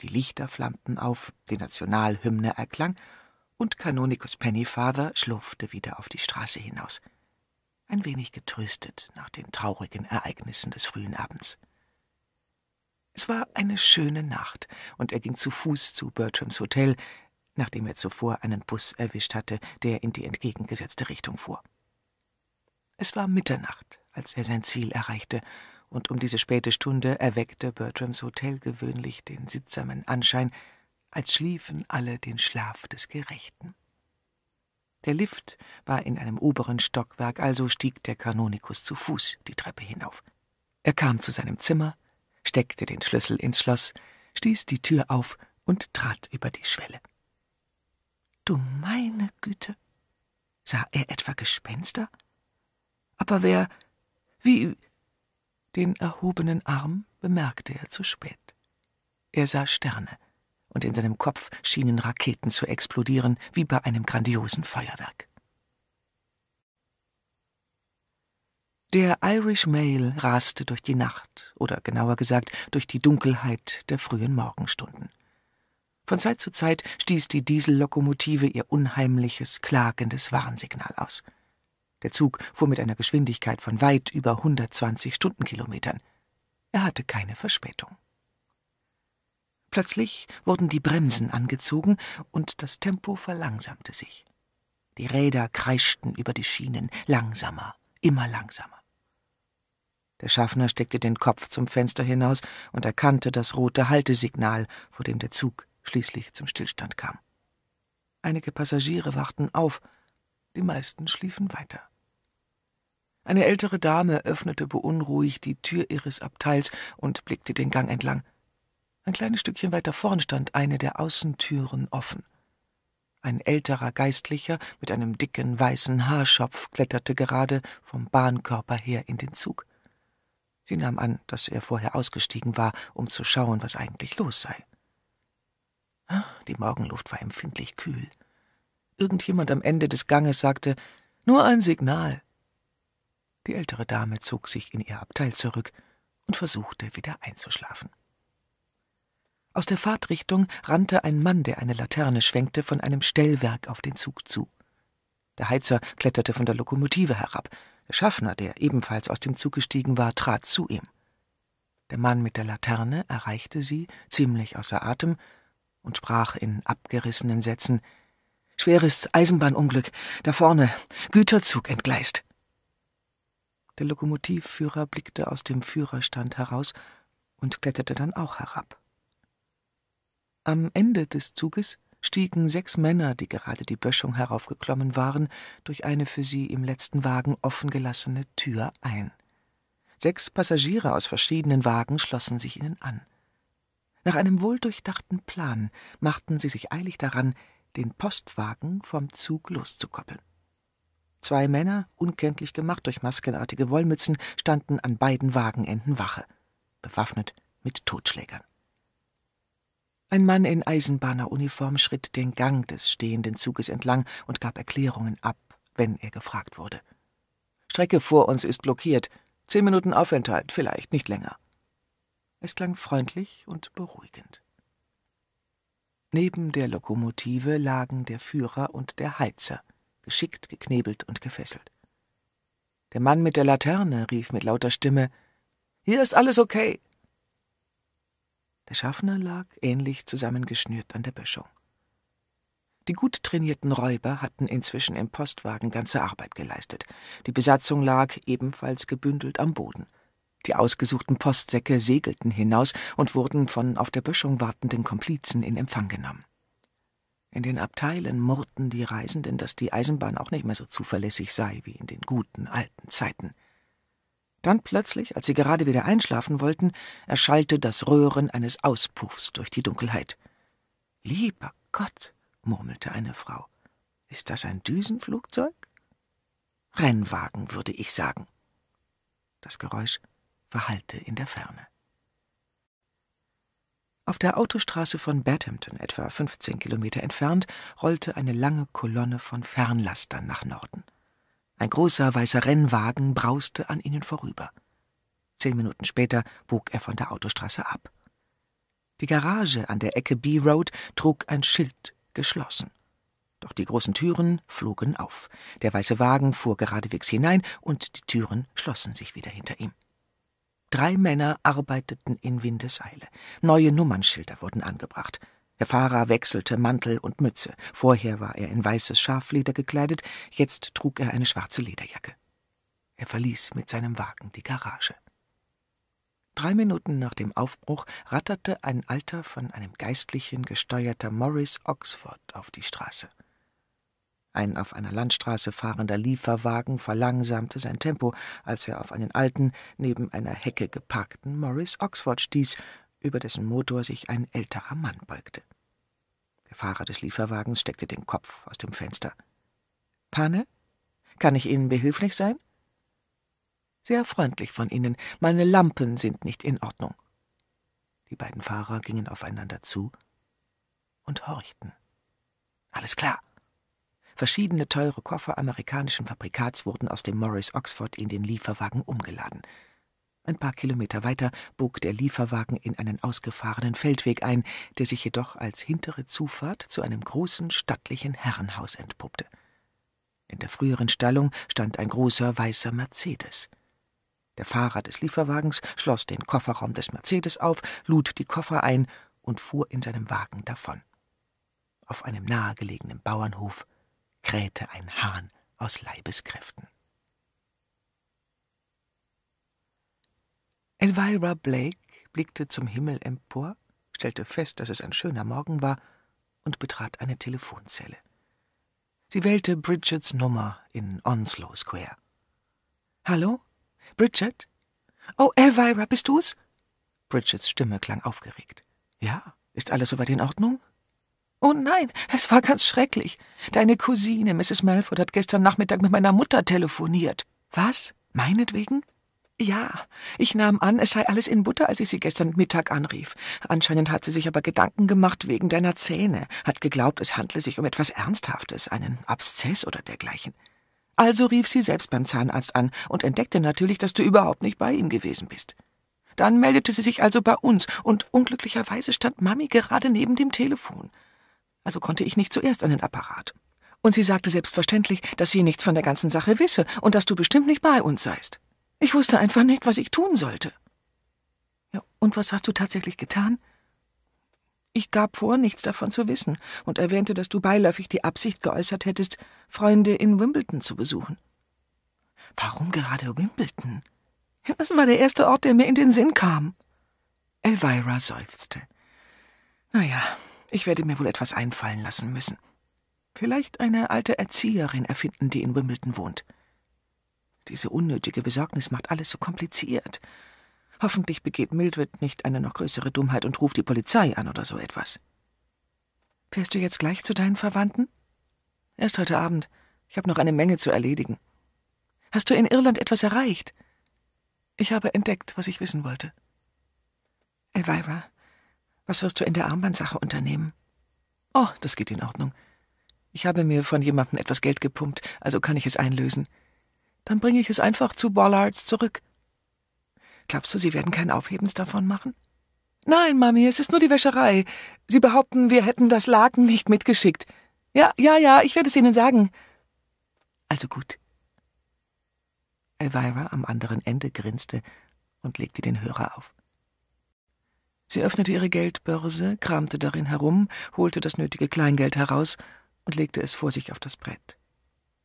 die Lichter flammten auf, die Nationalhymne erklang, und Kanonikus Pennyfather schlurfte wieder auf die Straße hinaus, ein wenig getröstet nach den traurigen Ereignissen des frühen Abends. Es war eine schöne Nacht, und er ging zu Fuß zu Bertrams Hotel, nachdem er zuvor einen Bus erwischt hatte, der in die entgegengesetzte Richtung fuhr. Es war Mitternacht, als er sein Ziel erreichte, und um diese späte Stunde erweckte Bertrams Hotel gewöhnlich den sittsamen Anschein, als schliefen alle den Schlaf des Gerechten. Der Lift war in einem oberen Stockwerk, also stieg der Kanonikus zu Fuß die Treppe hinauf. Er kam zu seinem Zimmer, steckte den Schlüssel ins Schloss, stieß die Tür auf und trat über die Schwelle. Du meine Güte! Sah er etwa Gespenster? Aber wer, wie, den erhobenen Arm bemerkte er zu spät. Er sah Sterne, und in seinem Kopf schienen Raketen zu explodieren, wie bei einem grandiosen Feuerwerk. Der Irish Mail raste durch die Nacht, oder genauer gesagt durch die Dunkelheit der frühen Morgenstunden. Von Zeit zu Zeit stieß die Diesellokomotive ihr unheimliches, klagendes Warnsignal aus. Der Zug fuhr mit einer Geschwindigkeit von weit über 120 Stundenkilometern. Er hatte keine Verspätung. Plötzlich wurden die Bremsen angezogen und das Tempo verlangsamte sich. Die Räder kreischten über die Schienen, langsamer, immer langsamer. Der Schaffner steckte den Kopf zum Fenster hinaus und erkannte das rote Haltesignal, vor dem der Zug schließlich zum Stillstand kam. Einige Passagiere wachten auf, die meisten schliefen weiter. Eine ältere Dame öffnete beunruhigt die Tür ihres Abteils und blickte den Gang entlang. Ein kleines Stückchen weiter vorn stand eine der Außentüren offen. Ein älterer Geistlicher mit einem dicken weißen Haarschopf kletterte gerade vom Bahnkörper her in den Zug. Sie nahm an, dass er vorher ausgestiegen war, um zu schauen, was eigentlich los sei. Ah, die Morgenluft war empfindlich kühl. Irgendjemand am Ende des Ganges sagte Nur ein Signal. Die ältere Dame zog sich in ihr Abteil zurück und versuchte wieder einzuschlafen. Aus der Fahrtrichtung rannte ein Mann, der eine Laterne schwenkte, von einem Stellwerk auf den Zug zu. Der Heizer kletterte von der Lokomotive herab. Der Schaffner, der ebenfalls aus dem Zug gestiegen war, trat zu ihm. Der Mann mit der Laterne erreichte sie, ziemlich außer Atem, und sprach in abgerissenen Sätzen Schweres Eisenbahnunglück, da vorne, Güterzug entgleist. Der Lokomotivführer blickte aus dem Führerstand heraus und kletterte dann auch herab. Am Ende des Zuges stiegen sechs Männer, die gerade die Böschung heraufgeklommen waren, durch eine für sie im letzten Wagen offengelassene Tür ein. Sechs Passagiere aus verschiedenen Wagen schlossen sich ihnen an. Nach einem wohldurchdachten Plan machten sie sich eilig daran, den Postwagen vom Zug loszukoppeln. Zwei Männer, unkenntlich gemacht durch maskenartige Wollmützen, standen an beiden Wagenenden Wache, bewaffnet mit Totschlägern. Ein Mann in Eisenbahneruniform schritt den Gang des stehenden Zuges entlang und gab Erklärungen ab, wenn er gefragt wurde. Strecke vor uns ist blockiert. Zehn Minuten Aufenthalt, vielleicht nicht länger. Es klang freundlich und beruhigend. Neben der Lokomotive lagen der Führer und der Heizer geschickt geknebelt und gefesselt. Der Mann mit der Laterne rief mit lauter Stimme Hier ist alles okay. Der Schaffner lag ähnlich zusammengeschnürt an der Böschung. Die gut trainierten Räuber hatten inzwischen im Postwagen ganze Arbeit geleistet. Die Besatzung lag ebenfalls gebündelt am Boden. Die ausgesuchten Postsäcke segelten hinaus und wurden von auf der Böschung wartenden Komplizen in Empfang genommen. In den Abteilen murrten die Reisenden, dass die Eisenbahn auch nicht mehr so zuverlässig sei wie in den guten alten Zeiten. Dann plötzlich, als sie gerade wieder einschlafen wollten, erschallte das Röhren eines Auspuffs durch die Dunkelheit. Lieber Gott, murmelte eine Frau, ist das ein Düsenflugzeug? Rennwagen, würde ich sagen. Das Geräusch verhallte in der Ferne. Auf der Autostraße von Bathampton, etwa 15 Kilometer entfernt, rollte eine lange Kolonne von Fernlastern nach Norden. Ein großer weißer Rennwagen brauste an ihnen vorüber. Zehn Minuten später bog er von der Autostraße ab. Die Garage an der Ecke B Road trug ein Schild geschlossen. Doch die großen Türen flogen auf. Der weiße Wagen fuhr geradewegs hinein und die Türen schlossen sich wieder hinter ihm. Drei Männer arbeiteten in Windeseile. Neue Nummernschilder wurden angebracht. Der Fahrer wechselte Mantel und Mütze. Vorher war er in weißes Schafleder gekleidet, jetzt trug er eine schwarze Lederjacke. Er verließ mit seinem Wagen die Garage. Drei Minuten nach dem Aufbruch ratterte ein alter, von einem Geistlichen gesteuerter Morris Oxford auf die Straße. Ein auf einer Landstraße fahrender Lieferwagen verlangsamte sein Tempo, als er auf einen alten, neben einer Hecke geparkten Morris Oxford stieß, über dessen Motor sich ein älterer Mann beugte. Der Fahrer des Lieferwagens steckte den Kopf aus dem Fenster. Pane? Kann ich Ihnen behilflich sein? Sehr freundlich von Ihnen. Meine Lampen sind nicht in Ordnung. Die beiden Fahrer gingen aufeinander zu und horchten. Alles klar. Verschiedene teure Koffer amerikanischen Fabrikats wurden aus dem Morris Oxford in den Lieferwagen umgeladen. Ein paar Kilometer weiter bog der Lieferwagen in einen ausgefahrenen Feldweg ein, der sich jedoch als hintere Zufahrt zu einem großen stattlichen Herrenhaus entpuppte. In der früheren Stallung stand ein großer weißer Mercedes. Der Fahrer des Lieferwagens schloss den Kofferraum des Mercedes auf, lud die Koffer ein und fuhr in seinem Wagen davon. Auf einem nahegelegenen Bauernhof krähte ein Hahn aus Leibeskräften. Elvira Blake blickte zum Himmel empor, stellte fest, dass es ein schöner Morgen war und betrat eine Telefonzelle. Sie wählte Bridgets Nummer in Onslow Square. Hallo? Bridget? Oh, Elvira, bist du's? Bridgets Stimme klang aufgeregt. Ja, ist alles soweit in Ordnung? Oh nein, es war ganz schrecklich. Deine Cousine, Mrs. Melford, hat gestern Nachmittag mit meiner Mutter telefoniert. Was? Meinetwegen? Ja, ich nahm an, es sei alles in Butter, als ich sie gestern Mittag anrief. Anscheinend hat sie sich aber Gedanken gemacht wegen deiner Zähne, hat geglaubt, es handle sich um etwas Ernsthaftes, einen Abszess oder dergleichen. Also rief sie selbst beim Zahnarzt an und entdeckte natürlich, dass du überhaupt nicht bei ihm gewesen bist. Dann meldete sie sich also bei uns, und unglücklicherweise stand Mami gerade neben dem Telefon also konnte ich nicht zuerst an den Apparat. Und sie sagte selbstverständlich, dass sie nichts von der ganzen Sache wisse und dass du bestimmt nicht bei uns seist. Ich wusste einfach nicht, was ich tun sollte. Ja, und was hast du tatsächlich getan? Ich gab vor, nichts davon zu wissen und erwähnte, dass du beiläufig die Absicht geäußert hättest, Freunde in Wimbledon zu besuchen. Warum gerade Wimbledon? Das war der erste Ort, der mir in den Sinn kam. Elvira seufzte. Naja, ich werde mir wohl etwas einfallen lassen müssen. Vielleicht eine alte Erzieherin erfinden, die in Wimbledon wohnt. Diese unnötige Besorgnis macht alles so kompliziert. Hoffentlich begeht Mildred nicht eine noch größere Dummheit und ruft die Polizei an oder so etwas. Fährst du jetzt gleich zu deinen Verwandten? Erst heute Abend. Ich habe noch eine Menge zu erledigen. Hast du in Irland etwas erreicht? Ich habe entdeckt, was ich wissen wollte. Elvira, was wirst du in der Armbandsache unternehmen? Oh, das geht in Ordnung. Ich habe mir von jemandem etwas Geld gepumpt, also kann ich es einlösen. Dann bringe ich es einfach zu Bollards zurück. Glaubst du, sie werden kein Aufhebens davon machen? Nein, Mami, es ist nur die Wäscherei. Sie behaupten, wir hätten das Laken nicht mitgeschickt. Ja, ja, ja, ich werde es Ihnen sagen. Also gut. Elvira am anderen Ende grinste und legte den Hörer auf. Sie öffnete ihre Geldbörse, kramte darin herum, holte das nötige Kleingeld heraus und legte es vor sich auf das Brett.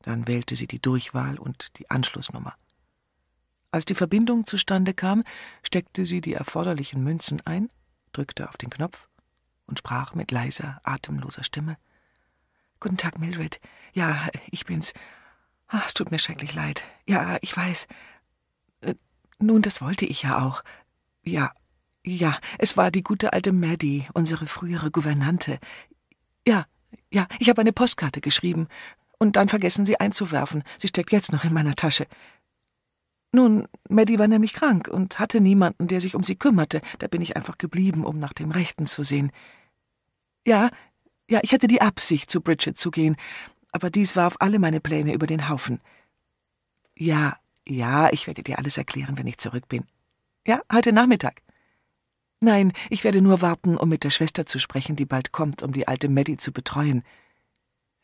Dann wählte sie die Durchwahl und die Anschlussnummer. Als die Verbindung zustande kam, steckte sie die erforderlichen Münzen ein, drückte auf den Knopf und sprach mit leiser, atemloser Stimme. Guten Tag, Mildred. Ja, ich bin's. Ach, es tut mir schrecklich leid. Ja, ich weiß. Äh, nun, das wollte ich ja auch. Ja, ja, es war die gute alte Maddie, unsere frühere Gouvernante. Ja, ja, ich habe eine Postkarte geschrieben und dann vergessen, sie einzuwerfen. Sie steckt jetzt noch in meiner Tasche. Nun, Maddie war nämlich krank und hatte niemanden, der sich um sie kümmerte. Da bin ich einfach geblieben, um nach dem Rechten zu sehen. Ja, ja, ich hatte die Absicht, zu Bridget zu gehen, aber dies warf alle meine Pläne über den Haufen. Ja, ja, ich werde dir alles erklären, wenn ich zurück bin. Ja, heute Nachmittag. Nein, ich werde nur warten, um mit der Schwester zu sprechen, die bald kommt, um die alte Maddie zu betreuen.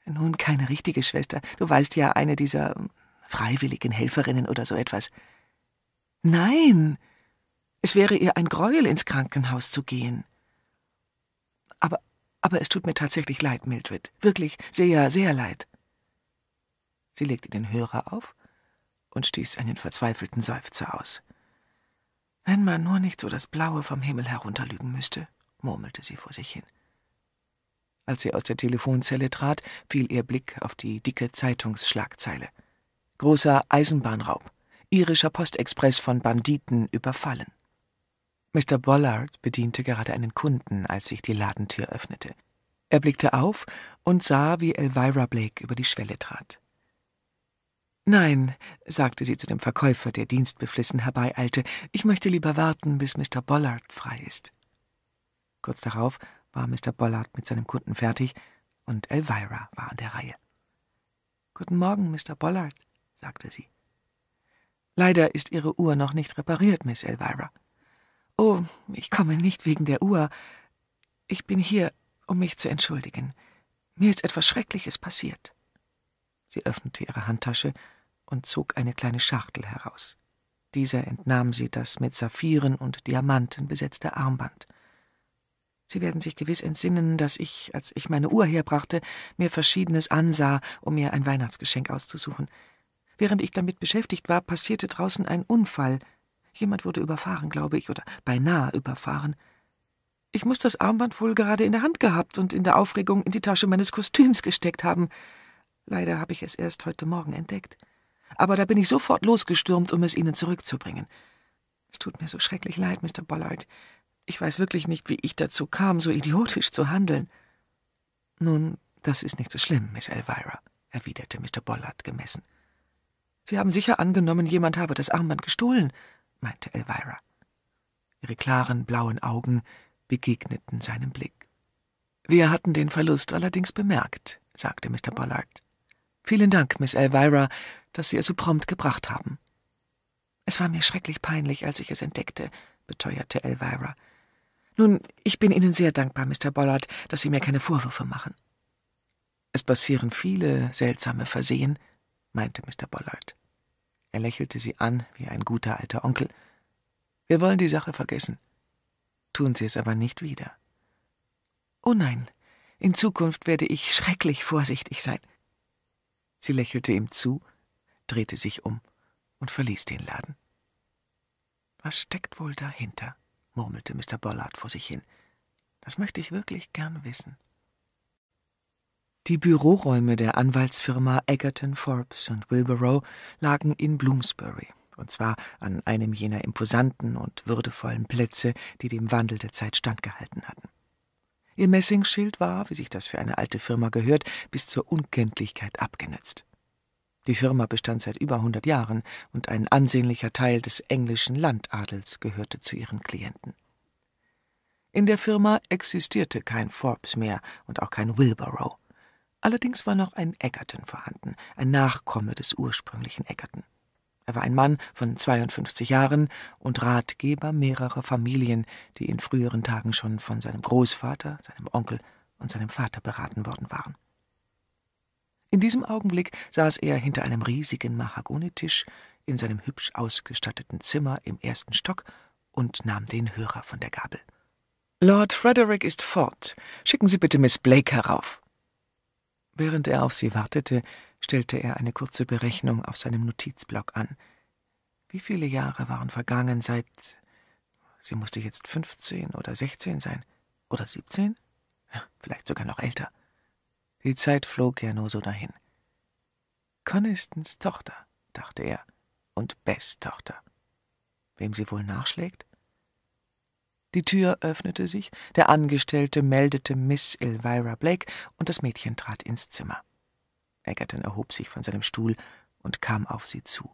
Nun, keine richtige Schwester. Du weißt ja, eine dieser hm, freiwilligen Helferinnen oder so etwas. Nein, es wäre ihr ein Gräuel, ins Krankenhaus zu gehen. Aber, aber es tut mir tatsächlich leid, Mildred. Wirklich sehr, sehr leid. Sie legte den Hörer auf und stieß einen verzweifelten Seufzer aus. Wenn man nur nicht so das Blaue vom Himmel herunterlügen müsste, murmelte sie vor sich hin. Als sie aus der Telefonzelle trat, fiel ihr Blick auf die dicke Zeitungsschlagzeile. Großer Eisenbahnraub. Irischer Postexpress von Banditen überfallen. Mr. Bollard bediente gerade einen Kunden, als sich die Ladentür öffnete. Er blickte auf und sah, wie Elvira Blake über die Schwelle trat. Nein, sagte sie zu dem Verkäufer, der dienstbeflissen herbeieilte, ich möchte lieber warten, bis Mr. Bollard frei ist. Kurz darauf war Mr. Bollard mit seinem Kunden fertig und Elvira war an der Reihe. Guten Morgen, Mr. Bollard, sagte sie. Leider ist Ihre Uhr noch nicht repariert, Miss Elvira. Oh, ich komme nicht wegen der Uhr. Ich bin hier, um mich zu entschuldigen. Mir ist etwas Schreckliches passiert. Sie öffnete ihre Handtasche und zog eine kleine Schachtel heraus. Dieser entnahm sie das mit Saphiren und Diamanten besetzte Armband. Sie werden sich gewiss entsinnen, dass ich, als ich meine Uhr herbrachte, mir Verschiedenes ansah, um mir ein Weihnachtsgeschenk auszusuchen. Während ich damit beschäftigt war, passierte draußen ein Unfall. Jemand wurde überfahren, glaube ich, oder beinahe überfahren. Ich muss das Armband wohl gerade in der Hand gehabt und in der Aufregung in die Tasche meines Kostüms gesteckt haben. Leider habe ich es erst heute Morgen entdeckt aber da bin ich sofort losgestürmt, um es Ihnen zurückzubringen. Es tut mir so schrecklich leid, Mr. Bollard. Ich weiß wirklich nicht, wie ich dazu kam, so idiotisch zu handeln. Nun, das ist nicht so schlimm, Miss Elvira, erwiderte Mr. Bollard gemessen. Sie haben sicher angenommen, jemand habe das Armband gestohlen, meinte Elvira. Ihre klaren blauen Augen begegneten seinem Blick. Wir hatten den Verlust allerdings bemerkt, sagte Mr. Bollard. Vielen Dank, Miss Elvira, dass Sie es so prompt gebracht haben. Es war mir schrecklich peinlich, als ich es entdeckte, beteuerte Elvira. Nun, ich bin Ihnen sehr dankbar, Mr. Bollard, dass Sie mir keine Vorwürfe machen. Es passieren viele seltsame Versehen, meinte Mr. Bollard. Er lächelte sie an wie ein guter alter Onkel. Wir wollen die Sache vergessen. Tun Sie es aber nicht wieder. Oh nein, in Zukunft werde ich schrecklich vorsichtig sein. Sie lächelte ihm zu, drehte sich um und verließ den Laden. Was steckt wohl dahinter? murmelte Mr. Bollard vor sich hin. Das möchte ich wirklich gern wissen. Die Büroräume der Anwaltsfirma Egerton, Forbes und Wilborough lagen in Bloomsbury, und zwar an einem jener imposanten und würdevollen Plätze, die dem Wandel der Zeit standgehalten hatten. Ihr Messingschild war, wie sich das für eine alte Firma gehört, bis zur Unkenntlichkeit abgenutzt. Die Firma bestand seit über hundert Jahren und ein ansehnlicher Teil des englischen Landadels gehörte zu ihren Klienten. In der Firma existierte kein Forbes mehr und auch kein Wilborough. Allerdings war noch ein Egerton vorhanden, ein Nachkomme des ursprünglichen Egerton. Er war ein Mann von 52 Jahren und Ratgeber mehrerer Familien, die in früheren Tagen schon von seinem Großvater, seinem Onkel und seinem Vater beraten worden waren. In diesem Augenblick saß er hinter einem riesigen Mahagonetisch in seinem hübsch ausgestatteten Zimmer im ersten Stock und nahm den Hörer von der Gabel. Lord Frederick ist fort. Schicken Sie bitte Miss Blake herauf. Während er auf sie wartete, stellte er eine kurze Berechnung auf seinem Notizblock an. Wie viele Jahre waren vergangen seit. Sie musste jetzt fünfzehn oder sechzehn sein. Oder siebzehn? Vielleicht sogar noch älter. Die Zeit flog ja nur so dahin. Conistons Tochter, dachte er, und Bess Tochter. Wem sie wohl nachschlägt? Die Tür öffnete sich, der Angestellte meldete Miss Elvira Blake, und das Mädchen trat ins Zimmer. Egerton erhob sich von seinem Stuhl und kam auf sie zu.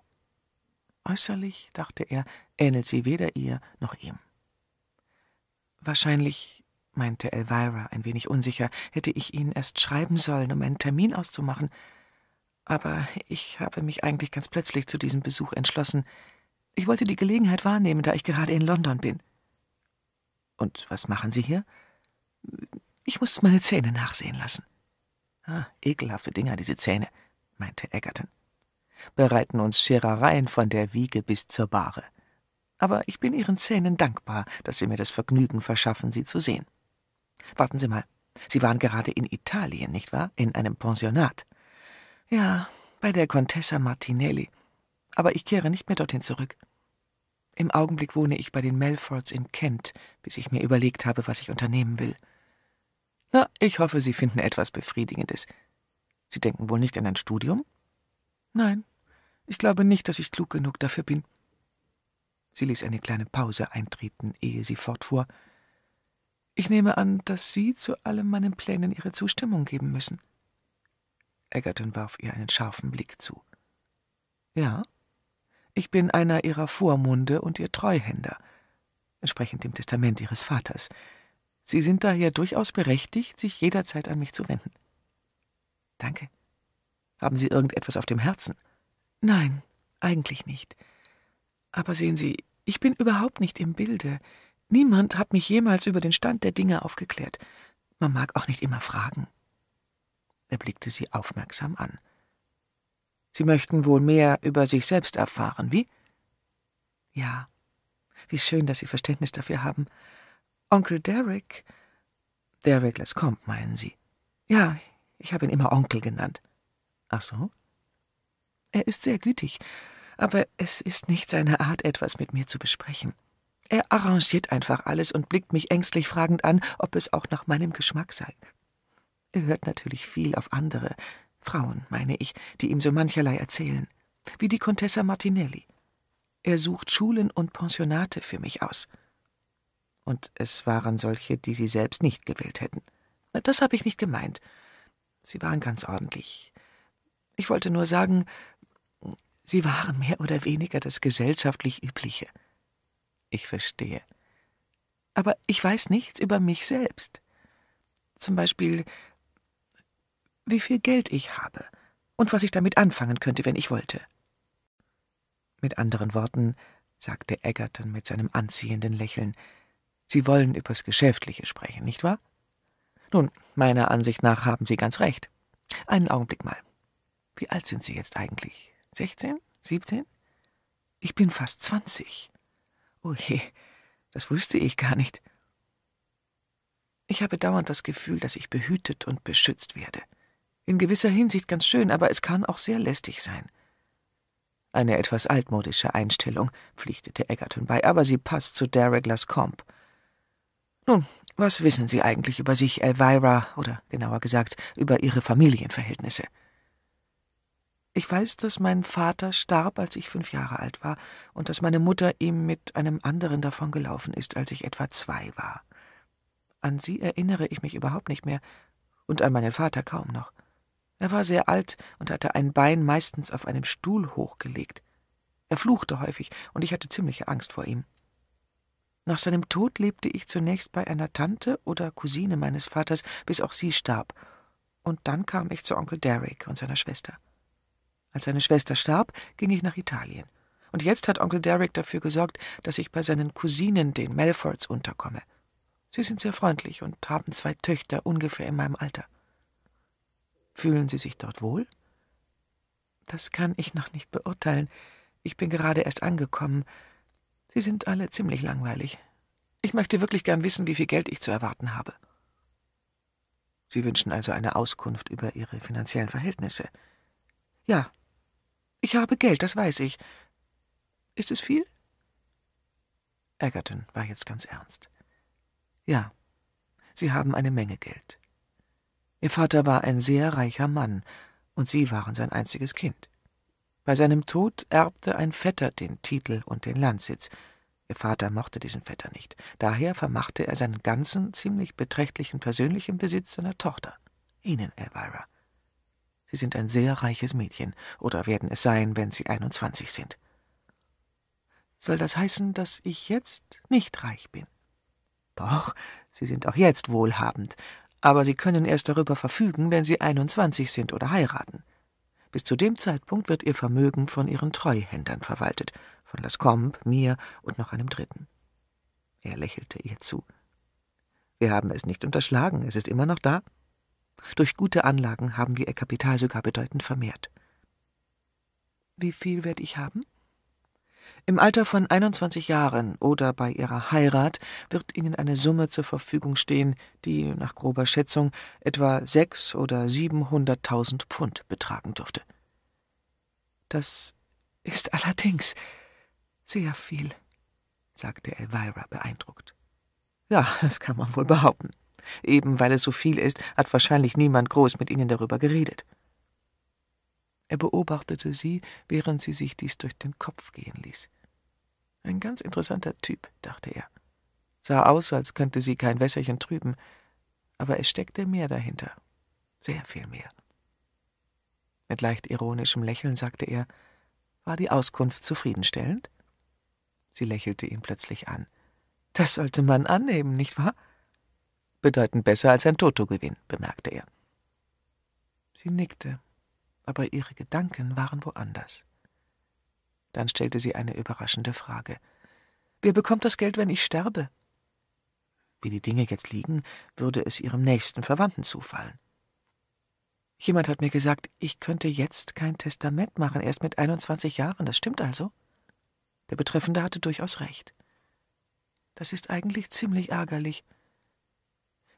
Äußerlich, dachte er, ähnelt sie weder ihr noch ihm. Wahrscheinlich, meinte Elvira ein wenig unsicher, hätte ich Ihnen erst schreiben sollen, um einen Termin auszumachen. Aber ich habe mich eigentlich ganz plötzlich zu diesem Besuch entschlossen. Ich wollte die Gelegenheit wahrnehmen, da ich gerade in London bin. Und was machen Sie hier? Ich muss meine Zähne nachsehen lassen. Ah, ekelhafte Dinger, diese Zähne, meinte Egerton. Bereiten uns Scherereien von der Wiege bis zur Bahre. Aber ich bin Ihren Zähnen dankbar, dass Sie mir das Vergnügen verschaffen, Sie zu sehen. Warten Sie mal, Sie waren gerade in Italien, nicht wahr? In einem Pensionat. Ja, bei der Contessa Martinelli. Aber ich kehre nicht mehr dorthin zurück. Im Augenblick wohne ich bei den Melfords in Kent, bis ich mir überlegt habe, was ich unternehmen will. Na, ich hoffe, Sie finden etwas Befriedigendes. Sie denken wohl nicht an ein Studium? Nein, ich glaube nicht, dass ich klug genug dafür bin. Sie ließ eine kleine Pause eintreten, ehe sie fortfuhr. Ich nehme an, dass Sie zu allen meinen Plänen Ihre Zustimmung geben müssen. Egerton warf ihr einen scharfen Blick zu. Ja, ich bin einer Ihrer Vormunde und Ihr Treuhänder, entsprechend dem Testament Ihres Vaters. Sie sind daher durchaus berechtigt, sich jederzeit an mich zu wenden. Danke. Haben Sie irgendetwas auf dem Herzen? Nein, eigentlich nicht. Aber sehen Sie, ich bin überhaupt nicht im Bilde. Niemand hat mich jemals über den Stand der Dinge aufgeklärt. Man mag auch nicht immer fragen. Er blickte sie aufmerksam an. Sie möchten wohl mehr über sich selbst erfahren, wie? Ja. Wie schön, dass Sie Verständnis dafür haben. Onkel Derek. Derek Lescombe, meinen Sie? Ja, ich habe ihn immer Onkel genannt. Ach so? Er ist sehr gütig, aber es ist nicht seine Art, etwas mit mir zu besprechen. Er arrangiert einfach alles und blickt mich ängstlich fragend an, ob es auch nach meinem Geschmack sei. Er hört natürlich viel auf andere, Frauen, meine ich, die ihm so mancherlei erzählen, wie die Contessa Martinelli. Er sucht Schulen und Pensionate für mich aus und es waren solche, die sie selbst nicht gewählt hätten. Das habe ich nicht gemeint. Sie waren ganz ordentlich. Ich wollte nur sagen, sie waren mehr oder weniger das gesellschaftlich Übliche. Ich verstehe. Aber ich weiß nichts über mich selbst. Zum Beispiel, wie viel Geld ich habe und was ich damit anfangen könnte, wenn ich wollte. Mit anderen Worten, sagte Egerton mit seinem anziehenden Lächeln, Sie wollen übers Geschäftliche sprechen, nicht wahr? Nun, meiner Ansicht nach haben Sie ganz recht. Einen Augenblick mal. Wie alt sind Sie jetzt eigentlich? Sechzehn? Siebzehn? Ich bin fast zwanzig. Oh je, das wusste ich gar nicht. Ich habe dauernd das Gefühl, dass ich behütet und beschützt werde. In gewisser Hinsicht ganz schön, aber es kann auch sehr lästig sein. Eine etwas altmodische Einstellung, pflichtete Egerton bei, aber sie passt zu Derek Lascombe. Nun, was wissen Sie eigentlich über sich, Elvira, oder genauer gesagt, über Ihre Familienverhältnisse? Ich weiß, dass mein Vater starb, als ich fünf Jahre alt war, und dass meine Mutter ihm mit einem anderen davongelaufen ist, als ich etwa zwei war. An sie erinnere ich mich überhaupt nicht mehr und an meinen Vater kaum noch. Er war sehr alt und hatte ein Bein meistens auf einem Stuhl hochgelegt. Er fluchte häufig, und ich hatte ziemliche Angst vor ihm. Nach seinem Tod lebte ich zunächst bei einer Tante oder Cousine meines Vaters, bis auch sie starb. Und dann kam ich zu Onkel Derek und seiner Schwester. Als seine Schwester starb, ging ich nach Italien. Und jetzt hat Onkel Derek dafür gesorgt, dass ich bei seinen Cousinen, den Melfords, unterkomme. Sie sind sehr freundlich und haben zwei Töchter ungefähr in meinem Alter. Fühlen Sie sich dort wohl? Das kann ich noch nicht beurteilen. Ich bin gerade erst angekommen. Sie sind alle ziemlich langweilig. Ich möchte wirklich gern wissen, wie viel Geld ich zu erwarten habe. Sie wünschen also eine Auskunft über Ihre finanziellen Verhältnisse. Ja, ich habe Geld, das weiß ich. Ist es viel? Egerton war jetzt ganz ernst. Ja, Sie haben eine Menge Geld. Ihr Vater war ein sehr reicher Mann, und Sie waren sein einziges Kind. Bei seinem Tod erbte ein Vetter den Titel und den Landsitz. Ihr Vater mochte diesen Vetter nicht. Daher vermachte er seinen ganzen, ziemlich beträchtlichen persönlichen Besitz seiner Tochter. Ihnen, Elvira. Sie sind ein sehr reiches Mädchen oder werden es sein, wenn sie 21 sind. Soll das heißen, dass ich jetzt nicht reich bin? Doch, sie sind auch jetzt wohlhabend, aber sie können erst darüber verfügen, wenn sie 21 sind oder heiraten. Bis zu dem Zeitpunkt wird ihr Vermögen von ihren Treuhändern verwaltet, von Lascombe, mir und noch einem Dritten. Er lächelte ihr zu. Wir haben es nicht unterschlagen, es ist immer noch da. Durch gute Anlagen haben wir ihr Kapital sogar bedeutend vermehrt. Wie viel werde ich haben? Im Alter von 21 Jahren oder bei ihrer Heirat wird ihnen eine Summe zur Verfügung stehen, die nach grober Schätzung etwa sechs oder 700.000 Pfund betragen dürfte. Das ist allerdings sehr viel, sagte Elvira beeindruckt. Ja, das kann man wohl behaupten. Eben weil es so viel ist, hat wahrscheinlich niemand groß mit ihnen darüber geredet. Er beobachtete sie, während sie sich dies durch den Kopf gehen ließ. Ein ganz interessanter Typ, dachte er. Sah aus, als könnte sie kein Wässerchen trüben, aber es steckte mehr dahinter, sehr viel mehr. Mit leicht ironischem Lächeln sagte er, war die Auskunft zufriedenstellend? Sie lächelte ihn plötzlich an. Das sollte man annehmen, nicht wahr? Bedeutend besser als ein Totogewinn, bemerkte er. Sie nickte, aber ihre Gedanken waren woanders. Dann stellte sie eine überraschende Frage. Wer bekommt das Geld, wenn ich sterbe? Wie die Dinge jetzt liegen, würde es ihrem nächsten Verwandten zufallen. Jemand hat mir gesagt, ich könnte jetzt kein Testament machen, erst mit 21 Jahren. Das stimmt also. Der Betreffende hatte durchaus recht. Das ist eigentlich ziemlich ärgerlich.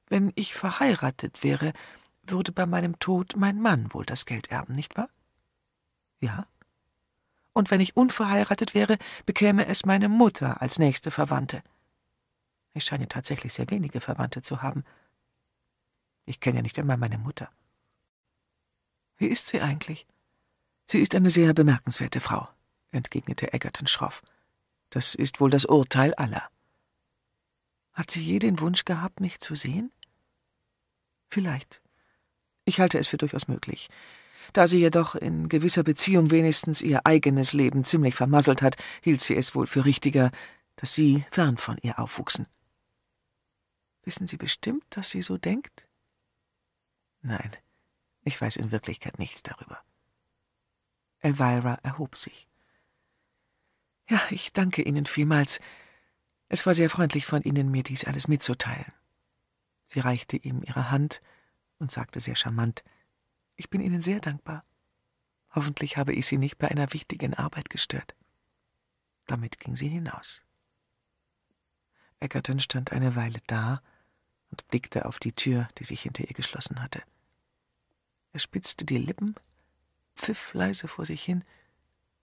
Wenn ich verheiratet wäre, würde bei meinem Tod mein Mann wohl das Geld erben, nicht wahr? Ja und wenn ich unverheiratet wäre, bekäme es meine Mutter als nächste Verwandte. Ich scheine tatsächlich sehr wenige Verwandte zu haben. Ich kenne ja nicht einmal meine Mutter. Wie ist sie eigentlich? Sie ist eine sehr bemerkenswerte Frau, entgegnete Egerton schroff. Das ist wohl das Urteil aller. Hat sie je den Wunsch gehabt, mich zu sehen? Vielleicht. Ich halte es für durchaus möglich. Da sie jedoch in gewisser Beziehung wenigstens ihr eigenes Leben ziemlich vermasselt hat, hielt sie es wohl für richtiger, dass Sie fern von ihr aufwuchsen. Wissen Sie bestimmt, dass sie so denkt? Nein, ich weiß in Wirklichkeit nichts darüber. Elvira erhob sich. Ja, ich danke Ihnen vielmals. Es war sehr freundlich von Ihnen, mir dies alles mitzuteilen. Sie reichte ihm ihre Hand und sagte sehr charmant, ich bin Ihnen sehr dankbar. Hoffentlich habe ich Sie nicht bei einer wichtigen Arbeit gestört. Damit ging sie hinaus. Egerton stand eine Weile da und blickte auf die Tür, die sich hinter ihr geschlossen hatte. Er spitzte die Lippen, pfiff leise vor sich hin,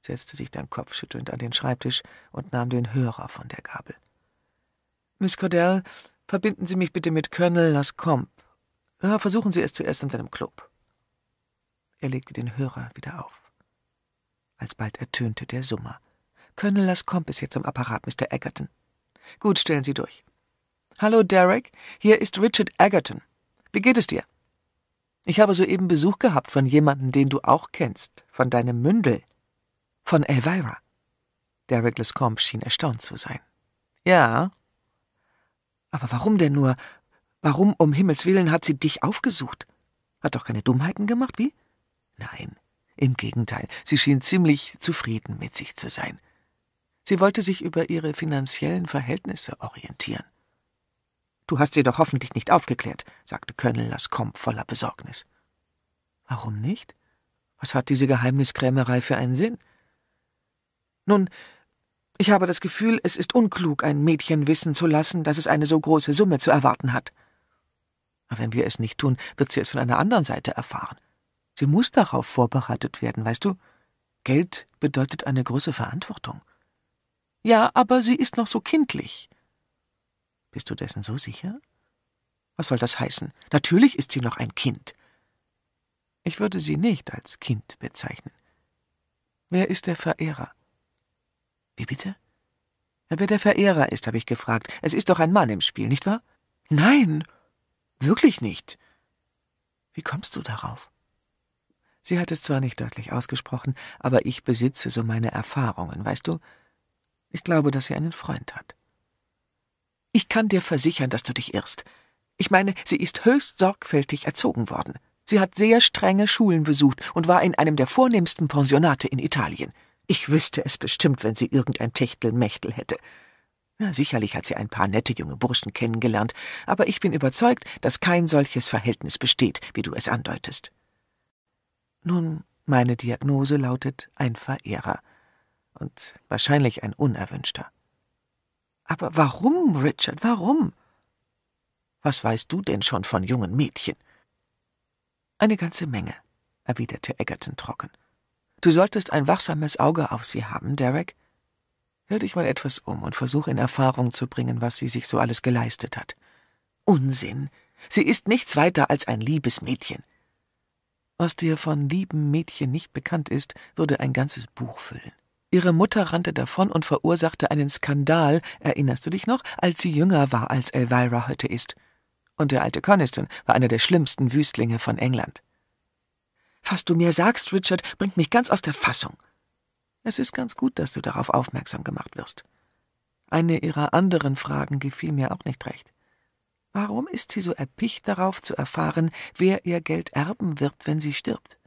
setzte sich dann kopfschüttelnd an den Schreibtisch und nahm den Hörer von der Gabel. Miss Cordell, verbinden Sie mich bitte mit Colonel Lascombe. Versuchen Sie es zuerst in seinem Club. Er legte den Hörer wieder auf. Alsbald ertönte der Summer. Colonel Lascombe ist jetzt am Apparat, Mr. Egerton. Gut, stellen Sie durch. Hallo, Derek. Hier ist Richard Egerton. Wie geht es dir? Ich habe soeben Besuch gehabt von jemandem, den du auch kennst, von deinem Mündel, von Elvira. Derek Lescombe schien erstaunt zu sein. Ja. Aber warum denn nur? Warum um Himmels willen hat sie dich aufgesucht? Hat doch keine Dummheiten gemacht, wie? Nein, im Gegenteil, sie schien ziemlich zufrieden mit sich zu sein. Sie wollte sich über ihre finanziellen Verhältnisse orientieren. Du hast sie doch hoffentlich nicht aufgeklärt, sagte Colonel Lascombe voller Besorgnis. Warum nicht? Was hat diese Geheimniskrämerei für einen Sinn? Nun, ich habe das Gefühl, es ist unklug, ein Mädchen wissen zu lassen, dass es eine so große Summe zu erwarten hat. Aber wenn wir es nicht tun, wird sie es von einer anderen Seite erfahren. Sie muss darauf vorbereitet werden, weißt du? Geld bedeutet eine große Verantwortung. Ja, aber sie ist noch so kindlich. Bist du dessen so sicher? Was soll das heißen? Natürlich ist sie noch ein Kind. Ich würde sie nicht als Kind bezeichnen. Wer ist der Verehrer? Wie bitte? Wer der Verehrer ist, habe ich gefragt. Es ist doch ein Mann im Spiel, nicht wahr? Nein, wirklich nicht. Wie kommst du darauf? Sie hat es zwar nicht deutlich ausgesprochen, aber ich besitze so meine Erfahrungen, weißt du? Ich glaube, dass sie einen Freund hat. Ich kann dir versichern, dass du dich irrst. Ich meine, sie ist höchst sorgfältig erzogen worden. Sie hat sehr strenge Schulen besucht und war in einem der vornehmsten Pensionate in Italien. Ich wüsste es bestimmt, wenn sie irgendein Techtelmechtel hätte. Na, sicherlich hat sie ein paar nette junge Burschen kennengelernt, aber ich bin überzeugt, dass kein solches Verhältnis besteht, wie du es andeutest. Nun, meine Diagnose lautet ein Verehrer und wahrscheinlich ein Unerwünschter. Aber warum, Richard, warum? Was weißt du denn schon von jungen Mädchen? Eine ganze Menge, erwiderte Egerton trocken. Du solltest ein wachsames Auge auf sie haben, Derek. Hör dich mal etwas um und versuch in Erfahrung zu bringen, was sie sich so alles geleistet hat. Unsinn. Sie ist nichts weiter als ein liebes Mädchen. Was dir von lieben Mädchen nicht bekannt ist, würde ein ganzes Buch füllen. Ihre Mutter rannte davon und verursachte einen Skandal, erinnerst du dich noch, als sie jünger war, als Elvira heute ist. Und der alte Coniston war einer der schlimmsten Wüstlinge von England. Was du mir sagst, Richard, bringt mich ganz aus der Fassung. Es ist ganz gut, dass du darauf aufmerksam gemacht wirst. Eine ihrer anderen Fragen gefiel mir auch nicht recht. Warum ist sie so erpicht darauf zu erfahren, wer ihr Geld erben wird, wenn sie stirbt?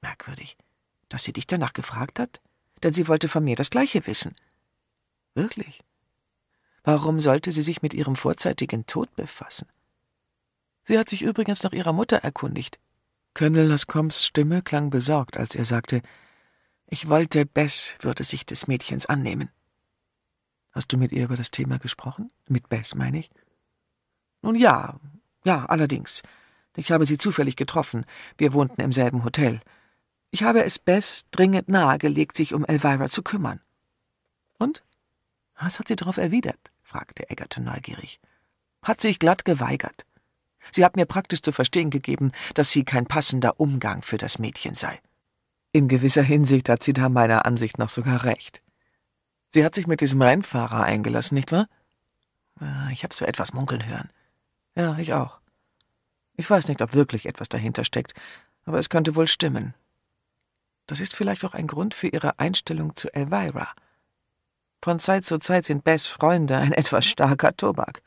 Merkwürdig, dass sie dich danach gefragt hat, denn sie wollte von mir das Gleiche wissen. Wirklich? Warum sollte sie sich mit ihrem vorzeitigen Tod befassen? Sie hat sich übrigens nach ihrer Mutter erkundigt. Colonel Lascombs Stimme klang besorgt, als er sagte, ich wollte, Bess würde sich des Mädchens annehmen. Hast du mit ihr über das Thema gesprochen? Mit Bess, meine ich? Nun ja, ja, allerdings. Ich habe sie zufällig getroffen. Wir wohnten im selben Hotel. Ich habe es Bess dringend nahegelegt, sich um Elvira zu kümmern. Und? Was hat sie darauf erwidert? fragte Egerton neugierig. Hat sich glatt geweigert. Sie hat mir praktisch zu verstehen gegeben, dass sie kein passender Umgang für das Mädchen sei. In gewisser Hinsicht hat sie da meiner Ansicht nach sogar recht. Sie hat sich mit diesem Rennfahrer eingelassen, nicht wahr? Ah, ich habe so etwas munkeln hören. Ja, ich auch. Ich weiß nicht, ob wirklich etwas dahinter steckt, aber es könnte wohl stimmen. Das ist vielleicht auch ein Grund für ihre Einstellung zu Elvira. Von Zeit zu Zeit sind Bess Freunde ein etwas starker Tobak.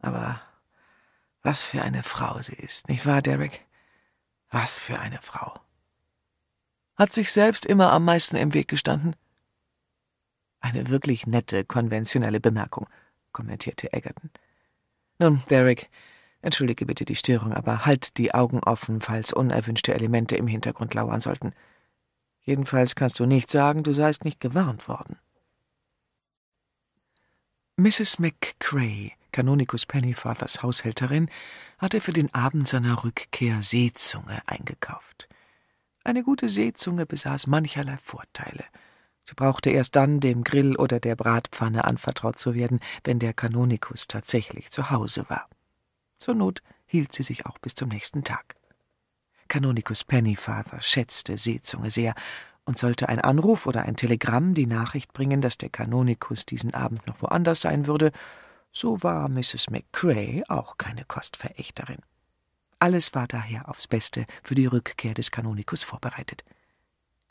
Aber was für eine Frau sie ist, nicht wahr, Derek? Was für eine Frau. Hat sich selbst immer am meisten im Weg gestanden? Eine wirklich nette, konventionelle Bemerkung, kommentierte Egerton. Nun, Derek, entschuldige bitte die Störung, aber halt die Augen offen, falls unerwünschte Elemente im Hintergrund lauern sollten. Jedenfalls kannst du nicht sagen, du seist nicht gewarnt worden. Mrs. McCray, Kanonikus Pennyfathers Haushälterin, hatte für den Abend seiner Rückkehr Seezunge eingekauft. Eine gute Seezunge besaß mancherlei Vorteile – Sie brauchte erst dann dem Grill oder der Bratpfanne anvertraut zu werden, wenn der Kanonikus tatsächlich zu Hause war. Zur Not hielt sie sich auch bis zum nächsten Tag. Kanonikus Pennyfather schätzte Seezunge sehr, und sollte ein Anruf oder ein Telegramm die Nachricht bringen, dass der Kanonikus diesen Abend noch woanders sein würde, so war Mrs. McCrae auch keine Kostverächterin. Alles war daher aufs Beste für die Rückkehr des Kanonikus vorbereitet.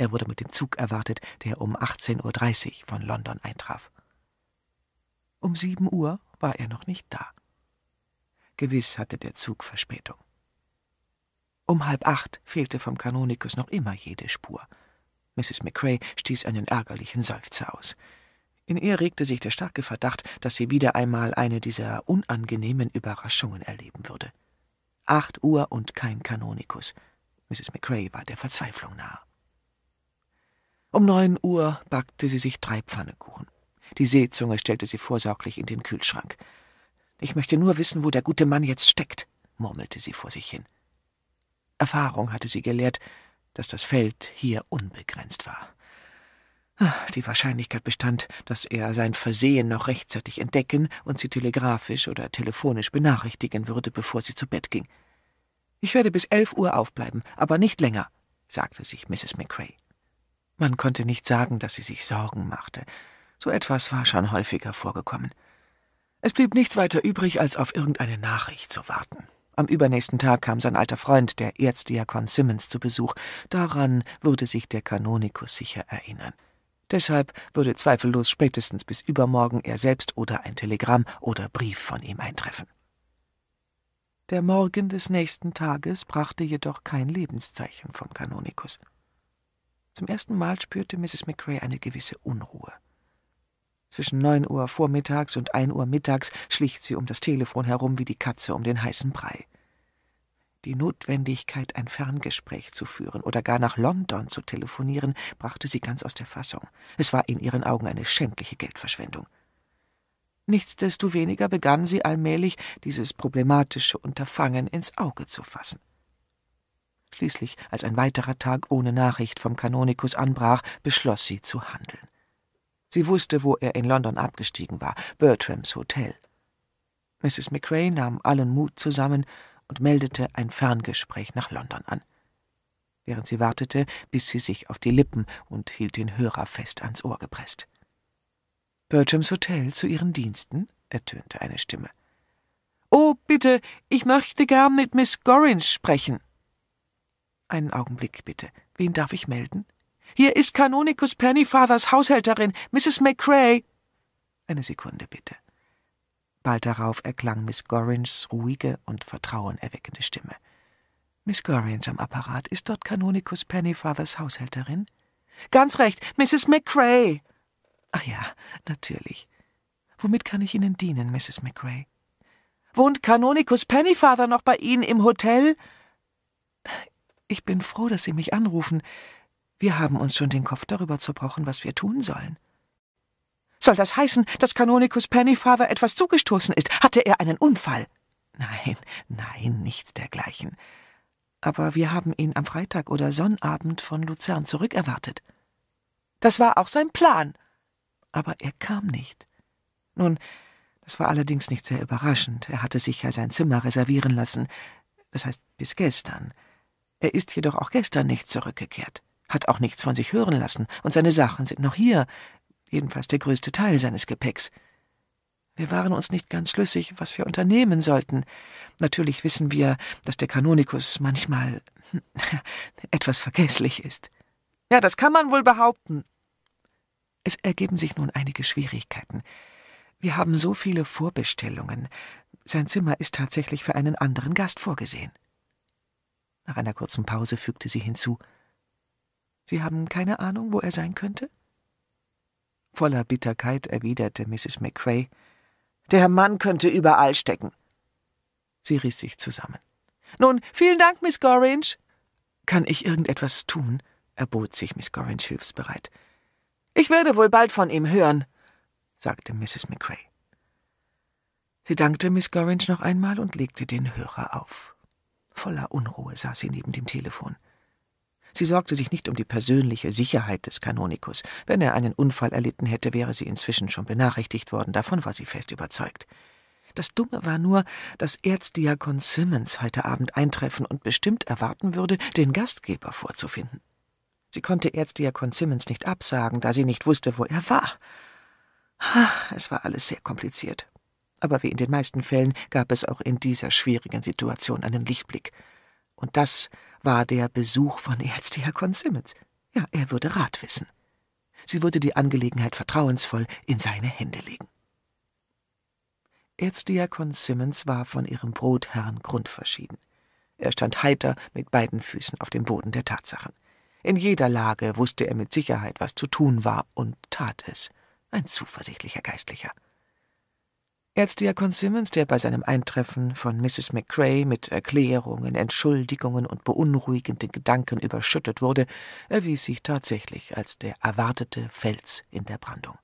Er wurde mit dem Zug erwartet, der um 18.30 Uhr von London eintraf. Um 7 Uhr war er noch nicht da. Gewiss hatte der Zug Verspätung. Um halb acht fehlte vom Kanonikus noch immer jede Spur. Mrs. McCrae stieß einen ärgerlichen Seufzer aus. In ihr regte sich der starke Verdacht, dass sie wieder einmal eine dieser unangenehmen Überraschungen erleben würde. Acht Uhr und kein Kanonikus. Mrs. McCrae war der Verzweiflung nahe. Um neun Uhr backte sie sich drei Pfannekuchen. Die Seezunge stellte sie vorsorglich in den Kühlschrank. Ich möchte nur wissen, wo der gute Mann jetzt steckt, murmelte sie vor sich hin. Erfahrung hatte sie gelehrt, dass das Feld hier unbegrenzt war. Ah, die Wahrscheinlichkeit bestand, dass er sein Versehen noch rechtzeitig entdecken und sie telegrafisch oder telefonisch benachrichtigen würde, bevor sie zu Bett ging. Ich werde bis elf Uhr aufbleiben, aber nicht länger, sagte sich Mrs. McCrae. Man konnte nicht sagen, dass sie sich Sorgen machte. So etwas war schon häufiger vorgekommen. Es blieb nichts weiter übrig, als auf irgendeine Nachricht zu warten. Am übernächsten Tag kam sein alter Freund, der Erzdiakon Simmons, zu Besuch. Daran würde sich der Kanonikus sicher erinnern. Deshalb würde zweifellos spätestens bis übermorgen er selbst oder ein Telegramm oder Brief von ihm eintreffen. Der Morgen des nächsten Tages brachte jedoch kein Lebenszeichen vom Kanonikus. Zum ersten Mal spürte Mrs. McRae eine gewisse Unruhe. Zwischen neun Uhr vormittags und ein Uhr mittags schlich sie um das Telefon herum wie die Katze um den heißen Brei. Die Notwendigkeit, ein Ferngespräch zu führen oder gar nach London zu telefonieren, brachte sie ganz aus der Fassung. Es war in ihren Augen eine schändliche Geldverschwendung. Nichtsdestoweniger begann sie allmählich, dieses problematische Unterfangen ins Auge zu fassen. Schließlich, als ein weiterer Tag ohne Nachricht vom Kanonikus anbrach, beschloss sie zu handeln. Sie wusste, wo er in London abgestiegen war, Bertrams Hotel. Mrs. McRae nahm allen Mut zusammen und meldete ein Ferngespräch nach London an. Während sie wartete, biss sie sich auf die Lippen und hielt den Hörer fest ans Ohr gepresst. Bertrams Hotel zu Ihren Diensten? ertönte eine Stimme. Oh, bitte, ich möchte gern mit Miss Gorringe sprechen. Einen Augenblick bitte. Wen darf ich melden? Hier ist Kanonikus Pennyfathers Haushälterin, Mrs. McCrae. Eine Sekunde bitte. Bald darauf erklang Miss Gorringes ruhige und vertrauenerweckende Stimme. Miss Gorringe am Apparat, ist dort Kanonikus Pennyfathers Haushälterin? Ganz recht, Mrs. McCrae. Ach ja, natürlich. Womit kann ich Ihnen dienen, Mrs. McRae? Wohnt Kanonikus Pennyfather noch bei Ihnen im Hotel? Ich bin froh, dass Sie mich anrufen. Wir haben uns schon den Kopf darüber zerbrochen, was wir tun sollen. Soll das heißen, dass Kanonikus Pennyfather etwas zugestoßen ist? Hatte er einen Unfall? Nein, nein, nichts dergleichen. Aber wir haben ihn am Freitag oder Sonnabend von Luzern zurückerwartet. Das war auch sein Plan. Aber er kam nicht. Nun, das war allerdings nicht sehr überraschend. Er hatte sich ja sein Zimmer reservieren lassen. Das heißt, bis gestern. Er ist jedoch auch gestern nicht zurückgekehrt, hat auch nichts von sich hören lassen, und seine Sachen sind noch hier, jedenfalls der größte Teil seines Gepäcks. Wir waren uns nicht ganz schlüssig, was wir unternehmen sollten. Natürlich wissen wir, dass der Kanonikus manchmal etwas vergesslich ist. Ja, das kann man wohl behaupten. Es ergeben sich nun einige Schwierigkeiten. Wir haben so viele Vorbestellungen. Sein Zimmer ist tatsächlich für einen anderen Gast vorgesehen. Nach einer kurzen Pause fügte sie hinzu Sie haben keine Ahnung, wo er sein könnte? Voller Bitterkeit erwiderte Mrs. McCrae Der Mann könnte überall stecken. Sie riss sich zusammen. Nun, vielen Dank, Miss Gorringe. Kann ich irgendetwas tun? erbot sich Miss Gorringe hilfsbereit. Ich werde wohl bald von ihm hören, sagte Mrs. McCrae. Sie dankte Miss Gorringe noch einmal und legte den Hörer auf. Voller Unruhe saß sie neben dem Telefon. Sie sorgte sich nicht um die persönliche Sicherheit des Kanonikus. Wenn er einen Unfall erlitten hätte, wäre sie inzwischen schon benachrichtigt worden, davon war sie fest überzeugt. Das Dumme war nur, dass Erzdiakon Simmons heute Abend eintreffen und bestimmt erwarten würde, den Gastgeber vorzufinden. Sie konnte Erzdiakon Simmons nicht absagen, da sie nicht wusste, wo er war. Ah, es war alles sehr kompliziert. Aber wie in den meisten Fällen gab es auch in dieser schwierigen Situation einen Lichtblick. Und das war der Besuch von Erzdiakon Simmons. Ja, er würde Rat wissen. Sie würde die Angelegenheit vertrauensvoll in seine Hände legen. Erzdiakon Simmons war von ihrem Brotherrn grundverschieden. Er stand heiter mit beiden Füßen auf dem Boden der Tatsachen. In jeder Lage wusste er mit Sicherheit, was zu tun war, und tat es. Ein zuversichtlicher Geistlicher. Erzdiakon Simmons, der bei seinem Eintreffen von Mrs. McCrae mit Erklärungen, Entschuldigungen und beunruhigenden Gedanken überschüttet wurde, erwies sich tatsächlich als der erwartete Fels in der Brandung.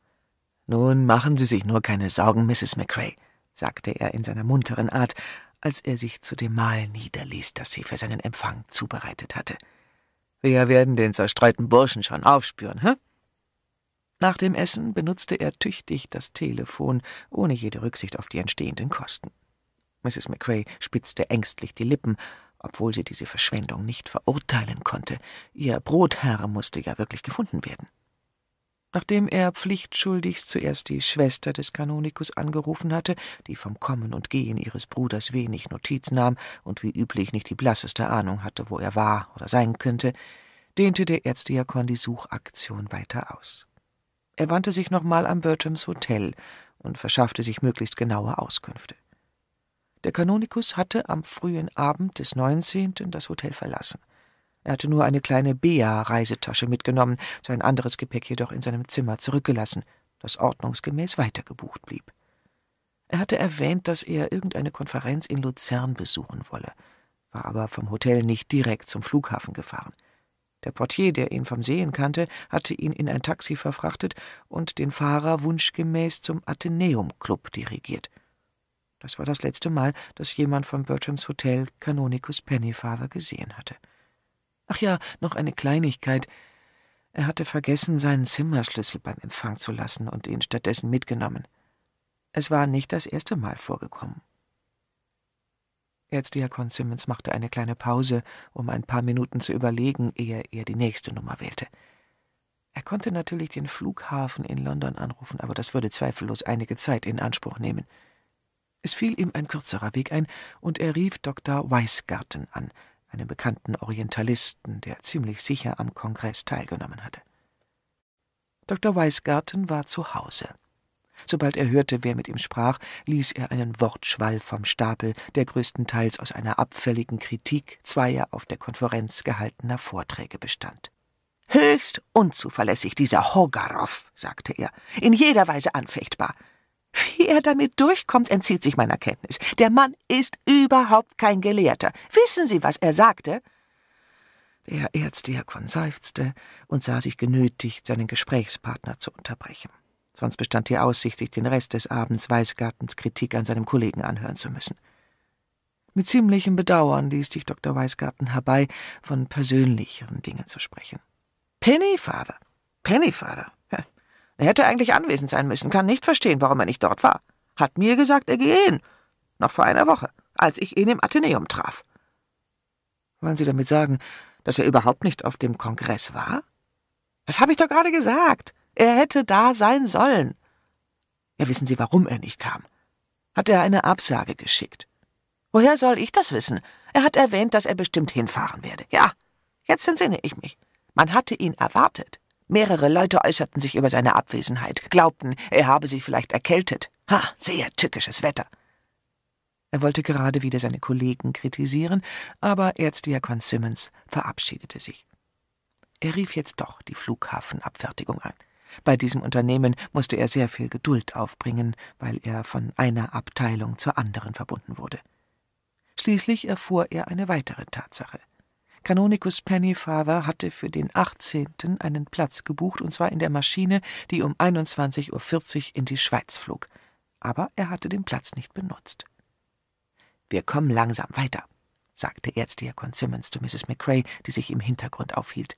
Nun machen Sie sich nur keine Sorgen, Mrs. McCrae, sagte er in seiner munteren Art, als er sich zu dem Mahl niederließ, das sie für seinen Empfang zubereitet hatte. Wir werden den zerstreuten Burschen schon aufspüren, hä? Hm? Nach dem Essen benutzte er tüchtig das Telefon, ohne jede Rücksicht auf die entstehenden Kosten. Mrs. McRae spitzte ängstlich die Lippen, obwohl sie diese Verschwendung nicht verurteilen konnte. Ihr Brotherr musste ja wirklich gefunden werden. Nachdem er pflichtschuldigst zuerst die Schwester des Kanonikus angerufen hatte, die vom Kommen und Gehen ihres Bruders wenig Notiz nahm und wie üblich nicht die blasseste Ahnung hatte, wo er war oder sein könnte, dehnte der Erzdiakon die Suchaktion weiter aus. Er wandte sich nochmal an Bertrams Hotel und verschaffte sich möglichst genaue Auskünfte. Der Kanonikus hatte am frühen Abend des 19. das Hotel verlassen. Er hatte nur eine kleine Bea-Reisetasche mitgenommen, sein anderes Gepäck jedoch in seinem Zimmer zurückgelassen, das ordnungsgemäß weitergebucht blieb. Er hatte erwähnt, dass er irgendeine Konferenz in Luzern besuchen wolle, war aber vom Hotel nicht direkt zum Flughafen gefahren. Der Portier, der ihn vom Sehen kannte, hatte ihn in ein Taxi verfrachtet und den Fahrer wunschgemäß zum Athenäum Club dirigiert. Das war das letzte Mal, dass jemand von Bertrams Hotel Canonicus Pennyfather gesehen hatte. Ach ja, noch eine Kleinigkeit. Er hatte vergessen, seinen Zimmerschlüssel beim Empfang zu lassen und ihn stattdessen mitgenommen. Es war nicht das erste Mal vorgekommen. Erzdiakon Simmons machte eine kleine Pause, um ein paar Minuten zu überlegen, ehe er die nächste Nummer wählte. Er konnte natürlich den Flughafen in London anrufen, aber das würde zweifellos einige Zeit in Anspruch nehmen. Es fiel ihm ein kürzerer Weg ein, und er rief Dr. Weisgarten an, einem bekannten Orientalisten, der ziemlich sicher am Kongress teilgenommen hatte. Dr. Weisgarten war zu Hause. Sobald er hörte, wer mit ihm sprach, ließ er einen Wortschwall vom Stapel, der größtenteils aus einer abfälligen Kritik zweier auf der Konferenz gehaltener Vorträge bestand. Höchst unzuverlässig, dieser Hogarow, sagte er, in jeder Weise anfechtbar. Wie er damit durchkommt, entzieht sich meiner Kenntnis. Der Mann ist überhaupt kein Gelehrter. Wissen Sie, was er sagte? Der Erzdiakon seufzte und sah sich genötigt, seinen Gesprächspartner zu unterbrechen sonst bestand die Aussicht, sich den Rest des Abends Weißgartens Kritik an seinem Kollegen anhören zu müssen. Mit ziemlichem Bedauern ließ sich Dr. Weisgarten herbei, von persönlicheren Dingen zu sprechen. Pennyfather. Pennyfather. Er hätte eigentlich anwesend sein müssen, kann nicht verstehen, warum er nicht dort war. Hat mir gesagt, er gehe hin. Noch vor einer Woche, als ich ihn im Athenäum traf. Wollen Sie damit sagen, dass er überhaupt nicht auf dem Kongress war? Das habe ich doch gerade gesagt. Er hätte da sein sollen. Ja, wissen Sie, warum er nicht kam? Hat er eine Absage geschickt? Woher soll ich das wissen? Er hat erwähnt, dass er bestimmt hinfahren werde. Ja, jetzt entsinne ich mich. Man hatte ihn erwartet. Mehrere Leute äußerten sich über seine Abwesenheit, glaubten, er habe sich vielleicht erkältet. Ha, sehr tückisches Wetter. Er wollte gerade wieder seine Kollegen kritisieren, aber Erzdiakon Simmons verabschiedete sich. Er rief jetzt doch die Flughafenabfertigung an. Bei diesem Unternehmen musste er sehr viel Geduld aufbringen, weil er von einer Abteilung zur anderen verbunden wurde. Schließlich erfuhr er eine weitere Tatsache. Canonicus Pennyfather hatte für den 18. einen Platz gebucht, und zwar in der Maschine, die um 21.40 Uhr in die Schweiz flog. Aber er hatte den Platz nicht benutzt. Wir kommen langsam weiter, sagte Erzdiakon Simmons zu Mrs. McRae, die sich im Hintergrund aufhielt.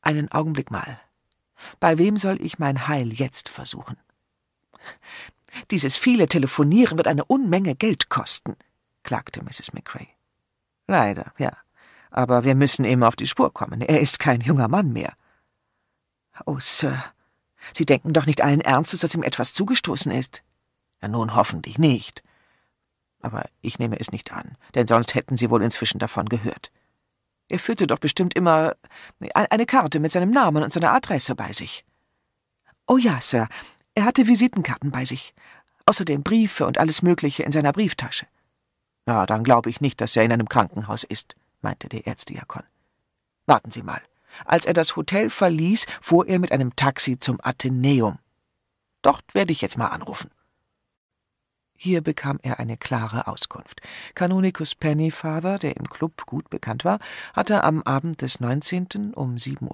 Einen Augenblick mal, bei wem soll ich mein Heil jetzt versuchen? Dieses viele Telefonieren wird eine Unmenge Geld kosten, klagte Mrs. McRae. Leider, ja. Aber wir müssen ihm auf die Spur kommen. Er ist kein junger Mann mehr. Oh, Sir, Sie denken doch nicht allen Ernstes, dass ihm etwas zugestoßen ist. Ja, nun hoffentlich nicht. Aber ich nehme es nicht an, denn sonst hätten Sie wohl inzwischen davon gehört. Er führte doch bestimmt immer äh, eine Karte mit seinem Namen und seiner Adresse bei sich. Oh ja, Sir, er hatte Visitenkarten bei sich. Außerdem Briefe und alles Mögliche in seiner Brieftasche. Na, dann glaube ich nicht, dass er in einem Krankenhaus ist, meinte der Erzdiakon. Warten Sie mal. Als er das Hotel verließ, fuhr er mit einem Taxi zum Athenäum. Dort werde ich jetzt mal anrufen. Hier bekam er eine klare Auskunft. Kanonikus Pennyfather, der im Club gut bekannt war, hatte am Abend des 19. um 7.30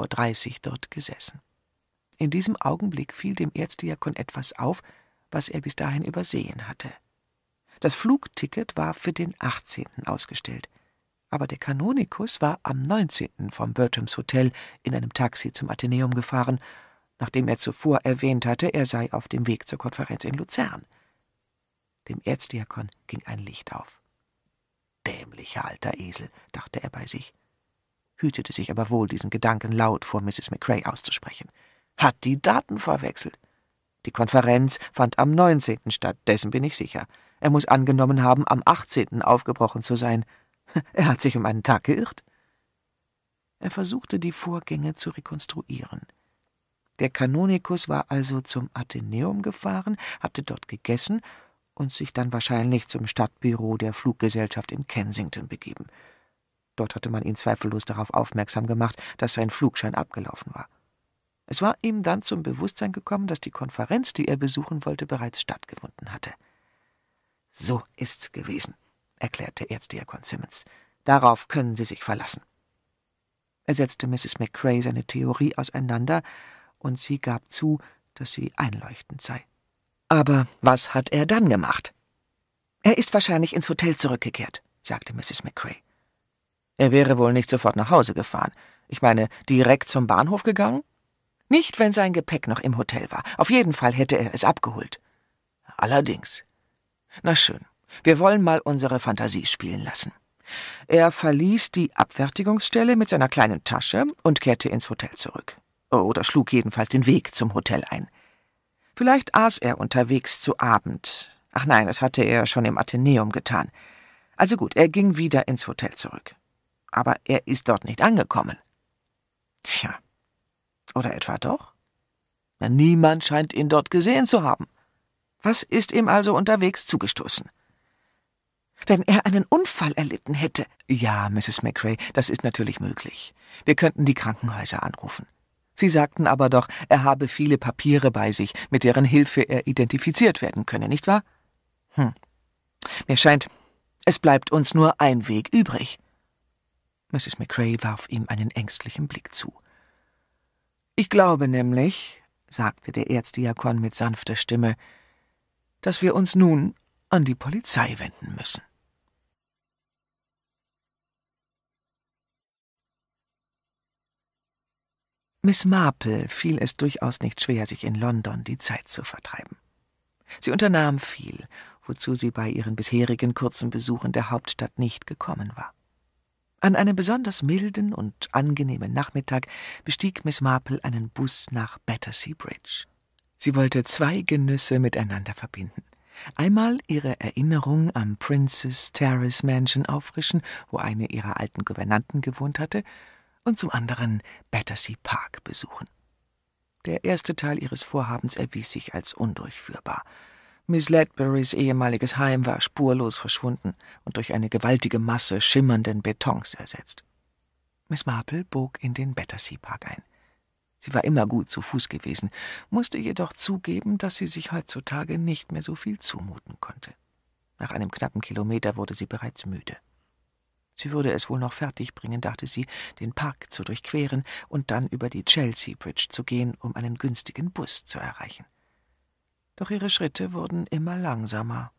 Uhr dort gesessen. In diesem Augenblick fiel dem Erzdiakon etwas auf, was er bis dahin übersehen hatte. Das Flugticket war für den 18. ausgestellt, aber der Kanonikus war am 19. vom Bertrams Hotel in einem Taxi zum Athenäum gefahren, nachdem er zuvor erwähnt hatte, er sei auf dem Weg zur Konferenz in Luzern. Dem Erzdiakon ging ein Licht auf. Dämlicher alter Esel, dachte er bei sich, hütete sich aber wohl, diesen Gedanken laut vor Mrs. McRae auszusprechen. Hat die Daten verwechselt. Die Konferenz fand am 19. statt, dessen bin ich sicher. Er muss angenommen haben, am 18. aufgebrochen zu sein. Er hat sich um einen Tag geirrt. Er versuchte, die Vorgänge zu rekonstruieren. Der Kanonikus war also zum Athenäum gefahren, hatte dort gegessen und sich dann wahrscheinlich zum Stadtbüro der Fluggesellschaft in Kensington begeben. Dort hatte man ihn zweifellos darauf aufmerksam gemacht, dass sein Flugschein abgelaufen war. Es war ihm dann zum Bewusstsein gekommen, dass die Konferenz, die er besuchen wollte, bereits stattgefunden hatte. So ist's gewesen, erklärte Erzdiakon Simmons. Darauf können Sie sich verlassen. Er setzte Mrs. McCrae seine Theorie auseinander, und sie gab zu, dass sie einleuchtend sei. Aber was hat er dann gemacht? Er ist wahrscheinlich ins Hotel zurückgekehrt, sagte Mrs. McCrae. Er wäre wohl nicht sofort nach Hause gefahren. Ich meine, direkt zum Bahnhof gegangen? Nicht, wenn sein Gepäck noch im Hotel war. Auf jeden Fall hätte er es abgeholt. Allerdings. Na schön, wir wollen mal unsere Fantasie spielen lassen. Er verließ die Abfertigungsstelle mit seiner kleinen Tasche und kehrte ins Hotel zurück. Oh, oder schlug jedenfalls den Weg zum Hotel ein. Vielleicht aß er unterwegs zu Abend. Ach nein, das hatte er schon im Athenäum getan. Also gut, er ging wieder ins Hotel zurück. Aber er ist dort nicht angekommen. Tja. Oder etwa doch? Na, niemand scheint ihn dort gesehen zu haben. Was ist ihm also unterwegs zugestoßen? Wenn er einen Unfall erlitten hätte. Ja, Mrs. McRae, das ist natürlich möglich. Wir könnten die Krankenhäuser anrufen. Sie sagten aber doch, er habe viele Papiere bei sich, mit deren Hilfe er identifiziert werden könne, nicht wahr? Hm. Mir scheint, es bleibt uns nur ein Weg übrig. Mrs. McRae warf ihm einen ängstlichen Blick zu. Ich glaube nämlich, sagte der Erzdiakon mit sanfter Stimme, dass wir uns nun an die Polizei wenden müssen. Miss Marple fiel es durchaus nicht schwer, sich in London die Zeit zu vertreiben. Sie unternahm viel, wozu sie bei ihren bisherigen kurzen Besuchen der Hauptstadt nicht gekommen war. An einem besonders milden und angenehmen Nachmittag bestieg Miss Marple einen Bus nach Battersea Bridge. Sie wollte zwei Genüsse miteinander verbinden. Einmal ihre Erinnerung am Princess Terrace Mansion auffrischen, wo eine ihrer alten Gouvernanten gewohnt hatte, und zum anderen Battersea Park besuchen. Der erste Teil ihres Vorhabens erwies sich als undurchführbar. Miss Ledburys ehemaliges Heim war spurlos verschwunden und durch eine gewaltige Masse schimmernden Betons ersetzt. Miss Marple bog in den Battersea Park ein. Sie war immer gut zu Fuß gewesen, musste jedoch zugeben, dass sie sich heutzutage nicht mehr so viel zumuten konnte. Nach einem knappen Kilometer wurde sie bereits müde. Sie würde es wohl noch fertigbringen, dachte sie, den Park zu durchqueren und dann über die Chelsea Bridge zu gehen, um einen günstigen Bus zu erreichen. Doch ihre Schritte wurden immer langsamer,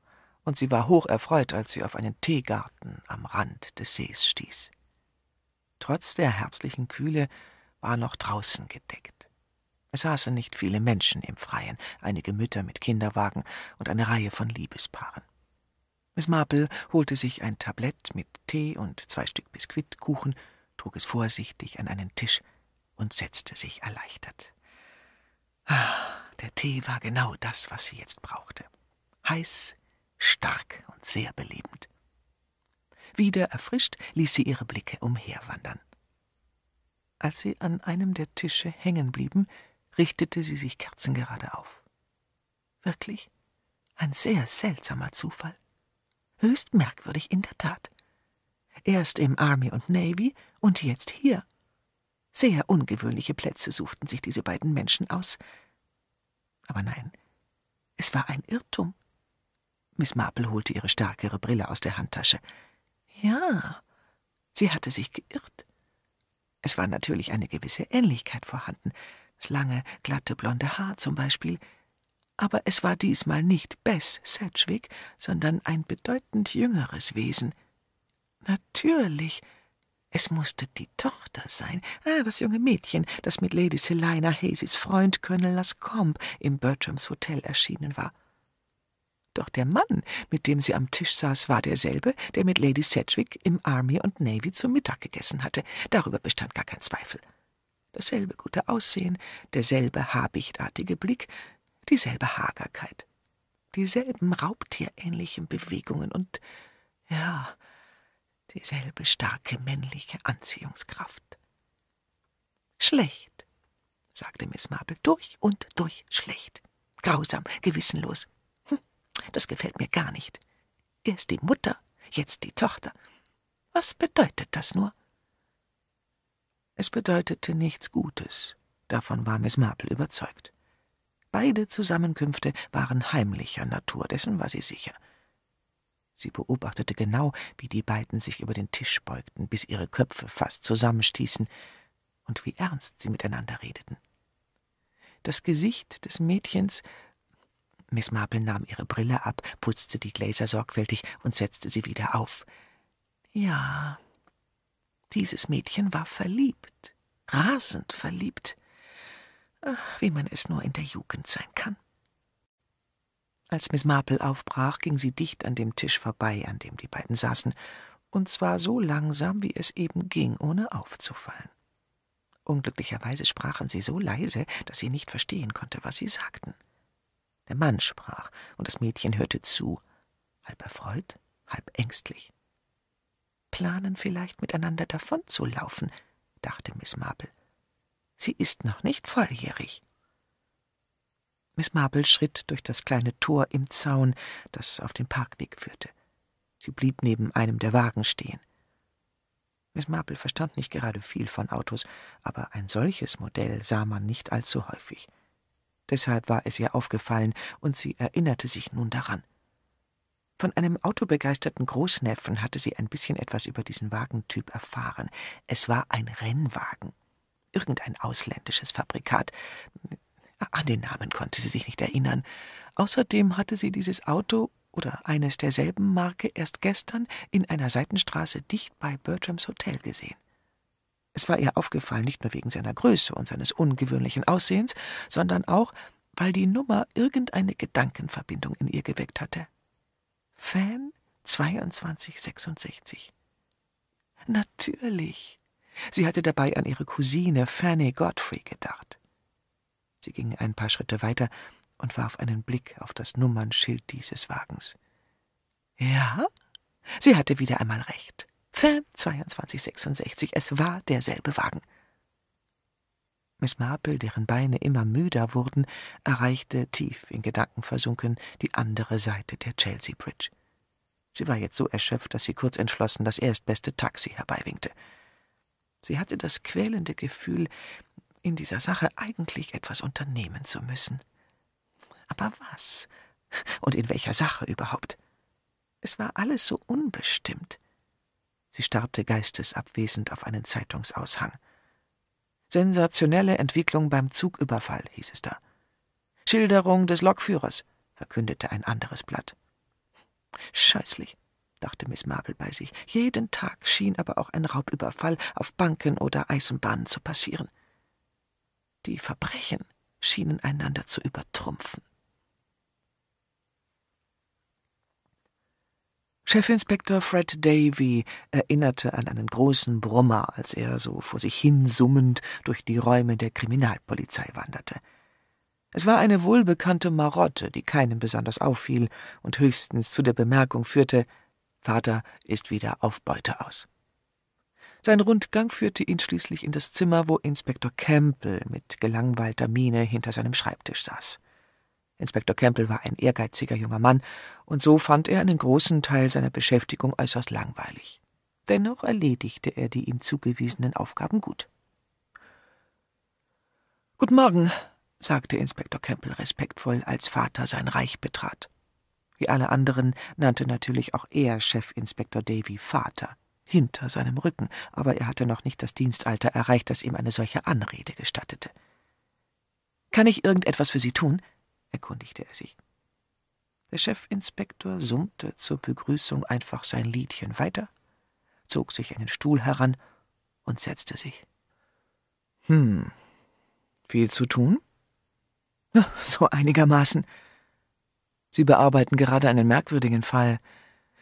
und sie war hocherfreut, als sie auf einen Teegarten am Rand des Sees stieß. Trotz der herbstlichen Kühle war noch draußen gedeckt. Es saßen nicht viele Menschen im Freien, einige Mütter mit Kinderwagen und eine Reihe von Liebespaaren. Miss Marple holte sich ein Tablett mit Tee und zwei Stück Biskuitkuchen, trug es vorsichtig an einen Tisch und setzte sich erleichtert. Ah, der Tee war genau das, was sie jetzt brauchte. Heiß, stark und sehr belebend. Wieder erfrischt ließ sie ihre Blicke umherwandern. Als sie an einem der Tische hängen blieben, richtete sie sich kerzengerade auf. Wirklich ein sehr seltsamer Zufall. Höchst merkwürdig in der Tat. Erst im Army und Navy und jetzt hier. Sehr ungewöhnliche Plätze suchten sich diese beiden Menschen aus. Aber nein, es war ein Irrtum. Miss Marple holte ihre stärkere Brille aus der Handtasche. Ja, sie hatte sich geirrt. Es war natürlich eine gewisse Ähnlichkeit vorhanden. Das lange, glatte, blonde Haar zum Beispiel, aber es war diesmal nicht Bess Sedgwick, sondern ein bedeutend jüngeres Wesen. Natürlich, es musste die Tochter sein, ah, das junge Mädchen, das mit Lady Selina Hazys Freund Colonel Lascombe im Bertrams Hotel erschienen war. Doch der Mann, mit dem sie am Tisch saß, war derselbe, der mit Lady Sedgwick im Army und Navy zu Mittag gegessen hatte. Darüber bestand gar kein Zweifel. Dasselbe gute Aussehen, derselbe habichtartige Blick, dieselbe Hagerkeit, dieselben raubtierähnlichen Bewegungen und, ja, dieselbe starke männliche Anziehungskraft. Schlecht, sagte Miss Marple, durch und durch schlecht. Grausam, gewissenlos. Hm, das gefällt mir gar nicht. Erst die Mutter, jetzt die Tochter. Was bedeutet das nur? Es bedeutete nichts Gutes, davon war Miss Marple überzeugt. Beide Zusammenkünfte waren heimlicher Natur, dessen war sie sicher. Sie beobachtete genau, wie die beiden sich über den Tisch beugten, bis ihre Köpfe fast zusammenstießen, und wie ernst sie miteinander redeten. Das Gesicht des Mädchens Miss Marple nahm ihre Brille ab, putzte die Gläser sorgfältig und setzte sie wieder auf. Ja, dieses Mädchen war verliebt, rasend verliebt. Ach, wie man es nur in der Jugend sein kann. Als Miss Marple aufbrach, ging sie dicht an dem Tisch vorbei, an dem die beiden saßen, und zwar so langsam, wie es eben ging, ohne aufzufallen. Unglücklicherweise sprachen sie so leise, dass sie nicht verstehen konnte, was sie sagten. Der Mann sprach, und das Mädchen hörte zu, halb erfreut, halb ängstlich. Planen vielleicht miteinander davonzulaufen, dachte Miss Marple. Sie ist noch nicht volljährig. Miss Marple schritt durch das kleine Tor im Zaun, das auf den Parkweg führte. Sie blieb neben einem der Wagen stehen. Miss Marple verstand nicht gerade viel von Autos, aber ein solches Modell sah man nicht allzu häufig. Deshalb war es ihr aufgefallen, und sie erinnerte sich nun daran. Von einem autobegeisterten Großneffen hatte sie ein bisschen etwas über diesen Wagentyp erfahren. Es war ein Rennwagen irgendein ausländisches Fabrikat. An den Namen konnte sie sich nicht erinnern. Außerdem hatte sie dieses Auto oder eines derselben Marke erst gestern in einer Seitenstraße dicht bei Bertrams Hotel gesehen. Es war ihr aufgefallen, nicht nur wegen seiner Größe und seines ungewöhnlichen Aussehens, sondern auch, weil die Nummer irgendeine Gedankenverbindung in ihr geweckt hatte. Fan 2266. Natürlich. Sie hatte dabei an ihre Cousine Fanny Godfrey gedacht. Sie ging ein paar Schritte weiter und warf einen Blick auf das Nummernschild dieses Wagens. Ja, sie hatte wieder einmal recht. Fan 2266, es war derselbe Wagen. Miss Marple, deren Beine immer müder wurden, erreichte, tief in Gedanken versunken, die andere Seite der Chelsea Bridge. Sie war jetzt so erschöpft, dass sie kurz entschlossen das erstbeste Taxi herbeiwinkte. Sie hatte das quälende Gefühl, in dieser Sache eigentlich etwas unternehmen zu müssen. Aber was? Und in welcher Sache überhaupt? Es war alles so unbestimmt. Sie starrte geistesabwesend auf einen Zeitungsaushang. Sensationelle Entwicklung beim Zugüberfall, hieß es da. Schilderung des Lokführers, verkündete ein anderes Blatt. Scheißlich dachte Miss Marple bei sich. Jeden Tag schien aber auch ein Raubüberfall auf Banken oder Eisenbahnen zu passieren. Die Verbrechen schienen einander zu übertrumpfen. Chefinspektor Fred Davy erinnerte an einen großen Brummer, als er so vor sich hin summend durch die Räume der Kriminalpolizei wanderte. Es war eine wohlbekannte Marotte, die keinem besonders auffiel und höchstens zu der Bemerkung führte, Vater ist wieder auf Beute aus. Sein Rundgang führte ihn schließlich in das Zimmer, wo Inspektor Campbell mit gelangweilter Miene hinter seinem Schreibtisch saß. Inspektor Campbell war ein ehrgeiziger junger Mann, und so fand er einen großen Teil seiner Beschäftigung äußerst langweilig. Dennoch erledigte er die ihm zugewiesenen Aufgaben gut. Guten Morgen, sagte Inspektor Campbell respektvoll, als Vater sein Reich betrat. Wie alle anderen nannte natürlich auch er Chefinspektor Davy Vater. Hinter seinem Rücken, aber er hatte noch nicht das Dienstalter erreicht, das ihm eine solche Anrede gestattete. Kann ich irgendetwas für Sie tun? erkundigte er sich. Der Chefinspektor summte zur Begrüßung einfach sein Liedchen weiter, zog sich einen Stuhl heran und setzte sich. Hm, viel zu tun? So einigermaßen. Sie bearbeiten gerade einen merkwürdigen Fall.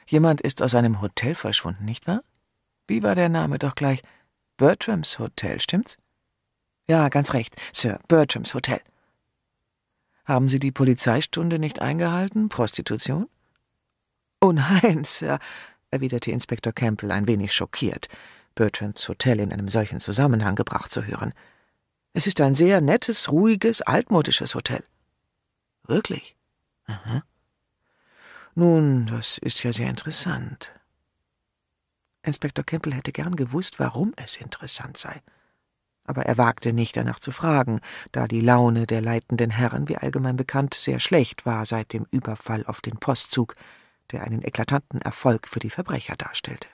Jemand ist aus einem Hotel verschwunden, nicht wahr? Wie war der Name doch gleich? Bertrams Hotel, stimmt's? Ja, ganz recht, Sir, Bertrams Hotel. Haben Sie die Polizeistunde nicht eingehalten? Prostitution? Oh nein, Sir, erwiderte Inspektor Campbell ein wenig schockiert, Bertrams Hotel in einem solchen Zusammenhang gebracht zu hören. Es ist ein sehr nettes, ruhiges, altmodisches Hotel. Wirklich? Aha. Nun, das ist ja sehr interessant. Inspektor Campbell hätte gern gewusst, warum es interessant sei. Aber er wagte nicht danach zu fragen, da die Laune der leitenden Herren, wie allgemein bekannt, sehr schlecht war seit dem Überfall auf den Postzug, der einen eklatanten Erfolg für die Verbrecher darstellte.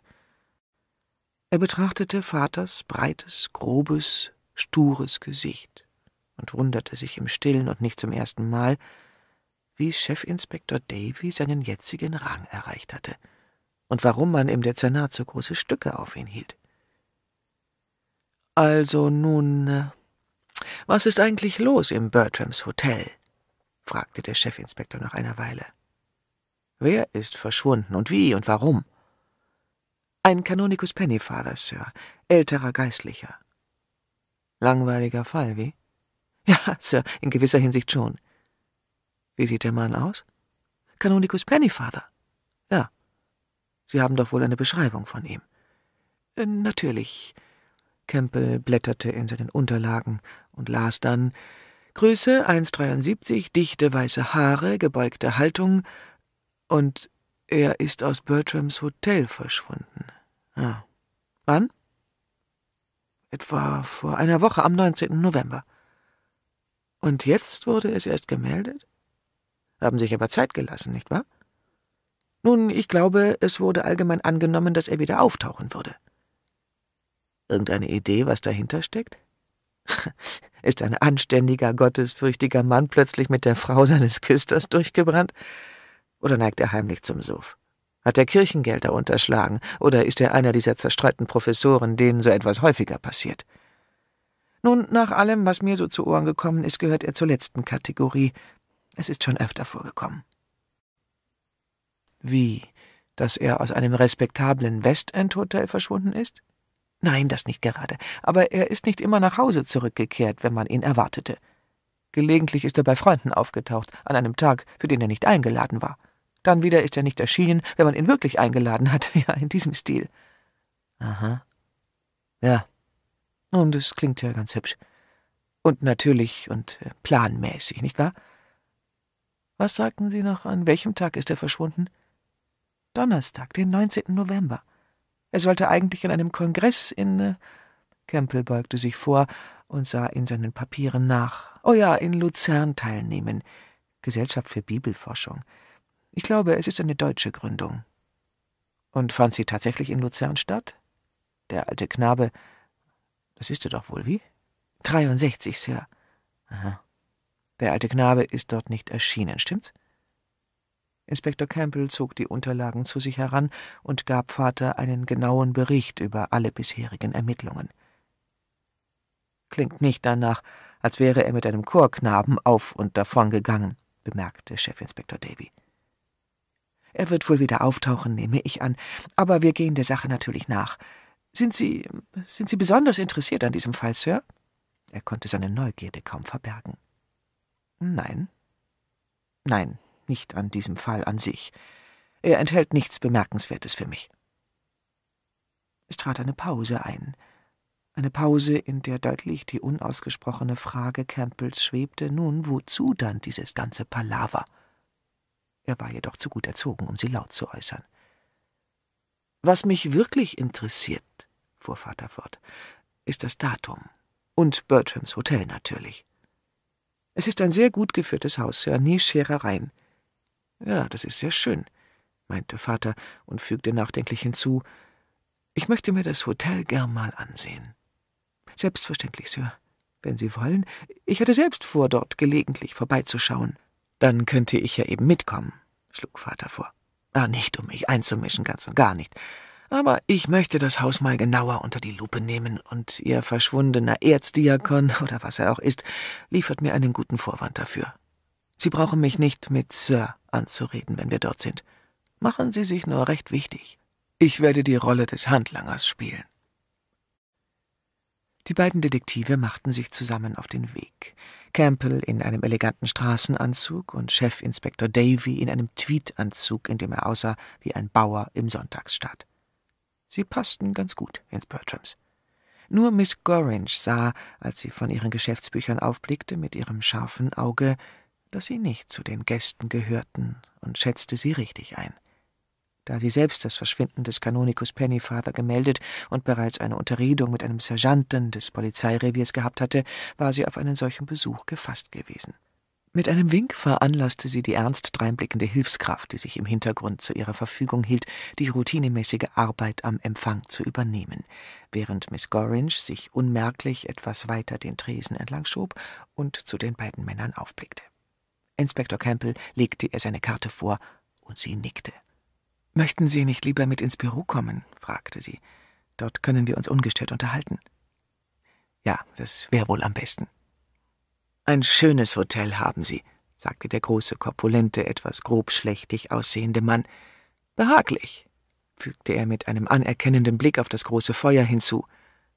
Er betrachtete Vaters breites, grobes, stures Gesicht und wunderte sich im Stillen und nicht zum ersten Mal, wie Chefinspektor Davy seinen jetzigen Rang erreicht hatte und warum man im Dezernat so große Stücke auf ihn hielt. Also nun, äh, was ist eigentlich los im Bertrams Hotel? fragte der Chefinspektor nach einer Weile. Wer ist verschwunden und wie und warum? Ein Kanonikus Pennyfather, Sir, älterer Geistlicher. Langweiliger Fall, wie? Ja, Sir, in gewisser Hinsicht schon. Wie sieht der Mann aus? Kanonikus Pennyfather. Ja. Sie haben doch wohl eine Beschreibung von ihm. Äh, natürlich. Campbell blätterte in seinen Unterlagen und las dann Größe 1,73, dichte weiße Haare, gebeugte Haltung und er ist aus Bertrams Hotel verschwunden. Ja. Ah. Wann? Etwa vor einer Woche am 19. November. Und jetzt wurde es erst gemeldet? haben sich aber Zeit gelassen, nicht wahr? Nun, ich glaube, es wurde allgemein angenommen, dass er wieder auftauchen würde. Irgendeine Idee, was dahinter steckt? Ist ein anständiger, gottesfürchtiger Mann plötzlich mit der Frau seines Küsters durchgebrannt? Oder neigt er heimlich zum Sof? Hat er Kirchengelder unterschlagen? Oder ist er einer dieser zerstreuten Professoren, denen so etwas häufiger passiert? Nun, nach allem, was mir so zu Ohren gekommen ist, gehört er zur letzten Kategorie, es ist schon öfter vorgekommen. Wie, dass er aus einem respektablen Westend-Hotel verschwunden ist? Nein, das nicht gerade. Aber er ist nicht immer nach Hause zurückgekehrt, wenn man ihn erwartete. Gelegentlich ist er bei Freunden aufgetaucht, an einem Tag, für den er nicht eingeladen war. Dann wieder ist er nicht erschienen, wenn man ihn wirklich eingeladen hat, ja, in diesem Stil. Aha. Ja. Und es klingt ja ganz hübsch. Und natürlich und planmäßig, nicht wahr? Was sagten Sie noch? An welchem Tag ist er verschwunden? Donnerstag, den 19. November. Er sollte eigentlich an einem Kongress in. Äh, Campbell beugte sich vor und sah in seinen Papieren nach. Oh ja, in Luzern teilnehmen. Gesellschaft für Bibelforschung. Ich glaube, es ist eine deutsche Gründung. Und fand sie tatsächlich in Luzern statt? Der alte Knabe. Das ist er doch wohl wie? 63, Sir. Aha. Der alte Knabe ist dort nicht erschienen, stimmt's? Inspektor Campbell zog die Unterlagen zu sich heran und gab Vater einen genauen Bericht über alle bisherigen Ermittlungen. Klingt nicht danach, als wäre er mit einem Chorknaben auf und davon gegangen, bemerkte Chefinspektor Davy. Er wird wohl wieder auftauchen, nehme ich an, aber wir gehen der Sache natürlich nach. Sind Sie sind Sie besonders interessiert an diesem Fall, Sir? Er konnte seine Neugierde kaum verbergen. Nein. Nein, nicht an diesem Fall an sich. Er enthält nichts Bemerkenswertes für mich. Es trat eine Pause ein. Eine Pause, in der deutlich die unausgesprochene Frage Campbells schwebte, nun wozu dann dieses ganze Palaver? Er war jedoch zu gut erzogen, um sie laut zu äußern. Was mich wirklich interessiert, fuhr Vater fort, ist das Datum und Bertrams Hotel natürlich. Es ist ein sehr gut geführtes Haus, Sir, nie Scherereien. Ja, das ist sehr schön, meinte Vater und fügte nachdenklich hinzu. Ich möchte mir das Hotel gern mal ansehen. Selbstverständlich, Sir. Wenn Sie wollen, ich hatte selbst vor, dort gelegentlich vorbeizuschauen. Dann könnte ich ja eben mitkommen, schlug Vater vor. Ah, nicht, um mich einzumischen, ganz und gar nicht. Aber ich möchte das Haus mal genauer unter die Lupe nehmen, und Ihr verschwundener Erzdiakon oder was er auch ist, liefert mir einen guten Vorwand dafür. Sie brauchen mich nicht mit Sir anzureden, wenn wir dort sind. Machen Sie sich nur recht wichtig. Ich werde die Rolle des Handlangers spielen. Die beiden Detektive machten sich zusammen auf den Weg. Campbell in einem eleganten Straßenanzug und Chefinspektor Davy in einem Tweedanzug, in dem er aussah wie ein Bauer im Sonntagsstaat. Sie passten ganz gut ins Bertrams. Nur Miss Gorringe sah, als sie von ihren Geschäftsbüchern aufblickte, mit ihrem scharfen Auge, dass sie nicht zu den Gästen gehörten und schätzte sie richtig ein. Da sie selbst das Verschwinden des Kanonikus Pennyfather gemeldet und bereits eine Unterredung mit einem Sergeanten des Polizeireviers gehabt hatte, war sie auf einen solchen Besuch gefasst gewesen. Mit einem Wink veranlasste sie die ernst dreinblickende Hilfskraft, die sich im Hintergrund zu ihrer Verfügung hielt, die routinemäßige Arbeit am Empfang zu übernehmen, während Miss Gorringe sich unmerklich etwas weiter den Tresen entlang schob und zu den beiden Männern aufblickte. Inspektor Campbell legte ihr seine Karte vor, und sie nickte. Möchten Sie nicht lieber mit ins Büro kommen? fragte sie. Dort können wir uns ungestört unterhalten. Ja, das wäre wohl am besten. Ein schönes Hotel haben Sie, sagte der große, korpulente, etwas grobschlächtig aussehende Mann. Behaglich, fügte er mit einem anerkennenden Blick auf das große Feuer hinzu.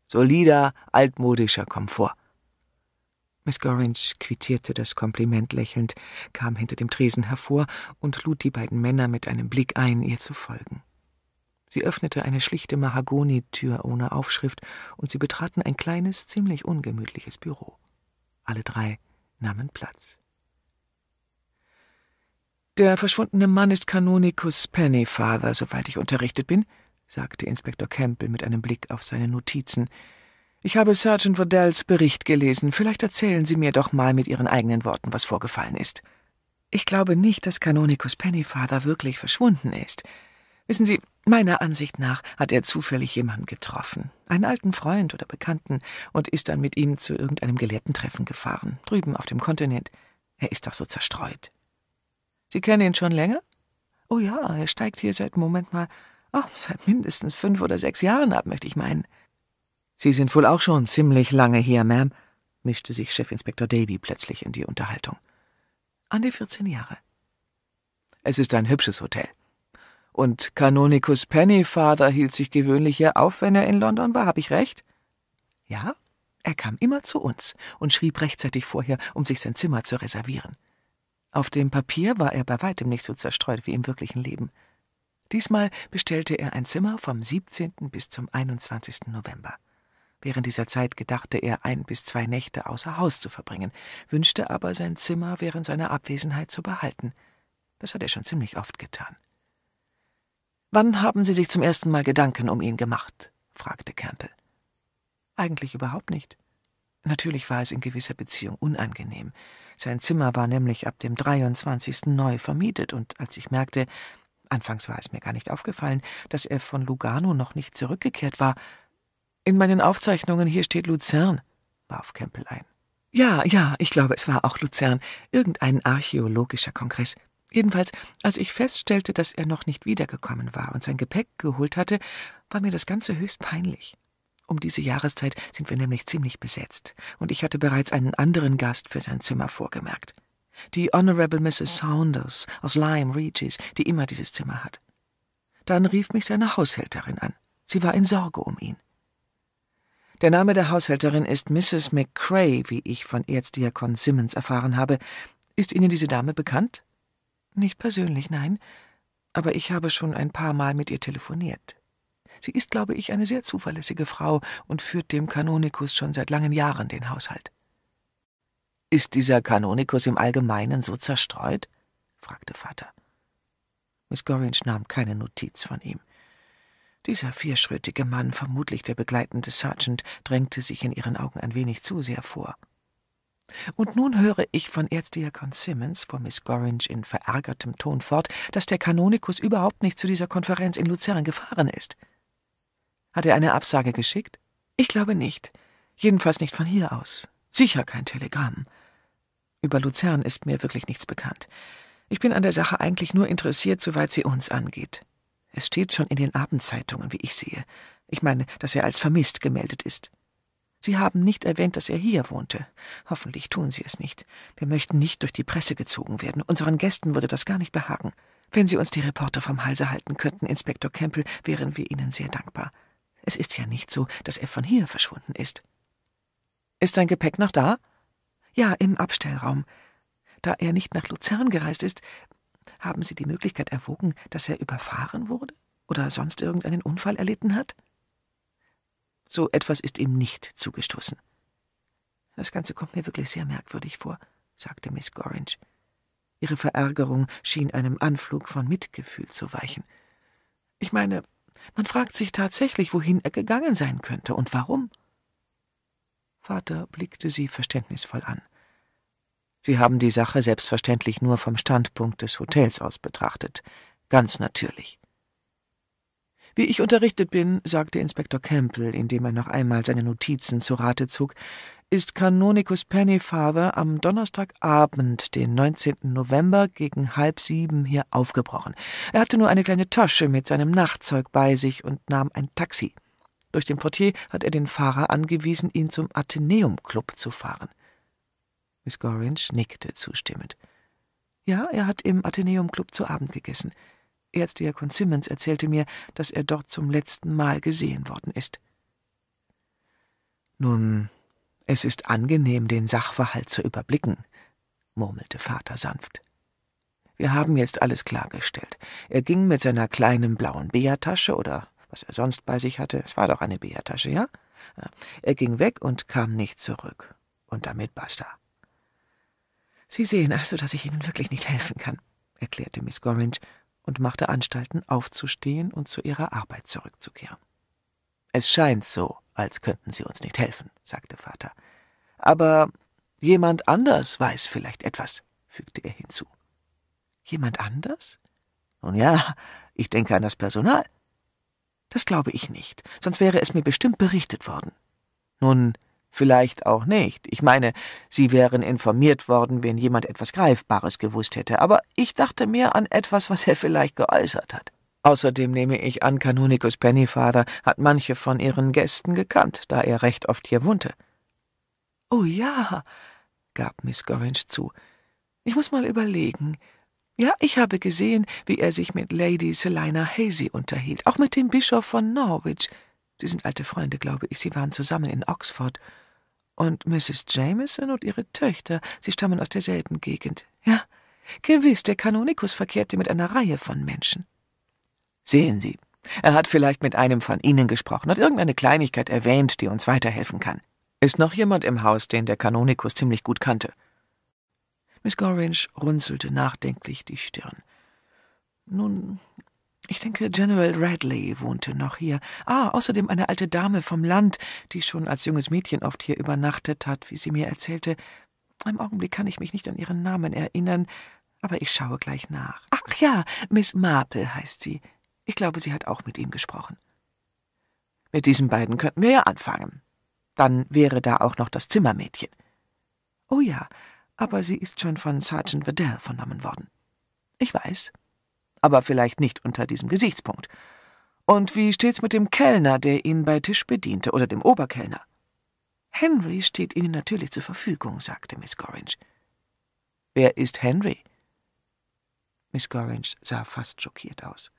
Solider, altmodischer Komfort. Miss Gorringe quittierte das Kompliment lächelnd, kam hinter dem Tresen hervor und lud die beiden Männer mit einem Blick ein, ihr zu folgen. Sie öffnete eine schlichte Mahagonitür ohne Aufschrift und sie betraten ein kleines, ziemlich ungemütliches Büro. Alle drei nahmen Platz. Der verschwundene Mann ist Kanonikus Pennyfather, soweit ich unterrichtet bin, sagte Inspektor Campbell mit einem Blick auf seine Notizen. Ich habe Sergeant Waddells Bericht gelesen. Vielleicht erzählen Sie mir doch mal mit Ihren eigenen Worten, was vorgefallen ist. Ich glaube nicht, dass Kanonikus Pennyfather wirklich verschwunden ist. Wissen Sie, meiner Ansicht nach hat er zufällig jemanden getroffen, einen alten Freund oder Bekannten, und ist dann mit ihm zu irgendeinem Gelehrtentreffen gefahren, drüben auf dem Kontinent. Er ist doch so zerstreut. Sie kennen ihn schon länger? Oh ja, er steigt hier seit, Moment mal, oh, seit mindestens fünf oder sechs Jahren ab, möchte ich meinen. Sie sind wohl auch schon ziemlich lange hier, Ma'am, mischte sich Chefinspektor Davy plötzlich in die Unterhaltung. An die vierzehn Jahre. Es ist ein hübsches Hotel. Und Kanonikus Pennyfather hielt sich gewöhnlich hier auf, wenn er in London war, habe ich recht? Ja, er kam immer zu uns und schrieb rechtzeitig vorher, um sich sein Zimmer zu reservieren. Auf dem Papier war er bei weitem nicht so zerstreut wie im wirklichen Leben. Diesmal bestellte er ein Zimmer vom 17. bis zum 21. November. Während dieser Zeit gedachte er, ein bis zwei Nächte außer Haus zu verbringen, wünschte aber, sein Zimmer während seiner Abwesenheit zu behalten. Das hat er schon ziemlich oft getan. Wann haben Sie sich zum ersten Mal Gedanken um ihn gemacht? fragte Kerntel. Eigentlich überhaupt nicht. Natürlich war es in gewisser Beziehung unangenehm. Sein Zimmer war nämlich ab dem 23. neu vermietet, und als ich merkte, anfangs war es mir gar nicht aufgefallen, dass er von Lugano noch nicht zurückgekehrt war. In meinen Aufzeichnungen hier steht Luzern, warf Campbell ein. Ja, ja, ich glaube, es war auch Luzern, irgendein archäologischer Kongress. Jedenfalls, als ich feststellte, dass er noch nicht wiedergekommen war und sein Gepäck geholt hatte, war mir das Ganze höchst peinlich. Um diese Jahreszeit sind wir nämlich ziemlich besetzt, und ich hatte bereits einen anderen Gast für sein Zimmer vorgemerkt. Die Honorable Mrs. Saunders aus Lyme Regis, die immer dieses Zimmer hat. Dann rief mich seine Haushälterin an. Sie war in Sorge um ihn. Der Name der Haushälterin ist Mrs. McCrae, wie ich von Erzdiakon Simmons erfahren habe. Ist Ihnen diese Dame bekannt? Nicht persönlich, nein, aber ich habe schon ein paar Mal mit ihr telefoniert. Sie ist, glaube ich, eine sehr zuverlässige Frau und führt dem Kanonikus schon seit langen Jahren den Haushalt. Ist dieser Kanonikus im Allgemeinen so zerstreut? fragte Vater. Miss Gorringe nahm keine Notiz von ihm. Dieser vierschrötige Mann, vermutlich der begleitende Sergeant, drängte sich in ihren Augen ein wenig zu sehr vor. Und nun höre ich von Erzdiakon Simmons fuhr Miss Gorringe in verärgertem Ton fort, dass der Kanonikus überhaupt nicht zu dieser Konferenz in Luzern gefahren ist. Hat er eine Absage geschickt? Ich glaube nicht. Jedenfalls nicht von hier aus. Sicher kein Telegramm. Über Luzern ist mir wirklich nichts bekannt. Ich bin an der Sache eigentlich nur interessiert, soweit sie uns angeht. Es steht schon in den Abendzeitungen, wie ich sehe. Ich meine, dass er als vermisst gemeldet ist. Sie haben nicht erwähnt, dass er hier wohnte. Hoffentlich tun Sie es nicht. Wir möchten nicht durch die Presse gezogen werden. Unseren Gästen würde das gar nicht behagen. Wenn Sie uns die Reporter vom Halse halten könnten, Inspektor Campbell, wären wir Ihnen sehr dankbar. Es ist ja nicht so, dass er von hier verschwunden ist. Ist sein Gepäck noch da? Ja, im Abstellraum. Da er nicht nach Luzern gereist ist, haben Sie die Möglichkeit erwogen, dass er überfahren wurde oder sonst irgendeinen Unfall erlitten hat? So etwas ist ihm nicht zugestoßen. Das Ganze kommt mir wirklich sehr merkwürdig vor, sagte Miss Gorringe. Ihre Verärgerung schien einem Anflug von Mitgefühl zu weichen. Ich meine, man fragt sich tatsächlich, wohin er gegangen sein könnte und warum. Vater blickte sie verständnisvoll an. Sie haben die Sache selbstverständlich nur vom Standpunkt des Hotels aus betrachtet, ganz natürlich. Wie ich unterrichtet bin, sagte Inspektor Campbell, indem er noch einmal seine Notizen zu Rate zog, ist Kanonikus Pennyfather am Donnerstagabend, den 19. November, gegen halb sieben hier aufgebrochen. Er hatte nur eine kleine Tasche mit seinem Nachtzeug bei sich und nahm ein Taxi. Durch den Portier hat er den Fahrer angewiesen, ihn zum Athenäum Club zu fahren. Miss Gorringe nickte zustimmend. Ja, er hat im Athenäum Club zu Abend gegessen. Erzdiakon Simmons erzählte mir, dass er dort zum letzten Mal gesehen worden ist. Nun, es ist angenehm, den Sachverhalt zu überblicken, murmelte Vater sanft. Wir haben jetzt alles klargestellt. Er ging mit seiner kleinen blauen Beertasche oder was er sonst bei sich hatte, es war doch eine Beertasche, ja? Er ging weg und kam nicht zurück. Und damit basta. Sie sehen also, dass ich Ihnen wirklich nicht helfen kann, erklärte Miss Gorringe und machte Anstalten, aufzustehen und zu ihrer Arbeit zurückzukehren. Es scheint so, als könnten Sie uns nicht helfen, sagte Vater. Aber jemand anders weiß vielleicht etwas, fügte er hinzu. Jemand anders? Nun ja, ich denke an das Personal. Das glaube ich nicht, sonst wäre es mir bestimmt berichtet worden. Nun, vielleicht auch nicht. Ich meine, sie wären informiert worden, wenn jemand etwas Greifbares gewusst hätte, aber ich dachte mehr an etwas, was er vielleicht geäußert hat. Außerdem nehme ich an, Kanonikus Pennyfather hat manche von ihren Gästen gekannt, da er recht oft hier wohnte. Oh ja, gab Miss Gorringe zu. Ich muss mal überlegen. Ja, ich habe gesehen, wie er sich mit Lady Selina Hazy unterhielt, auch mit dem Bischof von Norwich. Sie sind alte Freunde, glaube ich, sie waren zusammen in Oxford. Und Mrs. Jameson und ihre Töchter, sie stammen aus derselben Gegend. Ja, gewiss, der Kanonikus verkehrte mit einer Reihe von Menschen. Sehen Sie, er hat vielleicht mit einem von Ihnen gesprochen, und irgendeine Kleinigkeit erwähnt, die uns weiterhelfen kann. Ist noch jemand im Haus, den der Kanonikus ziemlich gut kannte? Miss Gorringe runzelte nachdenklich die Stirn. Nun, ich denke, General Radley wohnte noch hier. Ah, außerdem eine alte Dame vom Land, die schon als junges Mädchen oft hier übernachtet hat, wie sie mir erzählte. Im Augenblick kann ich mich nicht an ihren Namen erinnern, aber ich schaue gleich nach. Ach ja, Miss Marple heißt sie. Ich glaube, sie hat auch mit ihm gesprochen. Mit diesen beiden könnten wir ja anfangen. Dann wäre da auch noch das Zimmermädchen. Oh ja, aber sie ist schon von Sergeant Vidal vernommen worden. Ich weiß, aber vielleicht nicht unter diesem Gesichtspunkt. Und wie steht's mit dem Kellner, der ihn bei Tisch bediente, oder dem Oberkellner? Henry steht Ihnen natürlich zur Verfügung, sagte Miss Gorringe. Wer ist Henry? Miss Gorringe sah fast schockiert aus.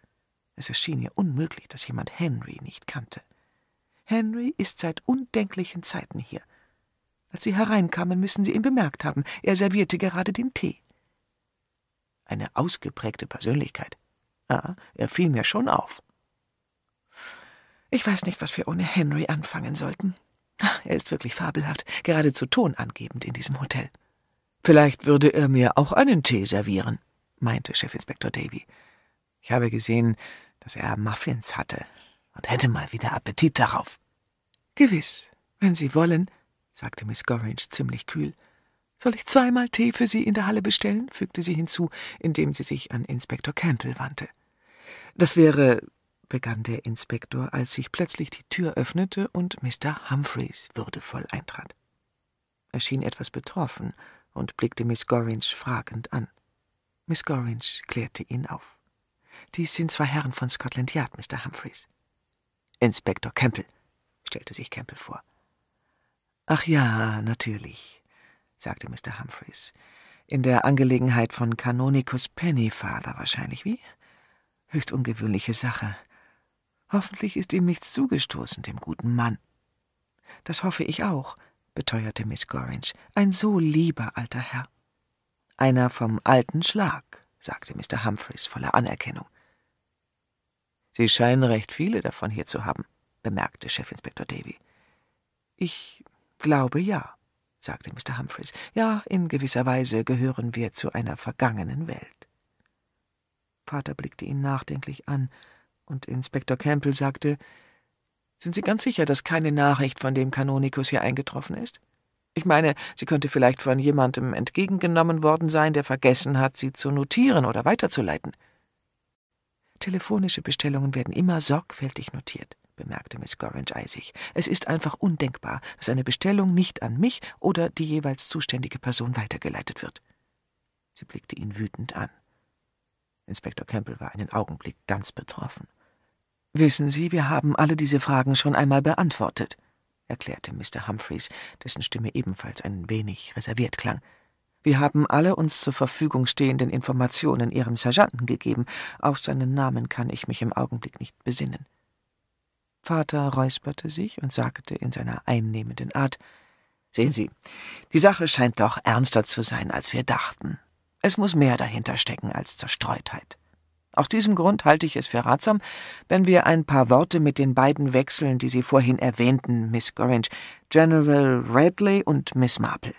Es erschien ihr unmöglich, dass jemand Henry nicht kannte. Henry ist seit undenklichen Zeiten hier. Als Sie hereinkamen, müssen Sie ihn bemerkt haben. Er servierte gerade den Tee eine ausgeprägte Persönlichkeit. Ja, er fiel mir schon auf. Ich weiß nicht, was wir ohne Henry anfangen sollten. Er ist wirklich fabelhaft, geradezu tonangebend in diesem Hotel. Vielleicht würde er mir auch einen Tee servieren, meinte Chefinspektor Davy. Ich habe gesehen, dass er Muffins hatte und hätte mal wieder Appetit darauf. Gewiss, wenn Sie wollen, sagte Miss Gorringe ziemlich kühl. Soll ich zweimal Tee für Sie in der Halle bestellen? fügte sie hinzu, indem sie sich an Inspektor Campbell wandte. Das wäre, begann der Inspektor, als sich plötzlich die Tür öffnete und Mr. Humphreys würdevoll eintrat. Er schien etwas betroffen und blickte Miss Gorringe fragend an. Miss Gorringe klärte ihn auf. Dies sind zwei Herren von Scotland Yard, Mr. Humphreys. Inspektor Campbell, stellte sich Campbell vor. Ach ja, natürlich, sagte Mr. Humphreys. In der Angelegenheit von Canonicus Pennyfather wahrscheinlich, wie? Höchst ungewöhnliche Sache. Hoffentlich ist ihm nichts zugestoßen, dem guten Mann. Das hoffe ich auch, beteuerte Miss Gorringe. Ein so lieber alter Herr. Einer vom alten Schlag, sagte Mr. Humphreys voller Anerkennung. Sie scheinen recht viele davon hier zu haben, bemerkte Chefinspektor Davy. Ich glaube ja sagte Mr. Humphreys. Ja, in gewisser Weise gehören wir zu einer vergangenen Welt. Vater blickte ihn nachdenklich an, und Inspektor Campbell sagte Sind Sie ganz sicher, dass keine Nachricht von dem Kanonikus hier eingetroffen ist? Ich meine, sie könnte vielleicht von jemandem entgegengenommen worden sein, der vergessen hat, sie zu notieren oder weiterzuleiten. Telefonische Bestellungen werden immer sorgfältig notiert bemerkte Miss Gorringe eisig. Es ist einfach undenkbar, dass eine Bestellung nicht an mich oder die jeweils zuständige Person weitergeleitet wird. Sie blickte ihn wütend an. Inspektor Campbell war einen Augenblick ganz betroffen. Wissen Sie, wir haben alle diese Fragen schon einmal beantwortet, erklärte Mr. Humphreys, dessen Stimme ebenfalls ein wenig reserviert klang. Wir haben alle uns zur Verfügung stehenden Informationen Ihrem Sergeanten gegeben. Auf seinen Namen kann ich mich im Augenblick nicht besinnen. Vater räusperte sich und sagte in seiner einnehmenden Art Sehen Sie, die Sache scheint doch ernster zu sein, als wir dachten. Es muss mehr dahinter stecken als Zerstreutheit. Aus diesem Grund halte ich es für ratsam, wenn wir ein paar Worte mit den beiden wechseln, die Sie vorhin erwähnten, Miss Gorringe, General Radley und Miss Marple.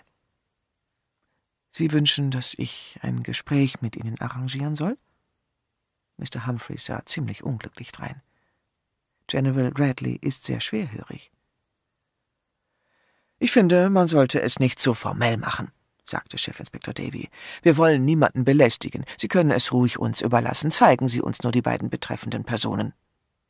Sie wünschen, dass ich ein Gespräch mit Ihnen arrangieren soll? Mr. Humphreys sah ziemlich unglücklich drein. General Radley ist sehr schwerhörig. Ich finde, man sollte es nicht so formell machen, sagte Chefinspektor Davy. Wir wollen niemanden belästigen. Sie können es ruhig uns überlassen. Zeigen Sie uns nur die beiden betreffenden Personen.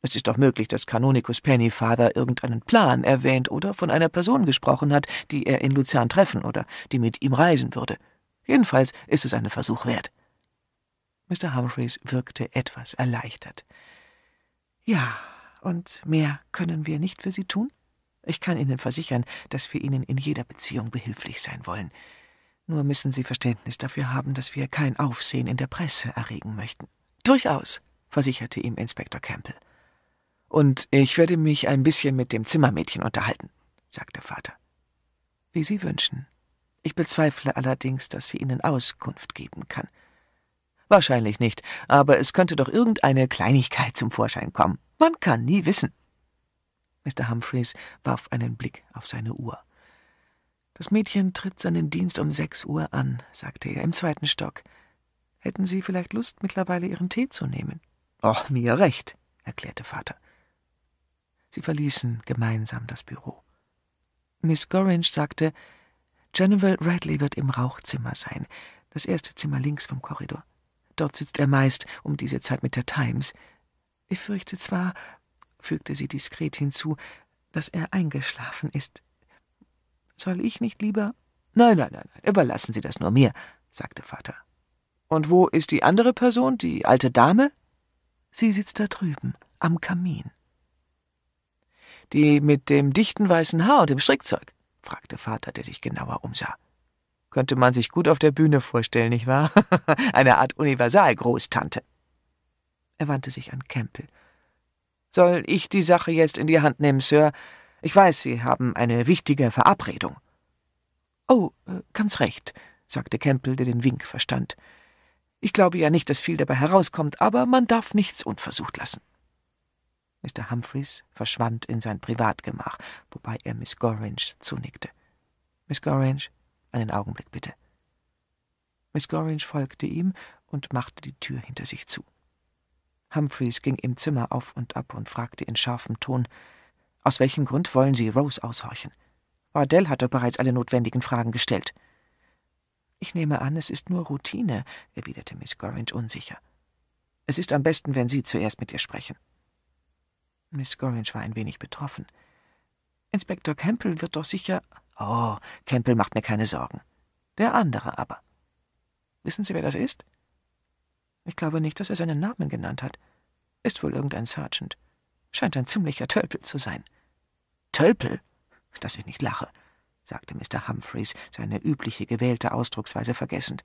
Es ist doch möglich, dass Kanonikus Pennyfather irgendeinen Plan erwähnt oder von einer Person gesprochen hat, die er in Luzern treffen oder die mit ihm reisen würde. Jedenfalls ist es einen Versuch wert. Mr. Humphreys wirkte etwas erleichtert. Ja, und mehr können wir nicht für Sie tun? Ich kann Ihnen versichern, dass wir Ihnen in jeder Beziehung behilflich sein wollen. Nur müssen Sie Verständnis dafür haben, dass wir kein Aufsehen in der Presse erregen möchten. Durchaus, versicherte ihm Inspektor Campbell. Und ich werde mich ein bisschen mit dem Zimmermädchen unterhalten, sagte Vater. Wie Sie wünschen. Ich bezweifle allerdings, dass sie Ihnen Auskunft geben kann. Wahrscheinlich nicht, aber es könnte doch irgendeine Kleinigkeit zum Vorschein kommen. Man kann nie wissen. Mr. Humphreys warf einen Blick auf seine Uhr. Das Mädchen tritt seinen Dienst um sechs Uhr an, sagte er im zweiten Stock. Hätten Sie vielleicht Lust, mittlerweile Ihren Tee zu nehmen? Och, mir recht, erklärte Vater. Sie verließen gemeinsam das Büro. Miss Gorringe sagte, Jennifer Radley wird im Rauchzimmer sein, das erste Zimmer links vom Korridor. Dort sitzt er meist um diese Zeit mit der Times. Ich fürchte zwar, fügte sie diskret hinzu, dass er eingeschlafen ist. Soll ich nicht lieber? Nein, nein, nein, nein, überlassen Sie das nur mir, sagte Vater. Und wo ist die andere Person, die alte Dame? Sie sitzt da drüben, am Kamin. Die mit dem dichten weißen Haar und dem Strickzeug? fragte Vater, der sich genauer umsah. Könnte man sich gut auf der Bühne vorstellen, nicht wahr? Eine Art Universalgroßtante. Er wandte sich an Campbell. Soll ich die Sache jetzt in die Hand nehmen, Sir? Ich weiß, Sie haben eine wichtige Verabredung. Oh, äh, ganz recht, sagte Campbell, der den Wink verstand. Ich glaube ja nicht, dass viel dabei herauskommt, aber man darf nichts unversucht lassen. Mr. Humphreys verschwand in sein Privatgemach, wobei er Miss Gorringe zunickte. Miss Gorringe einen Augenblick bitte. Miss Gorringe folgte ihm und machte die Tür hinter sich zu. Humphreys ging im Zimmer auf und ab und fragte in scharfem Ton Aus welchem Grund wollen Sie Rose aushorchen? Wardell hat doch bereits alle notwendigen Fragen gestellt. Ich nehme an, es ist nur Routine, erwiderte Miss Gorringe unsicher. Es ist am besten, wenn Sie zuerst mit ihr sprechen. Miss Gorringe war ein wenig betroffen. Inspektor Campbell wird doch sicher. Oh, Campbell macht mir keine Sorgen. Der andere aber. Wissen Sie, wer das ist? Ich glaube nicht, dass er seinen Namen genannt hat. Ist wohl irgendein Sergeant. Scheint ein ziemlicher Tölpel zu sein. Tölpel? Dass ich nicht lache, sagte Mr. Humphreys, seine übliche gewählte Ausdrucksweise vergessend.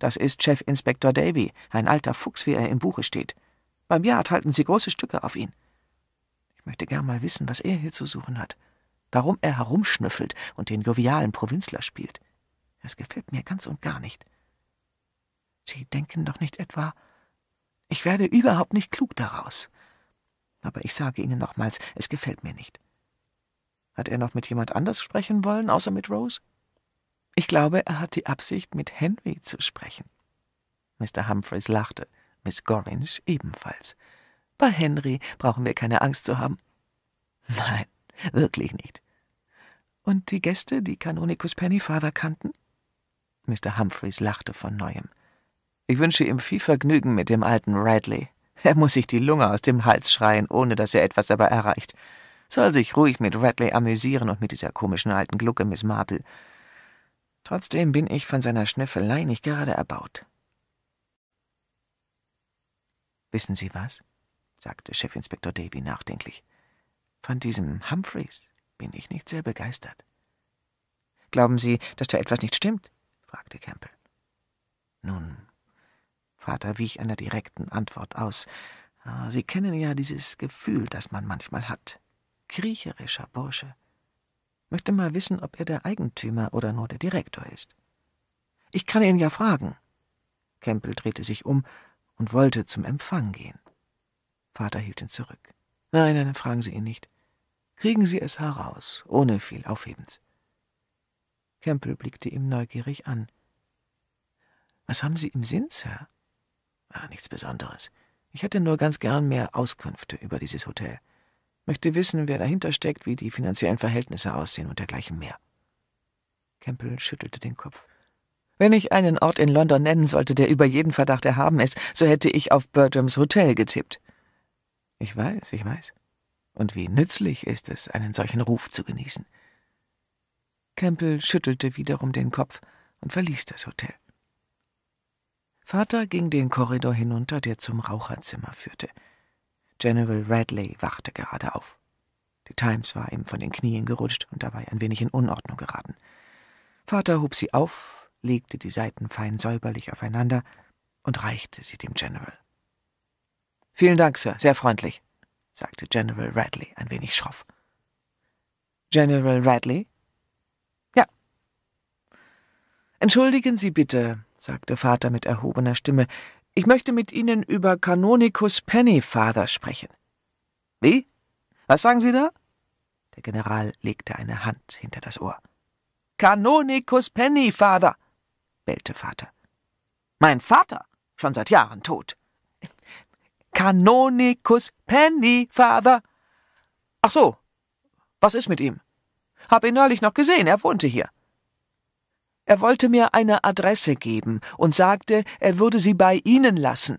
Das ist Chefinspektor Davy, ein alter Fuchs, wie er im Buche steht. Beim Yard halten Sie große Stücke auf ihn. Ich möchte gern mal wissen, was er hier zu suchen hat warum er herumschnüffelt und den jovialen Provinzler spielt. Es gefällt mir ganz und gar nicht. Sie denken doch nicht etwa, ich werde überhaupt nicht klug daraus. Aber ich sage Ihnen nochmals, es gefällt mir nicht. Hat er noch mit jemand anders sprechen wollen, außer mit Rose? Ich glaube, er hat die Absicht, mit Henry zu sprechen. Mr. Humphreys lachte, Miss Gorringe ebenfalls. Bei Henry brauchen wir keine Angst zu haben. Nein, Wirklich nicht. Und die Gäste, die Kanonikus Pennyfather kannten? Mr. Humphreys lachte von neuem. Ich wünsche ihm viel Vergnügen mit dem alten Radley. Er muss sich die Lunge aus dem Hals schreien, ohne dass er etwas dabei erreicht. Soll sich ruhig mit Radley amüsieren und mit dieser komischen alten Glucke Miss Marple. Trotzdem bin ich von seiner Schnüffelei nicht gerade erbaut. Wissen Sie was? sagte Chefinspektor Davy nachdenklich. Von diesem Humphreys bin ich nicht sehr begeistert. Glauben Sie, dass da etwas nicht stimmt? fragte Campbell. Nun, Vater wich einer direkten Antwort aus. Ah, Sie kennen ja dieses Gefühl, das man manchmal hat. Kriecherischer Bursche. Möchte mal wissen, ob er der Eigentümer oder nur der Direktor ist. Ich kann ihn ja fragen. Campbell drehte sich um und wollte zum Empfang gehen. Vater hielt ihn zurück. Nein, nein, fragen Sie ihn nicht. Kriegen Sie es heraus, ohne viel Aufhebens. Campbell blickte ihm neugierig an. Was haben Sie im Sinn, Sir? Ach, nichts Besonderes. Ich hätte nur ganz gern mehr Auskünfte über dieses Hotel. Möchte wissen, wer dahinter steckt, wie die finanziellen Verhältnisse aussehen und dergleichen mehr. Campbell schüttelte den Kopf. Wenn ich einen Ort in London nennen sollte, der über jeden Verdacht erhaben ist, so hätte ich auf Bertrams Hotel getippt. Ich weiß, ich weiß und wie nützlich ist es, einen solchen Ruf zu genießen. Campbell schüttelte wiederum den Kopf und verließ das Hotel. Vater ging den Korridor hinunter, der zum Raucherzimmer führte. General Radley wachte gerade auf. Die Times war ihm von den Knien gerutscht und dabei ein wenig in Unordnung geraten. Vater hob sie auf, legte die Seiten fein säuberlich aufeinander und reichte sie dem General. Vielen Dank, Sir, sehr freundlich, sagte General Radley ein wenig schroff. General Radley? Ja. Entschuldigen Sie bitte, sagte Vater mit erhobener Stimme, ich möchte mit Ihnen über Canonicus Pennyfather sprechen. Wie? Was sagen Sie da? Der General legte eine Hand hinter das Ohr. Canonicus Pennyfather, bellte Vater. Mein Vater, schon seit Jahren tot. Kanonicus Pennyfather. Ach so, was ist mit ihm? Hab ihn neulich noch gesehen, er wohnte hier. Er wollte mir eine Adresse geben und sagte, er würde sie bei Ihnen lassen.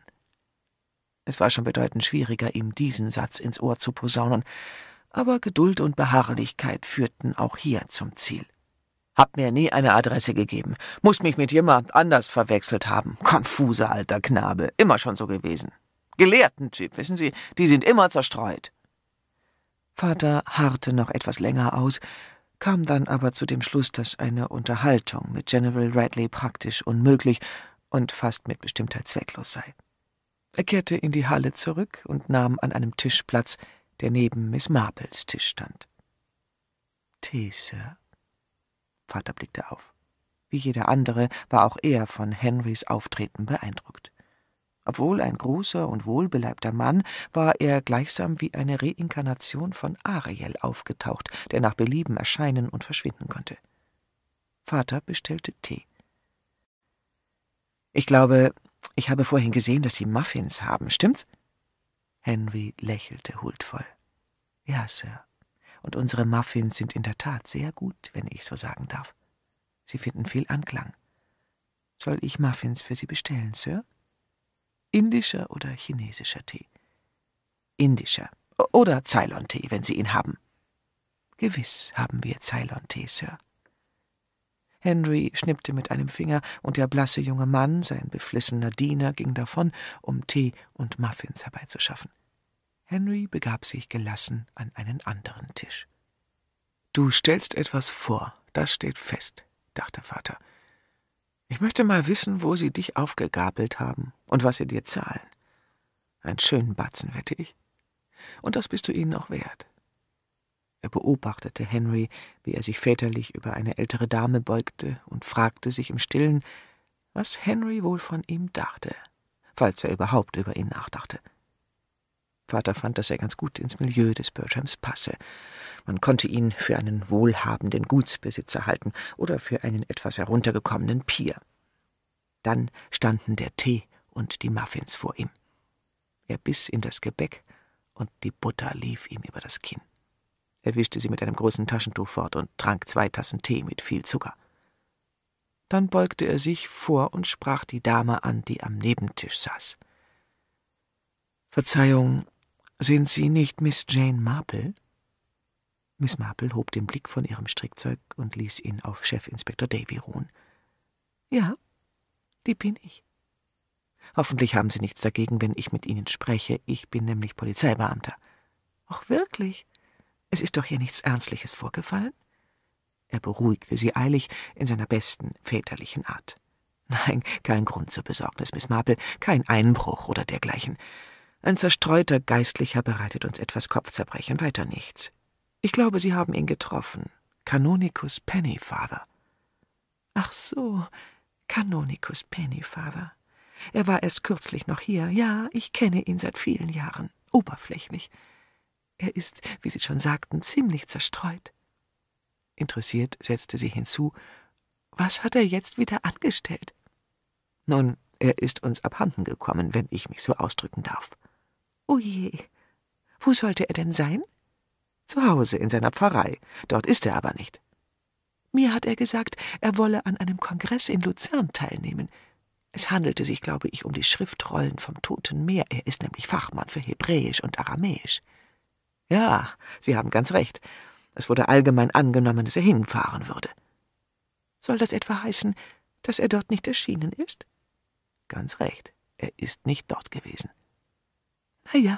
Es war schon bedeutend schwieriger, ihm diesen Satz ins Ohr zu posaunen, aber Geduld und Beharrlichkeit führten auch hier zum Ziel. Hab mir nie eine Adresse gegeben, muss mich mit jemand anders verwechselt haben. Konfuser alter Knabe, immer schon so gewesen gelehrten Typ, wissen Sie, die sind immer zerstreut. Vater harrte noch etwas länger aus, kam dann aber zu dem Schluss, dass eine Unterhaltung mit General Radley praktisch unmöglich und fast mit Bestimmtheit zwecklos sei. Er kehrte in die Halle zurück und nahm an einem Tisch Platz, der neben Miss Marples Tisch stand. Tee, Sir. Vater blickte auf. Wie jeder andere war auch er von Henrys Auftreten beeindruckt. Obwohl ein großer und wohlbeleibter Mann, war er gleichsam wie eine Reinkarnation von Ariel aufgetaucht, der nach Belieben erscheinen und verschwinden konnte. Vater bestellte Tee. Ich glaube, ich habe vorhin gesehen, dass Sie Muffins haben, stimmt's? Henry lächelte huldvoll. Ja, Sir. Und unsere Muffins sind in der Tat sehr gut, wenn ich so sagen darf. Sie finden viel Anklang. Soll ich Muffins für Sie bestellen, Sir? indischer oder chinesischer Tee. Indischer oder Ceylon-Tee, wenn Sie ihn haben. Gewiss haben wir Ceylon-Tee, Sir. Henry schnippte mit einem Finger, und der blasse junge Mann, sein beflissener Diener, ging davon, um Tee und Muffins herbeizuschaffen. Henry begab sich gelassen an einen anderen Tisch. Du stellst etwas vor, das steht fest, dachte Vater. Ich möchte mal wissen, wo sie dich aufgegabelt haben und was sie dir zahlen. Einen schönen Batzen, wette ich. Und das bist du ihnen auch wert. Er beobachtete Henry, wie er sich väterlich über eine ältere Dame beugte und fragte sich im Stillen, was Henry wohl von ihm dachte, falls er überhaupt über ihn nachdachte. Vater fand, dass er ganz gut ins Milieu des Bertrams passe. Man konnte ihn für einen wohlhabenden Gutsbesitzer halten oder für einen etwas heruntergekommenen Pier. Dann standen der Tee und die Muffins vor ihm. Er biss in das Gebäck und die Butter lief ihm über das Kinn. Er wischte sie mit einem großen Taschentuch fort und trank zwei Tassen Tee mit viel Zucker. Dann beugte er sich vor und sprach die Dame an, die am Nebentisch saß. Verzeihung, »Sind Sie nicht Miss Jane Marple?« Miss Marple hob den Blick von ihrem Strickzeug und ließ ihn auf Chefinspektor Davy ruhen. »Ja, die bin ich. Hoffentlich haben Sie nichts dagegen, wenn ich mit Ihnen spreche. Ich bin nämlich Polizeibeamter.« »Ach wirklich? Es ist doch hier nichts Ernstliches vorgefallen?« Er beruhigte sie eilig in seiner besten väterlichen Art. Nein, kein Grund zur Besorgnis, Miss Marple, kein Einbruch oder dergleichen. Ein zerstreuter Geistlicher bereitet uns etwas Kopfzerbrechen, weiter nichts. Ich glaube, Sie haben ihn getroffen. Canonicus Pennyfather. Ach so, Canonicus Pennyfather. Er war erst kürzlich noch hier. Ja, ich kenne ihn seit vielen Jahren. Oberflächlich. Er ist, wie Sie schon sagten, ziemlich zerstreut. Interessiert setzte sie hinzu. Was hat er jetzt wieder angestellt? Nun, er ist uns abhanden gekommen, wenn ich mich so ausdrücken darf. O oh je. Wo sollte er denn sein? Zu Hause, in seiner Pfarrei. Dort ist er aber nicht. Mir hat er gesagt, er wolle an einem Kongress in Luzern teilnehmen. Es handelte sich, glaube ich, um die Schriftrollen vom Toten Meer. Er ist nämlich Fachmann für Hebräisch und Aramäisch. Ja, Sie haben ganz recht. Es wurde allgemein angenommen, dass er hinfahren würde. Soll das etwa heißen, dass er dort nicht erschienen ist? Ganz recht, er ist nicht dort gewesen. Na ja,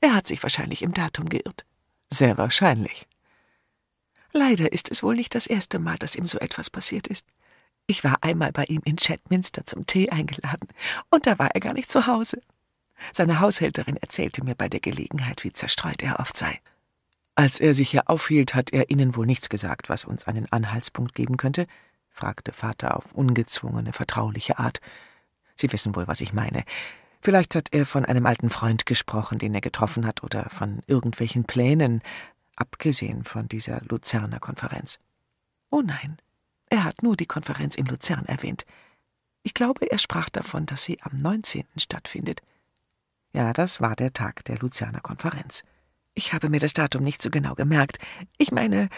er hat sich wahrscheinlich im Datum geirrt. Sehr wahrscheinlich. Leider ist es wohl nicht das erste Mal, dass ihm so etwas passiert ist. Ich war einmal bei ihm in Chatminster zum Tee eingeladen, und da war er gar nicht zu Hause. Seine Haushälterin erzählte mir bei der Gelegenheit, wie zerstreut er oft sei. Als er sich hier aufhielt, hat er Ihnen wohl nichts gesagt, was uns einen Anhaltspunkt geben könnte? fragte Vater auf ungezwungene, vertrauliche Art. Sie wissen wohl, was ich meine. Vielleicht hat er von einem alten Freund gesprochen, den er getroffen hat, oder von irgendwelchen Plänen, abgesehen von dieser Luzerner Konferenz. Oh nein, er hat nur die Konferenz in Luzern erwähnt. Ich glaube, er sprach davon, dass sie am 19. stattfindet. Ja, das war der Tag der Luzerner Konferenz. Ich habe mir das Datum nicht so genau gemerkt. Ich meine,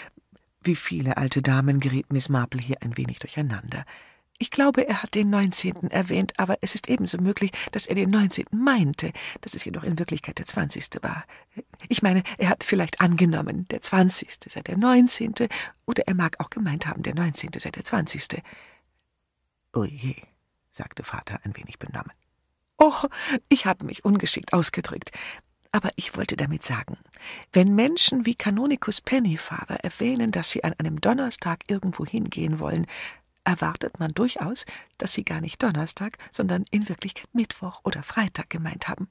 wie viele alte Damen geriet Miss Marple hier ein wenig durcheinander. Ich glaube, er hat den 19. erwähnt, aber es ist ebenso möglich, dass er den 19. meinte, dass es jedoch in Wirklichkeit der 20. war. Ich meine, er hat vielleicht angenommen, der 20. sei der 19. oder er mag auch gemeint haben, der 19. sei der 20. Oh je, sagte Vater ein wenig benommen. Oh, ich habe mich ungeschickt ausgedrückt. Aber ich wollte damit sagen, wenn Menschen wie Canonicus Pennyfather erwähnen, dass sie an einem Donnerstag irgendwo hingehen wollen, erwartet man durchaus, dass sie gar nicht Donnerstag, sondern in Wirklichkeit Mittwoch oder Freitag gemeint haben.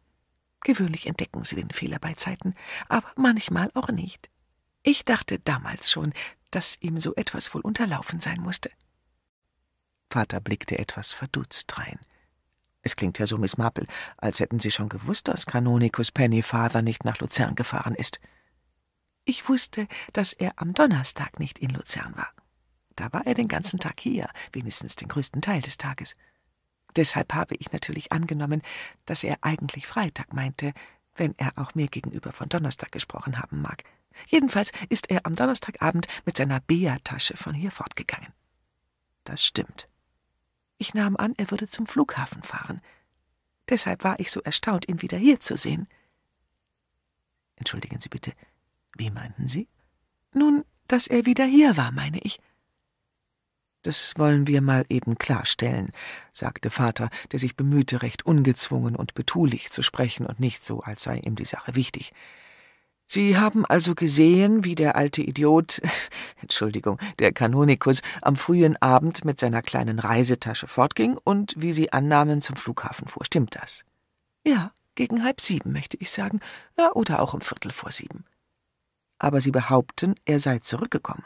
Gewöhnlich entdecken sie den Fehler bei Zeiten, aber manchmal auch nicht. Ich dachte damals schon, dass ihm so etwas wohl unterlaufen sein musste. Vater blickte etwas verdutzt drein. Es klingt ja so, Miss Maple, als hätten Sie schon gewusst, dass Kanonikus Pennyfather nicht nach Luzern gefahren ist. Ich wusste, dass er am Donnerstag nicht in Luzern war. Da war er den ganzen Tag hier, wenigstens den größten Teil des Tages. Deshalb habe ich natürlich angenommen, dass er eigentlich Freitag meinte, wenn er auch mir gegenüber von Donnerstag gesprochen haben mag. Jedenfalls ist er am Donnerstagabend mit seiner Bea-Tasche von hier fortgegangen. Das stimmt. Ich nahm an, er würde zum Flughafen fahren. Deshalb war ich so erstaunt, ihn wieder hier zu sehen. Entschuldigen Sie bitte, wie meinten Sie? Nun, dass er wieder hier war, meine ich. Das wollen wir mal eben klarstellen, sagte Vater, der sich bemühte, recht ungezwungen und betulich zu sprechen und nicht so, als sei ihm die Sache wichtig. Sie haben also gesehen, wie der alte Idiot, Entschuldigung, der Kanonikus, am frühen Abend mit seiner kleinen Reisetasche fortging und wie Sie annahmen, zum Flughafen fuhr. Stimmt das? Ja, gegen halb sieben, möchte ich sagen, ja, oder auch um Viertel vor sieben. Aber Sie behaupten, er sei zurückgekommen.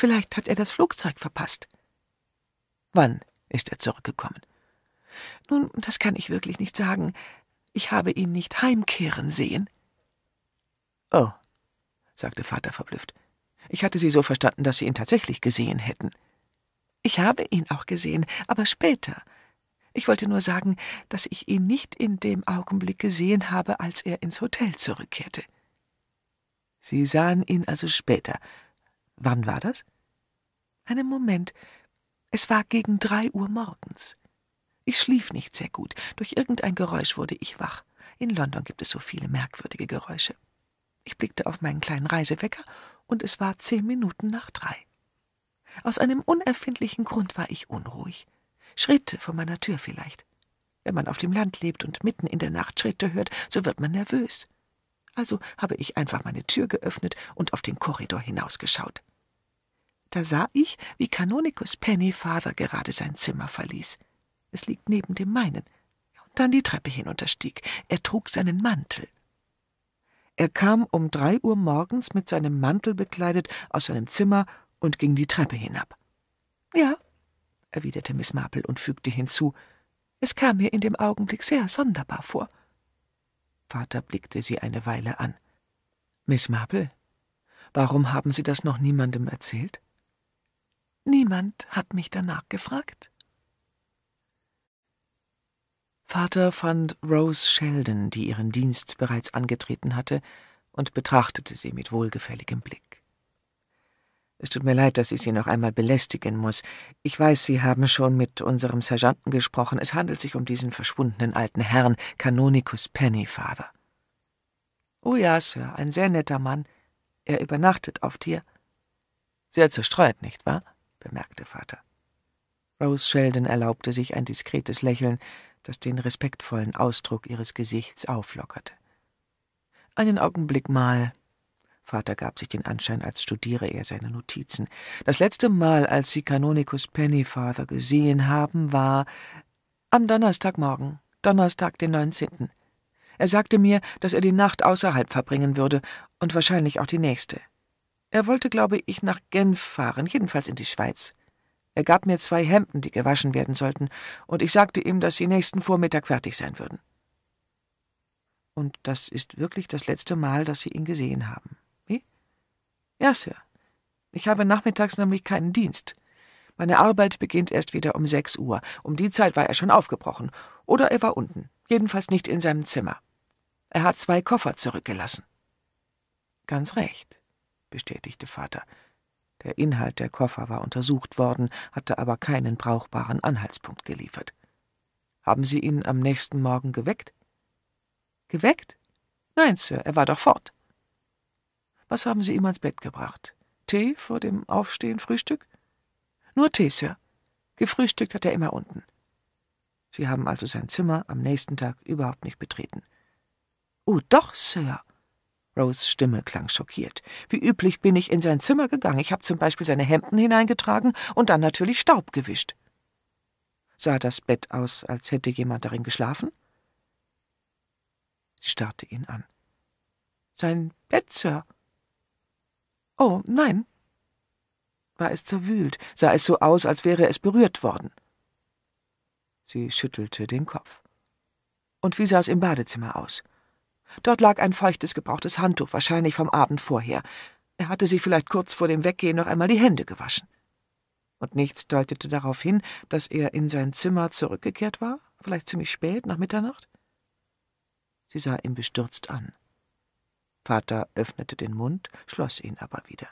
Vielleicht hat er das Flugzeug verpasst. Wann ist er zurückgekommen? Nun, das kann ich wirklich nicht sagen. Ich habe ihn nicht heimkehren sehen. Oh, sagte Vater verblüfft. Ich hatte Sie so verstanden, dass Sie ihn tatsächlich gesehen hätten. Ich habe ihn auch gesehen, aber später. Ich wollte nur sagen, dass ich ihn nicht in dem Augenblick gesehen habe, als er ins Hotel zurückkehrte. Sie sahen ihn also später, Wann war das? Einen Moment. Es war gegen drei Uhr morgens. Ich schlief nicht sehr gut. Durch irgendein Geräusch wurde ich wach. In London gibt es so viele merkwürdige Geräusche. Ich blickte auf meinen kleinen Reisewecker, und es war zehn Minuten nach drei. Aus einem unerfindlichen Grund war ich unruhig. Schritte vor meiner Tür vielleicht. Wenn man auf dem Land lebt und mitten in der Nacht Schritte hört, so wird man nervös. Also habe ich einfach meine Tür geöffnet und auf den Korridor hinausgeschaut. Da sah ich, wie Kanonikus Pennyfather gerade sein Zimmer verließ. Es liegt neben dem meinen. Und dann die Treppe hinunterstieg. Er trug seinen Mantel. Er kam um drei Uhr morgens mit seinem Mantel bekleidet aus seinem Zimmer und ging die Treppe hinab. Ja, erwiderte Miss Marple und fügte hinzu, es kam mir in dem Augenblick sehr sonderbar vor. Vater blickte sie eine Weile an. Miss Marple, warum haben Sie das noch niemandem erzählt? Niemand hat mich danach gefragt. Vater fand Rose Sheldon, die ihren Dienst bereits angetreten hatte, und betrachtete sie mit wohlgefälligem Blick. Es tut mir leid, dass ich Sie noch einmal belästigen muss. Ich weiß, Sie haben schon mit unserem Sergeanten gesprochen. Es handelt sich um diesen verschwundenen alten Herrn, Kanonikus Pennyfather. Oh ja, Sir, ein sehr netter Mann. Er übernachtet auf hier. Sehr zerstreut, nicht wahr? bemerkte Vater. Rose Sheldon erlaubte sich ein diskretes Lächeln, das den respektvollen Ausdruck ihres Gesichts auflockerte. Einen Augenblick mal. Vater gab sich den Anschein, als studiere er seine Notizen. Das letzte Mal, als sie Kanonikus Pennyfather gesehen haben, war am Donnerstagmorgen, Donnerstag, den 19. Er sagte mir, dass er die Nacht außerhalb verbringen würde und wahrscheinlich auch die nächste. Er wollte, glaube ich, nach Genf fahren, jedenfalls in die Schweiz. Er gab mir zwei Hemden, die gewaschen werden sollten, und ich sagte ihm, dass sie nächsten Vormittag fertig sein würden. Und das ist wirklich das letzte Mal, dass Sie ihn gesehen haben. Wie? Ja, Sir. Ich habe nachmittags nämlich keinen Dienst. Meine Arbeit beginnt erst wieder um sechs Uhr. Um die Zeit war er schon aufgebrochen. Oder er war unten. Jedenfalls nicht in seinem Zimmer. Er hat zwei Koffer zurückgelassen. Ganz recht bestätigte Vater. Der Inhalt der Koffer war untersucht worden, hatte aber keinen brauchbaren Anhaltspunkt geliefert. Haben Sie ihn am nächsten Morgen geweckt? Geweckt? Nein, Sir, er war doch fort. Was haben Sie ihm ans Bett gebracht? Tee vor dem Aufstehen, Frühstück? Nur Tee, Sir. Gefrühstückt hat er immer unten. Sie haben also sein Zimmer am nächsten Tag überhaupt nicht betreten. Oh, doch, Sir. Rose Stimme klang schockiert. Wie üblich bin ich in sein Zimmer gegangen. Ich habe zum Beispiel seine Hemden hineingetragen und dann natürlich Staub gewischt. Sah das Bett aus, als hätte jemand darin geschlafen? Sie starrte ihn an. Sein Bett, Sir. Oh, nein. War es zerwühlt, sah es so aus, als wäre es berührt worden. Sie schüttelte den Kopf. Und wie sah es im Badezimmer aus? Dort lag ein feuchtes gebrauchtes Handtuch, wahrscheinlich vom Abend vorher. Er hatte sich vielleicht kurz vor dem Weggehen noch einmal die Hände gewaschen. Und nichts deutete darauf hin, dass er in sein Zimmer zurückgekehrt war, vielleicht ziemlich spät, nach Mitternacht. Sie sah ihn bestürzt an. Vater öffnete den Mund, schloss ihn aber wieder.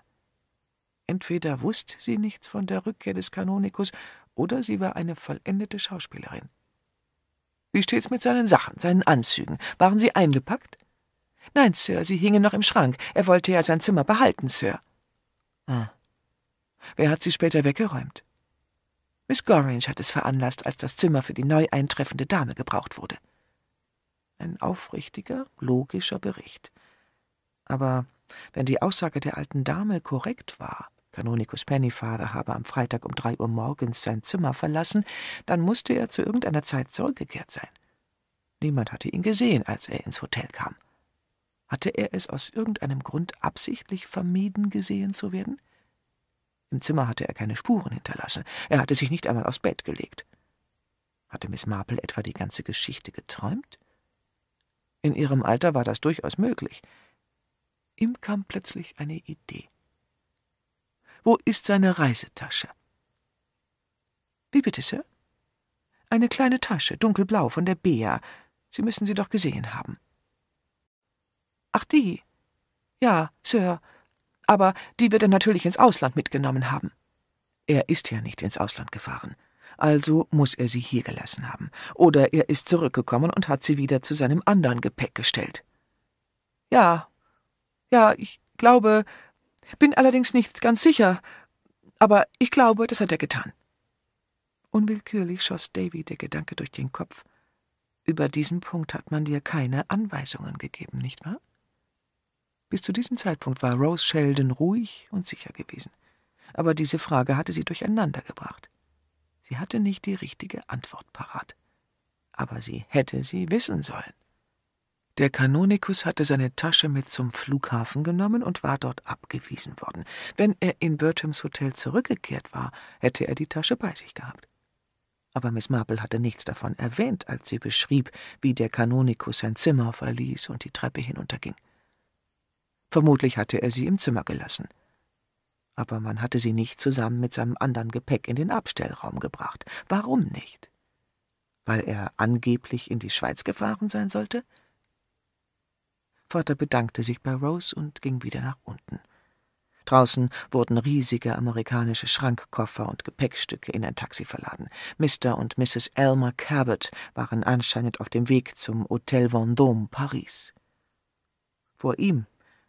Entweder wusste sie nichts von der Rückkehr des Kanonikus, oder sie war eine vollendete Schauspielerin. Wie steht's mit seinen Sachen, seinen Anzügen? Waren sie eingepackt? Nein, Sir, sie hingen noch im Schrank. Er wollte ja sein Zimmer behalten, Sir. Ah. Wer hat sie später weggeräumt? Miss Gorringe hat es veranlasst, als das Zimmer für die neu eintreffende Dame gebraucht wurde. Ein aufrichtiger, logischer Bericht. Aber wenn die Aussage der alten Dame korrekt war, Kanonikus Pennyfather habe am Freitag um drei Uhr morgens sein Zimmer verlassen, dann musste er zu irgendeiner Zeit zurückgekehrt sein. Niemand hatte ihn gesehen, als er ins Hotel kam. Hatte er es aus irgendeinem Grund absichtlich vermieden, gesehen zu werden? Im Zimmer hatte er keine Spuren hinterlassen. Er hatte sich nicht einmal aufs Bett gelegt. Hatte Miss Marple etwa die ganze Geschichte geträumt? In ihrem Alter war das durchaus möglich. Ihm kam plötzlich eine Idee. Wo ist seine Reisetasche? Wie bitte, Sir? Eine kleine Tasche, dunkelblau, von der Bea. Sie müssen sie doch gesehen haben. Ach, die? Ja, Sir. Aber die wird er natürlich ins Ausland mitgenommen haben. Er ist ja nicht ins Ausland gefahren. Also muss er sie hier gelassen haben. Oder er ist zurückgekommen und hat sie wieder zu seinem anderen Gepäck gestellt. Ja, ja, ich glaube, bin allerdings nicht ganz sicher, aber ich glaube, das hat er getan. Unwillkürlich schoss Davy der Gedanke durch den Kopf. Über diesen Punkt hat man dir keine Anweisungen gegeben, nicht wahr? Bis zu diesem Zeitpunkt war Rose Sheldon ruhig und sicher gewesen. Aber diese Frage hatte sie durcheinander gebracht. Sie hatte nicht die richtige Antwort parat. Aber sie hätte sie wissen sollen. Der Kanonikus hatte seine Tasche mit zum Flughafen genommen und war dort abgewiesen worden. Wenn er in Bertrams Hotel zurückgekehrt war, hätte er die Tasche bei sich gehabt. Aber Miss Marple hatte nichts davon erwähnt, als sie beschrieb, wie der Kanonikus sein Zimmer verließ und die Treppe hinunterging. Vermutlich hatte er sie im Zimmer gelassen. Aber man hatte sie nicht zusammen mit seinem anderen Gepäck in den Abstellraum gebracht. Warum nicht? Weil er angeblich in die Schweiz gefahren sein sollte? Vater bedankte sich bei Rose und ging wieder nach unten. Draußen wurden riesige amerikanische Schrankkoffer und Gepäckstücke in ein Taxi verladen. Mr. und Mrs. Elmer Cabot waren anscheinend auf dem Weg zum Hotel Vendôme Paris. Vor ihm,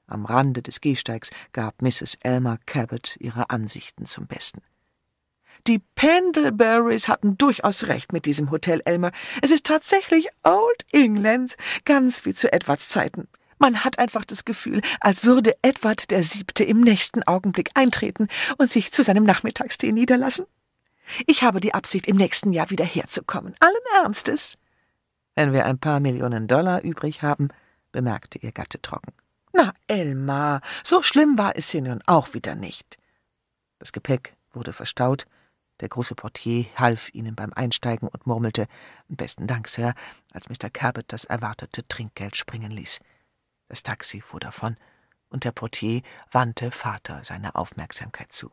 am Rande des Gehsteigs, gab Mrs. Elmer Cabot ihre Ansichten zum Besten. Die Pendleberries hatten durchaus recht mit diesem Hotel Elmer. Es ist tatsächlich Old England, ganz wie zu Edwards Zeiten. Man hat einfach das Gefühl, als würde Edward der Siebte im nächsten Augenblick eintreten und sich zu seinem Nachmittagstee niederlassen. Ich habe die Absicht, im nächsten Jahr wieder herzukommen. Allen Ernstes. Wenn wir ein paar Millionen Dollar übrig haben, bemerkte ihr Gatte trocken. Na, Elmar, so schlimm war es hier nun auch wieder nicht. Das Gepäck wurde verstaut. Der große Portier half ihnen beim Einsteigen und murmelte: Besten Dank, Sir, als Mr. Cabot das erwartete Trinkgeld springen ließ. Das Taxi fuhr davon, und der Portier wandte Vater seine Aufmerksamkeit zu.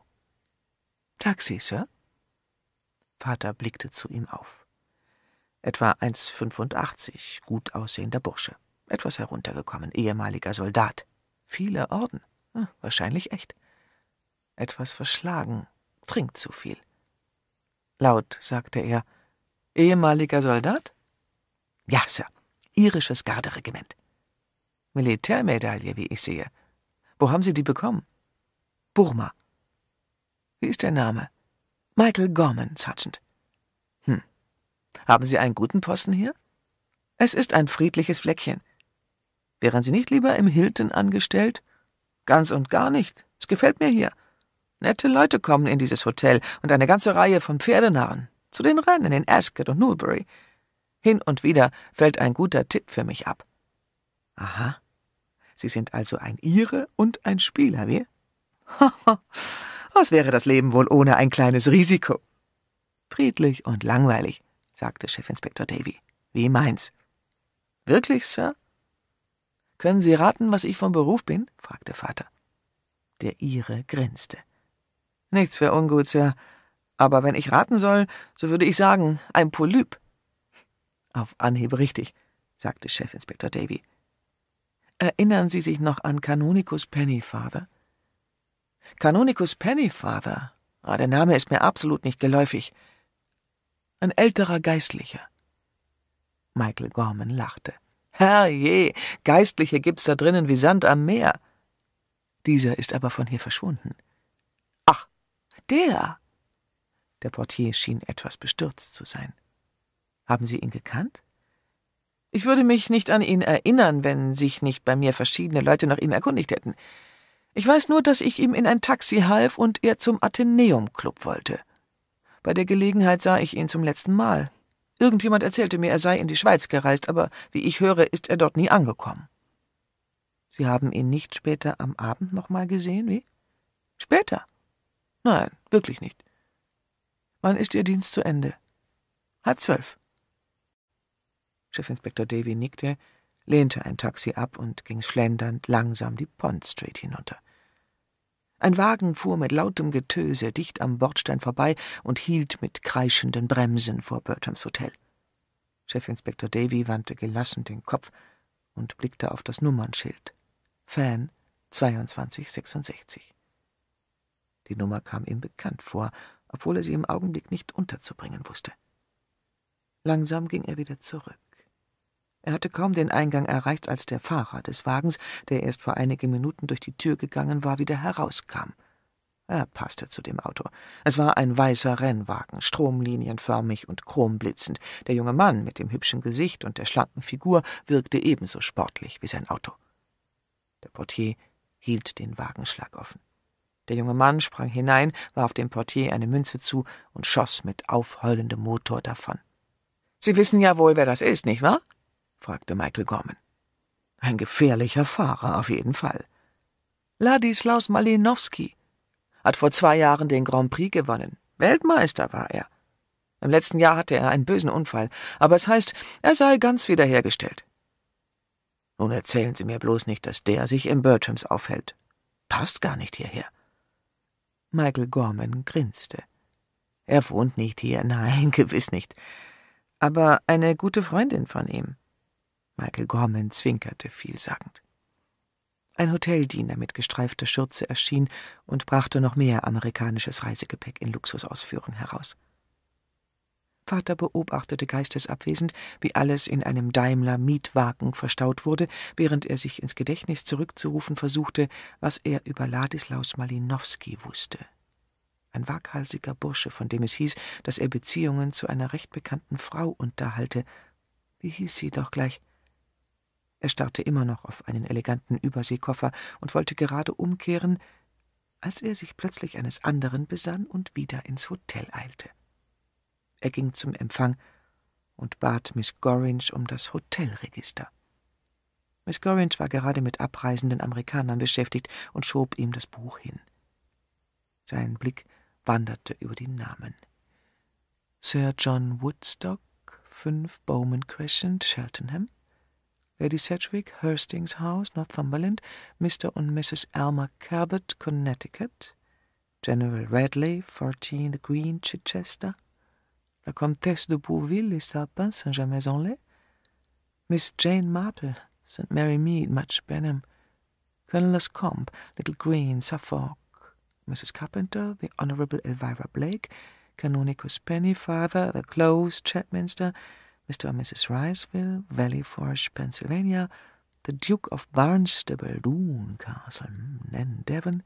Taxi, Sir? Vater blickte zu ihm auf. Etwa 1,85, gut aussehender Bursche, etwas heruntergekommen, ehemaliger Soldat. Viele Orden, hm, wahrscheinlich echt. Etwas verschlagen, trinkt zu viel. Laut sagte er, ehemaliger Soldat? Ja, Sir, irisches Garderegiment. Militärmedaille, wie ich sehe. Wo haben Sie die bekommen? Burma. Wie ist der Name? Michael Gorman, Sergeant. Hm. Haben Sie einen guten Posten hier? Es ist ein friedliches Fleckchen. Wären Sie nicht lieber im Hilton angestellt? Ganz und gar nicht. Es gefällt mir hier. Nette Leute kommen in dieses Hotel und eine ganze Reihe von Pferdenarren. Zu den Rennen in Ascot und Newbury. Hin und wieder fällt ein guter Tipp für mich ab. Aha. Sie sind also ein Ihre und ein Spieler, wie? Was wäre das Leben wohl ohne ein kleines Risiko? Friedlich und langweilig, sagte Chefinspektor Davy. Wie meins? Wirklich, Sir? Können Sie raten, was ich vom Beruf bin? fragte Vater. Der Ihre grinste. Nichts für ungut, Sir. Aber wenn ich raten soll, so würde ich sagen, ein Polyp. Auf Anhieb richtig, sagte Chefinspektor Davy. Erinnern Sie sich noch an Canonicus Pennyfather? Canonicus Pennyfather, ah, der Name ist mir absolut nicht geläufig. Ein älterer Geistlicher. Michael Gorman lachte. Herrje, Geistliche gibt's da drinnen wie Sand am Meer. Dieser ist aber von hier verschwunden. Ach, der! Der Portier schien etwas bestürzt zu sein. Haben Sie ihn gekannt? Ich würde mich nicht an ihn erinnern, wenn sich nicht bei mir verschiedene Leute nach ihm erkundigt hätten. Ich weiß nur, dass ich ihm in ein Taxi half und er zum Athenäum Club wollte. Bei der Gelegenheit sah ich ihn zum letzten Mal. Irgendjemand erzählte mir, er sei in die Schweiz gereist, aber wie ich höre, ist er dort nie angekommen. Sie haben ihn nicht später am Abend nochmal gesehen, wie? Später? Nein, wirklich nicht. Wann ist Ihr Dienst zu Ende? Halb zwölf. Chefinspektor Davy nickte, lehnte ein Taxi ab und ging schlendernd langsam die Pond Street hinunter. Ein Wagen fuhr mit lautem Getöse dicht am Bordstein vorbei und hielt mit kreischenden Bremsen vor Bertrams Hotel. Chefinspektor Davy wandte gelassen den Kopf und blickte auf das Nummernschild. Fan 2266. Die Nummer kam ihm bekannt vor, obwohl er sie im Augenblick nicht unterzubringen wusste. Langsam ging er wieder zurück. Er hatte kaum den Eingang erreicht, als der Fahrer des Wagens, der erst vor einigen Minuten durch die Tür gegangen war, wieder herauskam. Er passte zu dem Auto. Es war ein weißer Rennwagen, stromlinienförmig und chromblitzend. Der junge Mann mit dem hübschen Gesicht und der schlanken Figur wirkte ebenso sportlich wie sein Auto. Der Portier hielt den Wagenschlag offen. Der junge Mann sprang hinein, warf dem Portier eine Münze zu und schoss mit aufheulendem Motor davon. Sie wissen ja wohl, wer das ist, nicht wahr? fragte Michael Gorman. Ein gefährlicher Fahrer auf jeden Fall. Ladislaus Malinowski hat vor zwei Jahren den Grand Prix gewonnen. Weltmeister war er. Im letzten Jahr hatte er einen bösen Unfall, aber es heißt, er sei ganz wiederhergestellt. Nun erzählen Sie mir bloß nicht, dass der sich im Bertrams aufhält. Passt gar nicht hierher. Michael Gorman grinste. Er wohnt nicht hier, nein, gewiss nicht. Aber eine gute Freundin von ihm. Michael Gorman zwinkerte vielsagend. Ein Hoteldiener mit gestreifter Schürze erschien und brachte noch mehr amerikanisches Reisegepäck in Luxusausführung heraus. Vater beobachtete geistesabwesend, wie alles in einem Daimler-Mietwagen verstaut wurde, während er sich ins Gedächtnis zurückzurufen versuchte, was er über Ladislaus Malinowski wusste. Ein waghalsiger Bursche, von dem es hieß, dass er Beziehungen zu einer recht bekannten Frau unterhalte. Wie hieß sie doch gleich? Er starrte immer noch auf einen eleganten Überseekoffer und wollte gerade umkehren, als er sich plötzlich eines anderen besann und wieder ins Hotel eilte. Er ging zum Empfang und bat Miss Gorringe um das Hotelregister. Miss Gorringe war gerade mit abreisenden Amerikanern beschäftigt und schob ihm das Buch hin. Sein Blick wanderte über die Namen. Sir John Woodstock, 5 Bowman Crescent, Cheltenham. Lady Sedgwick, Hurstings House, Northumberland, Mr. and Mrs. Alma Cabot, Connecticut, General Radley, 14 The Green, Chichester, La Comtesse de Bourville, Les Sapins, Saint-Germain-en-Laye, Miss Jane Marple, St. Mary Mead, Much Benham, Colonel Lescombe, Little Green, Suffolk, Mrs. Carpenter, the Honourable Elvira Blake, Canonicus Father, The Close, Chapminster, Mr. und Mrs. Riceville, Valley Forge, Pennsylvania, the Duke of Barnstable, Doon Castle, hm, Nen Devon,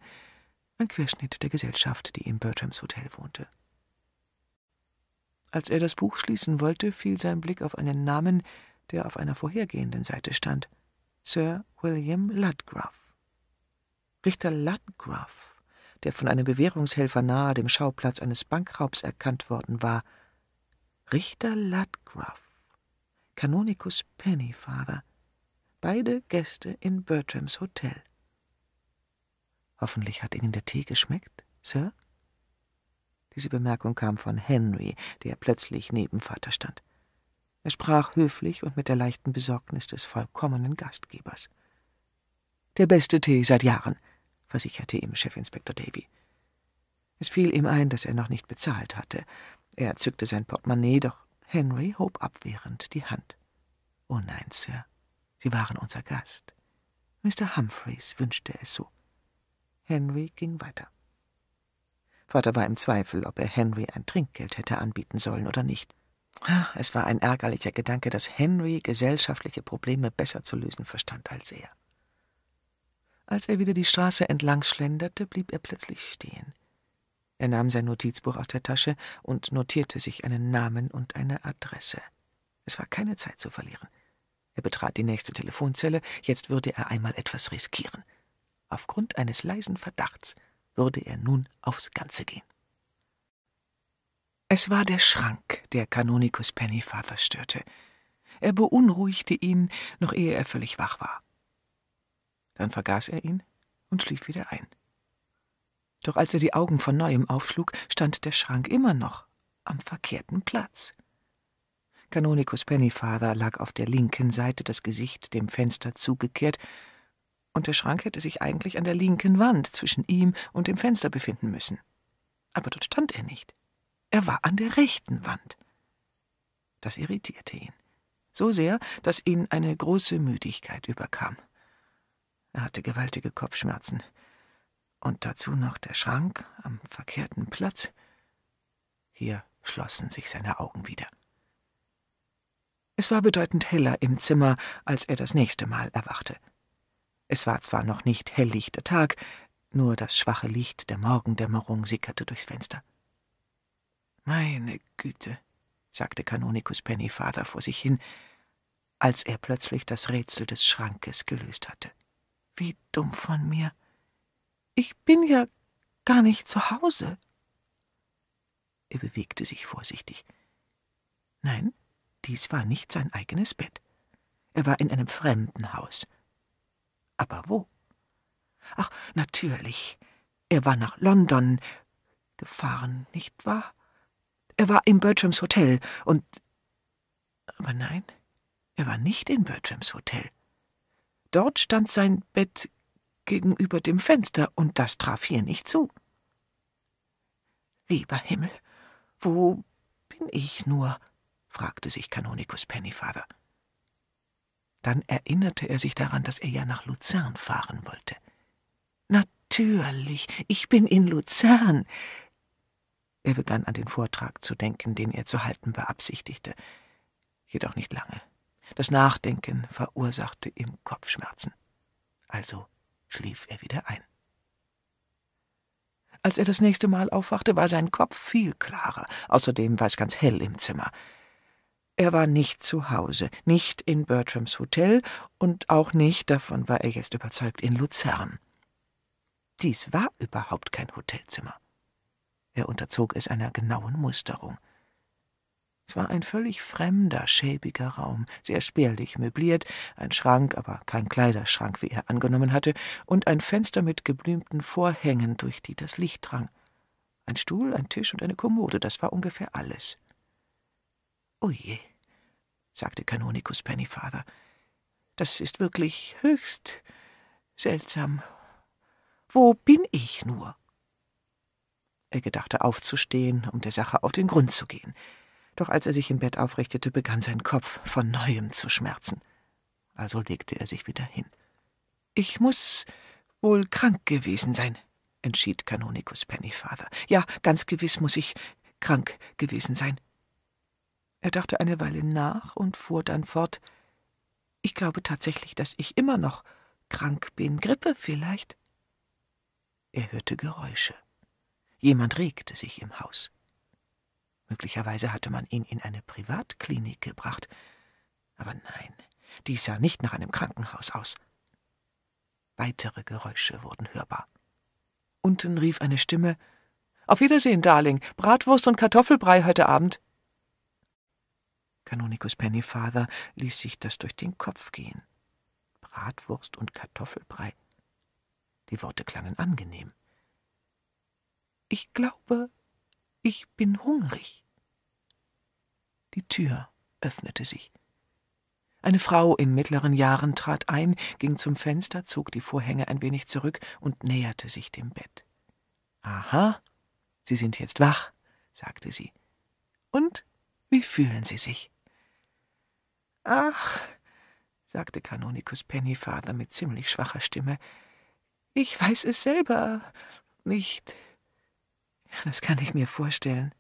ein Querschnitt der Gesellschaft, die im Bertrams Hotel wohnte. Als er das Buch schließen wollte, fiel sein Blick auf einen Namen, der auf einer vorhergehenden Seite stand: Sir William Ludgraff. Richter Ludgraff, der von einem Bewährungshelfer nahe dem Schauplatz eines Bankraubs erkannt worden war. Richter Ludgraff. Kanonikus Pennyfahrer, beide Gäste in Bertrams Hotel. Hoffentlich hat Ihnen der Tee geschmeckt, Sir? Diese Bemerkung kam von Henry, der plötzlich neben Vater stand. Er sprach höflich und mit der leichten Besorgnis des vollkommenen Gastgebers. Der beste Tee seit Jahren, versicherte ihm Chefinspektor Davy. Es fiel ihm ein, dass er noch nicht bezahlt hatte. Er zückte sein Portemonnaie, doch Henry hob abwehrend die Hand. Oh nein, Sir, Sie waren unser Gast. Mr. Humphreys wünschte es so. Henry ging weiter. Vater war im Zweifel, ob er Henry ein Trinkgeld hätte anbieten sollen oder nicht. Es war ein ärgerlicher Gedanke, dass Henry gesellschaftliche Probleme besser zu lösen verstand als er. Als er wieder die Straße entlang schlenderte, blieb er plötzlich stehen. Er nahm sein Notizbuch aus der Tasche und notierte sich einen Namen und eine Adresse. Es war keine Zeit zu verlieren. Er betrat die nächste Telefonzelle, jetzt würde er einmal etwas riskieren. Aufgrund eines leisen Verdachts würde er nun aufs Ganze gehen. Es war der Schrank, der Kanonikus Pennyfather störte. Er beunruhigte ihn, noch ehe er völlig wach war. Dann vergaß er ihn und schlief wieder ein. Doch als er die Augen von neuem aufschlug, stand der Schrank immer noch am verkehrten Platz. Kanonikus Pennyfather lag auf der linken Seite, das Gesicht dem Fenster zugekehrt, und der Schrank hätte sich eigentlich an der linken Wand zwischen ihm und dem Fenster befinden müssen. Aber dort stand er nicht. Er war an der rechten Wand. Das irritierte ihn. So sehr, dass ihn eine große Müdigkeit überkam. Er hatte gewaltige Kopfschmerzen. Und dazu noch der Schrank am verkehrten Platz. Hier schlossen sich seine Augen wieder. Es war bedeutend heller im Zimmer, als er das nächste Mal erwachte. Es war zwar noch nicht helllichter Tag, nur das schwache Licht der Morgendämmerung sickerte durchs Fenster. Meine Güte, sagte Kanonikus Pennyfather vor sich hin, als er plötzlich das Rätsel des Schrankes gelöst hatte. Wie dumm von mir. Ich bin ja gar nicht zu Hause. Er bewegte sich vorsichtig. Nein, dies war nicht sein eigenes Bett. Er war in einem fremden Haus. Aber wo? Ach, natürlich. Er war nach London gefahren, nicht wahr? Er war im Bertrams Hotel und. Aber nein, er war nicht in Bertrams Hotel. Dort stand sein Bett gegenüber dem Fenster, und das traf hier nicht zu. Lieber Himmel, wo bin ich nur? fragte sich Kanonikus Pennyfather. Dann erinnerte er sich daran, dass er ja nach Luzern fahren wollte. Natürlich, ich bin in Luzern. Er begann an den Vortrag zu denken, den er zu halten beabsichtigte. Jedoch nicht lange. Das Nachdenken verursachte ihm Kopfschmerzen. Also schlief er wieder ein. Als er das nächste Mal aufwachte, war sein Kopf viel klarer, außerdem war es ganz hell im Zimmer. Er war nicht zu Hause, nicht in Bertrams Hotel und auch nicht, davon war er jetzt überzeugt, in Luzern. Dies war überhaupt kein Hotelzimmer. Er unterzog es einer genauen Musterung. Es war ein völlig fremder, schäbiger Raum, sehr spärlich möbliert, ein Schrank, aber kein Kleiderschrank, wie er angenommen hatte, und ein Fenster mit geblümten Vorhängen, durch die das Licht drang. Ein Stuhl, ein Tisch und eine Kommode, das war ungefähr alles. Oje, oh sagte Kanonikus Pennyfather, das ist wirklich höchst seltsam. Wo bin ich nur? Er gedachte aufzustehen, um der Sache auf den Grund zu gehen doch als er sich im Bett aufrichtete, begann sein Kopf von neuem zu schmerzen. Also legte er sich wieder hin. Ich muss wohl krank gewesen sein, entschied Kanonikus Pennyfather. Ja, ganz gewiss muss ich krank gewesen sein. Er dachte eine Weile nach und fuhr dann fort. Ich glaube tatsächlich, dass ich immer noch krank bin. Grippe vielleicht? Er hörte Geräusche. Jemand regte sich im Haus. Möglicherweise hatte man ihn in eine Privatklinik gebracht. Aber nein, dies sah nicht nach einem Krankenhaus aus. Weitere Geräusche wurden hörbar. Unten rief eine Stimme Auf Wiedersehen, Darling. Bratwurst und Kartoffelbrei heute Abend. Kanonikus Pennyfather ließ sich das durch den Kopf gehen. Bratwurst und Kartoffelbrei. Die Worte klangen angenehm. Ich glaube, ich bin hungrig. Die Tür öffnete sich. Eine Frau in mittleren Jahren trat ein, ging zum Fenster, zog die Vorhänge ein wenig zurück und näherte sich dem Bett. Aha, Sie sind jetzt wach, sagte sie. Und wie fühlen Sie sich? Ach, sagte Kanonikus Pennyfather mit ziemlich schwacher Stimme, ich weiß es selber nicht. Das kann ich mir vorstellen.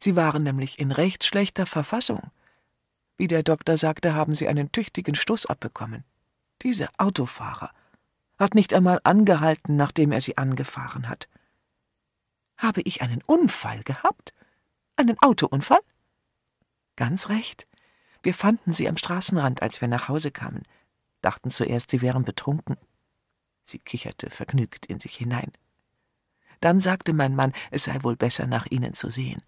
Sie waren nämlich in recht schlechter Verfassung. Wie der Doktor sagte, haben sie einen tüchtigen Stoß abbekommen. Dieser Autofahrer hat nicht einmal angehalten, nachdem er sie angefahren hat. Habe ich einen Unfall gehabt? Einen Autounfall? Ganz recht. Wir fanden sie am Straßenrand, als wir nach Hause kamen, dachten zuerst, sie wären betrunken. Sie kicherte vergnügt in sich hinein. Dann sagte mein Mann, es sei wohl besser, nach ihnen zu sehen.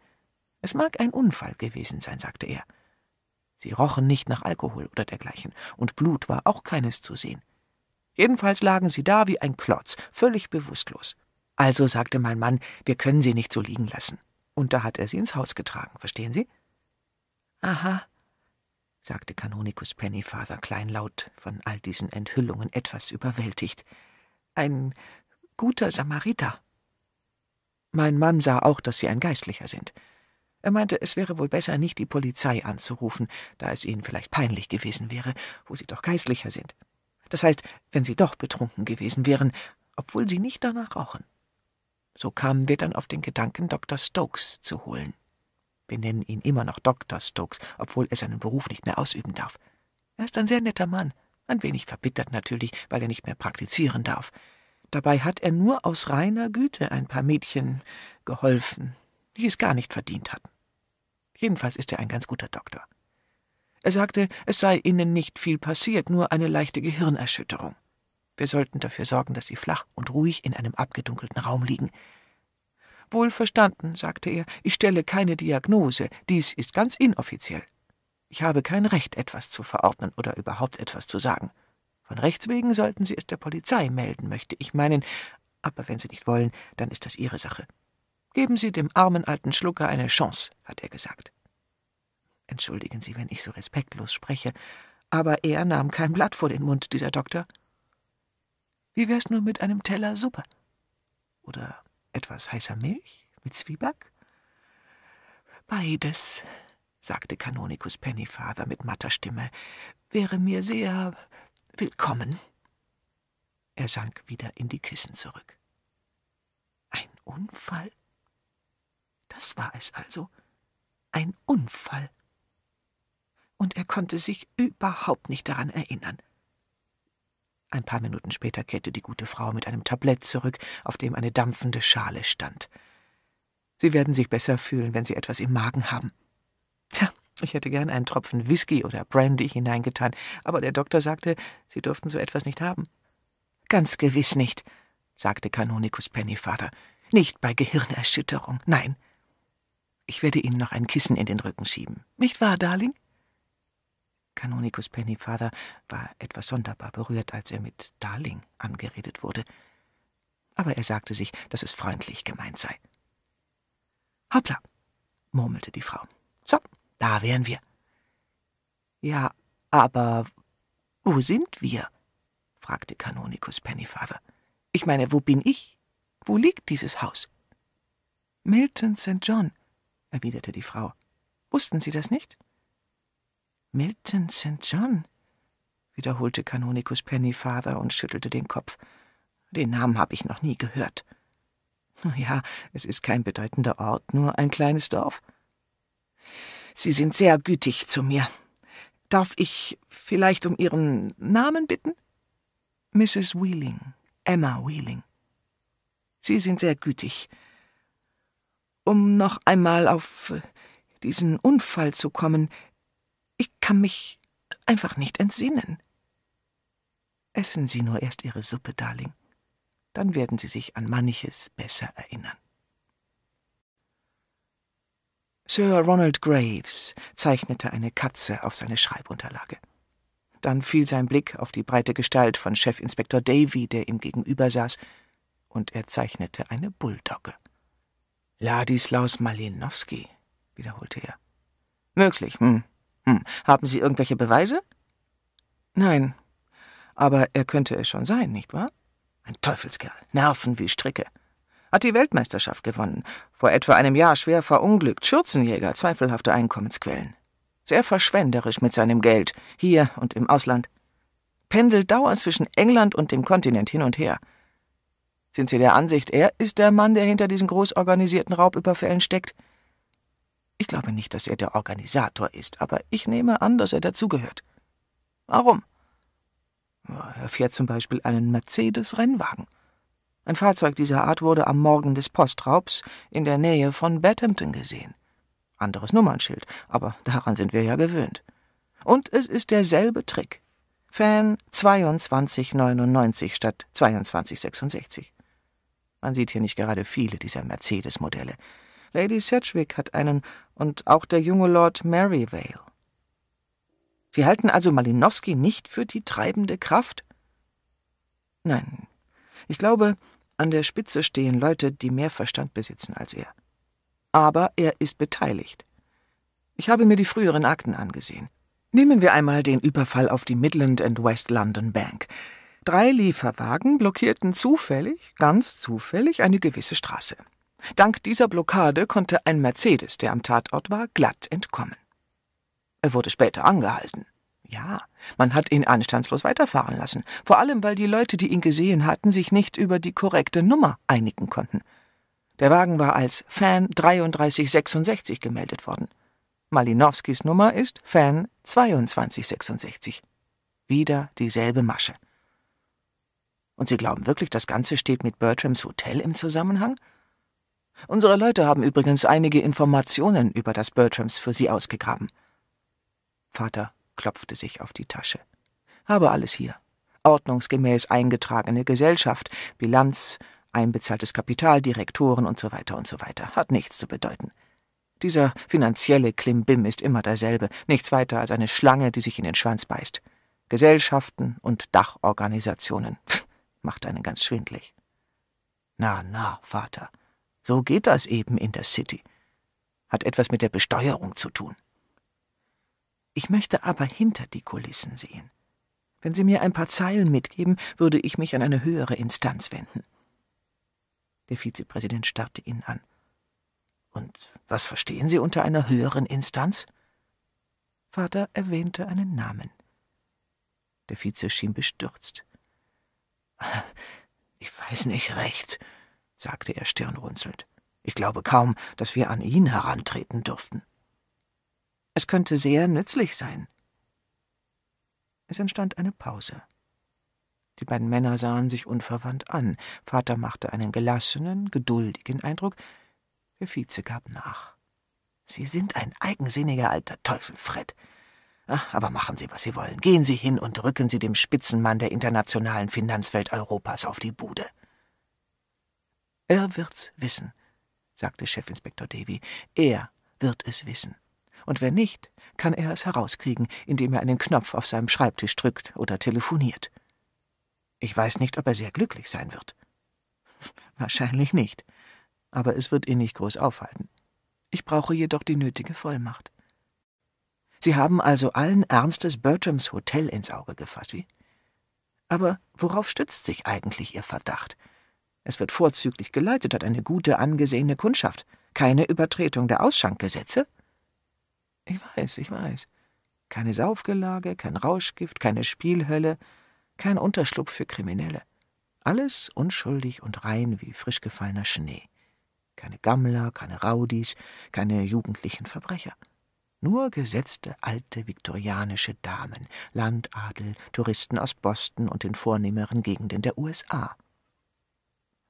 Es mag ein Unfall gewesen sein, sagte er. Sie rochen nicht nach Alkohol oder dergleichen, und Blut war auch keines zu sehen. Jedenfalls lagen sie da wie ein Klotz, völlig bewusstlos. Also sagte mein Mann, wir können sie nicht so liegen lassen. Und da hat er sie ins Haus getragen, verstehen Sie? Aha, sagte Kanonikus Pennyfather kleinlaut, von all diesen Enthüllungen etwas überwältigt. Ein guter Samariter. Mein Mann sah auch, dass Sie ein Geistlicher sind. Er meinte, es wäre wohl besser, nicht die Polizei anzurufen, da es Ihnen vielleicht peinlich gewesen wäre, wo Sie doch Geistlicher sind. Das heißt, wenn Sie doch betrunken gewesen wären, obwohl Sie nicht danach rauchen. So kamen wir dann auf den Gedanken, Dr. Stokes zu holen. Wir nennen ihn immer noch Dr. Stokes, obwohl er seinen Beruf nicht mehr ausüben darf. Er ist ein sehr netter Mann, ein wenig verbittert natürlich, weil er nicht mehr praktizieren darf. Dabei hat er nur aus reiner Güte ein paar Mädchen geholfen, die es gar nicht verdient hatten. Jedenfalls ist er ein ganz guter Doktor. Er sagte, es sei ihnen nicht viel passiert, nur eine leichte Gehirnerschütterung. Wir sollten dafür sorgen, dass sie flach und ruhig in einem abgedunkelten Raum liegen. Wohl verstanden, sagte er, ich stelle keine Diagnose, dies ist ganz inoffiziell. Ich habe kein Recht, etwas zu verordnen oder überhaupt etwas zu sagen. Von Rechts wegen sollten Sie es der Polizei melden, möchte ich meinen, aber wenn Sie nicht wollen, dann ist das Ihre Sache. Geben Sie dem armen alten Schlucker eine Chance, hat er gesagt. Entschuldigen Sie, wenn ich so respektlos spreche, aber er nahm kein Blatt vor den Mund, dieser Doktor. Wie wär's nur mit einem Teller Suppe? Oder etwas heißer Milch mit Zwieback? Beides, sagte Kanonikus Pennyfather mit matter Stimme, wäre mir sehr Willkommen. Er sank wieder in die Kissen zurück. Ein Unfall? Das war es also. Ein Unfall. Und er konnte sich überhaupt nicht daran erinnern. Ein paar Minuten später kehrte die gute Frau mit einem Tablett zurück, auf dem eine dampfende Schale stand. Sie werden sich besser fühlen, wenn Sie etwas im Magen haben. Tja, ich hätte gern einen Tropfen Whisky oder Brandy hineingetan, aber der Doktor sagte, Sie dürften so etwas nicht haben. Ganz gewiss nicht, sagte Kanonikus Pennyfather. Nicht bei Gehirnerschütterung, nein. Ich werde Ihnen noch ein Kissen in den Rücken schieben. Nicht wahr, Darling? Kanonikus Pennyfather war etwas sonderbar berührt, als er mit Darling angeredet wurde. Aber er sagte sich, dass es freundlich gemeint sei. Hoppla, murmelte die Frau. Da wären wir. Ja, aber wo sind wir? fragte Kanonikus Pennyfather. Ich meine, wo bin ich? Wo liegt dieses Haus? Milton St. John, erwiderte die Frau. Wussten Sie das nicht? Milton St. John, wiederholte Kanonikus Pennyfather und schüttelte den Kopf. Den Namen habe ich noch nie gehört. Ja, es ist kein bedeutender Ort, nur ein kleines Dorf. Sie sind sehr gütig zu mir. Darf ich vielleicht um Ihren Namen bitten? Mrs. Wheeling, Emma Wheeling. Sie sind sehr gütig. Um noch einmal auf äh, diesen Unfall zu kommen, ich kann mich einfach nicht entsinnen. Essen Sie nur erst Ihre Suppe, Darling, dann werden Sie sich an manches besser erinnern. Sir Ronald Graves zeichnete eine Katze auf seine Schreibunterlage. Dann fiel sein Blick auf die breite Gestalt von Chefinspektor Davy, der ihm gegenüber saß, und er zeichnete eine Bulldogge. Ladislaus Malinowski, wiederholte er. Möglich, hm. hm. Haben Sie irgendwelche Beweise? Nein. Aber er könnte es schon sein, nicht wahr? Ein Teufelskerl, Nerven wie Stricke hat die Weltmeisterschaft gewonnen, vor etwa einem Jahr schwer verunglückt, Schürzenjäger, zweifelhafte Einkommensquellen. Sehr verschwenderisch mit seinem Geld, hier und im Ausland. Pendelt dauernd zwischen England und dem Kontinent hin und her. Sind Sie der Ansicht, er ist der Mann, der hinter diesen groß organisierten Raubüberfällen steckt? Ich glaube nicht, dass er der Organisator ist, aber ich nehme an, dass er dazugehört. Warum? Er fährt zum Beispiel einen Mercedes-Rennwagen. Ein Fahrzeug dieser Art wurde am Morgen des Postraubs in der Nähe von Bathampton gesehen. Anderes Nummernschild, aber daran sind wir ja gewöhnt. Und es ist derselbe Trick. Fan 2299 statt 2266. Man sieht hier nicht gerade viele dieser Mercedes-Modelle. Lady Sedgwick hat einen und auch der junge Lord Maryvale. Sie halten also Malinowski nicht für die treibende Kraft? Nein, ich glaube, an der Spitze stehen Leute, die mehr Verstand besitzen als er. Aber er ist beteiligt. Ich habe mir die früheren Akten angesehen. Nehmen wir einmal den Überfall auf die Midland and West London Bank. Drei Lieferwagen blockierten zufällig, ganz zufällig, eine gewisse Straße. Dank dieser Blockade konnte ein Mercedes, der am Tatort war, glatt entkommen. Er wurde später angehalten. Ja, man hat ihn anstandslos weiterfahren lassen, vor allem weil die Leute, die ihn gesehen hatten, sich nicht über die korrekte Nummer einigen konnten. Der Wagen war als Fan 3366 gemeldet worden. Malinowskis Nummer ist Fan 2266. Wieder dieselbe Masche. Und Sie glauben wirklich, das Ganze steht mit Bertrams Hotel im Zusammenhang? Unsere Leute haben übrigens einige Informationen über das Bertrams für Sie ausgegraben. Vater klopfte sich auf die Tasche. Habe alles hier. Ordnungsgemäß eingetragene Gesellschaft, Bilanz, einbezahltes Kapital, Direktoren und so weiter und so weiter. Hat nichts zu bedeuten. Dieser finanzielle Klimbim ist immer derselbe, nichts weiter als eine Schlange, die sich in den Schwanz beißt. Gesellschaften und Dachorganisationen. Pff, macht einen ganz schwindlig. Na, na, Vater. So geht das eben in der City. Hat etwas mit der Besteuerung zu tun. Ich möchte aber hinter die Kulissen sehen. Wenn Sie mir ein paar Zeilen mitgeben, würde ich mich an eine höhere Instanz wenden. Der Vizepräsident starrte ihn an. Und was verstehen Sie unter einer höheren Instanz? Vater erwähnte einen Namen. Der Vize schien bestürzt. Ich weiß nicht recht, sagte er stirnrunzelnd. Ich glaube kaum, dass wir an ihn herantreten dürften. Es könnte sehr nützlich sein. Es entstand eine Pause. Die beiden Männer sahen sich unverwandt an. Vater machte einen gelassenen, geduldigen Eindruck. Der Vize gab nach. Sie sind ein eigensinniger alter Teufel, Fred. Ach, aber machen Sie, was Sie wollen. Gehen Sie hin und rücken Sie dem Spitzenmann der internationalen Finanzwelt Europas auf die Bude. Er wird's wissen, sagte Chefinspektor Davy. Er wird es wissen und wenn nicht, kann er es herauskriegen, indem er einen Knopf auf seinem Schreibtisch drückt oder telefoniert. Ich weiß nicht, ob er sehr glücklich sein wird. Wahrscheinlich nicht, aber es wird ihn nicht groß aufhalten. Ich brauche jedoch die nötige Vollmacht. Sie haben also allen Ernstes Bertrams Hotel ins Auge gefasst, wie? Aber worauf stützt sich eigentlich Ihr Verdacht? Es wird vorzüglich geleitet, hat eine gute, angesehene Kundschaft. Keine Übertretung der Ausschankgesetze? Ich weiß, ich weiß. Keine Saufgelage, kein Rauschgift, keine Spielhölle, kein Unterschlupf für Kriminelle. Alles unschuldig und rein wie frisch gefallener Schnee. Keine Gammler, keine Raudis, keine jugendlichen Verbrecher. Nur gesetzte alte viktorianische Damen, Landadel, Touristen aus Boston und den vornehmeren Gegenden der USA.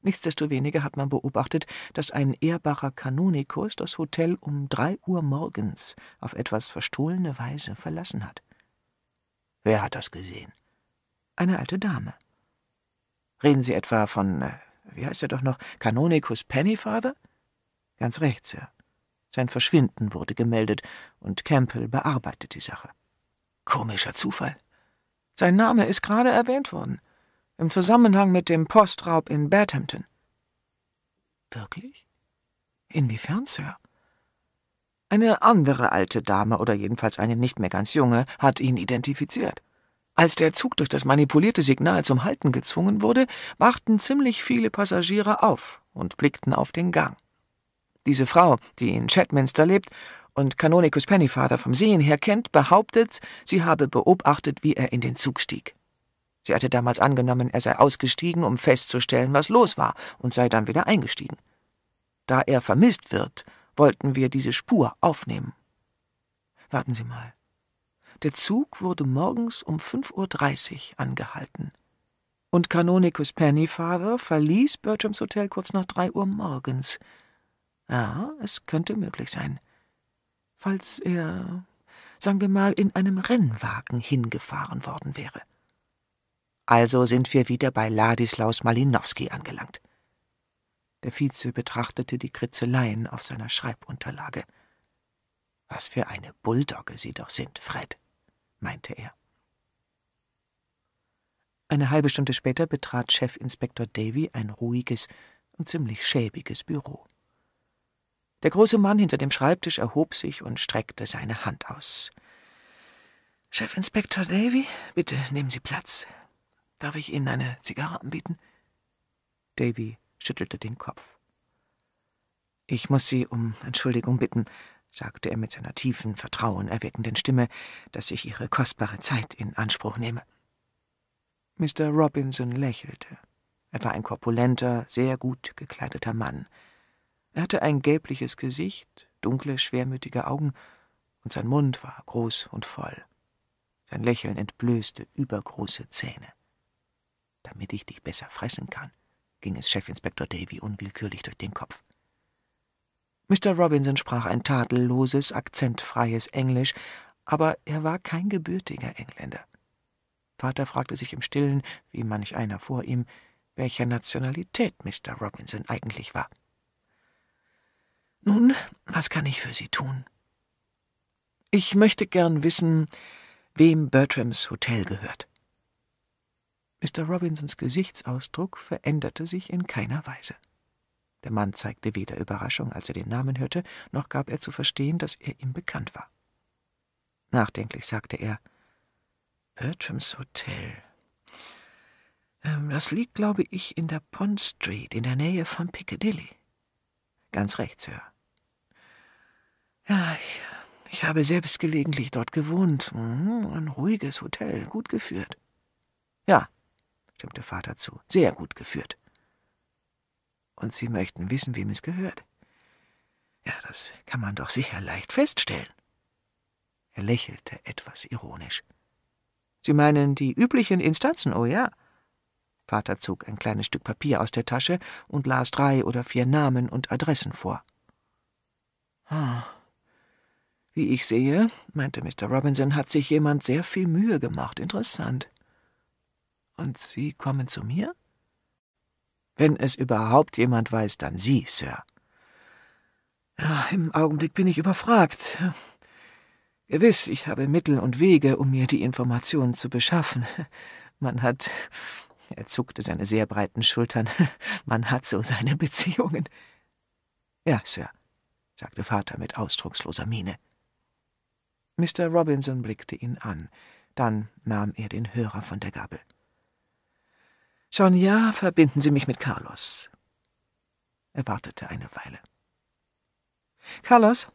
Nichtsdestoweniger hat man beobachtet, dass ein ehrbarer Kanonikus das Hotel um drei Uhr morgens auf etwas verstohlene Weise verlassen hat. Wer hat das gesehen? Eine alte Dame. Reden Sie etwa von, äh, wie heißt er doch noch, Kanonikus Pennyfather? Ganz recht, Sir. Sein Verschwinden wurde gemeldet und Campbell bearbeitet die Sache. Komischer Zufall. Sein Name ist gerade erwähnt worden im Zusammenhang mit dem Postraub in Bathampton. Wirklich? Inwiefern, Sir? Eine andere alte Dame oder jedenfalls eine nicht mehr ganz junge hat ihn identifiziert. Als der Zug durch das manipulierte Signal zum Halten gezwungen wurde, wachten ziemlich viele Passagiere auf und blickten auf den Gang. Diese Frau, die in Chatminster lebt und Canonicus Pennyfather vom Sehen her kennt, behauptet, sie habe beobachtet, wie er in den Zug stieg. Sie hatte damals angenommen, er sei ausgestiegen, um festzustellen, was los war, und sei dann wieder eingestiegen. Da er vermisst wird, wollten wir diese Spur aufnehmen. Warten Sie mal. Der Zug wurde morgens um 5.30 Uhr angehalten. Und Canonicus Pennyfather verließ Bertrams Hotel kurz nach 3 Uhr morgens. Ja, es könnte möglich sein. Falls er, sagen wir mal, in einem Rennwagen hingefahren worden wäre. Also sind wir wieder bei Ladislaus Malinowski angelangt. Der Vize betrachtete die Kritzeleien auf seiner Schreibunterlage. Was für eine Bulldogge Sie doch sind, Fred, meinte er. Eine halbe Stunde später betrat Chefinspektor Davy ein ruhiges und ziemlich schäbiges Büro. Der große Mann hinter dem Schreibtisch erhob sich und streckte seine Hand aus. Chefinspektor Davy, bitte nehmen Sie Platz. Darf ich Ihnen eine Zigarre anbieten? Davy schüttelte den Kopf. Ich muss Sie um Entschuldigung bitten, sagte er mit seiner tiefen, vertrauenerweckenden Stimme, dass ich Ihre kostbare Zeit in Anspruch nehme. Mr. Robinson lächelte. Er war ein korpulenter, sehr gut gekleideter Mann. Er hatte ein gelbliches Gesicht, dunkle, schwermütige Augen, und sein Mund war groß und voll. Sein Lächeln entblößte übergroße Zähne damit ich dich besser fressen kann, ging es Chefinspektor Davy unwillkürlich durch den Kopf. Mr. Robinson sprach ein tadelloses, akzentfreies Englisch, aber er war kein gebürtiger Engländer. Vater fragte sich im Stillen, wie manch einer vor ihm, welcher Nationalität Mr. Robinson eigentlich war. Nun, was kann ich für Sie tun? Ich möchte gern wissen, wem Bertrams Hotel gehört. Mr. Robinsons Gesichtsausdruck veränderte sich in keiner Weise. Der Mann zeigte weder Überraschung, als er den Namen hörte, noch gab er zu verstehen, dass er ihm bekannt war. Nachdenklich sagte er Bertrams Hotel. Ähm, das liegt, glaube ich, in der Pond Street, in der Nähe von Piccadilly. Ganz recht, Sir. Ja, ich, ich habe selbst gelegentlich dort gewohnt. Mhm, ein ruhiges Hotel, gut geführt. Ja, stimmte Vater zu. Sehr gut geführt. Und Sie möchten wissen, wem es gehört. Ja, das kann man doch sicher leicht feststellen. Er lächelte etwas ironisch. Sie meinen die üblichen Instanzen, oh ja. Vater zog ein kleines Stück Papier aus der Tasche und las drei oder vier Namen und Adressen vor. Hm. Wie ich sehe, meinte Mr. Robinson, hat sich jemand sehr viel Mühe gemacht. Interessant. Und Sie kommen zu mir? Wenn es überhaupt jemand weiß, dann Sie, Sir. Ja, Im Augenblick bin ich überfragt. Gewiss, ich habe Mittel und Wege, um mir die Informationen zu beschaffen. Man hat. Er zuckte seine sehr breiten Schultern. Man hat so seine Beziehungen. Ja, Sir, sagte Vater mit ausdrucksloser Miene. Mr. Robinson blickte ihn an. Dann nahm er den Hörer von der Gabel. Schon ja, verbinden Sie mich mit Carlos. Er wartete eine Weile. Carlos?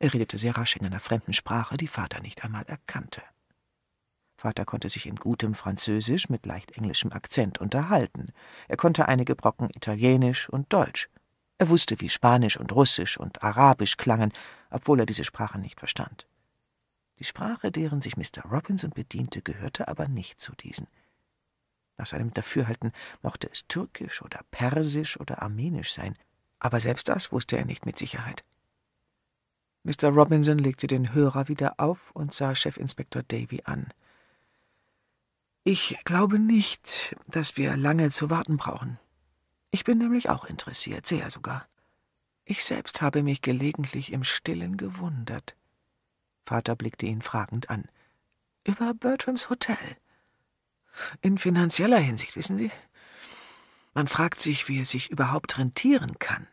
Er redete sehr rasch in einer fremden Sprache, die Vater nicht einmal erkannte. Vater konnte sich in gutem Französisch mit leicht englischem Akzent unterhalten. Er konnte einige Brocken Italienisch und Deutsch. Er wusste, wie Spanisch und Russisch und Arabisch klangen, obwohl er diese Sprachen nicht verstand. Die Sprache, deren sich Mr. Robinson bediente, gehörte aber nicht zu diesen. Nach seinem Dafürhalten mochte es türkisch oder persisch oder armenisch sein, aber selbst das wusste er nicht mit Sicherheit. Mr. Robinson legte den Hörer wieder auf und sah Chefinspektor Davy an. Ich glaube nicht, dass wir lange zu warten brauchen. Ich bin nämlich auch interessiert, sehr sogar. Ich selbst habe mich gelegentlich im Stillen gewundert. Vater blickte ihn fragend an. Über Bertrams Hotel. In finanzieller Hinsicht, wissen Sie? Man fragt sich, wie es sich überhaupt rentieren kann.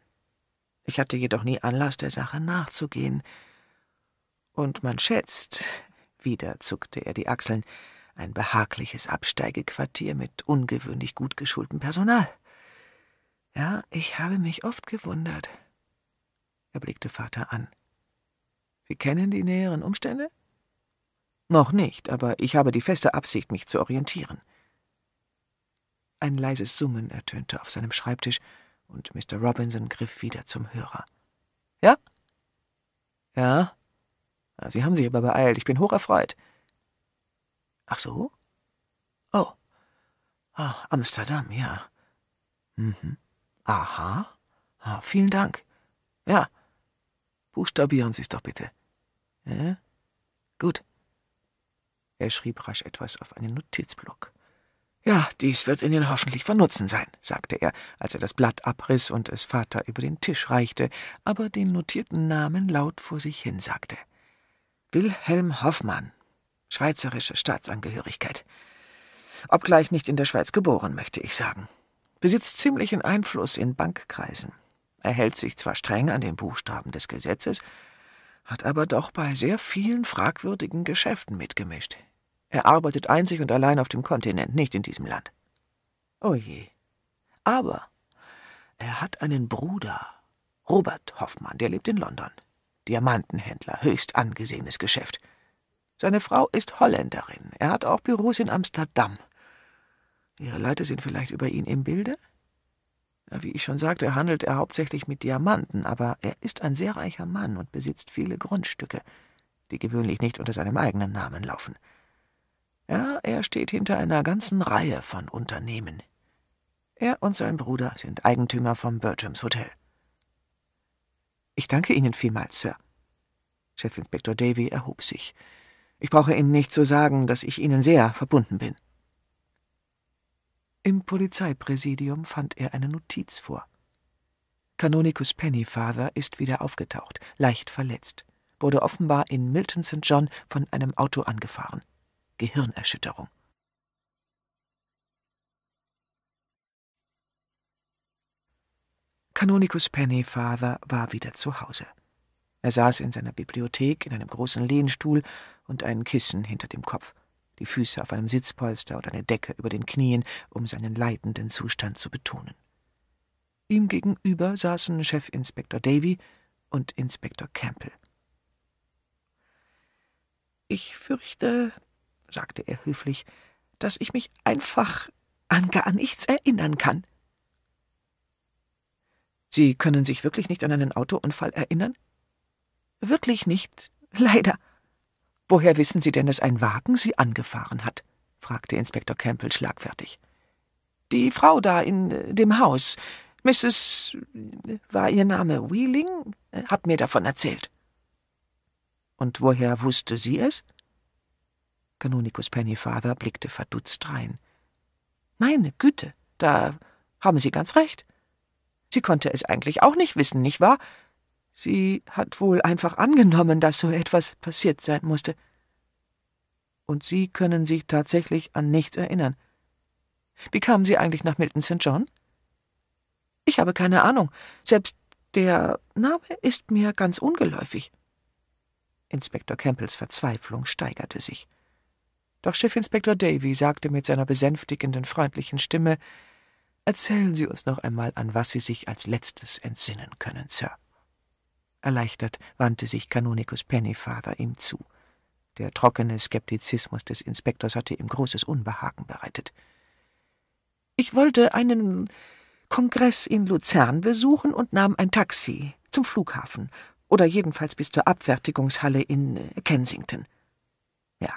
Ich hatte jedoch nie Anlass, der Sache nachzugehen. Und man schätzt, wieder zuckte er die Achseln, ein behagliches Absteigequartier mit ungewöhnlich gut geschultem Personal. Ja, ich habe mich oft gewundert. Er blickte Vater an. Sie kennen die näheren Umstände? Noch nicht, aber ich habe die feste Absicht, mich zu orientieren. Ein leises Summen ertönte auf seinem Schreibtisch, und Mr. Robinson griff wieder zum Hörer. Ja? Ja? Ah, Sie haben sich aber beeilt. Ich bin hocherfreut. Ach so? Oh. Ah, Amsterdam, ja. Mhm. Aha. Ah, vielen Dank. Ja. Buchstabieren Sie es doch bitte. Ja? Gut. Er schrieb rasch etwas auf einen Notizblock. Ja, dies wird Ihnen hoffentlich von Nutzen sein, sagte er, als er das Blatt abriss und es Vater über den Tisch reichte, aber den notierten Namen laut vor sich hin sagte. Wilhelm Hoffmann, schweizerische Staatsangehörigkeit. Obgleich nicht in der Schweiz geboren, möchte ich sagen. Besitzt ziemlichen Einfluss in Bankkreisen. Er hält sich zwar streng an den Buchstaben des Gesetzes, hat aber doch bei sehr vielen fragwürdigen Geschäften mitgemischt. Er arbeitet einzig und allein auf dem Kontinent, nicht in diesem Land. Oh je. Aber er hat einen Bruder, Robert Hoffmann, der lebt in London. Diamantenhändler, höchst angesehenes Geschäft. Seine Frau ist Holländerin. Er hat auch Büros in Amsterdam. Ihre Leute sind vielleicht über ihn im Bilde? Wie ich schon sagte, handelt er hauptsächlich mit Diamanten, aber er ist ein sehr reicher Mann und besitzt viele Grundstücke, die gewöhnlich nicht unter seinem eigenen Namen laufen. Ja, er steht hinter einer ganzen Reihe von Unternehmen. Er und sein Bruder sind Eigentümer vom Bertrams Hotel. Ich danke Ihnen vielmals, Sir. Chefinspektor Davy erhob sich. Ich brauche Ihnen nicht zu sagen, dass ich Ihnen sehr verbunden bin. Im Polizeipräsidium fand er eine Notiz vor. Kanonikus Pennyfather ist wieder aufgetaucht, leicht verletzt, wurde offenbar in Milton St. John von einem Auto angefahren. Gehirnerschütterung. Kanonikus Pennyfather war wieder zu Hause. Er saß in seiner Bibliothek in einem großen Lehnstuhl und ein Kissen hinter dem Kopf, die Füße auf einem Sitzpolster und eine Decke über den Knien, um seinen leidenden Zustand zu betonen. Ihm gegenüber saßen Chefinspektor Davy und Inspektor Campbell. Ich fürchte, sagte er höflich, dass ich mich einfach an gar nichts erinnern kann. Sie können sich wirklich nicht an einen Autounfall erinnern? Wirklich nicht, leider. Woher wissen Sie denn, dass ein Wagen Sie angefahren hat? fragte Inspektor Campbell schlagfertig. Die Frau da in äh, dem Haus, Mrs. war ihr Name Wheeling, äh, hat mir davon erzählt. Und woher wusste sie es? Kanonikus Pennyfather blickte verdutzt rein. Meine Güte, da haben Sie ganz recht. Sie konnte es eigentlich auch nicht wissen, nicht wahr? Sie hat wohl einfach angenommen, dass so etwas passiert sein musste. Und Sie können sich tatsächlich an nichts erinnern. Wie kamen Sie eigentlich nach Milton St. John? Ich habe keine Ahnung. Selbst der Name ist mir ganz ungeläufig. Inspektor Campbells Verzweiflung steigerte sich. Doch Schiffinspektor Davy sagte mit seiner besänftigenden, freundlichen Stimme Erzählen Sie uns noch einmal, an was Sie sich als letztes entsinnen können, Sir. Erleichtert wandte sich Kanonikus Pennyfather ihm zu. Der trockene Skeptizismus des Inspektors hatte ihm großes Unbehagen bereitet. Ich wollte einen Kongress in Luzern besuchen und nahm ein Taxi zum Flughafen oder jedenfalls bis zur Abfertigungshalle in äh, Kensington. Ja,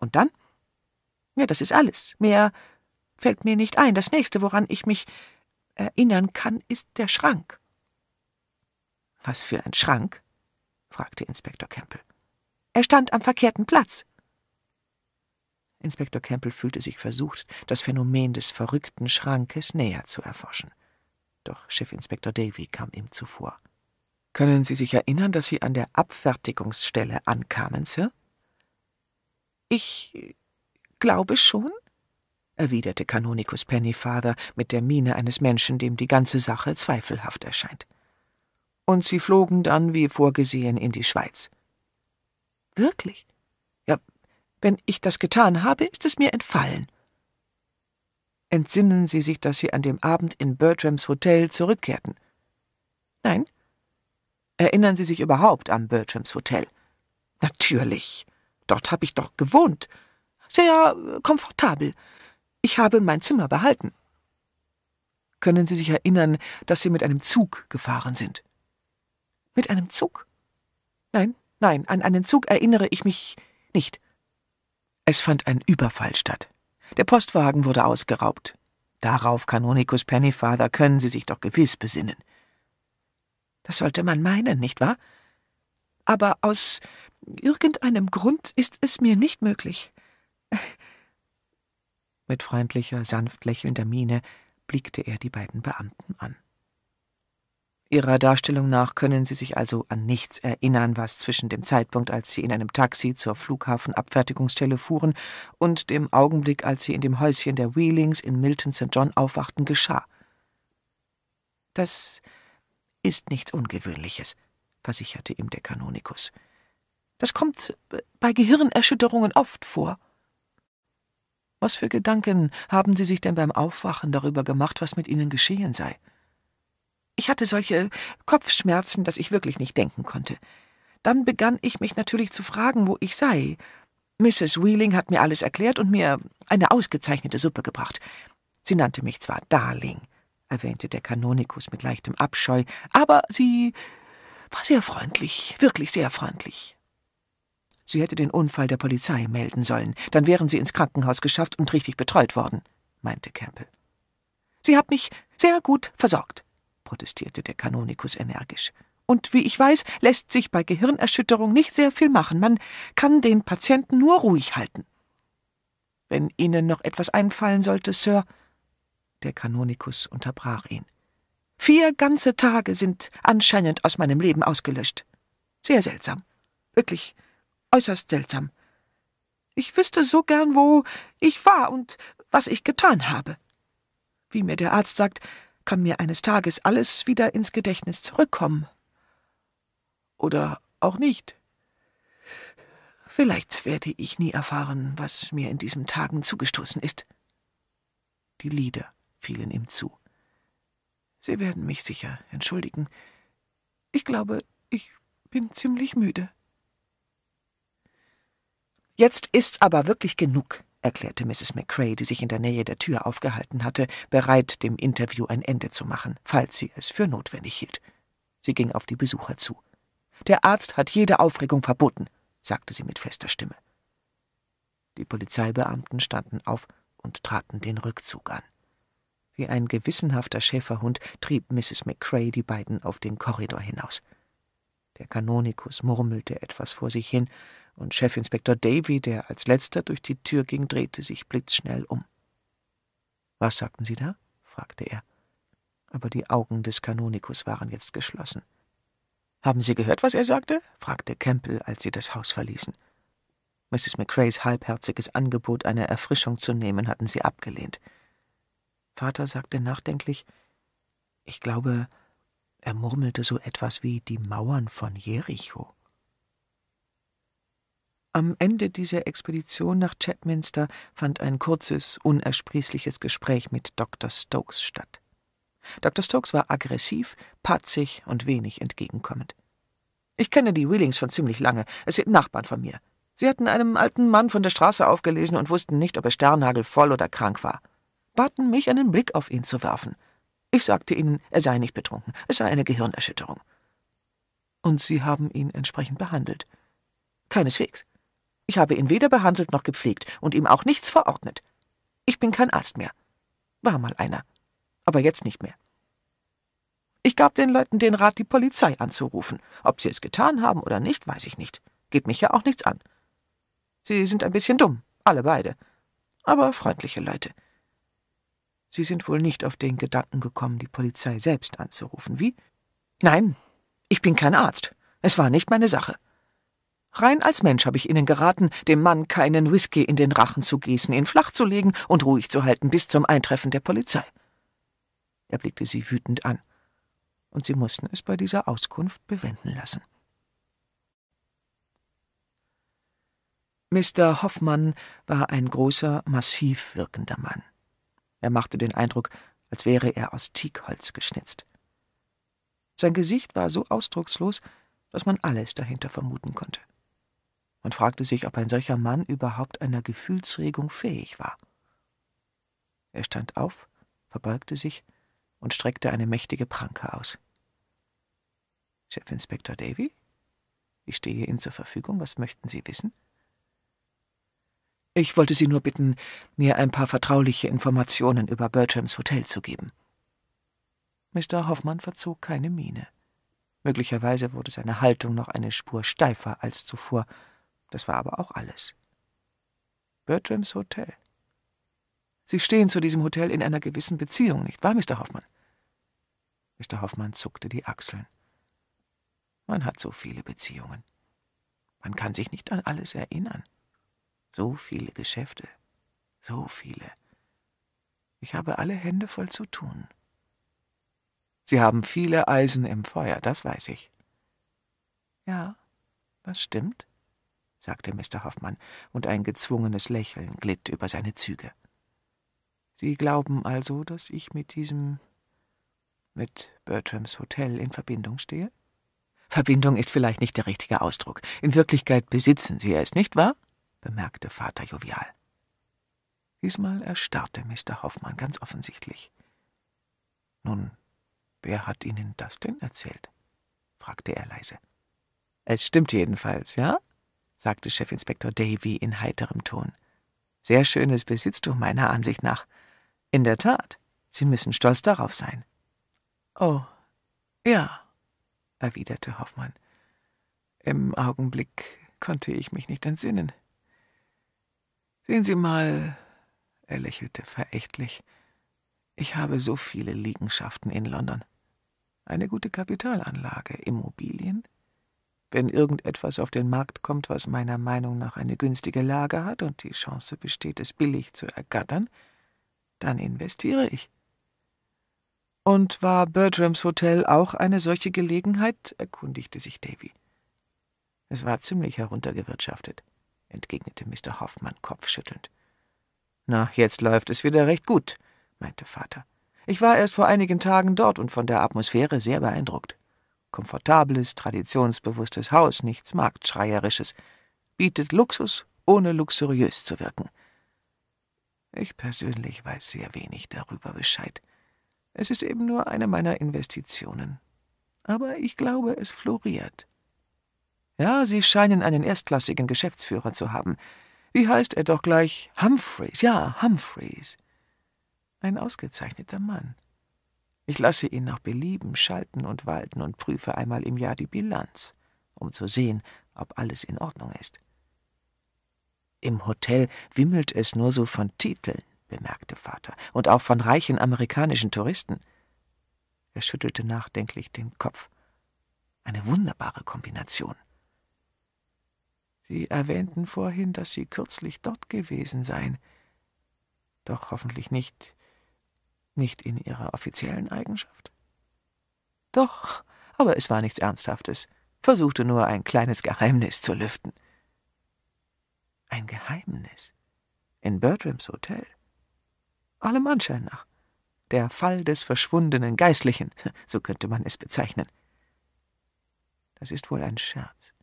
und dann? Ja, das ist alles. Mehr fällt mir nicht ein. Das nächste, woran ich mich erinnern kann, ist der Schrank. Was für ein Schrank? fragte Inspektor Campbell. Er stand am verkehrten Platz. Inspektor Campbell fühlte sich versucht, das Phänomen des verrückten Schrankes näher zu erforschen. Doch Chefinspektor Davy kam ihm zuvor. Können Sie sich erinnern, dass Sie an der Abfertigungsstelle ankamen, Sir? Ich glaube schon, erwiderte Kanonikus Pennyfather mit der Miene eines Menschen, dem die ganze Sache zweifelhaft erscheint. Und sie flogen dann, wie vorgesehen, in die Schweiz. Wirklich? Ja, wenn ich das getan habe, ist es mir entfallen. Entsinnen Sie sich, dass Sie an dem Abend in Bertrams Hotel zurückkehrten? Nein. Erinnern Sie sich überhaupt an Bertrams Hotel? Natürlich. Dort habe ich doch gewohnt. Sehr äh, komfortabel. Ich habe mein Zimmer behalten. Können Sie sich erinnern, dass Sie mit einem Zug gefahren sind? Mit einem Zug? Nein, nein, an einen Zug erinnere ich mich nicht. Es fand ein Überfall statt. Der Postwagen wurde ausgeraubt. Darauf, Kanonikus Pennyfather, können Sie sich doch gewiss besinnen. Das sollte man meinen, nicht wahr? aber aus irgendeinem Grund ist es mir nicht möglich. Mit freundlicher, sanft lächelnder Miene blickte er die beiden Beamten an. Ihrer Darstellung nach können Sie sich also an nichts erinnern, was zwischen dem Zeitpunkt, als Sie in einem Taxi zur Flughafenabfertigungsstelle fuhren, und dem Augenblick, als Sie in dem Häuschen der Wheelings in Milton St. John aufwachten, geschah. Das ist nichts Ungewöhnliches, versicherte ihm der Kanonikus. Das kommt äh, bei Gehirnerschütterungen oft vor. Was für Gedanken haben Sie sich denn beim Aufwachen darüber gemacht, was mit Ihnen geschehen sei? Ich hatte solche Kopfschmerzen, dass ich wirklich nicht denken konnte. Dann begann ich mich natürlich zu fragen, wo ich sei. Mrs. Wheeling hat mir alles erklärt und mir eine ausgezeichnete Suppe gebracht. Sie nannte mich zwar Darling, erwähnte der Kanonikus mit leichtem Abscheu, aber sie war sehr freundlich, wirklich sehr freundlich. Sie hätte den Unfall der Polizei melden sollen, dann wären sie ins Krankenhaus geschafft und richtig betreut worden, meinte Campbell. Sie hat mich sehr gut versorgt, protestierte der Kanonikus energisch. Und wie ich weiß, lässt sich bei Gehirnerschütterung nicht sehr viel machen. Man kann den Patienten nur ruhig halten. Wenn Ihnen noch etwas einfallen sollte, Sir. Der Kanonikus unterbrach ihn. Vier ganze Tage sind anscheinend aus meinem Leben ausgelöscht. Sehr seltsam. Wirklich äußerst seltsam. Ich wüsste so gern, wo ich war und was ich getan habe. Wie mir der Arzt sagt, kann mir eines Tages alles wieder ins Gedächtnis zurückkommen. Oder auch nicht. Vielleicht werde ich nie erfahren, was mir in diesen Tagen zugestoßen ist. Die Lieder fielen ihm zu. Sie werden mich sicher entschuldigen. Ich glaube, ich bin ziemlich müde. Jetzt ist's aber wirklich genug, erklärte Mrs. McCrae, die sich in der Nähe der Tür aufgehalten hatte, bereit, dem Interview ein Ende zu machen, falls sie es für notwendig hielt. Sie ging auf die Besucher zu. Der Arzt hat jede Aufregung verboten, sagte sie mit fester Stimme. Die Polizeibeamten standen auf und traten den Rückzug an. Wie ein gewissenhafter Schäferhund trieb Mrs. McCrae die beiden auf den Korridor hinaus. Der Kanonikus murmelte etwas vor sich hin, und Chefinspektor Davy, der als letzter durch die Tür ging, drehte sich blitzschnell um. Was sagten Sie da? fragte er. Aber die Augen des Kanonikus waren jetzt geschlossen. Haben Sie gehört, was er sagte? fragte Campbell, als sie das Haus verließen. Mrs. McCrays halbherziges Angebot, eine Erfrischung zu nehmen, hatten sie abgelehnt. Vater sagte nachdenklich, ich glaube, er murmelte so etwas wie die Mauern von Jericho. Am Ende dieser Expedition nach Chapminster fand ein kurzes, unersprießliches Gespräch mit Dr. Stokes statt. Dr. Stokes war aggressiv, patzig und wenig entgegenkommend. Ich kenne die Wheelings schon ziemlich lange, es sind Nachbarn von mir. Sie hatten einem alten Mann von der Straße aufgelesen und wussten nicht, ob er sternhagelvoll oder krank war baten mich, einen Blick auf ihn zu werfen. Ich sagte ihnen, er sei nicht betrunken, es sei eine Gehirnerschütterung. Und sie haben ihn entsprechend behandelt. Keineswegs. Ich habe ihn weder behandelt noch gepflegt und ihm auch nichts verordnet. Ich bin kein Arzt mehr. War mal einer. Aber jetzt nicht mehr. Ich gab den Leuten den Rat, die Polizei anzurufen. Ob sie es getan haben oder nicht, weiß ich nicht. Geht mich ja auch nichts an. Sie sind ein bisschen dumm, alle beide. Aber freundliche Leute. Sie sind wohl nicht auf den Gedanken gekommen, die Polizei selbst anzurufen, wie? Nein, ich bin kein Arzt. Es war nicht meine Sache. Rein als Mensch habe ich Ihnen geraten, dem Mann keinen Whisky in den Rachen zu gießen, ihn flach zu legen und ruhig zu halten bis zum Eintreffen der Polizei. Er blickte sie wütend an, und sie mussten es bei dieser Auskunft bewenden lassen. Mr. Hoffmann war ein großer, massiv wirkender Mann. Er machte den Eindruck, als wäre er aus Teakholz geschnitzt. Sein Gesicht war so ausdruckslos, dass man alles dahinter vermuten konnte. Man fragte sich, ob ein solcher Mann überhaupt einer Gefühlsregung fähig war. Er stand auf, verbeugte sich und streckte eine mächtige Pranke aus. Chefinspektor Davy, ich stehe Ihnen zur Verfügung, was möchten Sie wissen? Ich wollte Sie nur bitten, mir ein paar vertrauliche Informationen über Bertrams Hotel zu geben. Mr. Hoffmann verzog keine Miene. Möglicherweise wurde seine Haltung noch eine Spur steifer als zuvor. Das war aber auch alles. Bertrams Hotel. Sie stehen zu diesem Hotel in einer gewissen Beziehung, nicht wahr, Mr. Hoffmann? Mr. Hoffmann zuckte die Achseln. Man hat so viele Beziehungen. Man kann sich nicht an alles erinnern. So viele Geschäfte, so viele. Ich habe alle Hände voll zu tun. Sie haben viele Eisen im Feuer, das weiß ich. Ja, das stimmt, sagte Mr. Hoffmann, und ein gezwungenes Lächeln glitt über seine Züge. Sie glauben also, dass ich mit diesem mit Bertrams Hotel in Verbindung stehe? Verbindung ist vielleicht nicht der richtige Ausdruck. In Wirklichkeit besitzen Sie es, nicht wahr? bemerkte Vater jovial. Diesmal erstarrte Mr. Hoffmann ganz offensichtlich. Nun, wer hat Ihnen das denn erzählt? fragte er leise. Es stimmt jedenfalls, ja? sagte Chefinspektor Davy in heiterem Ton. Sehr schönes Besitztum meiner Ansicht nach. In der Tat, Sie müssen stolz darauf sein. Oh, ja, erwiderte Hoffmann. Im Augenblick konnte ich mich nicht entsinnen. Sehen Sie mal, er lächelte verächtlich, ich habe so viele Liegenschaften in London. Eine gute Kapitalanlage, Immobilien. Wenn irgendetwas auf den Markt kommt, was meiner Meinung nach eine günstige Lage hat und die Chance besteht, es billig zu ergattern, dann investiere ich. Und war Bertrams Hotel auch eine solche Gelegenheit? erkundigte sich Davy. Es war ziemlich heruntergewirtschaftet entgegnete Mr. Hoffmann kopfschüttelnd. Na, jetzt läuft es wieder recht gut, meinte Vater. Ich war erst vor einigen Tagen dort und von der Atmosphäre sehr beeindruckt. Komfortables, traditionsbewusstes Haus, nichts Marktschreierisches, bietet Luxus, ohne luxuriös zu wirken. Ich persönlich weiß sehr wenig darüber Bescheid. Es ist eben nur eine meiner Investitionen. Aber ich glaube, es floriert. Ja, Sie scheinen einen erstklassigen Geschäftsführer zu haben. Wie heißt er doch gleich? Humphreys, ja, Humphreys. Ein ausgezeichneter Mann. Ich lasse ihn nach Belieben schalten und walten und prüfe einmal im Jahr die Bilanz, um zu sehen, ob alles in Ordnung ist. Im Hotel wimmelt es nur so von Titeln, bemerkte Vater, und auch von reichen amerikanischen Touristen. Er schüttelte nachdenklich den Kopf. Eine wunderbare Kombination. Sie erwähnten vorhin, dass Sie kürzlich dort gewesen seien. Doch hoffentlich nicht, nicht in Ihrer offiziellen Eigenschaft. Doch, aber es war nichts Ernsthaftes. Versuchte nur, ein kleines Geheimnis zu lüften. Ein Geheimnis? In Bertrams Hotel? Allem Anschein nach. Der Fall des verschwundenen Geistlichen, so könnte man es bezeichnen. Das ist wohl ein Scherz.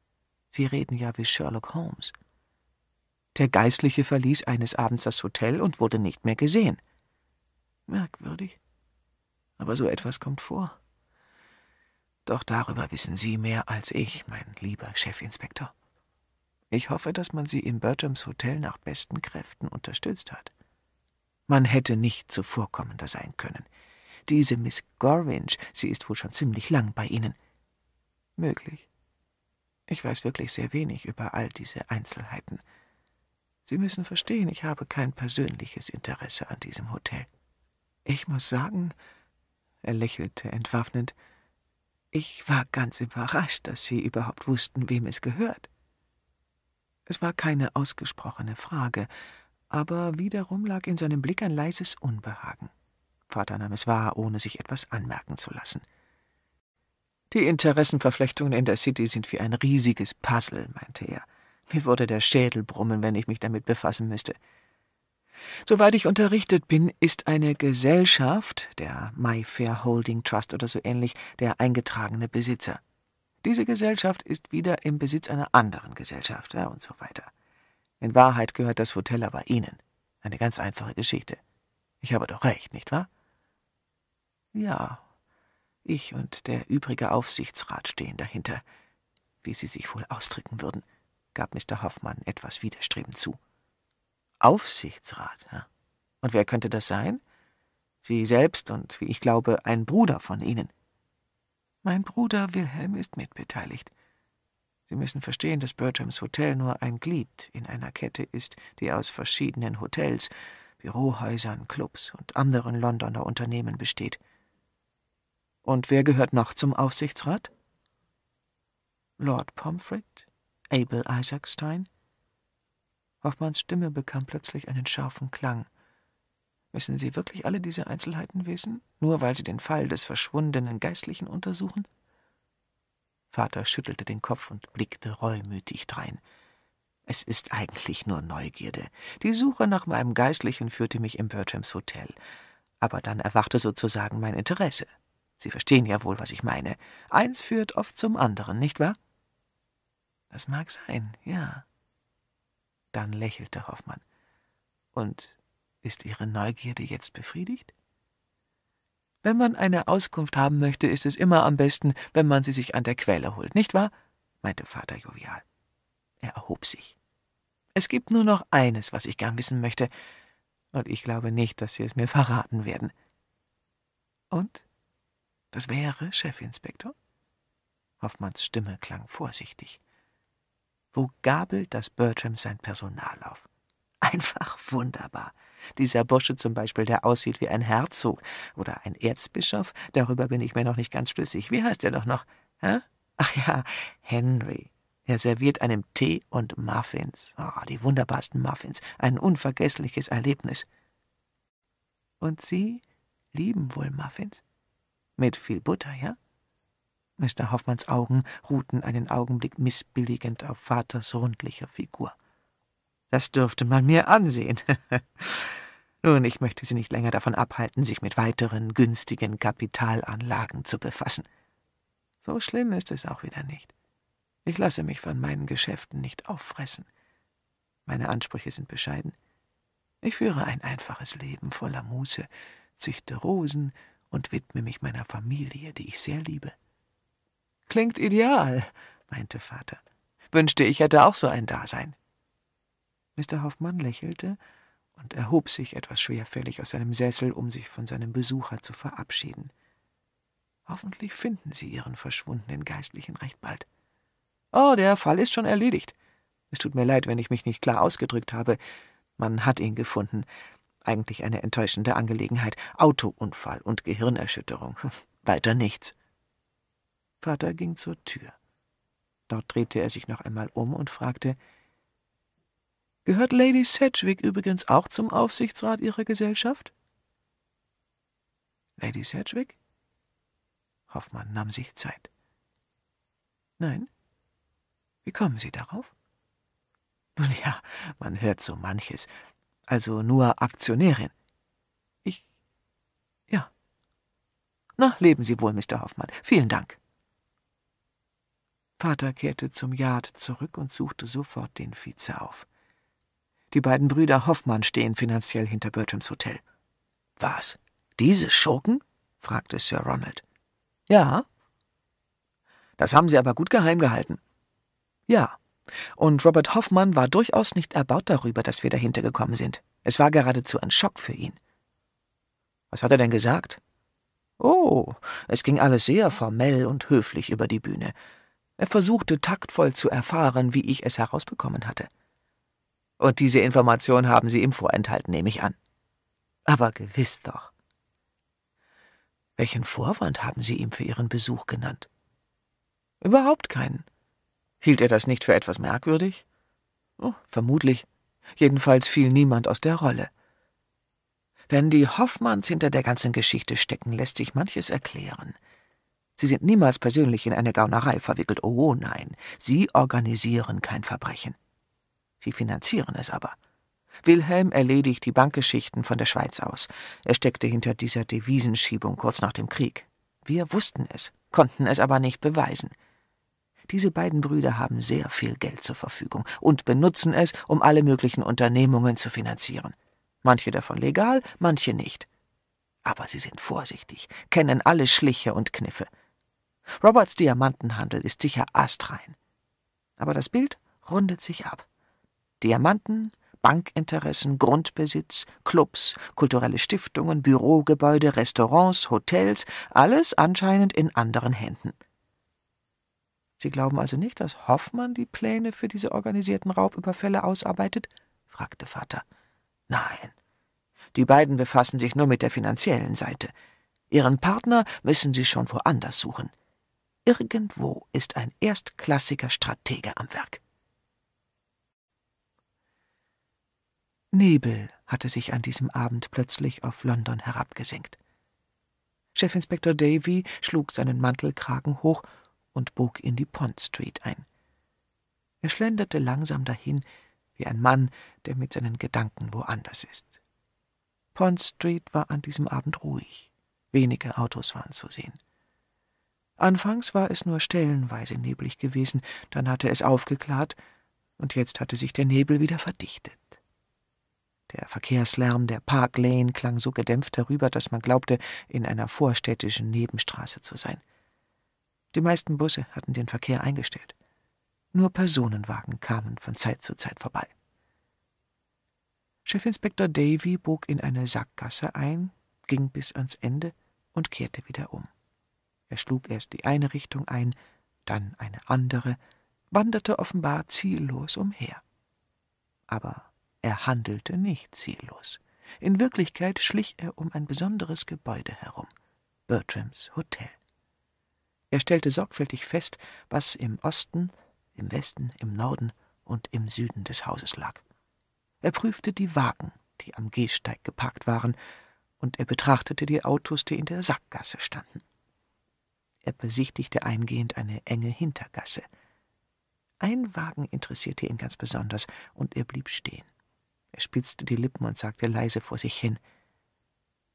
Sie reden ja wie Sherlock Holmes. Der Geistliche verließ eines Abends das Hotel und wurde nicht mehr gesehen. Merkwürdig. Aber so etwas kommt vor. Doch darüber wissen Sie mehr als ich, mein lieber Chefinspektor. Ich hoffe, dass man Sie in Bertrams Hotel nach besten Kräften unterstützt hat. Man hätte nicht zuvorkommender sein können. Diese Miss Gorringe, sie ist wohl schon ziemlich lang bei Ihnen. Möglich. Ich weiß wirklich sehr wenig über all diese Einzelheiten. Sie müssen verstehen, ich habe kein persönliches Interesse an diesem Hotel. Ich muss sagen, er lächelte entwaffnend, ich war ganz überrascht, dass Sie überhaupt wussten, wem es gehört. Es war keine ausgesprochene Frage, aber wiederum lag in seinem Blick ein leises Unbehagen. Vater nahm es wahr, ohne sich etwas anmerken zu lassen. Die Interessenverflechtungen in der City sind wie ein riesiges Puzzle, meinte er. Mir würde der Schädel brummen, wenn ich mich damit befassen müsste. Soweit ich unterrichtet bin, ist eine Gesellschaft, der Mayfair Holding Trust oder so ähnlich, der eingetragene Besitzer. Diese Gesellschaft ist wieder im Besitz einer anderen Gesellschaft ja, und so weiter. In Wahrheit gehört das Hotel aber Ihnen. Eine ganz einfache Geschichte. Ich habe doch recht, nicht wahr? Ja, ich und der übrige Aufsichtsrat stehen dahinter. Wie Sie sich wohl ausdrücken würden, gab Mr. Hoffmann etwas widerstrebend zu. Aufsichtsrat, ja. Und wer könnte das sein? Sie selbst und, wie ich glaube, ein Bruder von Ihnen. Mein Bruder Wilhelm ist mitbeteiligt. Sie müssen verstehen, dass Bertrams Hotel nur ein Glied in einer Kette ist, die aus verschiedenen Hotels, Bürohäusern, Clubs und anderen Londoner Unternehmen besteht. Und wer gehört noch zum Aufsichtsrat? Lord Pomfret? Abel Isaacstein? Hoffmanns Stimme bekam plötzlich einen scharfen Klang. Müssen Sie wirklich alle diese Einzelheiten wissen, nur weil Sie den Fall des verschwundenen Geistlichen untersuchen? Vater schüttelte den Kopf und blickte reumütig drein. Es ist eigentlich nur Neugierde. Die Suche nach meinem Geistlichen führte mich im Bertrams Hotel, aber dann erwachte sozusagen mein Interesse. Sie verstehen ja wohl, was ich meine. Eins führt oft zum anderen, nicht wahr? Das mag sein, ja. Dann lächelte Hoffmann. Und ist Ihre Neugierde jetzt befriedigt? Wenn man eine Auskunft haben möchte, ist es immer am besten, wenn man sie sich an der Quelle holt, nicht wahr? meinte Vater jovial. Er erhob sich. Es gibt nur noch eines, was ich gern wissen möchte, und ich glaube nicht, dass Sie es mir verraten werden. Und? Das wäre, Chefinspektor? Hoffmanns Stimme klang vorsichtig. Wo gabelt das Bertram sein Personal auf? Einfach wunderbar. Dieser Bursche zum Beispiel, der aussieht wie ein Herzog oder ein Erzbischof, darüber bin ich mir noch nicht ganz schlüssig. Wie heißt er doch noch? Hä? Ach ja, Henry. Er serviert einem Tee und Muffins. Oh, die wunderbarsten Muffins. Ein unvergessliches Erlebnis. Und Sie lieben wohl Muffins? Mit viel Butter, ja? Mr. Hoffmanns Augen ruhten einen Augenblick missbilligend auf Vaters rundlicher Figur. Das dürfte man mir ansehen. Nun, ich möchte Sie nicht länger davon abhalten, sich mit weiteren günstigen Kapitalanlagen zu befassen. So schlimm ist es auch wieder nicht. Ich lasse mich von meinen Geschäften nicht auffressen. Meine Ansprüche sind bescheiden. Ich führe ein einfaches Leben voller Muße, züchte Rosen und widme mich meiner Familie, die ich sehr liebe. Klingt ideal, meinte Vater. Wünschte, ich hätte auch so ein Dasein. Mr. Hoffmann lächelte und erhob sich etwas schwerfällig aus seinem Sessel, um sich von seinem Besucher zu verabschieden. Hoffentlich finden Sie Ihren verschwundenen Geistlichen recht bald. Oh, der Fall ist schon erledigt. Es tut mir leid, wenn ich mich nicht klar ausgedrückt habe. Man hat ihn gefunden. Eigentlich eine enttäuschende Angelegenheit. Autounfall und Gehirnerschütterung. Weiter nichts. Vater ging zur Tür. Dort drehte er sich noch einmal um und fragte Gehört Lady Sedgwick übrigens auch zum Aufsichtsrat Ihrer Gesellschaft? Lady Sedgwick? Hoffmann nahm sich Zeit. Nein? Wie kommen Sie darauf? Nun ja, man hört so manches also nur Aktionärin. Ich. Ja. Na, leben Sie wohl, Mr. Hoffmann. Vielen Dank. Vater kehrte zum Yard zurück und suchte sofort den Vize auf. Die beiden Brüder Hoffmann stehen finanziell hinter Bertrams Hotel. Was? Diese Schurken? fragte Sir Ronald. Ja. Das haben Sie aber gut geheim gehalten. Ja, und Robert Hoffmann war durchaus nicht erbaut darüber, dass wir dahinter gekommen sind. Es war geradezu ein Schock für ihn. Was hat er denn gesagt? Oh, es ging alles sehr formell und höflich über die Bühne. Er versuchte taktvoll zu erfahren, wie ich es herausbekommen hatte. Und diese Information haben Sie ihm vorenthalten, nehme ich an. Aber gewiss doch. Welchen Vorwand haben Sie ihm für Ihren Besuch genannt? Überhaupt keinen. Hielt er das nicht für etwas merkwürdig? Oh, vermutlich. Jedenfalls fiel niemand aus der Rolle. Wenn die Hoffmanns hinter der ganzen Geschichte stecken, lässt sich manches erklären. Sie sind niemals persönlich in eine Gaunerei verwickelt, oh nein, sie organisieren kein Verbrechen. Sie finanzieren es aber. Wilhelm erledigt die Bankgeschichten von der Schweiz aus. Er steckte hinter dieser Devisenschiebung kurz nach dem Krieg. Wir wussten es, konnten es aber nicht beweisen. Diese beiden Brüder haben sehr viel Geld zur Verfügung und benutzen es, um alle möglichen Unternehmungen zu finanzieren. Manche davon legal, manche nicht. Aber sie sind vorsichtig, kennen alle Schliche und Kniffe. Roberts Diamantenhandel ist sicher astrein. Aber das Bild rundet sich ab. Diamanten, Bankinteressen, Grundbesitz, Clubs, kulturelle Stiftungen, Bürogebäude, Restaurants, Hotels, alles anscheinend in anderen Händen. Sie glauben also nicht, dass Hoffmann die Pläne für diese organisierten Raubüberfälle ausarbeitet? fragte Vater. Nein. Die beiden befassen sich nur mit der finanziellen Seite. Ihren Partner müssen sie schon woanders suchen. Irgendwo ist ein erstklassiger Stratege am Werk. Nebel hatte sich an diesem Abend plötzlich auf London herabgesenkt. Chefinspektor Davy schlug seinen Mantelkragen hoch und bog in die Pond Street ein. Er schlenderte langsam dahin, wie ein Mann, der mit seinen Gedanken woanders ist. Pond Street war an diesem Abend ruhig. Wenige Autos waren zu sehen. Anfangs war es nur stellenweise neblig gewesen, dann hatte es aufgeklärt, und jetzt hatte sich der Nebel wieder verdichtet. Der Verkehrslärm der Park Lane klang so gedämpft herüber, dass man glaubte, in einer vorstädtischen Nebenstraße zu sein. Die meisten Busse hatten den Verkehr eingestellt. Nur Personenwagen kamen von Zeit zu Zeit vorbei. Chefinspektor Davy bog in eine Sackgasse ein, ging bis ans Ende und kehrte wieder um. Er schlug erst die eine Richtung ein, dann eine andere, wanderte offenbar ziellos umher. Aber er handelte nicht ziellos. In Wirklichkeit schlich er um ein besonderes Gebäude herum, Bertrams Hotel. Er stellte sorgfältig fest, was im Osten, im Westen, im Norden und im Süden des Hauses lag. Er prüfte die Wagen, die am Gehsteig geparkt waren, und er betrachtete die Autos, die in der Sackgasse standen. Er besichtigte eingehend eine enge Hintergasse. Ein Wagen interessierte ihn ganz besonders, und er blieb stehen. Er spitzte die Lippen und sagte leise vor sich hin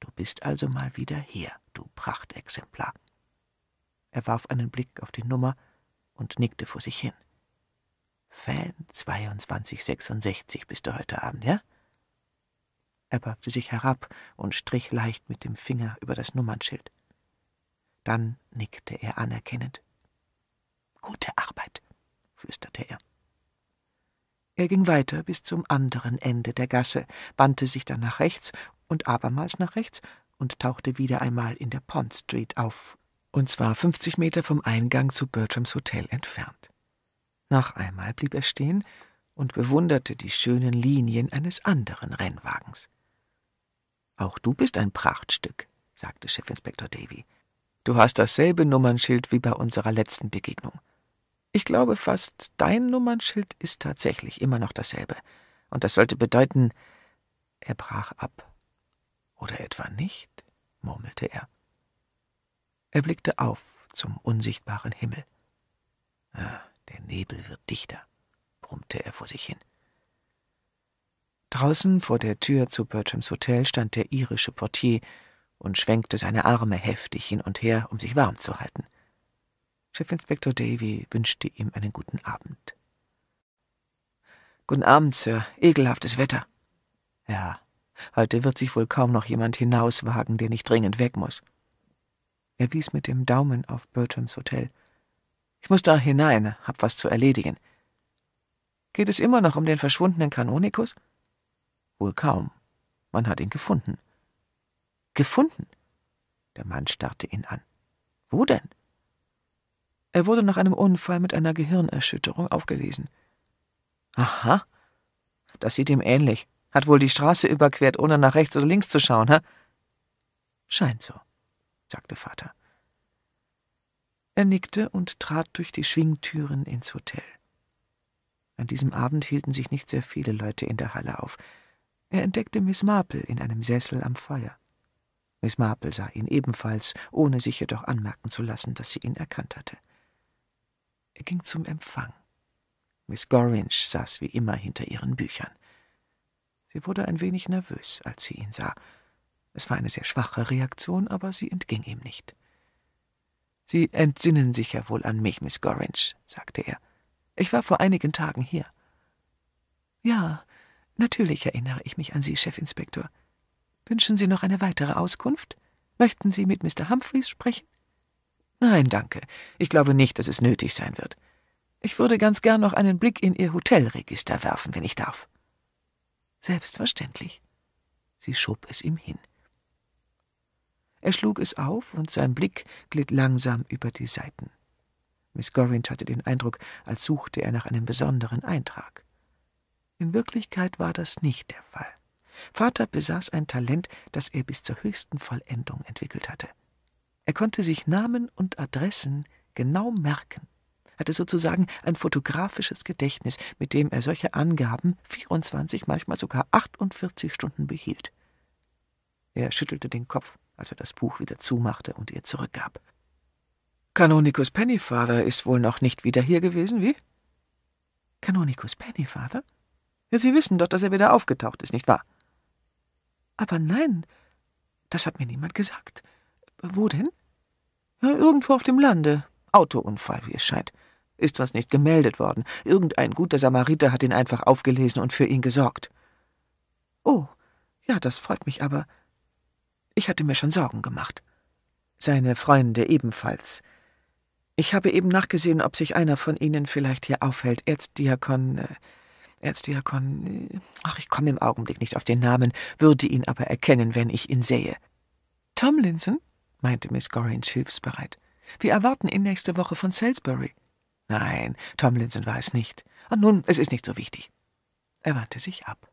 Du bist also mal wieder hier, du Prachtexemplar. Er warf einen Blick auf die Nummer und nickte vor sich hin. Fan 2266 bist du heute Abend, ja? Er beugte sich herab und strich leicht mit dem Finger über das Nummernschild. Dann nickte er anerkennend. Gute Arbeit, flüsterte er. Er ging weiter bis zum anderen Ende der Gasse, wandte sich dann nach rechts und abermals nach rechts und tauchte wieder einmal in der Pond Street auf, und zwar 50 Meter vom Eingang zu Bertrams Hotel entfernt. Noch einmal blieb er stehen und bewunderte die schönen Linien eines anderen Rennwagens. Auch du bist ein Prachtstück, sagte Chefinspektor Davy. Du hast dasselbe Nummernschild wie bei unserer letzten Begegnung. Ich glaube fast, dein Nummernschild ist tatsächlich immer noch dasselbe. Und das sollte bedeuten, er brach ab. Oder etwa nicht, murmelte er. Er blickte auf zum unsichtbaren Himmel. Ah, der Nebel wird dichter, brummte er vor sich hin. Draußen vor der Tür zu Bertrams Hotel stand der irische Portier und schwenkte seine Arme heftig hin und her, um sich warm zu halten. Chefinspektor Davy wünschte ihm einen guten Abend. Guten Abend, Sir. Ekelhaftes Wetter. Ja, heute wird sich wohl kaum noch jemand hinauswagen, der nicht dringend weg muss. Er wies mit dem Daumen auf Bertrams Hotel. Ich muss da hinein, hab was zu erledigen. Geht es immer noch um den verschwundenen Kanonikus? Wohl kaum. Man hat ihn gefunden. Gefunden? Der Mann starrte ihn an. Wo denn? Er wurde nach einem Unfall mit einer Gehirnerschütterung aufgelesen. Aha. Das sieht ihm ähnlich. Hat wohl die Straße überquert, ohne nach rechts oder links zu schauen, hä? Scheint so sagte Vater. Er nickte und trat durch die Schwingtüren ins Hotel. An diesem Abend hielten sich nicht sehr viele Leute in der Halle auf. Er entdeckte Miss Marple in einem Sessel am Feuer. Miss Marple sah ihn ebenfalls, ohne sich jedoch anmerken zu lassen, dass sie ihn erkannt hatte. Er ging zum Empfang. Miss Gorringe saß wie immer hinter ihren Büchern. Sie wurde ein wenig nervös, als sie ihn sah, es war eine sehr schwache Reaktion, aber sie entging ihm nicht. Sie entsinnen sich ja wohl an mich, Miss Gorringe, sagte er. Ich war vor einigen Tagen hier. Ja, natürlich erinnere ich mich an Sie, Chefinspektor. Wünschen Sie noch eine weitere Auskunft? Möchten Sie mit Mr. Humphreys sprechen? Nein, danke. Ich glaube nicht, dass es nötig sein wird. Ich würde ganz gern noch einen Blick in Ihr Hotelregister werfen, wenn ich darf. Selbstverständlich. Sie schob es ihm hin. Er schlug es auf, und sein Blick glitt langsam über die Seiten. Miss Gorringe hatte den Eindruck, als suchte er nach einem besonderen Eintrag. In Wirklichkeit war das nicht der Fall. Vater besaß ein Talent, das er bis zur höchsten Vollendung entwickelt hatte. Er konnte sich Namen und Adressen genau merken, hatte sozusagen ein fotografisches Gedächtnis, mit dem er solche Angaben 24, manchmal sogar 48 Stunden behielt. Er schüttelte den Kopf als er das Buch wieder zumachte und ihr zurückgab. Kanonikus Pennyfather ist wohl noch nicht wieder hier gewesen, wie? Kanonikus Pennyfather? Ja, Sie wissen doch, dass er wieder aufgetaucht ist, nicht wahr? Aber nein, das hat mir niemand gesagt. Wo denn? Ja, irgendwo auf dem Lande. Autounfall, wie es scheint. Ist was nicht gemeldet worden. Irgendein guter Samariter hat ihn einfach aufgelesen und für ihn gesorgt. Oh, ja, das freut mich aber. Ich hatte mir schon Sorgen gemacht. Seine Freunde ebenfalls. Ich habe eben nachgesehen, ob sich einer von Ihnen vielleicht hier aufhält. Erzdiakon. Äh, Erzdiakon. Äh, ach, ich komme im Augenblick nicht auf den Namen, würde ihn aber erkennen, wenn ich ihn sähe. Tomlinson? meinte Miss Gorringe hilfsbereit. Wir erwarten ihn nächste Woche von Salisbury. Nein, Tomlinson war es nicht. Und ah, nun, es ist nicht so wichtig. Er wandte sich ab.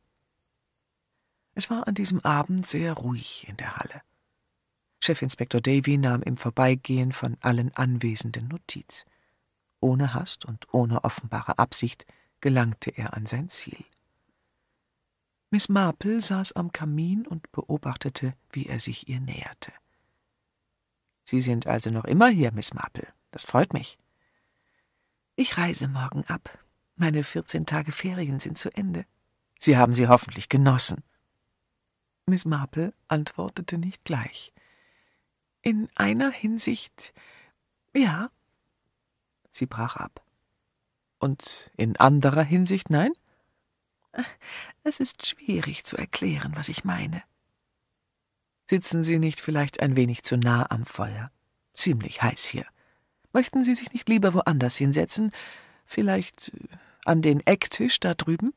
Es war an diesem Abend sehr ruhig in der Halle. Chefinspektor Davy nahm im Vorbeigehen von allen Anwesenden Notiz. Ohne Hast und ohne offenbare Absicht gelangte er an sein Ziel. Miss Marple saß am Kamin und beobachtete, wie er sich ihr näherte. Sie sind also noch immer hier, Miss Marple. Das freut mich. Ich reise morgen ab. Meine vierzehn Tage Ferien sind zu Ende. Sie haben sie hoffentlich genossen. Miss Marple antwortete nicht gleich. In einer Hinsicht ja. Sie brach ab. Und in anderer Hinsicht nein? Es ist schwierig zu erklären, was ich meine. Sitzen Sie nicht vielleicht ein wenig zu nah am Feuer? Ziemlich heiß hier. Möchten Sie sich nicht lieber woanders hinsetzen? Vielleicht äh, an den Ecktisch da drüben?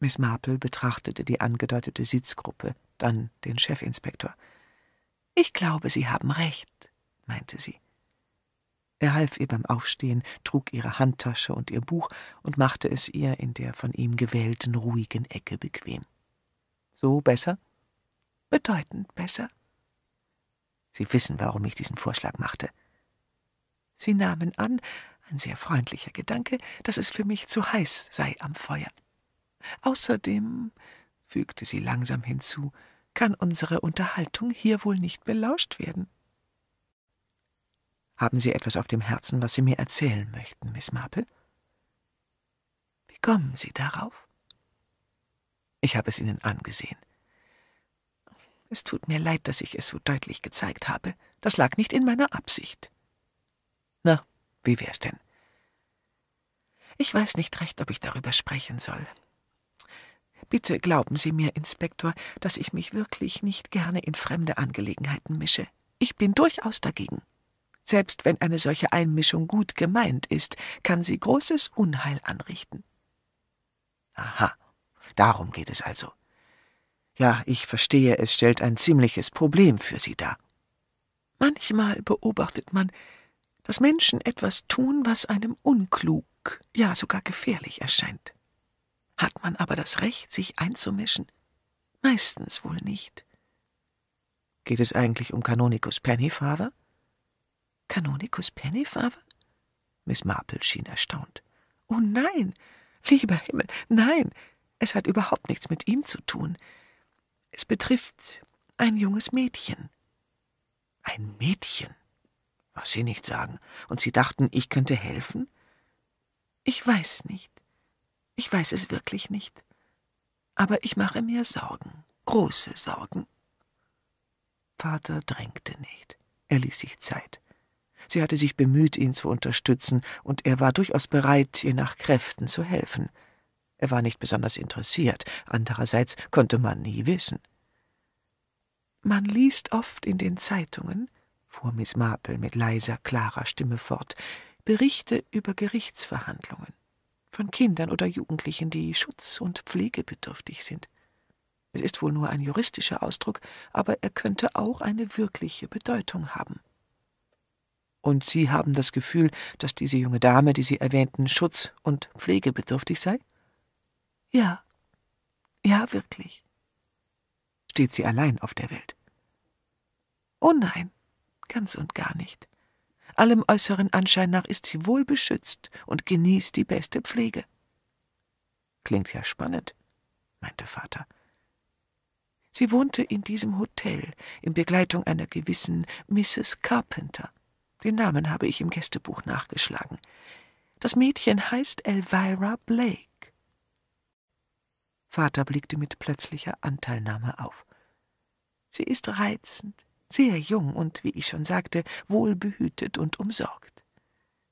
Miss Marple betrachtete die angedeutete Sitzgruppe, dann den Chefinspektor. Ich glaube, Sie haben recht, meinte sie. Er half ihr beim Aufstehen, trug ihre Handtasche und ihr Buch und machte es ihr in der von ihm gewählten ruhigen Ecke bequem. So besser? Bedeutend besser. Sie wissen, warum ich diesen Vorschlag machte. Sie nahmen an, ein sehr freundlicher Gedanke, dass es für mich zu heiß sei am Feuer. Außerdem, fügte sie langsam hinzu, kann unsere Unterhaltung hier wohl nicht belauscht werden. Haben Sie etwas auf dem Herzen, was Sie mir erzählen möchten, Miss Marple? Wie kommen Sie darauf? Ich habe es Ihnen angesehen. Es tut mir leid, dass ich es so deutlich gezeigt habe. Das lag nicht in meiner Absicht. Na, wie wär's denn? Ich weiß nicht recht, ob ich darüber sprechen soll. Bitte glauben Sie mir, Inspektor, dass ich mich wirklich nicht gerne in fremde Angelegenheiten mische. Ich bin durchaus dagegen. Selbst wenn eine solche Einmischung gut gemeint ist, kann sie großes Unheil anrichten. Aha, darum geht es also. Ja, ich verstehe, es stellt ein ziemliches Problem für Sie dar. Manchmal beobachtet man, dass Menschen etwas tun, was einem unklug, ja sogar gefährlich erscheint. Hat man aber das Recht, sich einzumischen? Meistens wohl nicht. Geht es eigentlich um Canonicus Pennyfather? Canonicus Pennyfather? Miss Marple schien erstaunt. Oh nein, lieber Himmel, nein, es hat überhaupt nichts mit ihm zu tun. Es betrifft ein junges Mädchen. Ein Mädchen? Was Sie nicht sagen. Und Sie dachten, ich könnte helfen? Ich weiß nicht. Ich weiß es wirklich nicht. Aber ich mache mir Sorgen, große Sorgen. Vater drängte nicht. Er ließ sich Zeit. Sie hatte sich bemüht, ihn zu unterstützen, und er war durchaus bereit, ihr nach Kräften zu helfen. Er war nicht besonders interessiert, andererseits konnte man nie wissen. Man liest oft in den Zeitungen, fuhr Miss Marple mit leiser, klarer Stimme fort, Berichte über Gerichtsverhandlungen von Kindern oder Jugendlichen, die schutz- und pflegebedürftig sind. Es ist wohl nur ein juristischer Ausdruck, aber er könnte auch eine wirkliche Bedeutung haben. Und Sie haben das Gefühl, dass diese junge Dame, die Sie erwähnten, schutz- und pflegebedürftig sei? Ja. Ja, wirklich. Steht sie allein auf der Welt? Oh nein, ganz und gar nicht. Allem äußeren Anschein nach ist sie wohl beschützt und genießt die beste Pflege. Klingt ja spannend, meinte Vater. Sie wohnte in diesem Hotel in Begleitung einer gewissen Mrs. Carpenter. Den Namen habe ich im Gästebuch nachgeschlagen. Das Mädchen heißt Elvira Blake. Vater blickte mit plötzlicher Anteilnahme auf. Sie ist reizend, sehr jung und, wie ich schon sagte, wohlbehütet und umsorgt.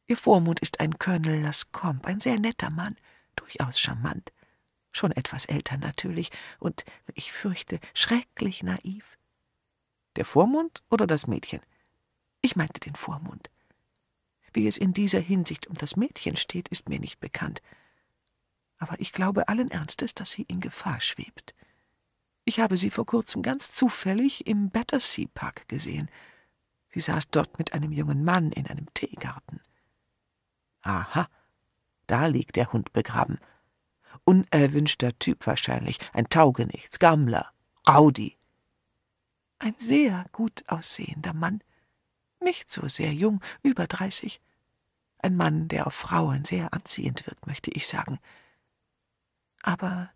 Ihr Vormund ist ein Colonel Lascombe, ein sehr netter Mann, durchaus charmant, schon etwas älter natürlich und, ich fürchte, schrecklich naiv. Der Vormund oder das Mädchen? Ich meinte den Vormund. Wie es in dieser Hinsicht um das Mädchen steht, ist mir nicht bekannt. Aber ich glaube allen Ernstes, dass sie in Gefahr schwebt. Ich habe sie vor kurzem ganz zufällig im Battersea Park gesehen. Sie saß dort mit einem jungen Mann in einem Teegarten. Aha, da liegt der Hund begraben. Unerwünschter Typ wahrscheinlich, ein Taugenichts, Gammler, Rowdy. Ein sehr gut aussehender Mann, nicht so sehr jung, über dreißig. Ein Mann, der auf Frauen sehr anziehend wirkt, möchte ich sagen. Aber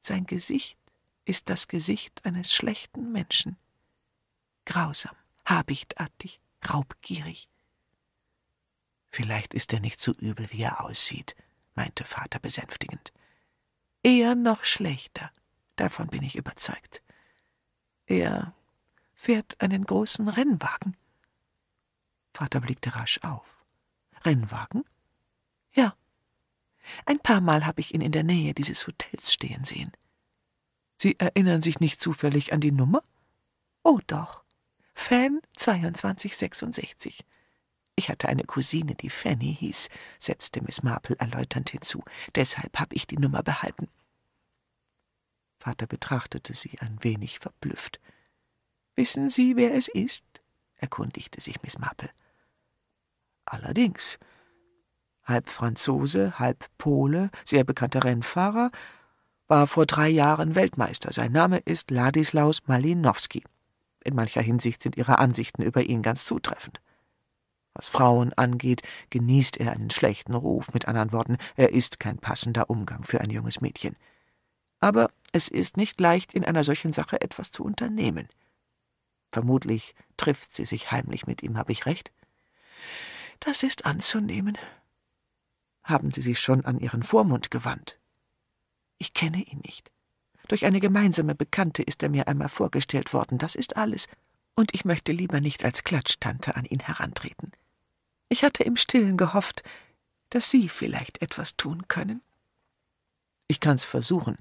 sein Gesicht ist das Gesicht eines schlechten Menschen. Grausam, habichtartig, raubgierig. Vielleicht ist er nicht so übel, wie er aussieht, meinte Vater besänftigend. Eher noch schlechter, davon bin ich überzeugt. Er fährt einen großen Rennwagen. Vater blickte rasch auf. Rennwagen? Ja. Ein paar Mal habe ich ihn in der Nähe dieses Hotels stehen sehen. Sie erinnern sich nicht zufällig an die Nummer? Oh doch. Fan 2266. Ich hatte eine Cousine, die Fanny hieß, setzte Miss Marple erläuternd hinzu. Deshalb habe ich die Nummer behalten. Vater betrachtete sie ein wenig verblüfft. Wissen Sie, wer es ist? erkundigte sich Miss Marple. Allerdings. Halb Franzose, halb Pole, sehr bekannter Rennfahrer, war vor drei Jahren Weltmeister. Sein Name ist Ladislaus Malinowski. In mancher Hinsicht sind ihre Ansichten über ihn ganz zutreffend. Was Frauen angeht, genießt er einen schlechten Ruf, mit anderen Worten, er ist kein passender Umgang für ein junges Mädchen. Aber es ist nicht leicht, in einer solchen Sache etwas zu unternehmen. Vermutlich trifft sie sich heimlich mit ihm, habe ich recht? Das ist anzunehmen. Haben Sie sich schon an Ihren Vormund gewandt? Ich kenne ihn nicht. Durch eine gemeinsame Bekannte ist er mir einmal vorgestellt worden, das ist alles, und ich möchte lieber nicht als Klatschtante an ihn herantreten. Ich hatte im stillen gehofft, dass Sie vielleicht etwas tun können. Ich kann's versuchen.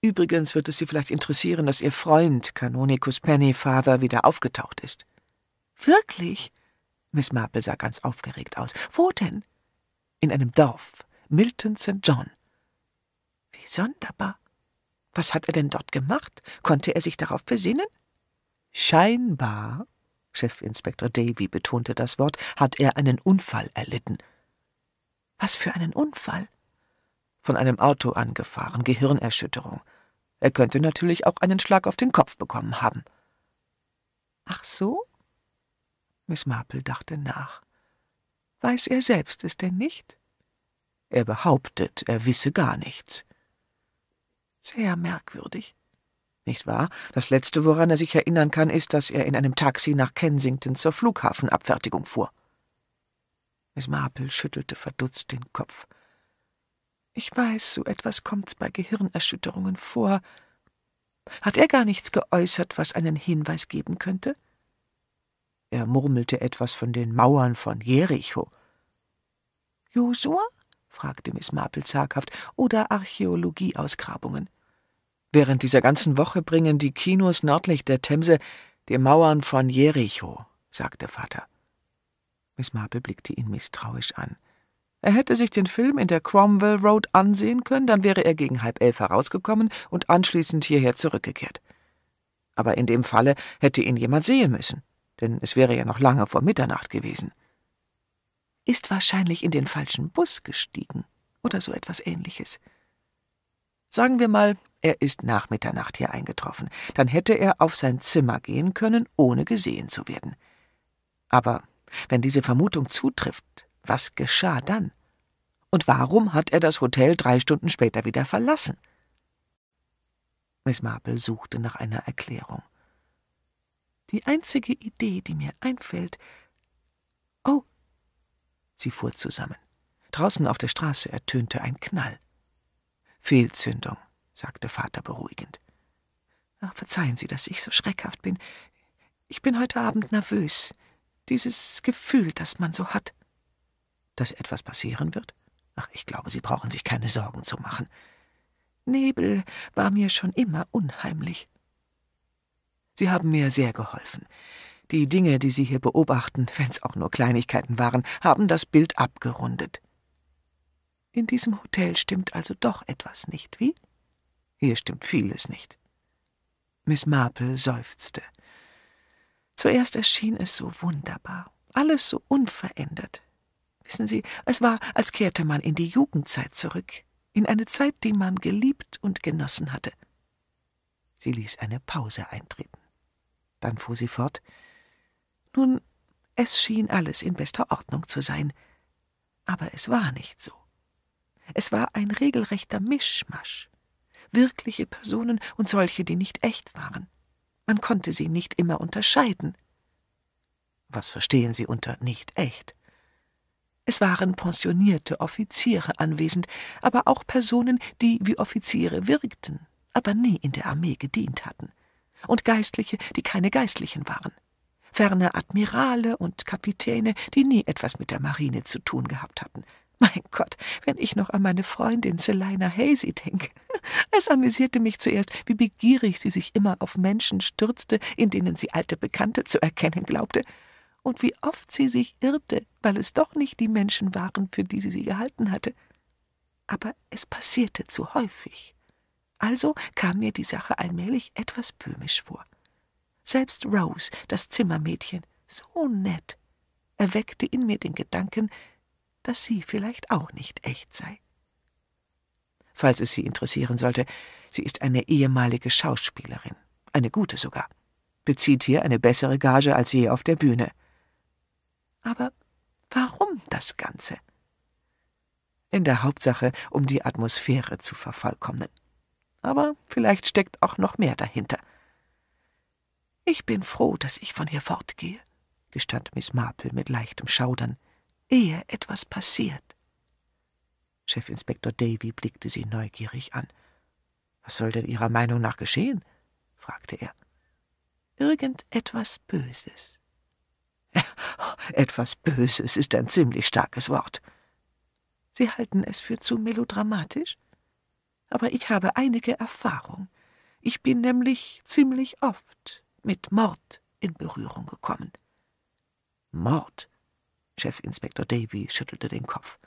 Übrigens wird es Sie vielleicht interessieren, dass Ihr Freund, Kanonicus Pennyfather, wieder aufgetaucht ist. Wirklich? Miss Marple sah ganz aufgeregt aus. Wo denn? In einem Dorf, Milton St. John. Sonderbar. Was hat er denn dort gemacht? Konnte er sich darauf besinnen? Scheinbar, Chefinspektor Davy betonte das Wort, hat er einen Unfall erlitten. Was für einen Unfall? Von einem Auto angefahren, Gehirnerschütterung. Er könnte natürlich auch einen Schlag auf den Kopf bekommen haben. Ach so? Miss Marple dachte nach. Weiß er selbst es denn nicht? Er behauptet, er wisse gar nichts. Sehr merkwürdig. Nicht wahr? Das Letzte, woran er sich erinnern kann, ist, dass er in einem Taxi nach Kensington zur Flughafenabfertigung fuhr. Miss Marple schüttelte verdutzt den Kopf. Ich weiß, so etwas kommt bei Gehirnerschütterungen vor. Hat er gar nichts geäußert, was einen Hinweis geben könnte? Er murmelte etwas von den Mauern von Jericho. Josua? fragte Miss Marple zaghaft, oder Archäologieausgrabungen. Während dieser ganzen Woche bringen die Kinos nördlich der Themse die Mauern von Jericho, sagte Vater. Miss Marple blickte ihn misstrauisch an. Er hätte sich den Film in der Cromwell Road ansehen können, dann wäre er gegen halb elf herausgekommen und anschließend hierher zurückgekehrt. Aber in dem Falle hätte ihn jemand sehen müssen, denn es wäre ja noch lange vor Mitternacht gewesen ist wahrscheinlich in den falschen Bus gestiegen oder so etwas ähnliches. Sagen wir mal, er ist nach Mitternacht hier eingetroffen, dann hätte er auf sein Zimmer gehen können, ohne gesehen zu werden. Aber wenn diese Vermutung zutrifft, was geschah dann? Und warum hat er das Hotel drei Stunden später wieder verlassen? Miss Marple suchte nach einer Erklärung. Die einzige Idee, die mir einfällt. Oh, Sie fuhr zusammen. Draußen auf der Straße ertönte ein Knall. Fehlzündung, sagte Vater beruhigend. Ach, verzeihen Sie, dass ich so schreckhaft bin. Ich bin heute Abend nervös. Dieses Gefühl, das man so hat. Dass etwas passieren wird? Ach, ich glaube, Sie brauchen sich keine Sorgen zu machen. Nebel war mir schon immer unheimlich. Sie haben mir sehr geholfen. Die Dinge, die Sie hier beobachten, wenn's auch nur Kleinigkeiten waren, haben das Bild abgerundet. In diesem Hotel stimmt also doch etwas nicht, wie? Hier stimmt vieles nicht. Miss Marple seufzte. Zuerst erschien es so wunderbar, alles so unverändert. Wissen Sie, es war, als kehrte man in die Jugendzeit zurück, in eine Zeit, die man geliebt und genossen hatte. Sie ließ eine Pause eintreten. Dann fuhr sie fort nun, es schien alles in bester Ordnung zu sein. Aber es war nicht so. Es war ein regelrechter Mischmasch. Wirkliche Personen und solche, die nicht echt waren. Man konnte sie nicht immer unterscheiden. Was verstehen Sie unter nicht echt? Es waren pensionierte Offiziere anwesend, aber auch Personen, die wie Offiziere wirkten, aber nie in der Armee gedient hatten, und Geistliche, die keine Geistlichen waren ferner Admirale und Kapitäne, die nie etwas mit der Marine zu tun gehabt hatten. Mein Gott, wenn ich noch an meine Freundin Selina Hazy denke. Es amüsierte mich zuerst, wie begierig sie sich immer auf Menschen stürzte, in denen sie alte Bekannte zu erkennen glaubte, und wie oft sie sich irrte, weil es doch nicht die Menschen waren, für die sie sie gehalten hatte. Aber es passierte zu häufig. Also kam mir die Sache allmählich etwas böhmisch vor. Selbst Rose, das Zimmermädchen, so nett, erweckte in mir den Gedanken, dass sie vielleicht auch nicht echt sei. Falls es Sie interessieren sollte, sie ist eine ehemalige Schauspielerin, eine gute sogar, bezieht hier eine bessere Gage als je auf der Bühne. Aber warum das Ganze? In der Hauptsache, um die Atmosphäre zu vervollkommnen. Aber vielleicht steckt auch noch mehr dahinter. Ich bin froh, dass ich von hier fortgehe, gestand Miss Marple mit leichtem Schaudern, ehe etwas passiert. Chefinspektor Davy blickte sie neugierig an. Was soll denn Ihrer Meinung nach geschehen? fragte er. Irgendetwas Böses. Etwas Böses ist ein ziemlich starkes Wort. Sie halten es für zu melodramatisch? Aber ich habe einige Erfahrung. Ich bin nämlich ziemlich oft mit Mord in Berührung gekommen. Mord? Chefinspektor Davy schüttelte den Kopf.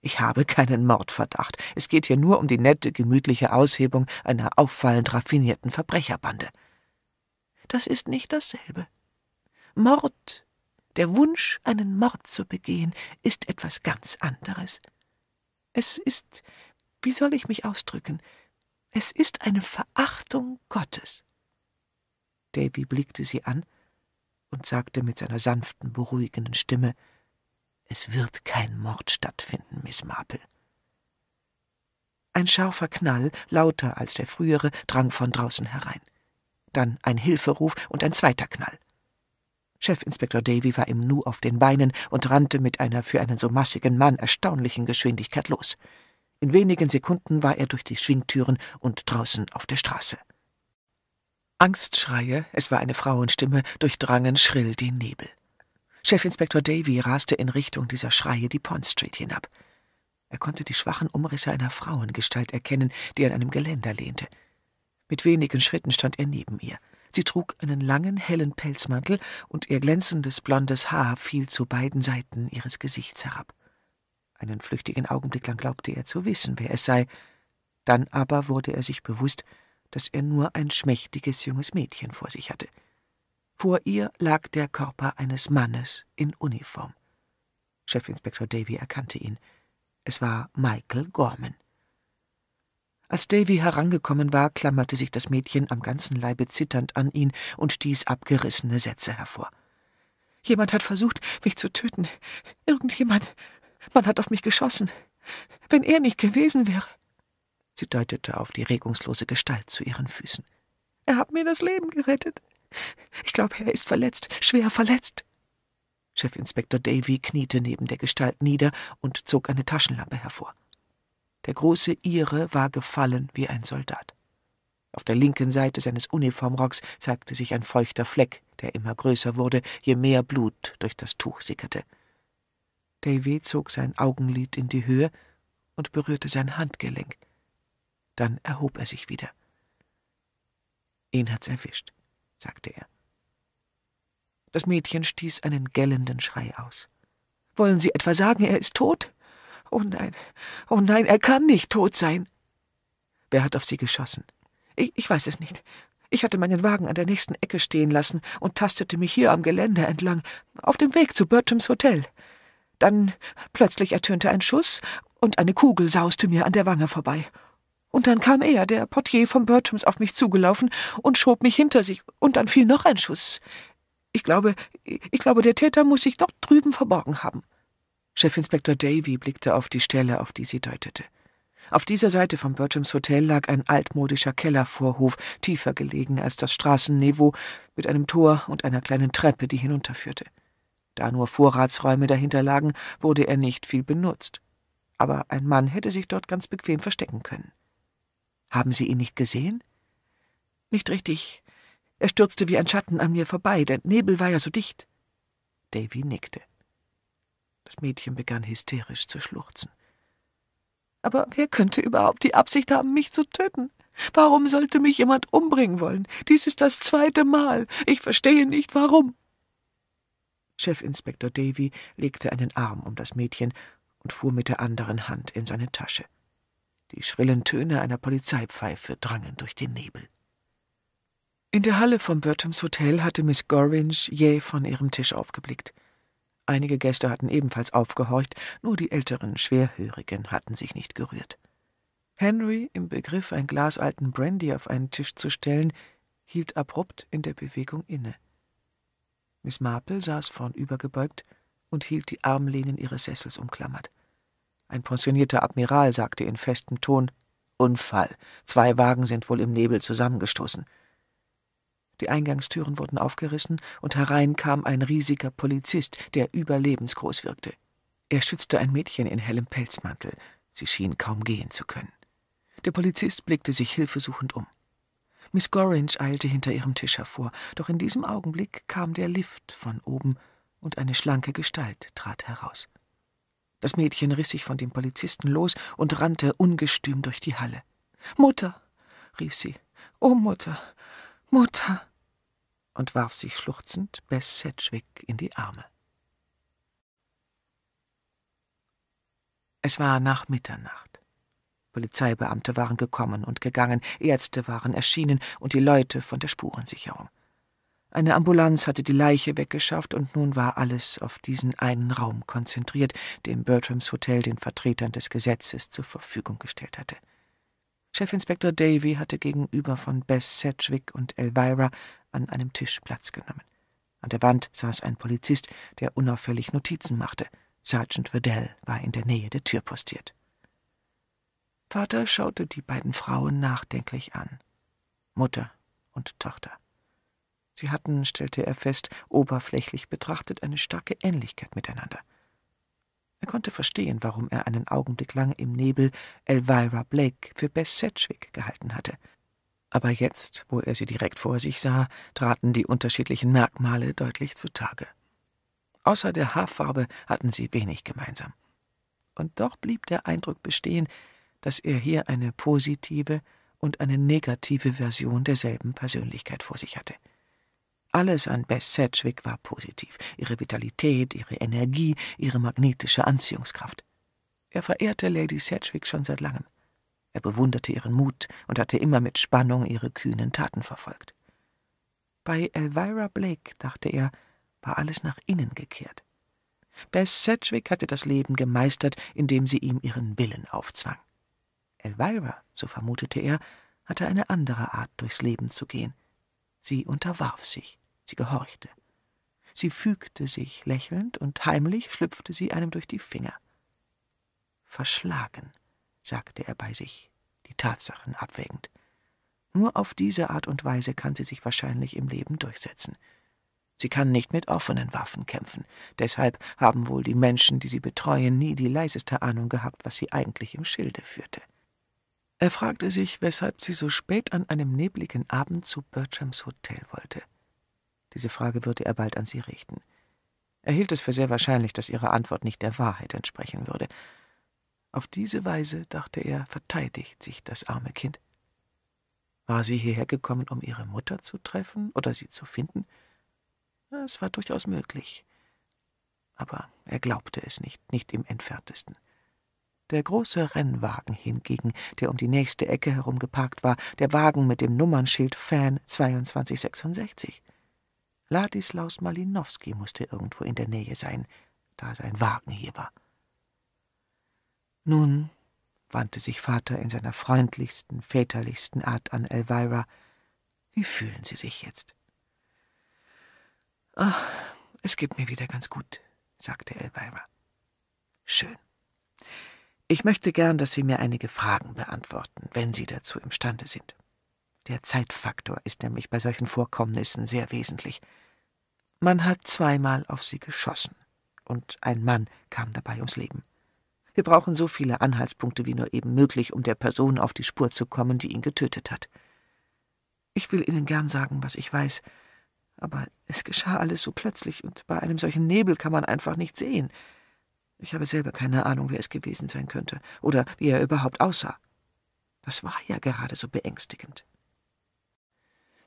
Ich habe keinen Mordverdacht. Es geht hier nur um die nette, gemütliche Aushebung einer auffallend raffinierten Verbrecherbande. Das ist nicht dasselbe. Mord, der Wunsch, einen Mord zu begehen, ist etwas ganz anderes. Es ist, wie soll ich mich ausdrücken, es ist eine Verachtung Gottes. Davy blickte sie an und sagte mit seiner sanften, beruhigenden Stimme Es wird kein Mord stattfinden, Miss Marple. Ein scharfer Knall, lauter als der frühere, drang von draußen herein. Dann ein Hilferuf und ein zweiter Knall. Chefinspektor Davy war im Nu auf den Beinen und rannte mit einer für einen so massigen Mann erstaunlichen Geschwindigkeit los. In wenigen Sekunden war er durch die Schwingtüren und draußen auf der Straße. Angstschreie, es war eine Frauenstimme, durchdrangen schrill den Nebel. Chefinspektor Davy raste in Richtung dieser Schreie die Pond Street hinab. Er konnte die schwachen Umrisse einer Frauengestalt erkennen, die an einem Geländer lehnte. Mit wenigen Schritten stand er neben ihr. Sie trug einen langen, hellen Pelzmantel, und ihr glänzendes blondes Haar fiel zu beiden Seiten ihres Gesichts herab. Einen flüchtigen Augenblick lang glaubte er zu wissen, wer es sei, dann aber wurde er sich bewusst, dass er nur ein schmächtiges junges Mädchen vor sich hatte. Vor ihr lag der Körper eines Mannes in Uniform. Chefinspektor Davy erkannte ihn. Es war Michael Gorman. Als Davy herangekommen war, klammerte sich das Mädchen am ganzen Leibe zitternd an ihn und stieß abgerissene Sätze hervor. Jemand hat versucht, mich zu töten. Irgendjemand. Man hat auf mich geschossen. Wenn er nicht gewesen wäre. Sie deutete auf die regungslose Gestalt zu ihren Füßen. Er hat mir das Leben gerettet. Ich glaube, er ist verletzt, schwer verletzt. Chefinspektor Davy kniete neben der Gestalt nieder und zog eine Taschenlampe hervor. Der große Ire war gefallen wie ein Soldat. Auf der linken Seite seines Uniformrocks zeigte sich ein feuchter Fleck, der immer größer wurde, je mehr Blut durch das Tuch sickerte. Davy zog sein Augenlid in die Höhe und berührte sein Handgelenk. Dann erhob er sich wieder. Ihn hat's erwischt, sagte er. Das Mädchen stieß einen gellenden Schrei aus. Wollen Sie etwa sagen, er ist tot? Oh nein, oh nein, er kann nicht tot sein. Wer hat auf Sie geschossen? Ich, ich weiß es nicht. Ich hatte meinen Wagen an der nächsten Ecke stehen lassen und tastete mich hier am Geländer entlang, auf dem Weg zu Bertrams Hotel. Dann plötzlich ertönte ein Schuss und eine Kugel sauste mir an der Wange vorbei. Und dann kam er, der Portier vom Bertrams, auf mich zugelaufen und schob mich hinter sich, und dann fiel noch ein Schuss. Ich glaube, ich glaube, der Täter muss sich dort drüben verborgen haben. Chefinspektor Davy blickte auf die Stelle, auf die sie deutete. Auf dieser Seite vom Bertrams Hotel lag ein altmodischer Kellervorhof, tiefer gelegen als das Straßenniveau, mit einem Tor und einer kleinen Treppe, die hinunterführte. Da nur Vorratsräume dahinter lagen, wurde er nicht viel benutzt. Aber ein Mann hätte sich dort ganz bequem verstecken können. Haben Sie ihn nicht gesehen? Nicht richtig. Er stürzte wie ein Schatten an mir vorbei, der Nebel war ja so dicht. Davy nickte. Das Mädchen begann hysterisch zu schluchzen. Aber wer könnte überhaupt die Absicht haben, mich zu töten? Warum sollte mich jemand umbringen wollen? Dies ist das zweite Mal. Ich verstehe nicht, warum. Chefinspektor Davy legte einen Arm um das Mädchen und fuhr mit der anderen Hand in seine Tasche. Die schrillen Töne einer Polizeipfeife drangen durch den Nebel. In der Halle vom Bertams Hotel hatte Miss Gorringe jäh von ihrem Tisch aufgeblickt. Einige Gäste hatten ebenfalls aufgehorcht, nur die älteren Schwerhörigen hatten sich nicht gerührt. Henry, im Begriff, ein Glas alten Brandy auf einen Tisch zu stellen, hielt abrupt in der Bewegung inne. Miss Marple saß vornübergebeugt und hielt die Armlehnen ihres Sessels umklammert. Ein pensionierter Admiral sagte in festem Ton Unfall. Zwei Wagen sind wohl im Nebel zusammengestoßen. Die Eingangstüren wurden aufgerissen, und herein kam ein riesiger Polizist, der überlebensgroß wirkte. Er schützte ein Mädchen in hellem Pelzmantel. Sie schien kaum gehen zu können. Der Polizist blickte sich hilfesuchend um. Miss Gorringe eilte hinter ihrem Tisch hervor, doch in diesem Augenblick kam der Lift von oben, und eine schlanke Gestalt trat heraus. Das Mädchen riss sich von dem Polizisten los und rannte ungestüm durch die Halle. Mutter, rief sie, oh Mutter, Mutter, und warf sich schluchzend Bess Sedgwick in die Arme. Es war nach Mitternacht. Polizeibeamte waren gekommen und gegangen, Ärzte waren erschienen und die Leute von der Spurensicherung. Eine Ambulanz hatte die Leiche weggeschafft und nun war alles auf diesen einen Raum konzentriert, den Bertrams Hotel den Vertretern des Gesetzes zur Verfügung gestellt hatte. Chefinspektor Davy hatte gegenüber von Bess Sedgwick und Elvira an einem Tisch Platz genommen. An der Wand saß ein Polizist, der unauffällig Notizen machte. Sergeant Waddell war in der Nähe der Tür postiert. Vater schaute die beiden Frauen nachdenklich an. Mutter und Tochter. Sie hatten, stellte er fest, oberflächlich betrachtet eine starke Ähnlichkeit miteinander. Er konnte verstehen, warum er einen Augenblick lang im Nebel Elvira Blake für Bess Sedgwick gehalten hatte. Aber jetzt, wo er sie direkt vor sich sah, traten die unterschiedlichen Merkmale deutlich zutage. Außer der Haarfarbe hatten sie wenig gemeinsam. Und doch blieb der Eindruck bestehen, dass er hier eine positive und eine negative Version derselben Persönlichkeit vor sich hatte. Alles an Bess Sedgwick war positiv. Ihre Vitalität, ihre Energie, ihre magnetische Anziehungskraft. Er verehrte Lady Sedgwick schon seit langem. Er bewunderte ihren Mut und hatte immer mit Spannung ihre kühnen Taten verfolgt. Bei Elvira Blake, dachte er, war alles nach innen gekehrt. Bess Sedgwick hatte das Leben gemeistert, indem sie ihm ihren Willen aufzwang. Elvira, so vermutete er, hatte eine andere Art, durchs Leben zu gehen – Sie unterwarf sich, sie gehorchte. Sie fügte sich lächelnd und heimlich schlüpfte sie einem durch die Finger. Verschlagen, sagte er bei sich, die Tatsachen abwägend. Nur auf diese Art und Weise kann sie sich wahrscheinlich im Leben durchsetzen. Sie kann nicht mit offenen Waffen kämpfen. Deshalb haben wohl die Menschen, die sie betreuen, nie die leiseste Ahnung gehabt, was sie eigentlich im Schilde führte. Er fragte sich, weshalb sie so spät an einem nebligen Abend zu Bertrams Hotel wollte. Diese Frage würde er bald an sie richten. Er hielt es für sehr wahrscheinlich, dass ihre Antwort nicht der Wahrheit entsprechen würde. Auf diese Weise, dachte er, verteidigt sich das arme Kind. War sie hierher gekommen, um ihre Mutter zu treffen oder sie zu finden? Es war durchaus möglich. Aber er glaubte es nicht, nicht im entferntesten. Der große Rennwagen hingegen, der um die nächste Ecke herum geparkt war, der Wagen mit dem Nummernschild Fan 2266. Ladislaus Malinowski musste irgendwo in der Nähe sein, da sein Wagen hier war. Nun wandte sich Vater in seiner freundlichsten, väterlichsten Art an Elvira. Wie fühlen Sie sich jetzt? Ach, es geht mir wieder ganz gut, sagte Elvira. Schön. Ich möchte gern, dass Sie mir einige Fragen beantworten, wenn Sie dazu imstande sind. Der Zeitfaktor ist nämlich bei solchen Vorkommnissen sehr wesentlich. Man hat zweimal auf sie geschossen, und ein Mann kam dabei ums Leben. Wir brauchen so viele Anhaltspunkte wie nur eben möglich, um der Person auf die Spur zu kommen, die ihn getötet hat. Ich will Ihnen gern sagen, was ich weiß, aber es geschah alles so plötzlich, und bei einem solchen Nebel kann man einfach nicht sehen, ich habe selber keine Ahnung, wer es gewesen sein könnte oder wie er überhaupt aussah. Das war ja gerade so beängstigend.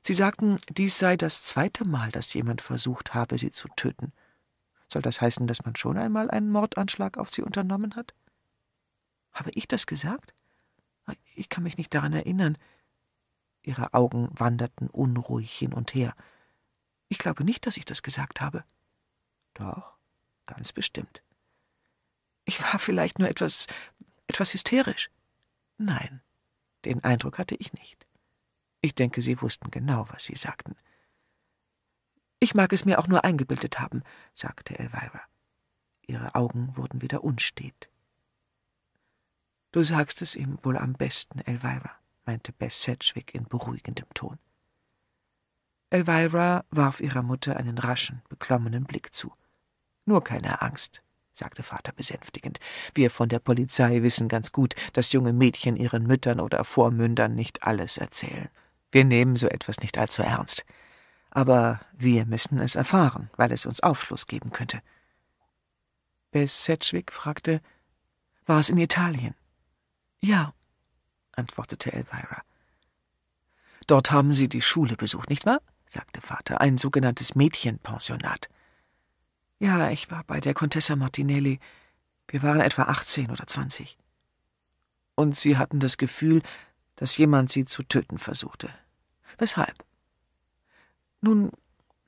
Sie sagten, dies sei das zweite Mal, dass jemand versucht habe, sie zu töten. Soll das heißen, dass man schon einmal einen Mordanschlag auf sie unternommen hat? Habe ich das gesagt? Ich kann mich nicht daran erinnern. Ihre Augen wanderten unruhig hin und her. Ich glaube nicht, dass ich das gesagt habe. Doch, ganz bestimmt. Ich war vielleicht nur etwas, etwas hysterisch. Nein, den Eindruck hatte ich nicht. Ich denke, Sie wussten genau, was Sie sagten. Ich mag es mir auch nur eingebildet haben, sagte Elvira. Ihre Augen wurden wieder unstet. Du sagst es ihm wohl am besten, Elvira, meinte Bess Sedgwick in beruhigendem Ton. Elvira warf ihrer Mutter einen raschen, beklommenen Blick zu. Nur keine Angst, sagte Vater besänftigend. Wir von der Polizei wissen ganz gut, dass junge Mädchen ihren Müttern oder Vormündern nicht alles erzählen. Wir nehmen so etwas nicht allzu ernst. Aber wir müssen es erfahren, weil es uns Aufschluss geben könnte. Bess Sedgwick fragte, war es in Italien? Ja, antwortete Elvira. Dort haben Sie die Schule besucht, nicht wahr? sagte Vater, ein sogenanntes Mädchenpensionat. Ja, ich war bei der Contessa Martinelli. Wir waren etwa 18 oder 20. Und sie hatten das Gefühl, dass jemand sie zu töten versuchte. Weshalb? Nun,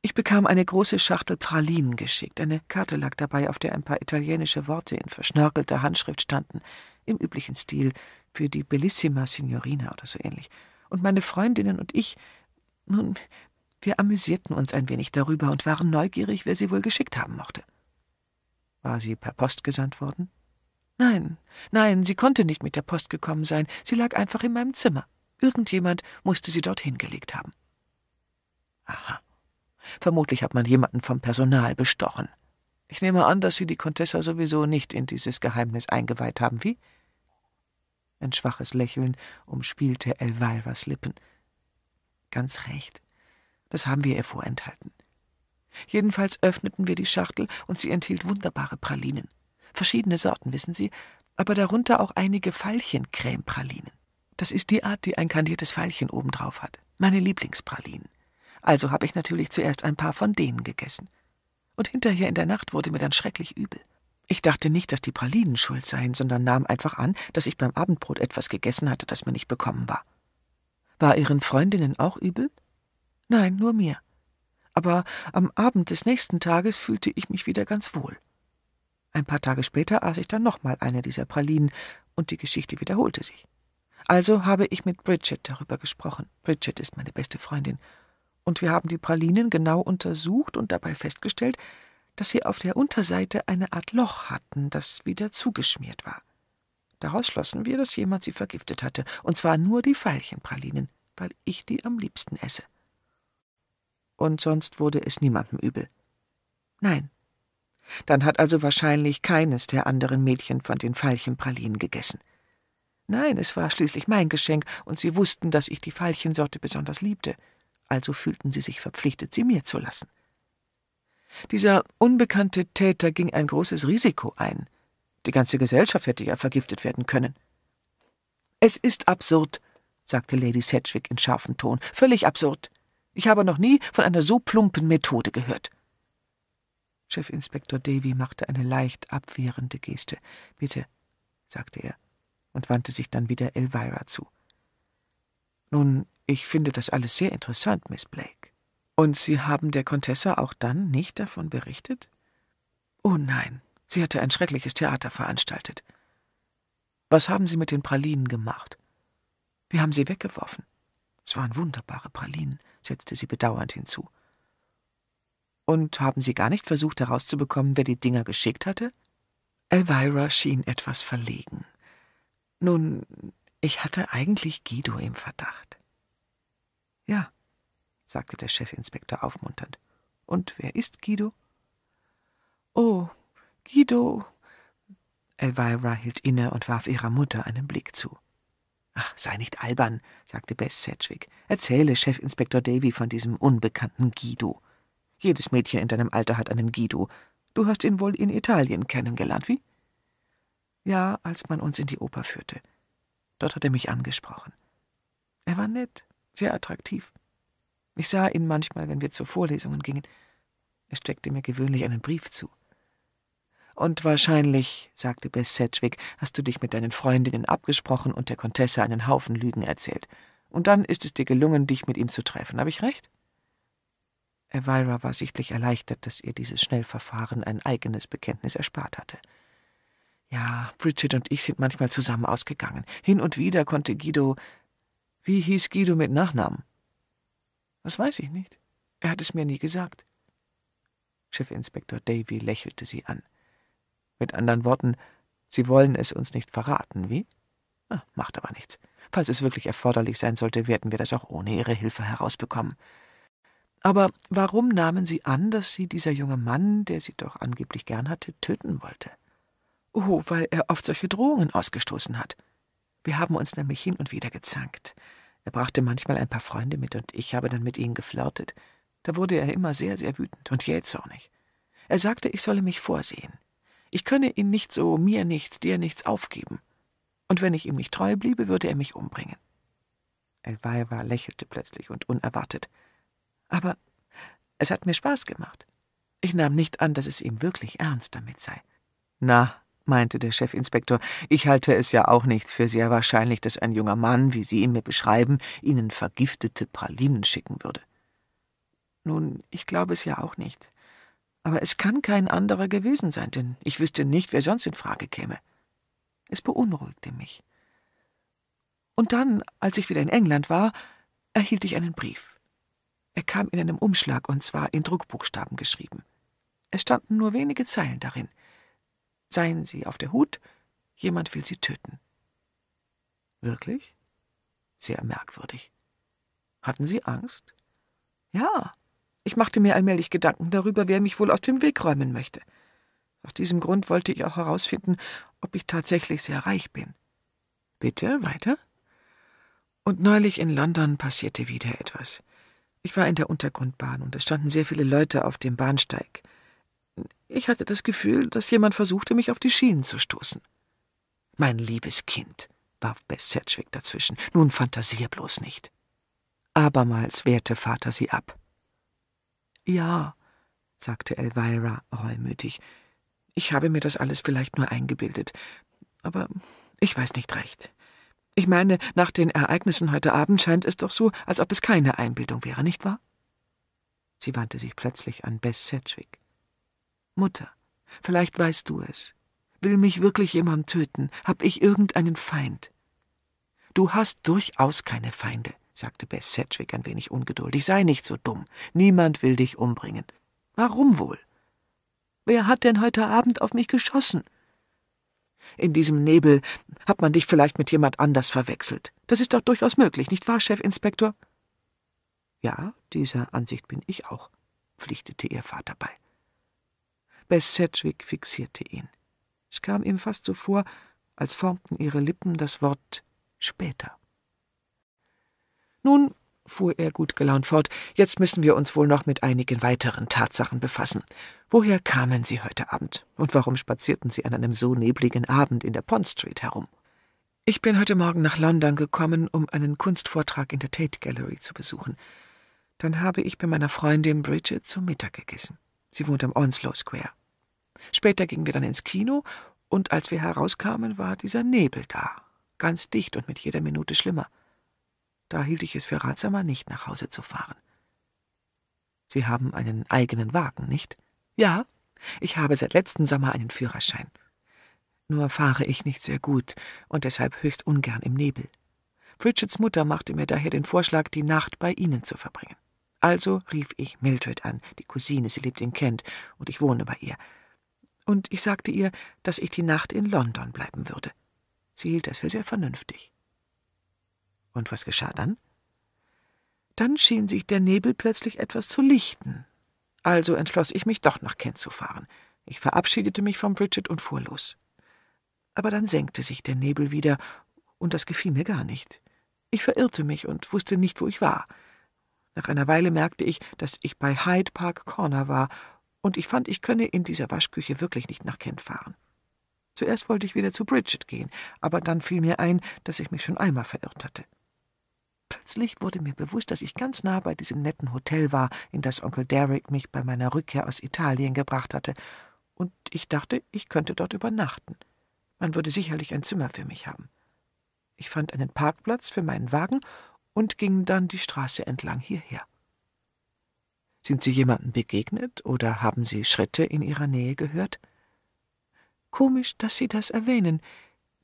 ich bekam eine große Schachtel Pralinen geschickt. Eine Karte lag dabei, auf der ein paar italienische Worte in verschnörkelter Handschrift standen, im üblichen Stil für die Bellissima Signorina oder so ähnlich. Und meine Freundinnen und ich, nun, wir amüsierten uns ein wenig darüber und waren neugierig, wer sie wohl geschickt haben mochte. War sie per Post gesandt worden? Nein, nein, sie konnte nicht mit der Post gekommen sein, sie lag einfach in meinem Zimmer. Irgendjemand musste sie dorthin gelegt haben. Aha. Vermutlich hat man jemanden vom Personal bestochen. Ich nehme an, dass Sie die Contessa sowieso nicht in dieses Geheimnis eingeweiht haben, wie? Ein schwaches Lächeln umspielte Elvalvas Lippen. Ganz recht. Das haben wir ihr vorenthalten. Jedenfalls öffneten wir die Schachtel und sie enthielt wunderbare Pralinen. Verschiedene Sorten, wissen Sie, aber darunter auch einige Veilchencreme-Pralinen. Das ist die Art, die ein kandiertes Veilchen obendrauf hat. Meine Lieblingspralinen. Also habe ich natürlich zuerst ein paar von denen gegessen. Und hinterher in der Nacht wurde mir dann schrecklich übel. Ich dachte nicht, dass die Pralinen schuld seien, sondern nahm einfach an, dass ich beim Abendbrot etwas gegessen hatte, das mir nicht bekommen war. War Ihren Freundinnen auch übel? Nein, nur mir. Aber am Abend des nächsten Tages fühlte ich mich wieder ganz wohl. Ein paar Tage später aß ich dann nochmal eine dieser Pralinen, und die Geschichte wiederholte sich. Also habe ich mit Bridget darüber gesprochen. Bridget ist meine beste Freundin. Und wir haben die Pralinen genau untersucht und dabei festgestellt, dass sie auf der Unterseite eine Art Loch hatten, das wieder zugeschmiert war. Daraus schlossen wir, dass jemand sie vergiftet hatte, und zwar nur die Veilchenpralinen, weil ich die am liebsten esse und sonst wurde es niemandem übel. Nein. Dann hat also wahrscheinlich keines der anderen Mädchen von den Veilchenpralinen gegessen. Nein, es war schließlich mein Geschenk, und sie wussten, dass ich die Veilchensorte besonders liebte, also fühlten sie sich verpflichtet, sie mir zu lassen. Dieser unbekannte Täter ging ein großes Risiko ein. Die ganze Gesellschaft hätte ja vergiftet werden können. Es ist absurd, sagte Lady Sedgwick in scharfem Ton, völlig absurd. Ich habe noch nie von einer so plumpen Methode gehört. Chefinspektor Davy machte eine leicht abwehrende Geste. Bitte, sagte er und wandte sich dann wieder Elvira zu. Nun, ich finde das alles sehr interessant, Miss Blake. Und Sie haben der Contessa auch dann nicht davon berichtet? Oh nein, sie hatte ein schreckliches Theater veranstaltet. Was haben Sie mit den Pralinen gemacht? Wir haben sie weggeworfen. Es waren wunderbare Pralinen setzte sie bedauernd hinzu. Und haben Sie gar nicht versucht herauszubekommen, wer die Dinger geschickt hatte? Elvira schien etwas verlegen. Nun, ich hatte eigentlich Guido im Verdacht. Ja, sagte der Chefinspektor aufmunternd. Und wer ist Guido? Oh, Guido. Elvira hielt inne und warf ihrer Mutter einen Blick zu. Ach, sei nicht albern, sagte Bess Sedgwick. Erzähle Chefinspektor Davy von diesem unbekannten Guido. Jedes Mädchen in deinem Alter hat einen Guido. Du hast ihn wohl in Italien kennengelernt, wie? Ja, als man uns in die Oper führte. Dort hat er mich angesprochen. Er war nett, sehr attraktiv. Ich sah ihn manchmal, wenn wir zu Vorlesungen gingen. Er steckte mir gewöhnlich einen Brief zu. Und wahrscheinlich, sagte Bess Sedgwick, hast du dich mit deinen Freundinnen abgesprochen und der Contessa einen Haufen Lügen erzählt. Und dann ist es dir gelungen, dich mit ihm zu treffen. Habe ich recht? Elvira war sichtlich erleichtert, dass ihr dieses Schnellverfahren ein eigenes Bekenntnis erspart hatte. Ja, Bridget und ich sind manchmal zusammen ausgegangen. Hin und wieder konnte Guido. Wie hieß Guido mit Nachnamen? Das weiß ich nicht. Er hat es mir nie gesagt. Chefinspektor Davy lächelte sie an. Mit anderen Worten, Sie wollen es uns nicht verraten, wie? Ah, macht aber nichts. Falls es wirklich erforderlich sein sollte, werden wir das auch ohne Ihre Hilfe herausbekommen. Aber warum nahmen Sie an, dass Sie dieser junge Mann, der Sie doch angeblich gern hatte, töten wollte? Oh, weil er oft solche Drohungen ausgestoßen hat. Wir haben uns nämlich hin und wieder gezankt. Er brachte manchmal ein paar Freunde mit und ich habe dann mit ihnen geflirtet. Da wurde er immer sehr, sehr wütend und jähzornig. Er sagte, ich solle mich vorsehen. Ich könne ihn nicht so mir nichts, dir nichts aufgeben. Und wenn ich ihm nicht treu bliebe, würde er mich umbringen. Elvira lächelte plötzlich und unerwartet. Aber es hat mir Spaß gemacht. Ich nahm nicht an, dass es ihm wirklich ernst damit sei. Na, meinte der Chefinspektor, ich halte es ja auch nicht für sehr wahrscheinlich, dass ein junger Mann, wie Sie ihn mir beschreiben, Ihnen vergiftete Pralinen schicken würde. Nun, ich glaube es ja auch nicht. Aber es kann kein anderer gewesen sein, denn ich wüsste nicht, wer sonst in Frage käme. Es beunruhigte mich. Und dann, als ich wieder in England war, erhielt ich einen Brief. Er kam in einem Umschlag, und zwar in Druckbuchstaben geschrieben. Es standen nur wenige Zeilen darin. Seien Sie auf der Hut, jemand will Sie töten. Wirklich? Sehr merkwürdig. Hatten Sie Angst? Ja, ich machte mir allmählich Gedanken darüber, wer mich wohl aus dem Weg räumen möchte. Aus diesem Grund wollte ich auch herausfinden, ob ich tatsächlich sehr reich bin. Bitte weiter? Und neulich in London passierte wieder etwas. Ich war in der Untergrundbahn und es standen sehr viele Leute auf dem Bahnsteig. Ich hatte das Gefühl, dass jemand versuchte, mich auf die Schienen zu stoßen. Mein liebes Kind, warf Bess Sedgwick dazwischen, nun fantasier bloß nicht. Abermals wehrte Vater sie ab. Ja, sagte Elvira reumütig. Ich habe mir das alles vielleicht nur eingebildet. Aber ich weiß nicht recht. Ich meine, nach den Ereignissen heute Abend scheint es doch so, als ob es keine Einbildung wäre, nicht wahr? Sie wandte sich plötzlich an Bess Sedgwick. Mutter, vielleicht weißt du es. Will mich wirklich jemand töten? Hab ich irgendeinen Feind? Du hast durchaus keine Feinde sagte Bess Sedgwick ein wenig ungeduldig, sei nicht so dumm. Niemand will dich umbringen. Warum wohl? Wer hat denn heute Abend auf mich geschossen? In diesem Nebel hat man dich vielleicht mit jemand anders verwechselt. Das ist doch durchaus möglich, nicht wahr, Chefinspektor? Ja, dieser Ansicht bin ich auch, pflichtete ihr Vater bei. Bess Sedgwick fixierte ihn. Es kam ihm fast so vor, als formten ihre Lippen das Wort später. Nun, fuhr er gut gelaunt fort, jetzt müssen wir uns wohl noch mit einigen weiteren Tatsachen befassen. Woher kamen Sie heute Abend? Und warum spazierten Sie an einem so nebligen Abend in der Pond Street herum? Ich bin heute Morgen nach London gekommen, um einen Kunstvortrag in der Tate Gallery zu besuchen. Dann habe ich bei meiner Freundin Bridget zu Mittag gegessen. Sie wohnt am Onslow Square. Später gingen wir dann ins Kino, und als wir herauskamen, war dieser Nebel da, ganz dicht und mit jeder Minute schlimmer. Da hielt ich es für ratsamer, nicht nach Hause zu fahren. Sie haben einen eigenen Wagen, nicht? Ja, ich habe seit letzten Sommer einen Führerschein. Nur fahre ich nicht sehr gut und deshalb höchst ungern im Nebel. Pritchetts Mutter machte mir daher den Vorschlag, die Nacht bei ihnen zu verbringen. Also rief ich Mildred an, die Cousine, sie lebt in Kent und ich wohne bei ihr. Und ich sagte ihr, dass ich die Nacht in London bleiben würde. Sie hielt das für sehr vernünftig. Und was geschah dann? Dann schien sich der Nebel plötzlich etwas zu lichten. Also entschloss ich mich, doch nach Kent zu fahren. Ich verabschiedete mich von Bridget und fuhr los. Aber dann senkte sich der Nebel wieder, und das gefiel mir gar nicht. Ich verirrte mich und wusste nicht, wo ich war. Nach einer Weile merkte ich, dass ich bei Hyde Park Corner war, und ich fand, ich könne in dieser Waschküche wirklich nicht nach Kent fahren. Zuerst wollte ich wieder zu Bridget gehen, aber dann fiel mir ein, dass ich mich schon einmal verirrt hatte. Plötzlich wurde mir bewusst, dass ich ganz nah bei diesem netten Hotel war, in das Onkel Derrick mich bei meiner Rückkehr aus Italien gebracht hatte, und ich dachte, ich könnte dort übernachten. Man würde sicherlich ein Zimmer für mich haben. Ich fand einen Parkplatz für meinen Wagen und ging dann die Straße entlang hierher. Sind Sie jemandem begegnet oder haben Sie Schritte in Ihrer Nähe gehört? Komisch, dass Sie das erwähnen,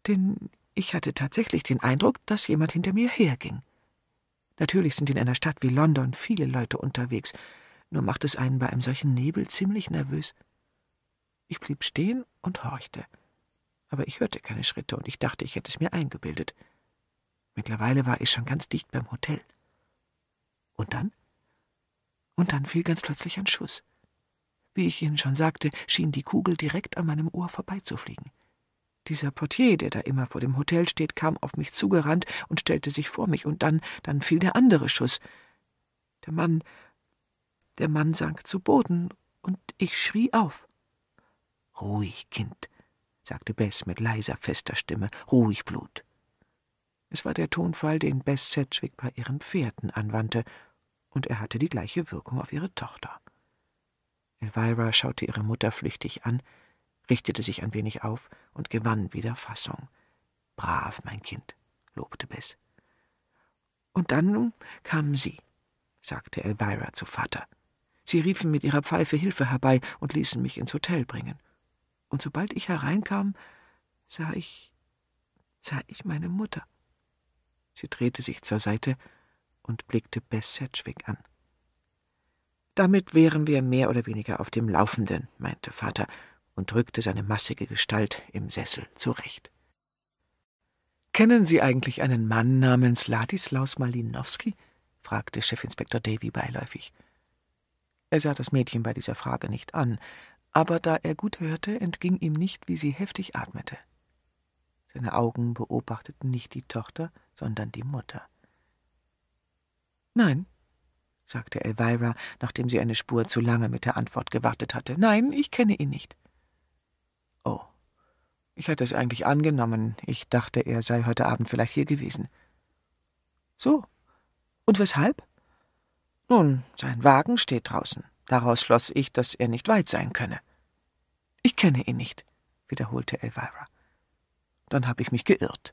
denn ich hatte tatsächlich den Eindruck, dass jemand hinter mir herging. Natürlich sind in einer Stadt wie London viele Leute unterwegs, nur macht es einen bei einem solchen Nebel ziemlich nervös. Ich blieb stehen und horchte. Aber ich hörte keine Schritte und ich dachte, ich hätte es mir eingebildet. Mittlerweile war ich schon ganz dicht beim Hotel. Und dann? Und dann fiel ganz plötzlich ein Schuss. Wie ich Ihnen schon sagte, schien die Kugel direkt an meinem Ohr vorbeizufliegen. Dieser Portier, der da immer vor dem Hotel steht, kam auf mich zugerannt und stellte sich vor mich, und dann, dann fiel der andere Schuss. Der Mann, der Mann sank zu Boden, und ich schrie auf. Ruhig, Kind, sagte Bess mit leiser, fester Stimme, ruhig Blut. Es war der Tonfall, den Bess Sedgwick bei ihren Pferden anwandte, und er hatte die gleiche Wirkung auf ihre Tochter. Elvira schaute ihre Mutter flüchtig an, richtete sich ein wenig auf und gewann wieder Fassung. Brav, mein Kind, lobte Bess. Und dann kamen Sie, sagte Elvira zu Vater. Sie riefen mit ihrer Pfeife Hilfe herbei und ließen mich ins Hotel bringen. Und sobald ich hereinkam, sah ich, sah ich meine Mutter. Sie drehte sich zur Seite und blickte Bess Sedgwick an. Damit wären wir mehr oder weniger auf dem Laufenden, meinte Vater, und rückte seine massige Gestalt im Sessel zurecht. Kennen Sie eigentlich einen Mann namens Ladislaus Malinowski? fragte Chefinspektor Davy beiläufig. Er sah das Mädchen bei dieser Frage nicht an, aber da er gut hörte, entging ihm nicht, wie sie heftig atmete. Seine Augen beobachteten nicht die Tochter, sondern die Mutter. Nein, sagte Elvira, nachdem sie eine Spur zu lange mit der Antwort gewartet hatte. Nein, ich kenne ihn nicht. Ich hatte es eigentlich angenommen. Ich dachte, er sei heute Abend vielleicht hier gewesen. So. Und weshalb? Nun, sein Wagen steht draußen. Daraus schloss ich, dass er nicht weit sein könne. Ich kenne ihn nicht, wiederholte Elvira. Dann habe ich mich geirrt.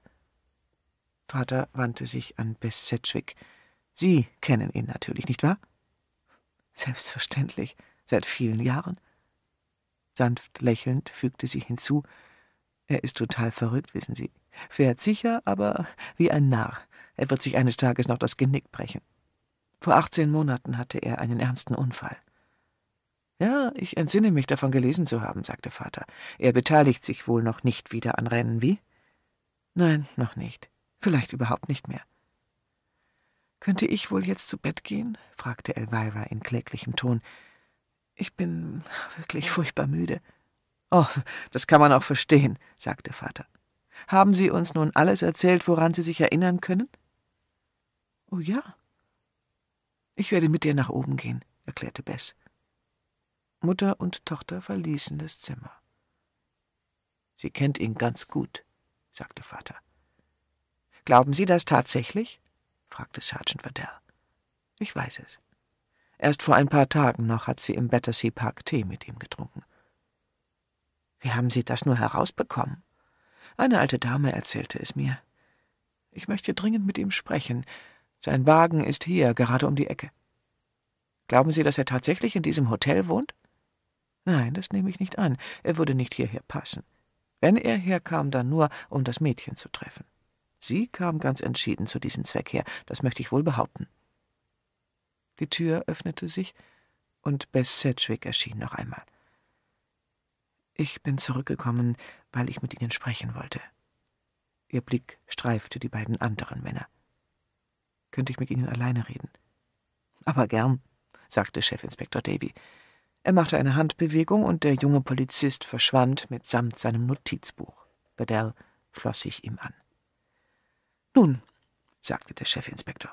Vater wandte sich an Bess Sedgwick. Sie kennen ihn natürlich, nicht wahr? Selbstverständlich, seit vielen Jahren. Sanft lächelnd fügte sie hinzu, er ist total verrückt, wissen Sie. Fährt sicher, aber wie ein Narr. Er wird sich eines Tages noch das Genick brechen. Vor 18 Monaten hatte er einen ernsten Unfall. Ja, ich entsinne mich, davon gelesen zu haben, sagte Vater. Er beteiligt sich wohl noch nicht wieder an Rennen, wie? Nein, noch nicht. Vielleicht überhaupt nicht mehr. Könnte ich wohl jetzt zu Bett gehen? fragte Elvira in kläglichem Ton. Ich bin wirklich furchtbar müde. Oh, das kann man auch verstehen, sagte Vater. Haben Sie uns nun alles erzählt, woran Sie sich erinnern können? Oh ja. Ich werde mit dir nach oben gehen, erklärte Bess. Mutter und Tochter verließen das Zimmer. Sie kennt ihn ganz gut, sagte Vater. Glauben Sie das tatsächlich? fragte Sergeant Waddell. Ich weiß es. Erst vor ein paar Tagen noch hat sie im Battersea Park Tee mit ihm getrunken. Wie haben Sie das nur herausbekommen? Eine alte Dame erzählte es mir. Ich möchte dringend mit ihm sprechen. Sein Wagen ist hier, gerade um die Ecke. Glauben Sie, dass er tatsächlich in diesem Hotel wohnt? Nein, das nehme ich nicht an. Er würde nicht hierher passen. Wenn er herkam, dann nur, um das Mädchen zu treffen. Sie kam ganz entschieden zu diesem Zweck her, das möchte ich wohl behaupten. Die Tür öffnete sich, und Bess Sedgwick erschien noch einmal. Ich bin zurückgekommen, weil ich mit Ihnen sprechen wollte. Ihr Blick streifte die beiden anderen Männer. Könnte ich mit Ihnen alleine reden? Aber gern, sagte Chefinspektor Davy. Er machte eine Handbewegung und der junge Polizist verschwand mitsamt seinem Notizbuch. Bedell schloss sich ihm an. Nun, sagte der Chefinspektor.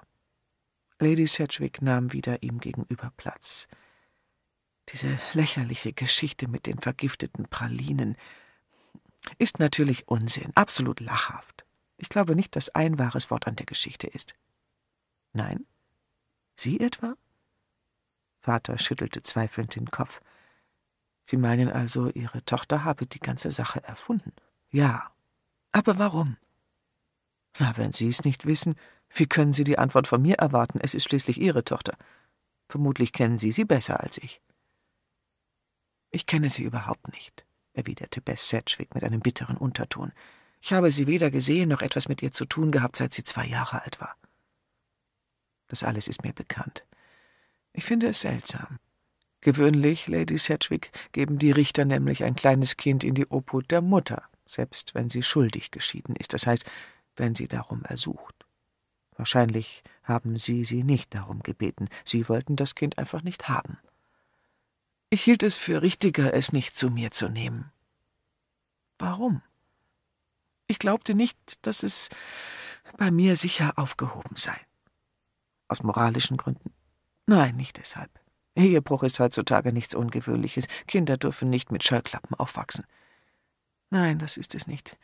Lady Sedgwick nahm wieder ihm gegenüber Platz. Diese lächerliche Geschichte mit den vergifteten Pralinen ist natürlich Unsinn, absolut lachhaft. Ich glaube nicht, dass ein wahres Wort an der Geschichte ist. Nein? Sie etwa? Vater schüttelte zweifelnd den Kopf. Sie meinen also, Ihre Tochter habe die ganze Sache erfunden? Ja. Aber warum? Na, wenn Sie es nicht wissen, wie können Sie die Antwort von mir erwarten? Es ist schließlich Ihre Tochter. Vermutlich kennen Sie sie besser als ich. Ich kenne sie überhaupt nicht, erwiderte Bess Sedgwick mit einem bitteren Unterton. Ich habe sie weder gesehen noch etwas mit ihr zu tun gehabt, seit sie zwei Jahre alt war. Das alles ist mir bekannt. Ich finde es seltsam. Gewöhnlich, Lady Sedgwick, geben die Richter nämlich ein kleines Kind in die Obhut der Mutter, selbst wenn sie schuldig geschieden ist, das heißt, wenn sie darum ersucht. Wahrscheinlich haben Sie sie nicht darum gebeten, Sie wollten das Kind einfach nicht haben. Ich hielt es für richtiger, es nicht zu mir zu nehmen. Warum? Ich glaubte nicht, dass es bei mir sicher aufgehoben sei. Aus moralischen Gründen? Nein, nicht deshalb. Ehebruch ist heutzutage nichts Ungewöhnliches. Kinder dürfen nicht mit Scheuklappen aufwachsen. Nein, das ist es nicht.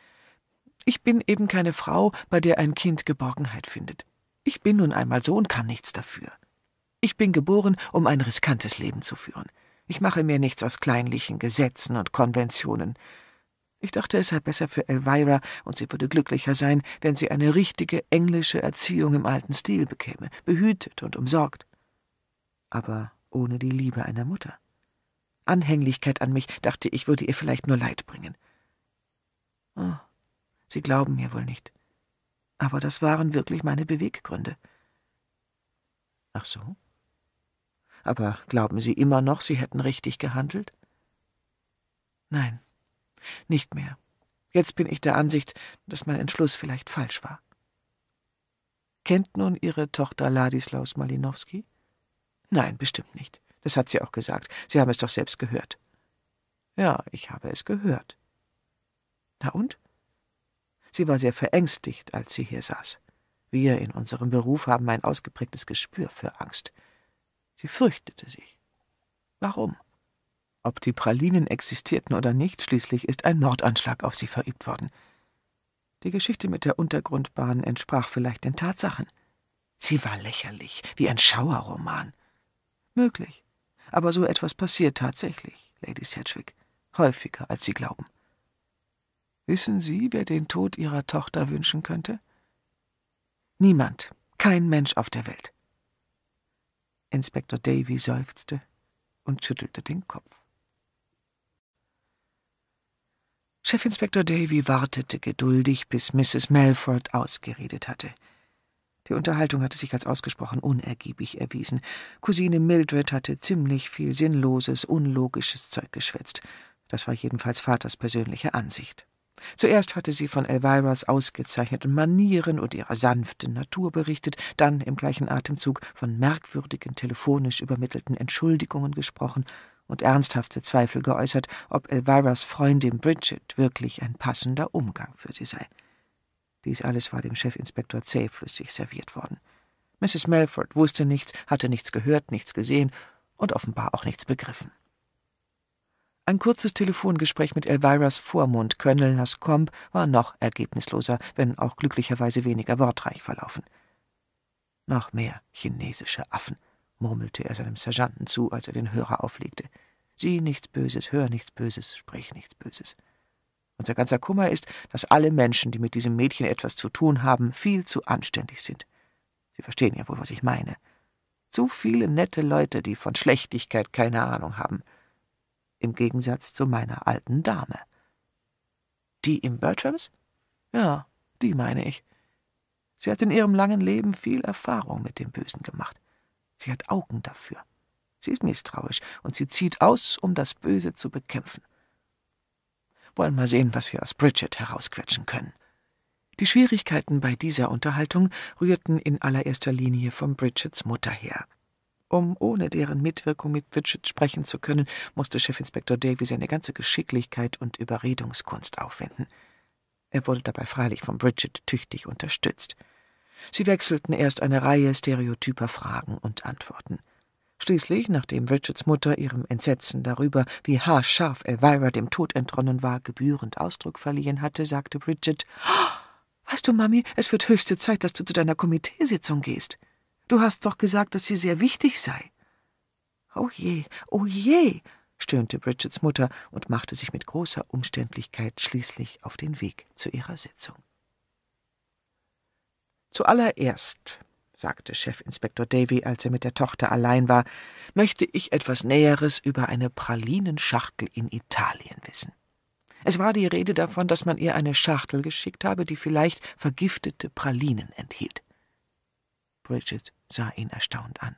Ich bin eben keine Frau, bei der ein Kind Geborgenheit findet. Ich bin nun einmal so und kann nichts dafür. Ich bin geboren, um ein riskantes Leben zu führen. Ich mache mir nichts aus kleinlichen Gesetzen und Konventionen. Ich dachte, es sei besser für Elvira, und sie würde glücklicher sein, wenn sie eine richtige englische Erziehung im alten Stil bekäme, behütet und umsorgt. Aber ohne die Liebe einer Mutter. Anhänglichkeit an mich, dachte ich, würde ihr vielleicht nur Leid bringen. Oh, Sie glauben mir wohl nicht. Aber das waren wirklich meine Beweggründe. Ach so? Aber glauben Sie immer noch, Sie hätten richtig gehandelt? Nein, nicht mehr. Jetzt bin ich der Ansicht, dass mein Entschluss vielleicht falsch war. Kennt nun Ihre Tochter Ladislaus Malinowski? Nein, bestimmt nicht. Das hat sie auch gesagt. Sie haben es doch selbst gehört. Ja, ich habe es gehört. Na und? Sie war sehr verängstigt, als sie hier saß. Wir in unserem Beruf haben ein ausgeprägtes Gespür für Angst. Sie fürchtete sich. Warum? Ob die Pralinen existierten oder nicht, schließlich ist ein Mordanschlag auf sie verübt worden. Die Geschichte mit der Untergrundbahn entsprach vielleicht den Tatsachen. Sie war lächerlich, wie ein Schauerroman. Möglich. Aber so etwas passiert tatsächlich, Lady Sedgwick, häufiger, als Sie glauben. Wissen Sie, wer den Tod Ihrer Tochter wünschen könnte? Niemand, kein Mensch auf der Welt. Inspektor Davy seufzte und schüttelte den Kopf. Chefinspektor Davy wartete geduldig, bis Mrs. Melford ausgeredet hatte. Die Unterhaltung hatte sich als ausgesprochen unergiebig erwiesen. Cousine Mildred hatte ziemlich viel sinnloses, unlogisches Zeug geschwätzt. Das war jedenfalls Vaters persönliche Ansicht. Zuerst hatte sie von Elviras ausgezeichneten Manieren und ihrer sanften Natur berichtet, dann im gleichen Atemzug von merkwürdigen telefonisch übermittelten Entschuldigungen gesprochen und ernsthafte Zweifel geäußert, ob Elviras Freundin Bridget wirklich ein passender Umgang für sie sei. Dies alles war dem Chefinspektor zähflüssig serviert worden. Mrs. Melford wusste nichts, hatte nichts gehört, nichts gesehen und offenbar auch nichts begriffen. Ein kurzes Telefongespräch mit Elviras Vormund, Colonel Nascombe, war noch ergebnisloser, wenn auch glücklicherweise weniger wortreich verlaufen. Noch mehr chinesische Affen, murmelte er seinem Sergeanten zu, als er den Hörer auflegte. Sieh nichts Böses, hör nichts Böses, sprich nichts Böses. Unser ganzer Kummer ist, dass alle Menschen, die mit diesem Mädchen etwas zu tun haben, viel zu anständig sind. Sie verstehen ja wohl, was ich meine. Zu viele nette Leute, die von Schlechtigkeit keine Ahnung haben im Gegensatz zu meiner alten Dame. Die im Bertrams? Ja, die meine ich. Sie hat in ihrem langen Leben viel Erfahrung mit dem Bösen gemacht. Sie hat Augen dafür. Sie ist misstrauisch und sie zieht aus, um das Böse zu bekämpfen. Wollen mal sehen, was wir aus Bridget herausquetschen können. Die Schwierigkeiten bei dieser Unterhaltung rührten in allererster Linie von Bridgets Mutter her. Um ohne deren Mitwirkung mit Widgett sprechen zu können, musste Chefinspektor Davy seine ganze Geschicklichkeit und Überredungskunst aufwenden. Er wurde dabei freilich von Bridget tüchtig unterstützt. Sie wechselten erst eine Reihe stereotyper Fragen und Antworten. Schließlich, nachdem Bridgets Mutter ihrem Entsetzen darüber, wie haarscharf Elvira dem Tod entronnen war, gebührend Ausdruck verliehen hatte, sagte Bridget: oh, Weißt du, Mami, es wird höchste Zeit, dass du zu deiner Komiteesitzung gehst. Du hast doch gesagt, dass sie sehr wichtig sei. Oh je, oh je, stöhnte Bridgets Mutter und machte sich mit großer Umständlichkeit schließlich auf den Weg zu ihrer Sitzung. Zuallererst, sagte Chefinspektor Davy, als er mit der Tochter allein war, möchte ich etwas Näheres über eine Pralinenschachtel in Italien wissen. Es war die Rede davon, dass man ihr eine Schachtel geschickt habe, die vielleicht vergiftete Pralinen enthielt. Bridget sah ihn erstaunt an.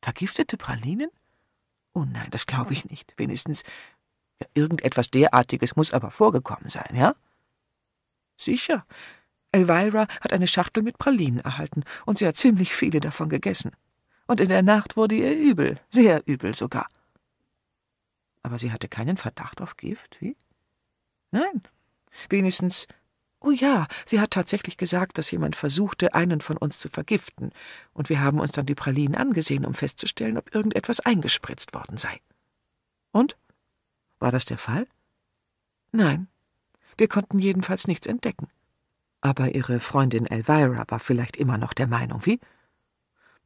Vergiftete Pralinen? Oh nein, das glaube ich nicht. Wenigstens ja, irgendetwas derartiges muss aber vorgekommen sein, ja? Sicher. Elvira hat eine Schachtel mit Pralinen erhalten, und sie hat ziemlich viele davon gegessen. Und in der Nacht wurde ihr übel, sehr übel sogar. Aber sie hatte keinen Verdacht auf Gift, wie? Nein, wenigstens Oh ja, sie hat tatsächlich gesagt, dass jemand versuchte, einen von uns zu vergiften, und wir haben uns dann die Pralinen angesehen, um festzustellen, ob irgendetwas eingespritzt worden sei. Und? War das der Fall? Nein. Wir konnten jedenfalls nichts entdecken. Aber Ihre Freundin Elvira war vielleicht immer noch der Meinung, wie?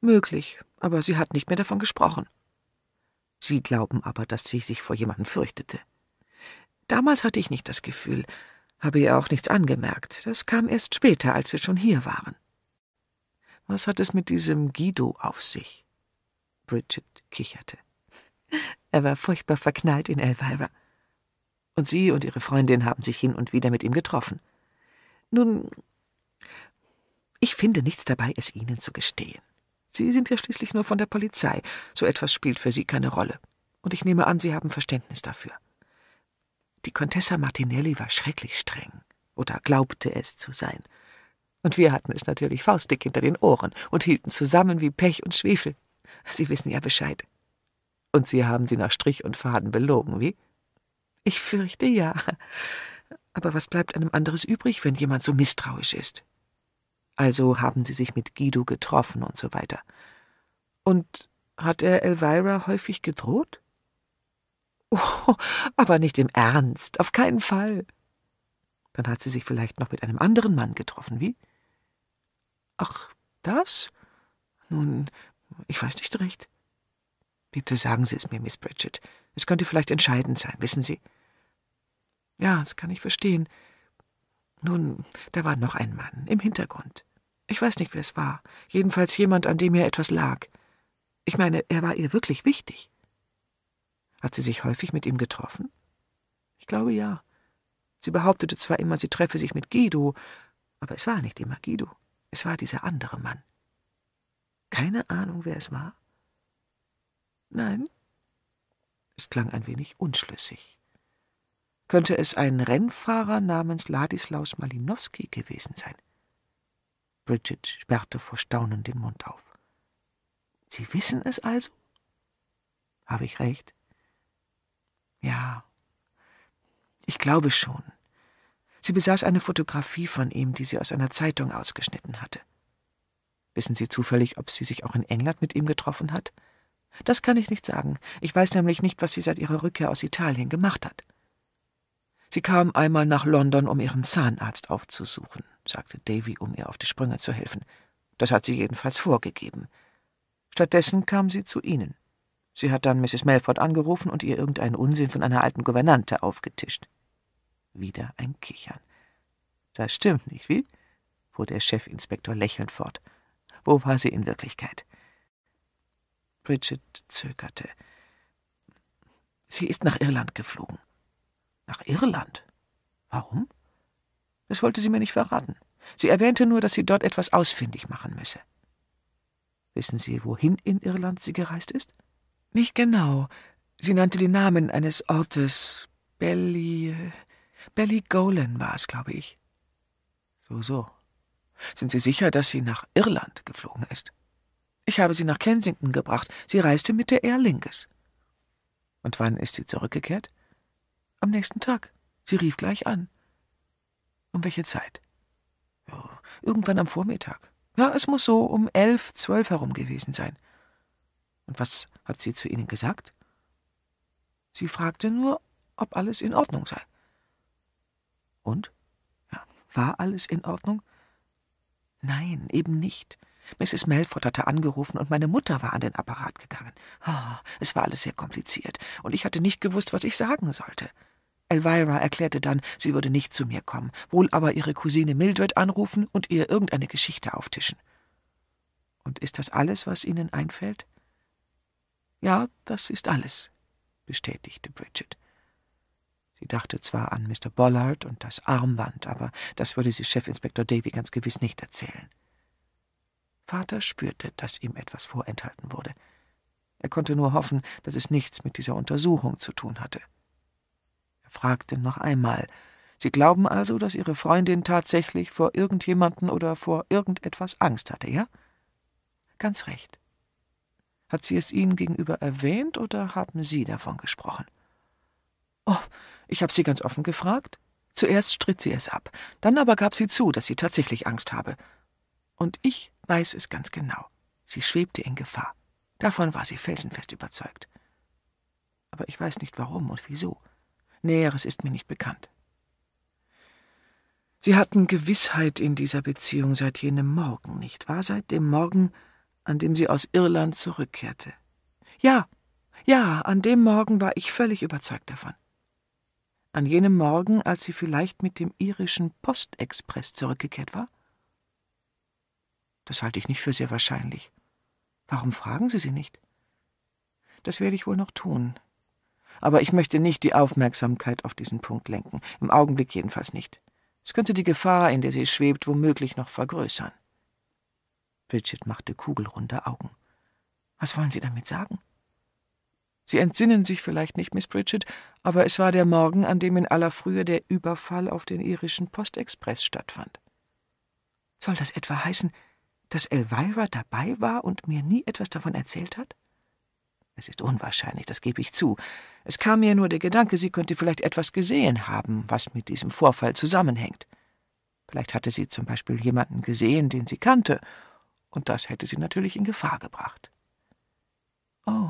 Möglich, aber sie hat nicht mehr davon gesprochen. Sie glauben aber, dass sie sich vor jemandem fürchtete. Damals hatte ich nicht das Gefühl, habe ihr auch nichts angemerkt. Das kam erst später, als wir schon hier waren. Was hat es mit diesem Guido auf sich? Bridget kicherte. Er war furchtbar verknallt in Elvira. Und sie und ihre Freundin haben sich hin und wieder mit ihm getroffen. Nun, ich finde nichts dabei, es Ihnen zu gestehen. Sie sind ja schließlich nur von der Polizei. So etwas spielt für Sie keine Rolle. Und ich nehme an, Sie haben Verständnis dafür. Die Contessa Martinelli war schrecklich streng oder glaubte es zu sein. Und wir hatten es natürlich faustdick hinter den Ohren und hielten zusammen wie Pech und Schwefel. Sie wissen ja Bescheid. Und Sie haben sie nach Strich und Faden belogen, wie? Ich fürchte ja. Aber was bleibt einem anderes übrig, wenn jemand so misstrauisch ist? Also haben Sie sich mit Guido getroffen und so weiter. Und hat er Elvira häufig gedroht? Oh, aber nicht im Ernst, auf keinen Fall. Dann hat sie sich vielleicht noch mit einem anderen Mann getroffen, wie? Ach, das? Nun, ich weiß nicht recht. Bitte sagen Sie es mir, Miss Bridget. Es könnte vielleicht entscheidend sein, wissen Sie. Ja, das kann ich verstehen. Nun, da war noch ein Mann im Hintergrund. Ich weiß nicht, wer es war. Jedenfalls jemand, an dem ihr etwas lag. Ich meine, er war ihr wirklich wichtig. Hat sie sich häufig mit ihm getroffen? Ich glaube ja. Sie behauptete zwar immer, sie treffe sich mit Guido, aber es war nicht immer Guido, es war dieser andere Mann. Keine Ahnung, wer es war? Nein. Es klang ein wenig unschlüssig. Könnte es ein Rennfahrer namens Ladislaus Malinowski gewesen sein? Bridget sperrte vor Staunen den Mund auf. Sie wissen es also? Habe ich recht? Ja, ich glaube schon. Sie besaß eine Fotografie von ihm, die sie aus einer Zeitung ausgeschnitten hatte. Wissen Sie zufällig, ob sie sich auch in England mit ihm getroffen hat? Das kann ich nicht sagen. Ich weiß nämlich nicht, was sie seit ihrer Rückkehr aus Italien gemacht hat. Sie kam einmal nach London, um ihren Zahnarzt aufzusuchen, sagte Davy, um ihr auf die Sprünge zu helfen. Das hat sie jedenfalls vorgegeben. Stattdessen kam sie zu Ihnen. Sie hat dann Mrs. Melford angerufen und ihr irgendeinen Unsinn von einer alten Gouvernante aufgetischt. Wieder ein Kichern. Das stimmt nicht, wie? fuhr der Chefinspektor lächelnd fort. Wo war sie in Wirklichkeit? Bridget zögerte. Sie ist nach Irland geflogen. Nach Irland? Warum? Das wollte sie mir nicht verraten. Sie erwähnte nur, dass sie dort etwas ausfindig machen müsse. Wissen Sie, wohin in Irland sie gereist ist? Nicht genau. Sie nannte den Namen eines Ortes. Belly. Belly Golan war es, glaube ich. So, so. Sind Sie sicher, dass sie nach Irland geflogen ist? Ich habe sie nach Kensington gebracht. Sie reiste mit der Air Lingus. Und wann ist sie zurückgekehrt? Am nächsten Tag. Sie rief gleich an. Um welche Zeit? irgendwann am Vormittag. Ja, es muss so um elf, zwölf herum gewesen sein. Und was hat sie zu Ihnen gesagt? Sie fragte nur, ob alles in Ordnung sei. Und? Ja, war alles in Ordnung? Nein, eben nicht. Mrs. Melford hatte angerufen und meine Mutter war an den Apparat gegangen. Oh, es war alles sehr kompliziert und ich hatte nicht gewusst, was ich sagen sollte. Elvira erklärte dann, sie würde nicht zu mir kommen, wohl aber ihre Cousine Mildred anrufen und ihr irgendeine Geschichte auftischen. Und ist das alles, was Ihnen einfällt? Ja, das ist alles, bestätigte Bridget. Sie dachte zwar an Mr. Bollard und das Armband, aber das würde sie Chefinspektor Davy ganz gewiss nicht erzählen. Vater spürte, dass ihm etwas vorenthalten wurde. Er konnte nur hoffen, dass es nichts mit dieser Untersuchung zu tun hatte. Er fragte noch einmal Sie glauben also, dass Ihre Freundin tatsächlich vor irgendjemanden oder vor irgendetwas Angst hatte, ja? Ganz recht. Hat sie es Ihnen gegenüber erwähnt oder haben Sie davon gesprochen? Oh, ich habe sie ganz offen gefragt. Zuerst stritt sie es ab, dann aber gab sie zu, dass sie tatsächlich Angst habe. Und ich weiß es ganz genau. Sie schwebte in Gefahr. Davon war sie felsenfest überzeugt. Aber ich weiß nicht warum und wieso. Näheres ist mir nicht bekannt. Sie hatten Gewissheit in dieser Beziehung seit jenem Morgen, nicht wahr? Seit dem Morgen, an dem sie aus Irland zurückkehrte. Ja, ja, an dem Morgen war ich völlig überzeugt davon. An jenem Morgen, als sie vielleicht mit dem irischen Postexpress zurückgekehrt war? Das halte ich nicht für sehr wahrscheinlich. Warum fragen Sie sie nicht? Das werde ich wohl noch tun. Aber ich möchte nicht die Aufmerksamkeit auf diesen Punkt lenken, im Augenblick jedenfalls nicht. Es könnte die Gefahr, in der sie schwebt, womöglich noch vergrößern. Wilchit machte kugelrunde Augen. Was wollen Sie damit sagen? Sie entsinnen sich vielleicht nicht, Miss Bridget, aber es war der Morgen, an dem in aller Frühe der Überfall auf den irischen Postexpress stattfand. Soll das etwa heißen, dass Elvira dabei war und mir nie etwas davon erzählt hat? Es ist unwahrscheinlich, das gebe ich zu. Es kam mir nur der Gedanke, sie könnte vielleicht etwas gesehen haben, was mit diesem Vorfall zusammenhängt. Vielleicht hatte sie zum Beispiel jemanden gesehen, den sie kannte, und das hätte sie natürlich in Gefahr gebracht. Oh,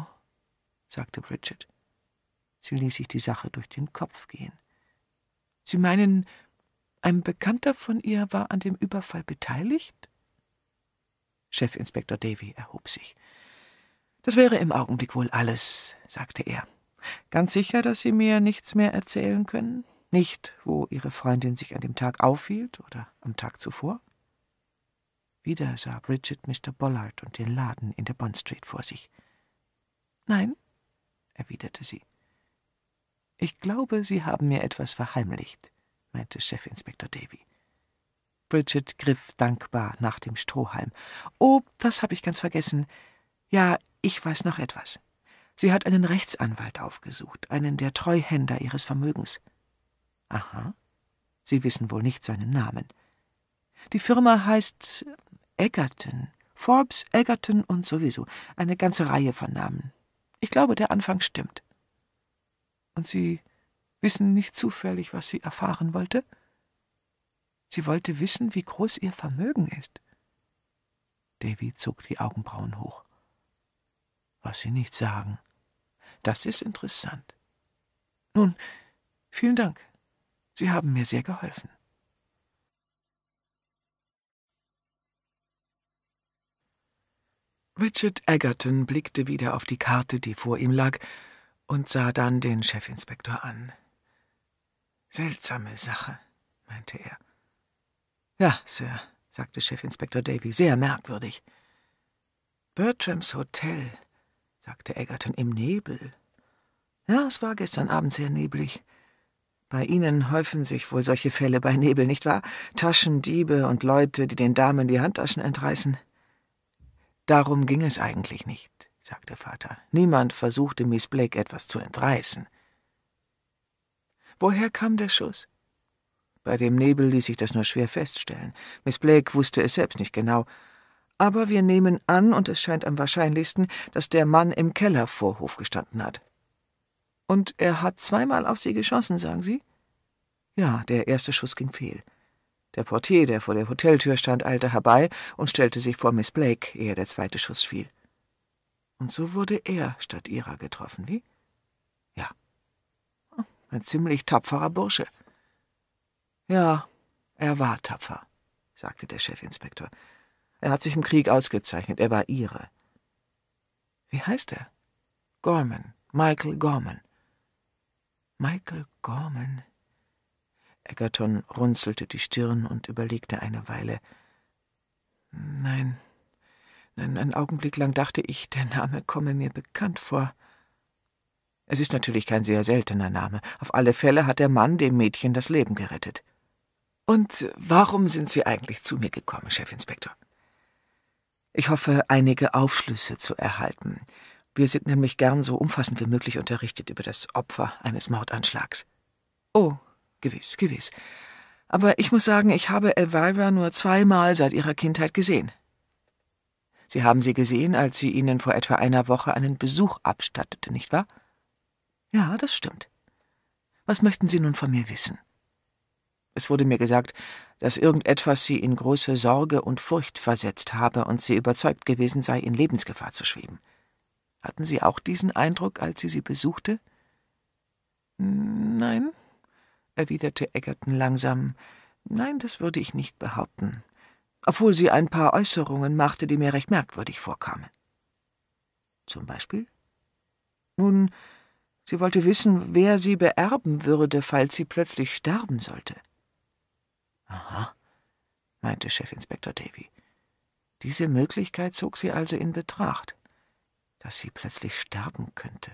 sagte Bridget. Sie ließ sich die Sache durch den Kopf gehen. Sie meinen, ein Bekannter von ihr war an dem Überfall beteiligt? Chefinspektor Davy erhob sich. Das wäre im Augenblick wohl alles, sagte er. Ganz sicher, dass Sie mir nichts mehr erzählen können? Nicht, wo Ihre Freundin sich an dem Tag aufhielt oder am Tag zuvor? Wieder sah Bridget Mr. Bollard und den Laden in der Bond Street vor sich. Nein, erwiderte sie. Ich glaube, Sie haben mir etwas verheimlicht, meinte Chefinspektor Davy. Bridget griff dankbar nach dem Strohhalm. Oh, das habe ich ganz vergessen. Ja, ich weiß noch etwas. Sie hat einen Rechtsanwalt aufgesucht, einen der Treuhänder ihres Vermögens. Aha. Sie wissen wohl nicht seinen Namen. Die Firma heißt Egerton, Forbes, Egerton und sowieso, eine ganze Reihe von Namen. Ich glaube, der Anfang stimmt. Und Sie wissen nicht zufällig, was sie erfahren wollte? Sie wollte wissen, wie groß ihr Vermögen ist. Davy zog die Augenbrauen hoch. Was Sie nicht sagen. Das ist interessant. Nun, vielen Dank. Sie haben mir sehr geholfen. Richard Egerton blickte wieder auf die Karte, die vor ihm lag, und sah dann den Chefinspektor an. Seltsame Sache, meinte er. Ja, Sir, sagte Chefinspektor Davy, sehr merkwürdig. Bertrams Hotel, sagte Egerton im Nebel. Ja, es war gestern Abend sehr neblig. Bei Ihnen häufen sich wohl solche Fälle bei Nebel, nicht wahr? Taschendiebe und Leute, die den Damen die Handtaschen entreißen. Darum ging es eigentlich nicht, sagte Vater. Niemand versuchte Miss Blake etwas zu entreißen. Woher kam der Schuss? Bei dem Nebel ließ sich das nur schwer feststellen. Miss Blake wusste es selbst nicht genau. Aber wir nehmen an, und es scheint am wahrscheinlichsten, dass der Mann im Kellervorhof gestanden hat. Und er hat zweimal auf Sie geschossen, sagen Sie? Ja, der erste Schuss ging fehl. Der Portier, der vor der Hoteltür stand, eilte herbei und stellte sich vor Miss Blake, ehe der zweite Schuss fiel. Und so wurde er statt ihrer getroffen, wie? Ja. Ein ziemlich tapferer Bursche. Ja, er war tapfer, sagte der Chefinspektor. Er hat sich im Krieg ausgezeichnet, er war ihre. Wie heißt er? Gorman, Michael Gorman. Michael Gorman, Egerton runzelte die Stirn und überlegte eine Weile. Nein, nein, einen Augenblick lang dachte ich, der Name komme mir bekannt vor. Es ist natürlich kein sehr seltener Name. Auf alle Fälle hat der Mann dem Mädchen das Leben gerettet. Und warum sind Sie eigentlich zu mir gekommen, Chefinspektor? Ich hoffe, einige Aufschlüsse zu erhalten. Wir sind nämlich gern so umfassend wie möglich unterrichtet über das Opfer eines Mordanschlags. Oh, Gewiss, gewiss. Aber ich muss sagen, ich habe Elvira nur zweimal seit ihrer Kindheit gesehen. Sie haben sie gesehen, als sie Ihnen vor etwa einer Woche einen Besuch abstattete, nicht wahr? Ja, das stimmt. Was möchten Sie nun von mir wissen? Es wurde mir gesagt, dass irgendetwas Sie in große Sorge und Furcht versetzt habe und Sie überzeugt gewesen sei, in Lebensgefahr zu schweben. Hatten Sie auch diesen Eindruck, als sie sie besuchte? Nein, erwiderte Egerton langsam. Nein, das würde ich nicht behaupten, obwohl sie ein paar Äußerungen machte, die mir recht merkwürdig vorkamen. Zum Beispiel? Nun, sie wollte wissen, wer sie beerben würde, falls sie plötzlich sterben sollte. Aha, meinte Chefinspektor Davy. Diese Möglichkeit zog sie also in Betracht, dass sie plötzlich sterben könnte.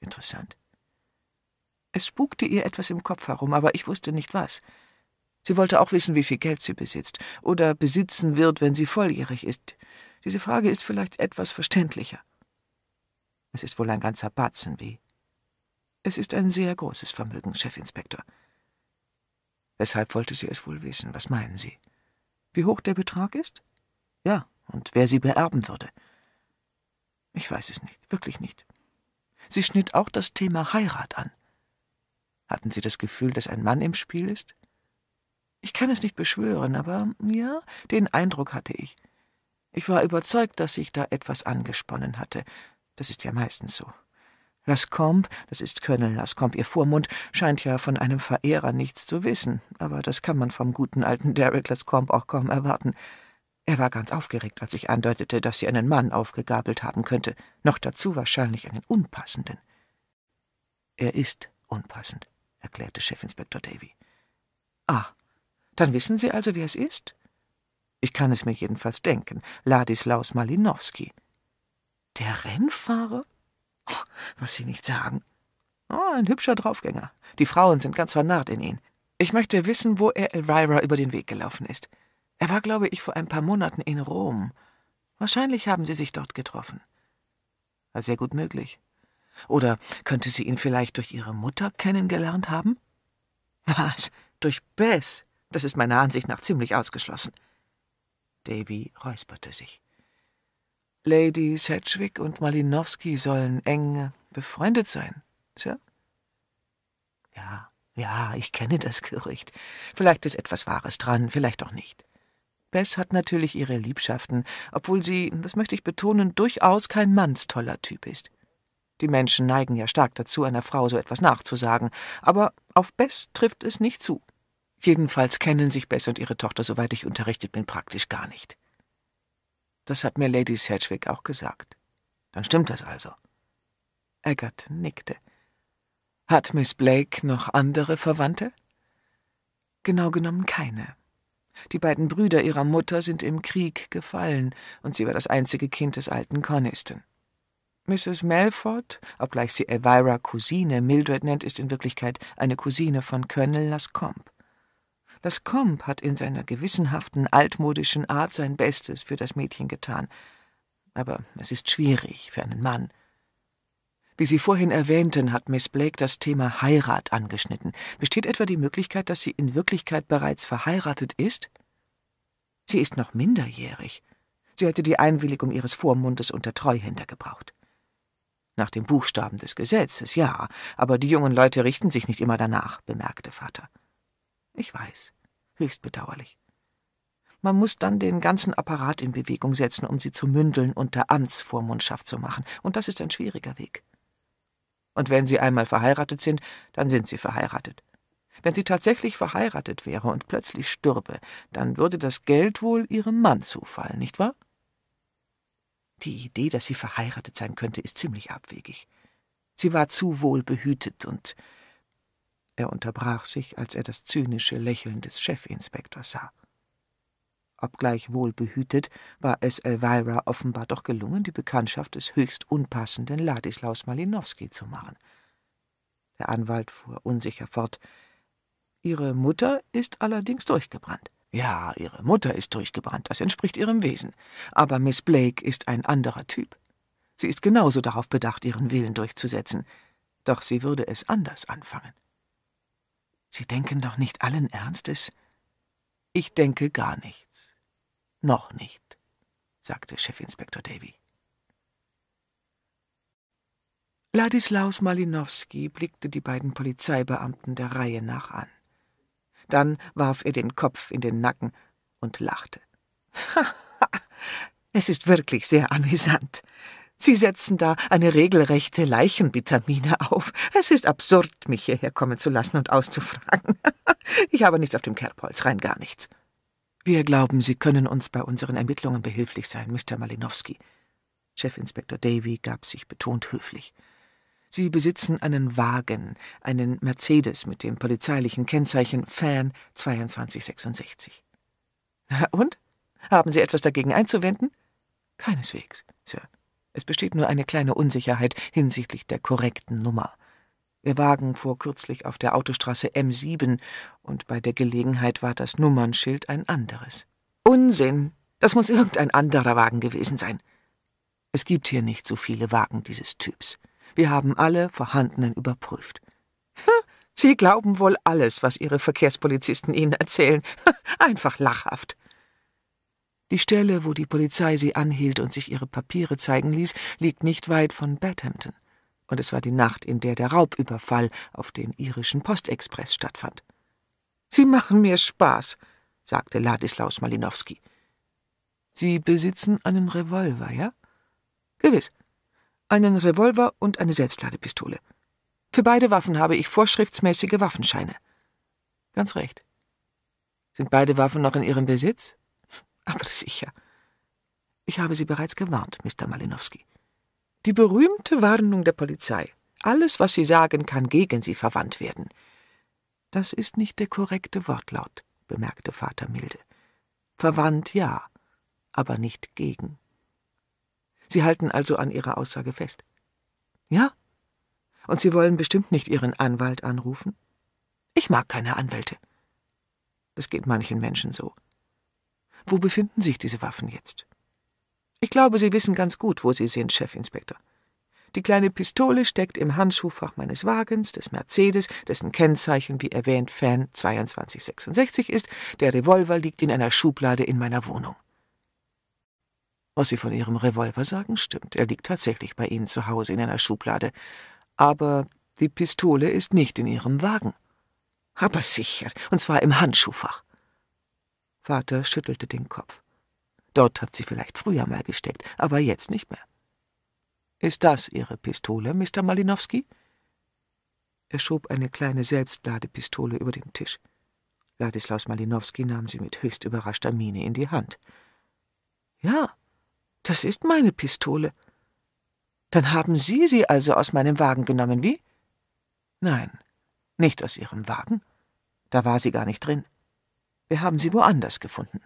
Interessant. Es spukte ihr etwas im Kopf herum, aber ich wusste nicht was. Sie wollte auch wissen, wie viel Geld sie besitzt oder besitzen wird, wenn sie volljährig ist. Diese Frage ist vielleicht etwas verständlicher. Es ist wohl ein ganzer Batzen wie. Es ist ein sehr großes Vermögen, Chefinspektor. Weshalb wollte sie es wohl wissen? Was meinen Sie? Wie hoch der Betrag ist? Ja, und wer sie beerben würde. Ich weiß es nicht, wirklich nicht. Sie schnitt auch das Thema Heirat an. Hatten Sie das Gefühl, dass ein Mann im Spiel ist? Ich kann es nicht beschwören, aber ja, den Eindruck hatte ich. Ich war überzeugt, dass sich da etwas angesponnen hatte. Das ist ja meistens so. Lascombe, das ist Colonel Lascombe, ihr Vormund, scheint ja von einem Verehrer nichts zu wissen, aber das kann man vom guten alten Derek Lascombe auch kaum erwarten. Er war ganz aufgeregt, als ich andeutete, dass sie einen Mann aufgegabelt haben könnte, noch dazu wahrscheinlich einen unpassenden. Er ist unpassend erklärte Chefinspektor Davy. Ah, dann wissen Sie also, wer es ist? Ich kann es mir jedenfalls denken. Ladislaus Malinowski. Der Rennfahrer? Oh, was Sie nicht sagen. Oh, ein hübscher Draufgänger. Die Frauen sind ganz vernarrt in ihn. Ich möchte wissen, wo er Elvira über den Weg gelaufen ist. Er war, glaube ich, vor ein paar Monaten in Rom. Wahrscheinlich haben Sie sich dort getroffen. Sehr gut möglich. Oder könnte sie ihn vielleicht durch ihre Mutter kennengelernt haben? Was? Durch Bess? Das ist meiner Ansicht nach ziemlich ausgeschlossen. Davy räusperte sich. Lady Sedgwick und Malinowski sollen eng befreundet sein, Sir? Ja, ja, ich kenne das Gerücht. Vielleicht ist etwas Wahres dran, vielleicht auch nicht. Bess hat natürlich ihre Liebschaften, obwohl sie, das möchte ich betonen, durchaus kein mannstoller Typ ist. Die Menschen neigen ja stark dazu, einer Frau so etwas nachzusagen, aber auf Bess trifft es nicht zu. Jedenfalls kennen sich Bess und ihre Tochter, soweit ich unterrichtet bin, praktisch gar nicht. Das hat mir Lady Sedgwick auch gesagt. Dann stimmt das also. Eggert nickte. Hat Miss Blake noch andere Verwandte? Genau genommen keine. Die beiden Brüder ihrer Mutter sind im Krieg gefallen, und sie war das einzige Kind des alten Coniston. Mrs. Melford, obgleich sie Elvira Cousine Mildred nennt, ist in Wirklichkeit eine Cousine von Colonel Lascombe. Lascombe hat in seiner gewissenhaften, altmodischen Art sein Bestes für das Mädchen getan. Aber es ist schwierig für einen Mann. Wie Sie vorhin erwähnten, hat Miss Blake das Thema Heirat angeschnitten. Besteht etwa die Möglichkeit, dass sie in Wirklichkeit bereits verheiratet ist? Sie ist noch minderjährig. Sie hätte die Einwilligung ihres Vormundes unter Treuhänder gebraucht. Nach dem Buchstaben des Gesetzes, ja, aber die jungen Leute richten sich nicht immer danach, bemerkte Vater. Ich weiß, höchst bedauerlich. Man muss dann den ganzen Apparat in Bewegung setzen, um sie zu Mündeln unter Amtsvormundschaft zu machen, und das ist ein schwieriger Weg. Und wenn sie einmal verheiratet sind, dann sind sie verheiratet. Wenn sie tatsächlich verheiratet wäre und plötzlich stürbe, dann würde das Geld wohl ihrem Mann zufallen, nicht wahr? Die Idee, dass sie verheiratet sein könnte, ist ziemlich abwegig. Sie war zu wohl behütet und er unterbrach sich, als er das zynische Lächeln des Chefinspektors sah. Obgleich wohl behütet, war es Elvira offenbar doch gelungen, die Bekanntschaft des höchst unpassenden Ladislaus Malinowski zu machen. Der Anwalt fuhr unsicher fort. Ihre Mutter ist allerdings durchgebrannt. Ja, ihre Mutter ist durchgebrannt, das entspricht ihrem Wesen. Aber Miss Blake ist ein anderer Typ. Sie ist genauso darauf bedacht, ihren Willen durchzusetzen. Doch sie würde es anders anfangen. Sie denken doch nicht allen Ernstes? Ich denke gar nichts. Noch nicht, sagte Chefinspektor Davy. Ladislaus Malinowski blickte die beiden Polizeibeamten der Reihe nach an. Dann warf er den Kopf in den Nacken und lachte. es ist wirklich sehr amüsant. Sie setzen da eine regelrechte Leichenvitamine auf. Es ist absurd, mich hierher kommen zu lassen und auszufragen. ich habe nichts auf dem Kerbholz, rein gar nichts. Wir glauben, Sie können uns bei unseren Ermittlungen behilflich sein, Mr. Malinowski. Chefinspektor Davy gab sich betont höflich. Sie besitzen einen Wagen, einen Mercedes mit dem polizeilichen Kennzeichen Fan 2266. Na und? Haben Sie etwas dagegen einzuwenden? Keineswegs, Sir. Es besteht nur eine kleine Unsicherheit hinsichtlich der korrekten Nummer. Ihr Wagen fuhr kürzlich auf der Autostraße M7 und bei der Gelegenheit war das Nummernschild ein anderes. Unsinn! Das muss irgendein anderer Wagen gewesen sein. Es gibt hier nicht so viele Wagen dieses Typs. Wir haben alle vorhandenen überprüft. Hm, sie glauben wohl alles, was Ihre Verkehrspolizisten Ihnen erzählen. Einfach lachhaft. Die Stelle, wo die Polizei sie anhielt und sich ihre Papiere zeigen ließ, liegt nicht weit von Badhampton. Und es war die Nacht, in der der Raubüberfall auf den irischen Postexpress stattfand. Sie machen mir Spaß, sagte Ladislaus Malinowski. Sie besitzen einen Revolver, ja? Gewiss einen Revolver und eine Selbstladepistole. Für beide Waffen habe ich vorschriftsmäßige Waffenscheine. Ganz recht. Sind beide Waffen noch in Ihrem Besitz? Aber sicher. Ich habe Sie bereits gewarnt, Mr. Malinowski. Die berühmte Warnung der Polizei. Alles, was Sie sagen, kann gegen Sie verwandt werden. Das ist nicht der korrekte Wortlaut, bemerkte Vater milde. Verwandt ja, aber nicht gegen. Sie halten also an Ihrer Aussage fest. Ja. Und Sie wollen bestimmt nicht Ihren Anwalt anrufen? Ich mag keine Anwälte. Das geht manchen Menschen so. Wo befinden sich diese Waffen jetzt? Ich glaube, Sie wissen ganz gut, wo Sie sind, Chefinspektor. Die kleine Pistole steckt im Handschuhfach meines Wagens, des Mercedes, dessen Kennzeichen, wie erwähnt, Fan 2266 ist. Der Revolver liegt in einer Schublade in meiner Wohnung. Was Sie von Ihrem Revolver sagen, stimmt. Er liegt tatsächlich bei Ihnen zu Hause in einer Schublade. Aber die Pistole ist nicht in Ihrem Wagen. Aber sicher, und zwar im Handschuhfach. Vater schüttelte den Kopf. Dort hat sie vielleicht früher mal gesteckt, aber jetzt nicht mehr. Ist das Ihre Pistole, Mr. Malinowski? Er schob eine kleine Selbstladepistole über den Tisch. Ladislaus Malinowski nahm sie mit höchst überraschter Miene in die Hand. Ja, das ist meine Pistole. Dann haben Sie sie also aus meinem Wagen genommen, wie? Nein, nicht aus Ihrem Wagen. Da war sie gar nicht drin. Wir haben sie woanders gefunden.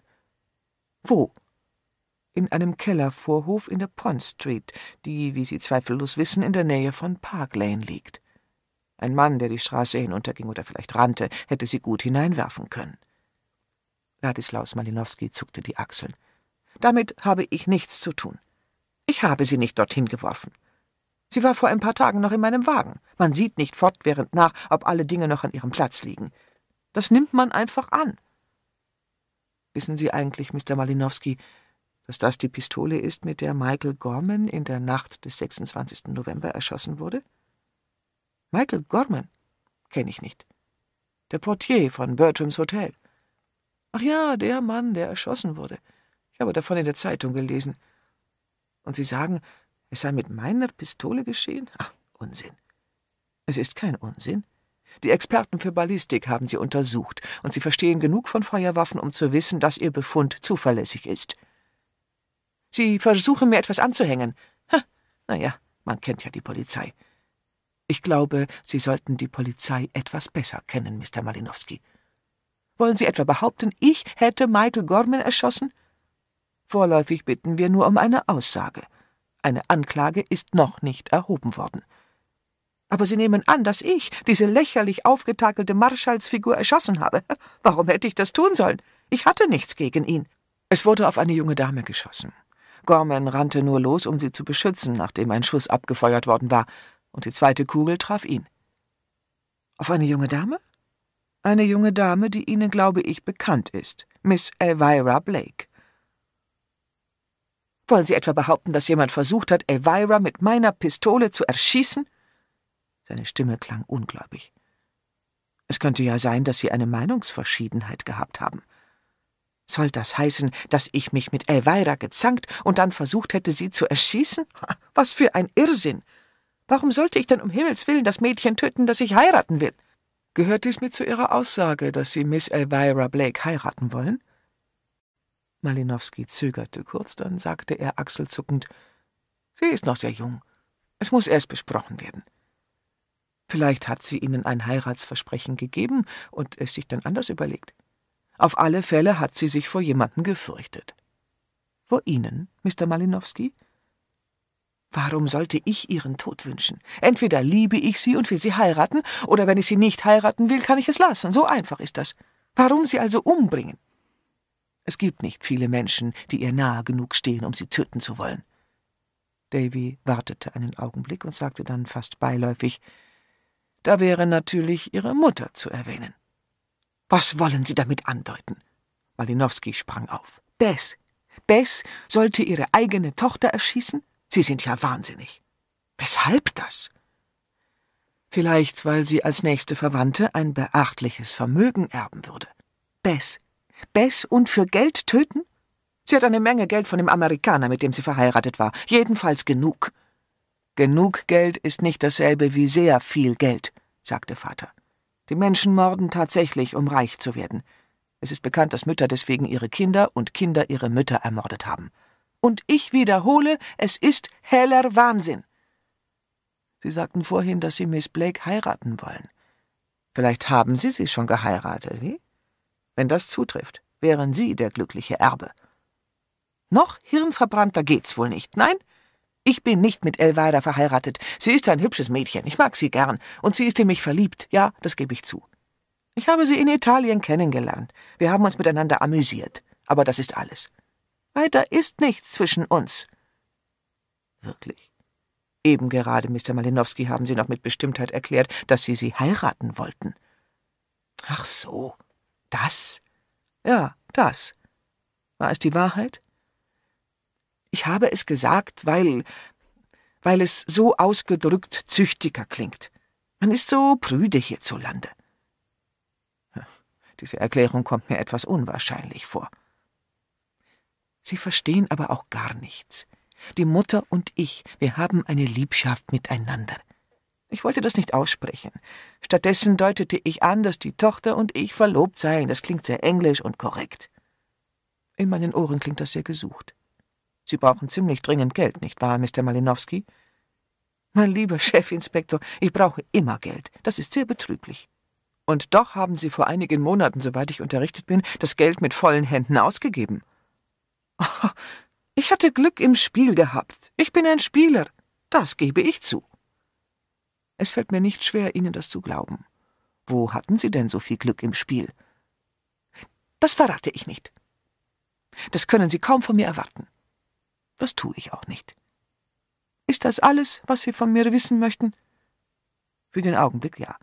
Wo? In einem Kellervorhof in der Pond Street, die, wie Sie zweifellos wissen, in der Nähe von Park Lane liegt. Ein Mann, der die Straße hinunterging oder vielleicht rannte, hätte sie gut hineinwerfen können. Ladislaus Malinowski zuckte die Achseln. Damit habe ich nichts zu tun. Ich habe sie nicht dorthin geworfen. Sie war vor ein paar Tagen noch in meinem Wagen. Man sieht nicht fortwährend nach, ob alle Dinge noch an ihrem Platz liegen. Das nimmt man einfach an. Wissen Sie eigentlich, Mr. Malinowski, dass das die Pistole ist, mit der Michael Gorman in der Nacht des 26. November erschossen wurde? Michael Gorman? Kenne ich nicht. Der Portier von Bertrams Hotel. Ach ja, der Mann, der erschossen wurde. Ich habe davon in der Zeitung gelesen. Und Sie sagen, es sei mit meiner Pistole geschehen? Ach, Unsinn. Es ist kein Unsinn. Die Experten für Ballistik haben sie untersucht, und sie verstehen genug von Feuerwaffen, um zu wissen, dass ihr Befund zuverlässig ist. Sie versuchen mir etwas anzuhängen. Ha, ja, man kennt ja die Polizei. Ich glaube, Sie sollten die Polizei etwas besser kennen, Mr. Malinowski. Wollen Sie etwa behaupten, ich hätte Michael Gorman erschossen? Vorläufig bitten wir nur um eine Aussage. Eine Anklage ist noch nicht erhoben worden. Aber Sie nehmen an, dass ich diese lächerlich aufgetakelte Marschallsfigur erschossen habe. Warum hätte ich das tun sollen? Ich hatte nichts gegen ihn. Es wurde auf eine junge Dame geschossen. Gorman rannte nur los, um sie zu beschützen, nachdem ein Schuss abgefeuert worden war, und die zweite Kugel traf ihn. Auf eine junge Dame? Eine junge Dame, die Ihnen, glaube ich, bekannt ist, Miss Elvira Blake. Wollen Sie etwa behaupten, dass jemand versucht hat, Elvira mit meiner Pistole zu erschießen? Seine Stimme klang ungläubig. Es könnte ja sein, dass Sie eine Meinungsverschiedenheit gehabt haben. Soll das heißen, dass ich mich mit Elvira gezankt und dann versucht hätte, sie zu erschießen? Was für ein Irrsinn! Warum sollte ich denn um Himmels willen das Mädchen töten, das ich heiraten will? Gehört dies mit zu Ihrer Aussage, dass Sie Miss Elvira Blake heiraten wollen? Malinowski zögerte kurz, dann sagte er achselzuckend, Sie ist noch sehr jung. Es muss erst besprochen werden. Vielleicht hat sie Ihnen ein Heiratsversprechen gegeben und es sich dann anders überlegt. Auf alle Fälle hat sie sich vor jemanden gefürchtet. Vor Ihnen, Mr. Malinowski? Warum sollte ich Ihren Tod wünschen? Entweder liebe ich Sie und will Sie heiraten, oder wenn ich Sie nicht heiraten will, kann ich es lassen. So einfach ist das. Warum Sie also umbringen? Es gibt nicht viele Menschen, die ihr nahe genug stehen, um sie töten zu wollen. Davy wartete einen Augenblick und sagte dann fast beiläufig Da wäre natürlich Ihre Mutter zu erwähnen. Was wollen Sie damit andeuten? Malinowski sprang auf. Bess. Bess sollte ihre eigene Tochter erschießen? Sie sind ja wahnsinnig. Weshalb das? Vielleicht, weil sie als nächste Verwandte ein beachtliches Vermögen erben würde. Bess Bess und für Geld töten? Sie hat eine Menge Geld von dem Amerikaner, mit dem sie verheiratet war. Jedenfalls genug. Genug Geld ist nicht dasselbe wie sehr viel Geld, sagte Vater. Die Menschen morden tatsächlich, um reich zu werden. Es ist bekannt, dass Mütter deswegen ihre Kinder und Kinder ihre Mütter ermordet haben. Und ich wiederhole, es ist heller Wahnsinn. Sie sagten vorhin, dass Sie Miss Blake heiraten wollen. Vielleicht haben Sie sie schon geheiratet, wie? Wenn das zutrifft, wären Sie der glückliche Erbe. Noch hirnverbrannter geht's wohl nicht, nein? Ich bin nicht mit Elvira verheiratet. Sie ist ein hübsches Mädchen, ich mag sie gern, und sie ist in mich verliebt, ja, das gebe ich zu. Ich habe sie in Italien kennengelernt. Wir haben uns miteinander amüsiert, aber das ist alles. Weiter ist nichts zwischen uns. Wirklich? Eben gerade, Mr. Malinowski, haben Sie noch mit Bestimmtheit erklärt, dass Sie sie heiraten wollten. Ach so, das? Ja, das. War es die Wahrheit? Ich habe es gesagt, weil. weil es so ausgedrückt züchtiger klingt. Man ist so prüde hierzulande. Hm, diese Erklärung kommt mir etwas unwahrscheinlich vor. Sie verstehen aber auch gar nichts. Die Mutter und ich, wir haben eine Liebschaft miteinander. Ich wollte das nicht aussprechen. Stattdessen deutete ich an, dass die Tochter und ich verlobt seien. Das klingt sehr englisch und korrekt. In meinen Ohren klingt das sehr gesucht. Sie brauchen ziemlich dringend Geld, nicht wahr, Mr. Malinowski? Mein lieber Chefinspektor, ich brauche immer Geld. Das ist sehr betrüblich. Und doch haben Sie vor einigen Monaten, soweit ich unterrichtet bin, das Geld mit vollen Händen ausgegeben. Oh, ich hatte Glück im Spiel gehabt. Ich bin ein Spieler. Das gebe ich zu. Es fällt mir nicht schwer, Ihnen das zu glauben. Wo hatten Sie denn so viel Glück im Spiel? Das verrate ich nicht. Das können Sie kaum von mir erwarten. Das tue ich auch nicht. Ist das alles, was Sie von mir wissen möchten? Für den Augenblick ja.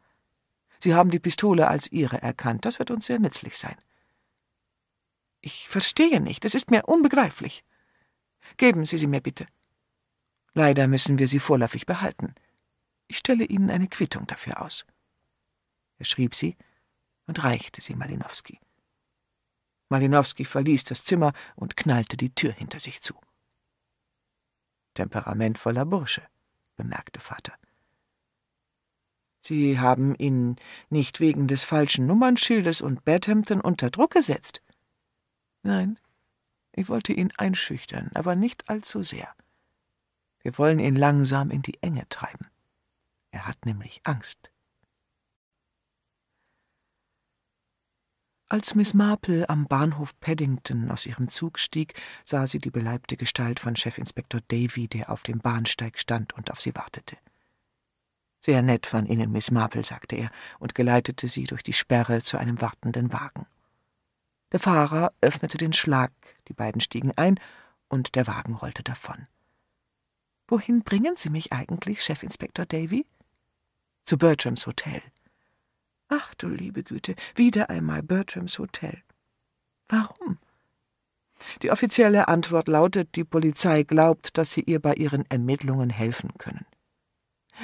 Sie haben die Pistole als Ihre erkannt. Das wird uns sehr nützlich sein. Ich verstehe nicht. Es ist mir unbegreiflich. Geben Sie sie mir bitte. Leider müssen wir sie vorläufig behalten. Ich stelle Ihnen eine Quittung dafür aus. Er schrieb sie und reichte sie Malinowski. Malinowski verließ das Zimmer und knallte die Tür hinter sich zu. Temperamentvoller Bursche, bemerkte Vater. Sie haben ihn nicht wegen des falschen Nummernschildes und Badhampton unter Druck gesetzt. Nein, ich wollte ihn einschüchtern, aber nicht allzu sehr. Wir wollen ihn langsam in die Enge treiben. Er hat nämlich Angst. Als Miss Marple am Bahnhof Paddington aus ihrem Zug stieg, sah sie die beleibte Gestalt von Chefinspektor Davy, der auf dem Bahnsteig stand und auf sie wartete. Sehr nett von Ihnen, Miss Marple, sagte er und geleitete sie durch die Sperre zu einem wartenden Wagen. Der Fahrer öffnete den Schlag, die beiden stiegen ein und der Wagen rollte davon. Wohin bringen Sie mich eigentlich, Chefinspektor Davy? zu Bertrams Hotel. Ach du liebe Güte, wieder einmal Bertrams Hotel. Warum? Die offizielle Antwort lautet, die Polizei glaubt, dass sie ihr bei ihren Ermittlungen helfen können.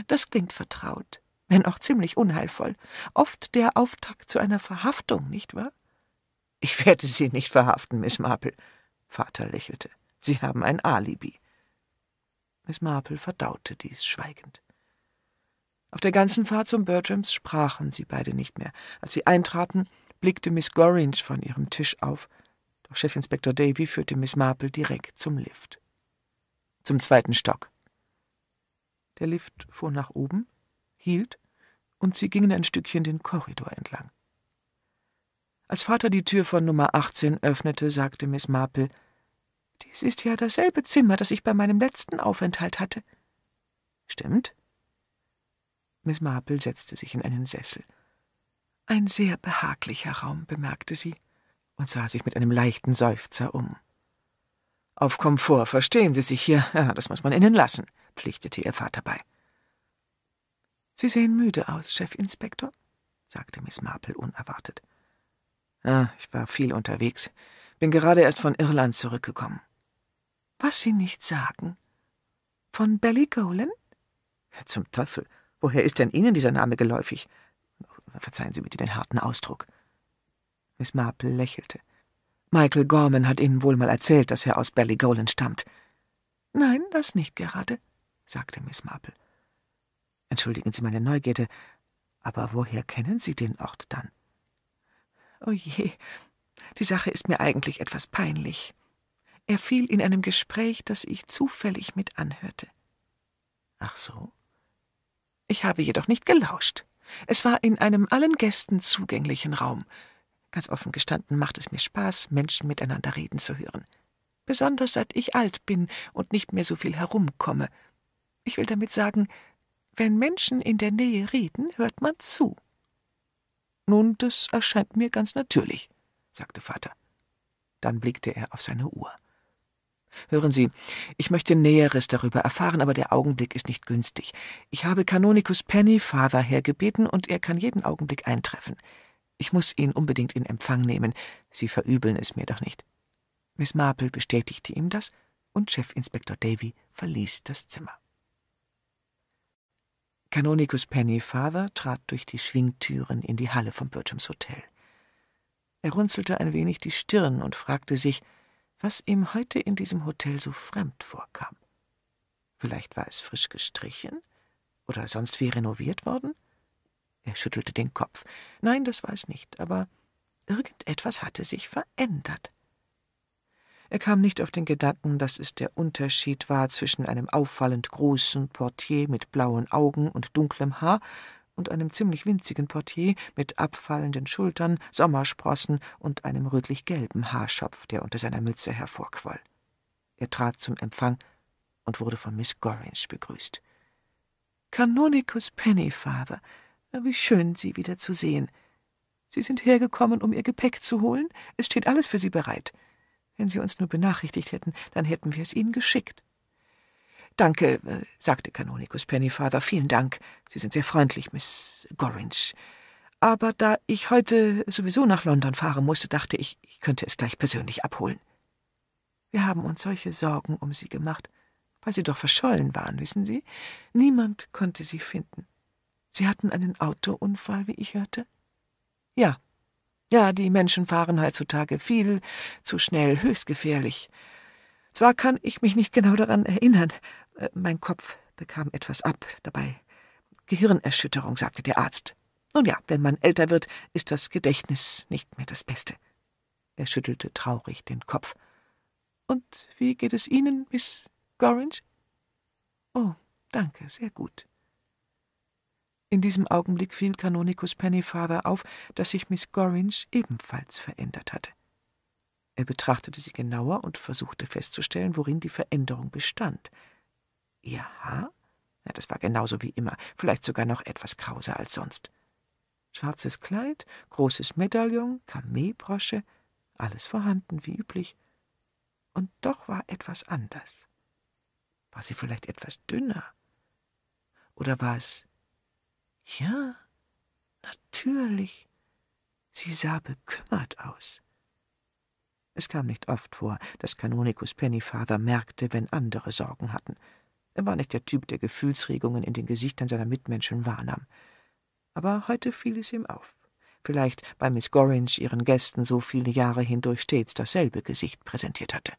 Das klingt vertraut, wenn auch ziemlich unheilvoll. Oft der Auftakt zu einer Verhaftung, nicht wahr? Ich werde Sie nicht verhaften, Miss Marple. Vater lächelte. Sie haben ein Alibi. Miss Marple verdaute dies schweigend. Auf der ganzen Fahrt zum Bertrams sprachen sie beide nicht mehr. Als sie eintraten, blickte Miss Gorringe von ihrem Tisch auf, doch Chefinspektor Davy führte Miss Marple direkt zum Lift. Zum zweiten Stock. Der Lift fuhr nach oben, hielt, und sie gingen ein Stückchen den Korridor entlang. Als Vater die Tür von Nummer 18 öffnete, sagte Miss Marple, dies ist ja dasselbe Zimmer, das ich bei meinem letzten Aufenthalt hatte. Stimmt? Miss Marple setzte sich in einen Sessel. Ein sehr behaglicher Raum, bemerkte sie und sah sich mit einem leichten Seufzer um. Auf Komfort verstehen Sie sich hier, ja, das muss man Ihnen lassen, pflichtete Ihr Vater bei. Sie sehen müde aus, Chefinspektor, sagte Miss Marple unerwartet. Ah, ich war viel unterwegs, bin gerade erst von Irland zurückgekommen. Was Sie nicht sagen? Von Bellygolan? Zum Teufel, Woher ist denn Ihnen dieser Name geläufig? Verzeihen Sie bitte den harten Ausdruck. Miss Marple lächelte. Michael Gorman hat Ihnen wohl mal erzählt, dass er aus Ballygolan stammt. Nein, das nicht gerade, sagte Miss Marple. Entschuldigen Sie meine Neugierde, aber woher kennen Sie den Ort dann? Oh je, die Sache ist mir eigentlich etwas peinlich. Er fiel in einem Gespräch, das ich zufällig mit anhörte. Ach so? Ich habe jedoch nicht gelauscht. Es war in einem allen Gästen zugänglichen Raum. Ganz offen gestanden macht es mir Spaß, Menschen miteinander reden zu hören. Besonders seit ich alt bin und nicht mehr so viel herumkomme. Ich will damit sagen, wenn Menschen in der Nähe reden, hört man zu. Nun, das erscheint mir ganz natürlich, sagte Vater. Dann blickte er auf seine Uhr. Hören Sie, ich möchte Näheres darüber erfahren, aber der Augenblick ist nicht günstig. Ich habe Kanonikus Penny Father hergebeten und er kann jeden Augenblick eintreffen. Ich muss ihn unbedingt in Empfang nehmen. Sie verübeln es mir doch nicht. Miss Marple bestätigte ihm das und Chefinspektor Davy verließ das Zimmer. Kanonikus Pennyfather trat durch die Schwingtüren in die Halle von Birchams Hotel. Er runzelte ein wenig die Stirn und fragte sich, was ihm heute in diesem Hotel so fremd vorkam. Vielleicht war es frisch gestrichen oder sonst wie renoviert worden? Er schüttelte den Kopf. Nein, das war es nicht, aber irgendetwas hatte sich verändert. Er kam nicht auf den Gedanken, dass es der Unterschied war zwischen einem auffallend großen Portier mit blauen Augen und dunklem Haar und einem ziemlich winzigen Portier mit abfallenden Schultern, Sommersprossen und einem rötlich-gelben Haarschopf, der unter seiner Mütze hervorquoll. Er trat zum Empfang und wurde von Miss Gorringe begrüßt. Kanonikus Pennyfather, wie schön, Sie wieder zu sehen. Sie sind hergekommen, um Ihr Gepäck zu holen? Es steht alles für Sie bereit. Wenn Sie uns nur benachrichtigt hätten, dann hätten wir es Ihnen geschickt. Danke, äh, sagte Kanonikus Pennyfather, vielen Dank. Sie sind sehr freundlich, Miss Gorringe. Aber da ich heute sowieso nach London fahren musste, dachte ich, ich könnte es gleich persönlich abholen. Wir haben uns solche Sorgen um sie gemacht, weil sie doch verschollen waren, wissen Sie? Niemand konnte sie finden. Sie hatten einen Autounfall, wie ich hörte? Ja. Ja, die Menschen fahren heutzutage viel zu schnell, höchst gefährlich. Zwar kann ich mich nicht genau daran erinnern, äh, mein Kopf bekam etwas ab dabei. Gehirnerschütterung, sagte der Arzt. Nun ja, wenn man älter wird, ist das Gedächtnis nicht mehr das Beste. Er schüttelte traurig den Kopf. Und wie geht es Ihnen, Miss Gorringe? Oh, danke, sehr gut. In diesem Augenblick fiel Kanonikus Pennyfather auf, dass sich Miss Gorringe ebenfalls verändert hatte. Er betrachtete sie genauer und versuchte festzustellen, worin die Veränderung bestand. Ihr Haar? Ja, das war genauso wie immer, vielleicht sogar noch etwas krauser als sonst. Schwarzes Kleid, großes Medaillon, Kameebrosche, alles vorhanden wie üblich. Und doch war etwas anders. War sie vielleicht etwas dünner? Oder war es. Ja, natürlich. Sie sah bekümmert aus. Es kam nicht oft vor, dass Kanonikus Pennyfather merkte, wenn andere Sorgen hatten. Er war nicht der Typ, der Gefühlsregungen in den Gesichtern seiner Mitmenschen wahrnahm. Aber heute fiel es ihm auf. Vielleicht, weil Miss Gorringe ihren Gästen so viele Jahre hindurch stets dasselbe Gesicht präsentiert hatte.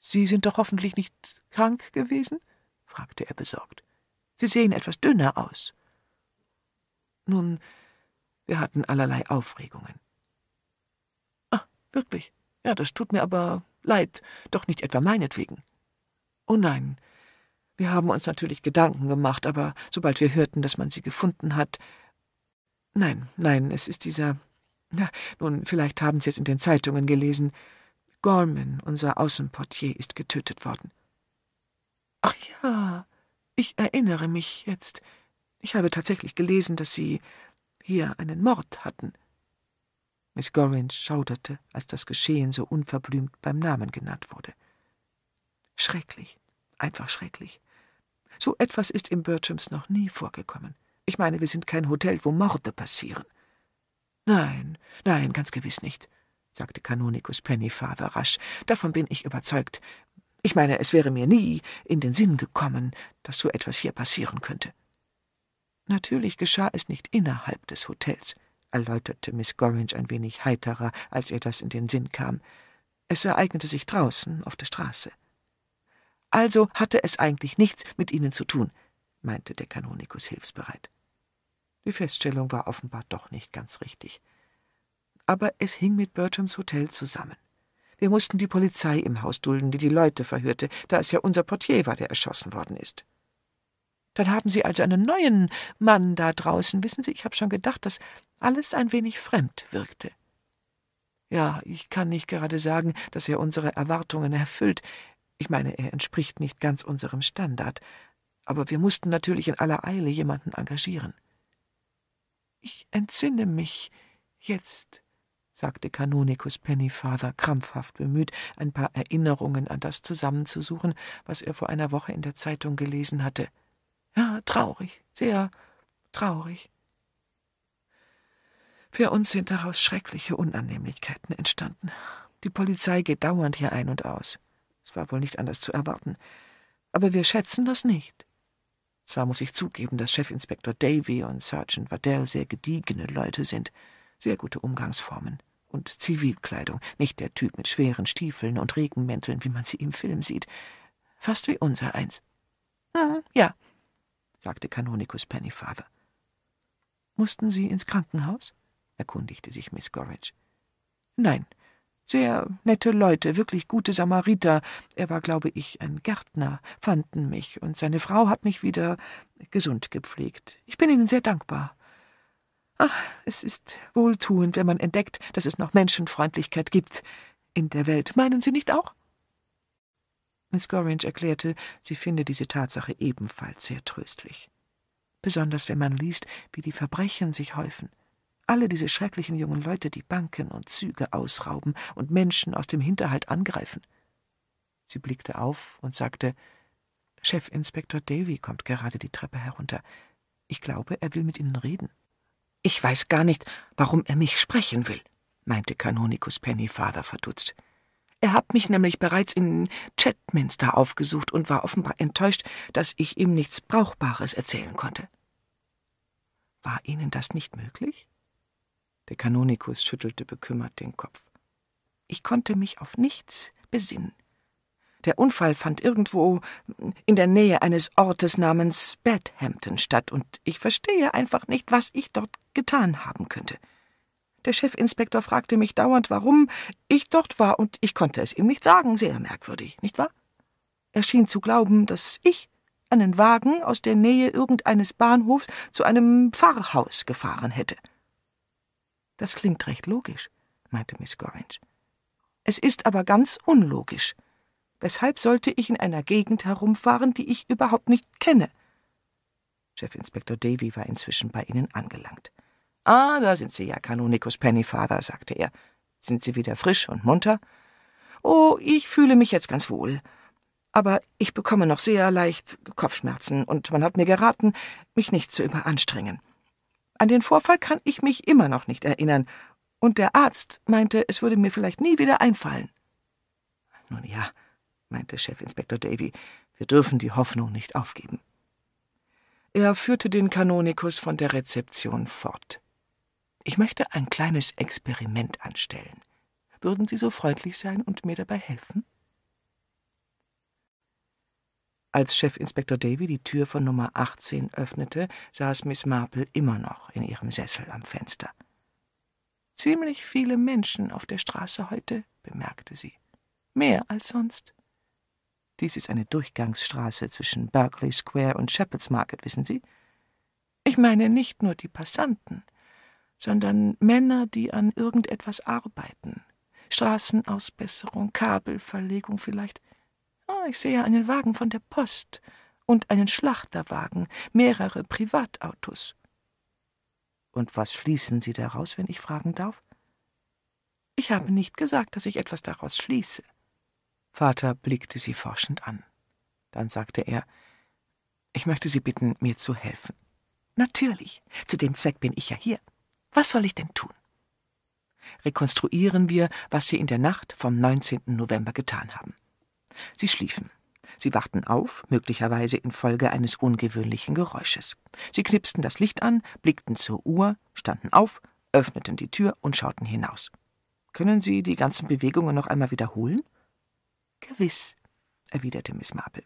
Sie sind doch hoffentlich nicht krank gewesen? fragte er besorgt. Sie sehen etwas dünner aus. Nun, wir hatten allerlei Aufregungen. Ah, wirklich? Ja, das tut mir aber leid, doch nicht etwa meinetwegen. Oh nein. Wir haben uns natürlich Gedanken gemacht, aber sobald wir hörten, dass man sie gefunden hat. Nein, nein, es ist dieser. Na, nun, vielleicht haben Sie es in den Zeitungen gelesen. Gorman, unser Außenportier, ist getötet worden. Ach ja, ich erinnere mich jetzt. Ich habe tatsächlich gelesen, dass Sie hier einen Mord hatten. Miss Gorringe schauderte, als das Geschehen so unverblümt beim Namen genannt wurde. Schrecklich, einfach schrecklich. So etwas ist im Birchams noch nie vorgekommen. Ich meine, wir sind kein Hotel, wo Morde passieren. Nein, nein, ganz gewiss nicht, sagte Kanonikus Pennyfather rasch. Davon bin ich überzeugt. Ich meine, es wäre mir nie in den Sinn gekommen, dass so etwas hier passieren könnte. Natürlich geschah es nicht innerhalb des Hotels, erläuterte Miss Gorringe ein wenig heiterer, als ihr das in den Sinn kam. Es ereignete sich draußen auf der Straße. Also hatte es eigentlich nichts mit ihnen zu tun, meinte der Kanonikus hilfsbereit. Die Feststellung war offenbar doch nicht ganz richtig. Aber es hing mit Bertrams Hotel zusammen. Wir mussten die Polizei im Haus dulden, die die Leute verhörte, da es ja unser Portier war, der erschossen worden ist. Dann haben Sie also einen neuen Mann da draußen. Wissen Sie, ich habe schon gedacht, dass alles ein wenig fremd wirkte. Ja, ich kann nicht gerade sagen, dass er unsere Erwartungen erfüllt. Ich meine, er entspricht nicht ganz unserem Standard, aber wir mussten natürlich in aller Eile jemanden engagieren. Ich entsinne mich jetzt, sagte Kanonikus Pennyfather, krampfhaft bemüht, ein paar Erinnerungen an das zusammenzusuchen, was er vor einer Woche in der Zeitung gelesen hatte. Ja, traurig, sehr traurig. Für uns sind daraus schreckliche Unannehmlichkeiten entstanden. Die Polizei geht dauernd hier ein und aus. Es war wohl nicht anders zu erwarten. Aber wir schätzen das nicht. Zwar muss ich zugeben, dass Chefinspektor Davy und Sergeant Waddell sehr gediegene Leute sind, sehr gute Umgangsformen und Zivilkleidung, nicht der Typ mit schweren Stiefeln und Regenmänteln, wie man sie im Film sieht. Fast wie unser eins. Hm, ja, sagte Kanonikus Pennyfather. Mussten Sie ins Krankenhaus? erkundigte sich Miss Gorridge. Nein, sehr nette Leute, wirklich gute Samariter. Er war, glaube ich, ein Gärtner, fanden mich, und seine Frau hat mich wieder gesund gepflegt. Ich bin Ihnen sehr dankbar. Ach, es ist wohltuend, wenn man entdeckt, dass es noch Menschenfreundlichkeit gibt in der Welt. Meinen Sie nicht auch? Miss Gorringe erklärte, sie finde diese Tatsache ebenfalls sehr tröstlich. Besonders wenn man liest, wie die Verbrechen sich häufen. Alle diese schrecklichen jungen Leute, die Banken und Züge ausrauben und Menschen aus dem Hinterhalt angreifen. Sie blickte auf und sagte, Chefinspektor Davy kommt gerade die Treppe herunter. Ich glaube, er will mit Ihnen reden. Ich weiß gar nicht, warum er mich sprechen will, meinte Kanonikus Pennyfather verdutzt. Er hat mich nämlich bereits in Chatminster aufgesucht und war offenbar enttäuscht, dass ich ihm nichts Brauchbares erzählen konnte. War Ihnen das nicht möglich? Der Kanonikus schüttelte bekümmert den Kopf. Ich konnte mich auf nichts besinnen. Der Unfall fand irgendwo in der Nähe eines Ortes namens Badhampton statt, und ich verstehe einfach nicht, was ich dort getan haben könnte. Der Chefinspektor fragte mich dauernd, warum ich dort war, und ich konnte es ihm nicht sagen, sehr merkwürdig, nicht wahr? Er schien zu glauben, dass ich einen Wagen aus der Nähe irgendeines Bahnhofs zu einem Pfarrhaus gefahren hätte. Das klingt recht logisch, meinte Miss Gorringe. Es ist aber ganz unlogisch. Weshalb sollte ich in einer Gegend herumfahren, die ich überhaupt nicht kenne? Chefinspektor Davy war inzwischen bei ihnen angelangt. Ah, da sind Sie ja, Kanonikus Pennyfather, sagte er. Sind Sie wieder frisch und munter? Oh, ich fühle mich jetzt ganz wohl. Aber ich bekomme noch sehr leicht Kopfschmerzen, und man hat mir geraten, mich nicht zu überanstrengen. An den Vorfall kann ich mich immer noch nicht erinnern, und der Arzt meinte, es würde mir vielleicht nie wieder einfallen. Nun ja, meinte Chefinspektor Davy, wir dürfen die Hoffnung nicht aufgeben. Er führte den Kanonikus von der Rezeption fort. Ich möchte ein kleines Experiment anstellen. Würden Sie so freundlich sein und mir dabei helfen? Als Chefinspektor Davy die Tür von Nummer 18 öffnete, saß Miss Marple immer noch in ihrem Sessel am Fenster. Ziemlich viele Menschen auf der Straße heute, bemerkte sie. Mehr als sonst. Dies ist eine Durchgangsstraße zwischen Berkeley Square und Shepherd's Market, wissen Sie? Ich meine nicht nur die Passanten, sondern Männer, die an irgendetwas arbeiten. Straßenausbesserung, Kabelverlegung vielleicht. Ah, ich sehe einen Wagen von der Post und einen Schlachterwagen, mehrere Privatautos. Und was schließen Sie daraus, wenn ich fragen darf? Ich habe nicht gesagt, dass ich etwas daraus schließe. Vater blickte sie forschend an. Dann sagte er Ich möchte Sie bitten, mir zu helfen. Natürlich. Zu dem Zweck bin ich ja hier. Was soll ich denn tun? Rekonstruieren wir, was Sie in der Nacht vom 19. November getan haben. Sie schliefen. Sie wachten auf, möglicherweise infolge eines ungewöhnlichen Geräusches. Sie knipsten das Licht an, blickten zur Uhr, standen auf, öffneten die Tür und schauten hinaus. Können Sie die ganzen Bewegungen noch einmal wiederholen? Gewiss, erwiderte Miss Marple.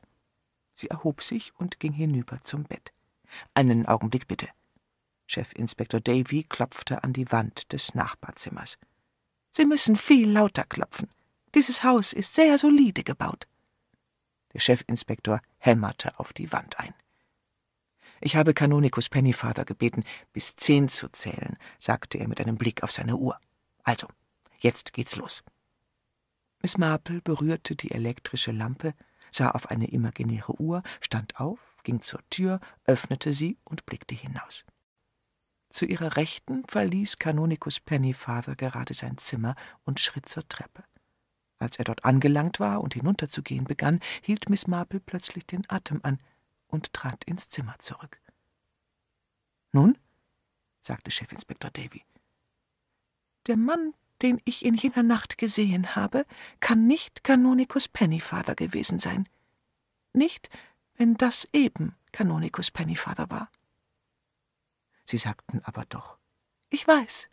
Sie erhob sich und ging hinüber zum Bett. Einen Augenblick bitte. Chefinspektor Davy klopfte an die Wand des Nachbarzimmers. Sie müssen viel lauter klopfen. Dieses Haus ist sehr solide gebaut. Der Chefinspektor hämmerte auf die Wand ein. Ich habe Kanonikus Pennyfather gebeten, bis zehn zu zählen, sagte er mit einem Blick auf seine Uhr. Also, jetzt geht's los. Miss Marple berührte die elektrische Lampe, sah auf eine imaginäre Uhr, stand auf, ging zur Tür, öffnete sie und blickte hinaus. Zu ihrer Rechten verließ Kanonikus Pennyfather gerade sein Zimmer und schritt zur Treppe. Als er dort angelangt war und hinunterzugehen begann, hielt Miss Marple plötzlich den Atem an und trat ins Zimmer zurück. Nun? sagte Chefinspektor Davy. Der Mann, den ich in jener Nacht gesehen habe, kann nicht Kanonikus Pennyfather gewesen sein. Nicht, wenn das eben Kanonikus Pennyfather war. Sie sagten aber doch, ich weiß.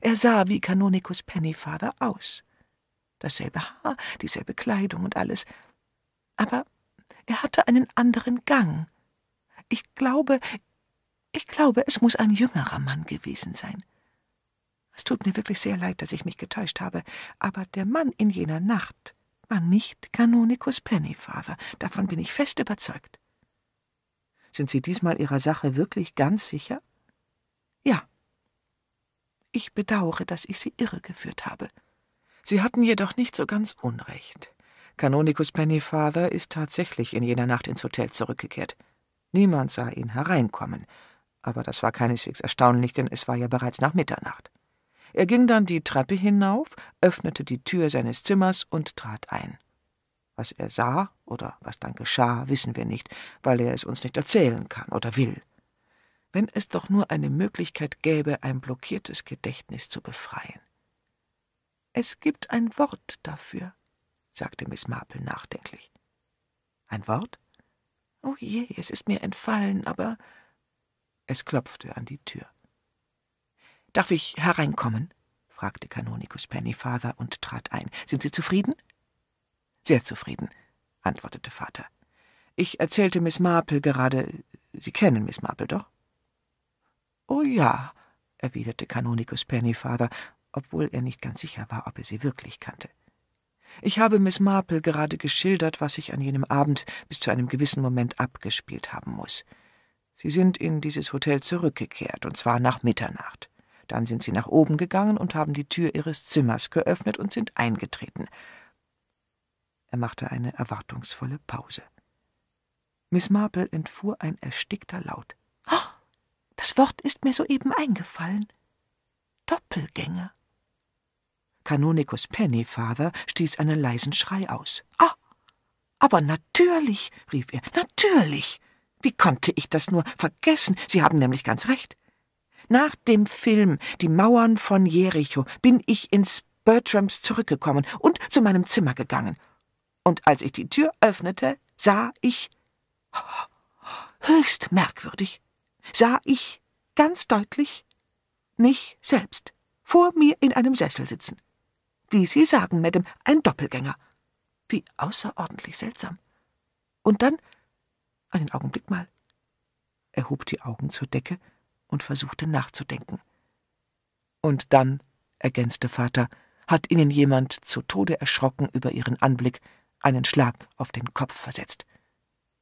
Er sah wie Kanonikus Pennyfather aus dasselbe Haar, dieselbe Kleidung und alles. Aber er hatte einen anderen Gang. Ich glaube, ich glaube, es muss ein jüngerer Mann gewesen sein. Es tut mir wirklich sehr leid, dass ich mich getäuscht habe, aber der Mann in jener Nacht war nicht Kanonikus Pennyfather, davon bin ich fest überzeugt. Sind Sie diesmal Ihrer Sache wirklich ganz sicher? Ja. Ich bedauere, dass ich Sie irregeführt habe. Sie hatten jedoch nicht so ganz Unrecht. Kanonikus Pennyfather ist tatsächlich in jener Nacht ins Hotel zurückgekehrt. Niemand sah ihn hereinkommen, aber das war keineswegs erstaunlich, denn es war ja bereits nach Mitternacht. Er ging dann die Treppe hinauf, öffnete die Tür seines Zimmers und trat ein. Was er sah oder was dann geschah, wissen wir nicht, weil er es uns nicht erzählen kann oder will. Wenn es doch nur eine Möglichkeit gäbe, ein blockiertes Gedächtnis zu befreien. Es gibt ein Wort dafür, sagte Miss Marple nachdenklich. Ein Wort? Oh je, es ist mir entfallen, aber. Es klopfte an die Tür. Darf ich hereinkommen? fragte Kanonikus Pennyfather und trat ein. Sind Sie zufrieden? Sehr zufrieden, antwortete Vater. Ich erzählte Miss Marple gerade. Sie kennen Miss Marple doch? Oh ja, erwiderte Kanonikus Pennyfather obwohl er nicht ganz sicher war, ob er sie wirklich kannte. Ich habe Miss Marple gerade geschildert, was sich an jenem Abend bis zu einem gewissen Moment abgespielt haben muss. Sie sind in dieses Hotel zurückgekehrt, und zwar nach Mitternacht. Dann sind sie nach oben gegangen und haben die Tür ihres Zimmers geöffnet und sind eingetreten. Er machte eine erwartungsvolle Pause. Miss Marple entfuhr ein erstickter Laut. Oh, das Wort ist mir soeben eingefallen. Doppelgänger. Kanonikus Pennyfather stieß einen leisen Schrei aus. Ah! Aber natürlich, rief er, natürlich! Wie konnte ich das nur vergessen? Sie haben nämlich ganz recht. Nach dem Film Die Mauern von Jericho bin ich ins Bertrams zurückgekommen und zu meinem Zimmer gegangen. Und als ich die Tür öffnete, sah ich höchst merkwürdig, sah ich ganz deutlich mich selbst vor mir in einem Sessel sitzen. Wie Sie sagen, Madame, ein Doppelgänger. Wie außerordentlich seltsam. Und dann einen Augenblick mal. Er hob die Augen zur Decke und versuchte nachzudenken. Und dann, ergänzte Vater, hat Ihnen jemand zu Tode erschrocken über Ihren Anblick einen Schlag auf den Kopf versetzt.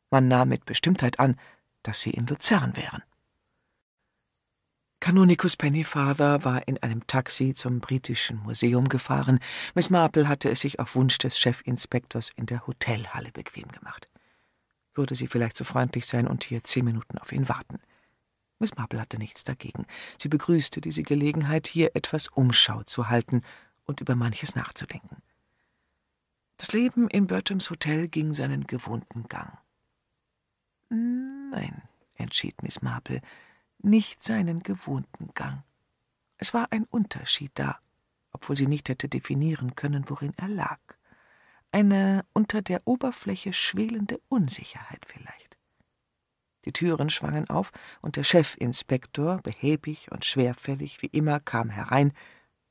Man nahm mit Bestimmtheit an, dass Sie in Luzern wären. Kanonikus Pennyfather war in einem Taxi zum Britischen Museum gefahren. Miss Marple hatte es sich auf Wunsch des Chefinspektors in der Hotelhalle bequem gemacht. Würde sie vielleicht so freundlich sein und hier zehn Minuten auf ihn warten? Miss Marple hatte nichts dagegen. Sie begrüßte diese Gelegenheit, hier etwas Umschau zu halten und über manches nachzudenken. Das Leben in Bertrams Hotel ging seinen gewohnten Gang. Nein, entschied Miss Marple, nicht seinen gewohnten Gang. Es war ein Unterschied da, obwohl sie nicht hätte definieren können, worin er lag. Eine unter der Oberfläche schwelende Unsicherheit vielleicht. Die Türen schwangen auf, und der Chefinspektor, behäbig und schwerfällig wie immer, kam herein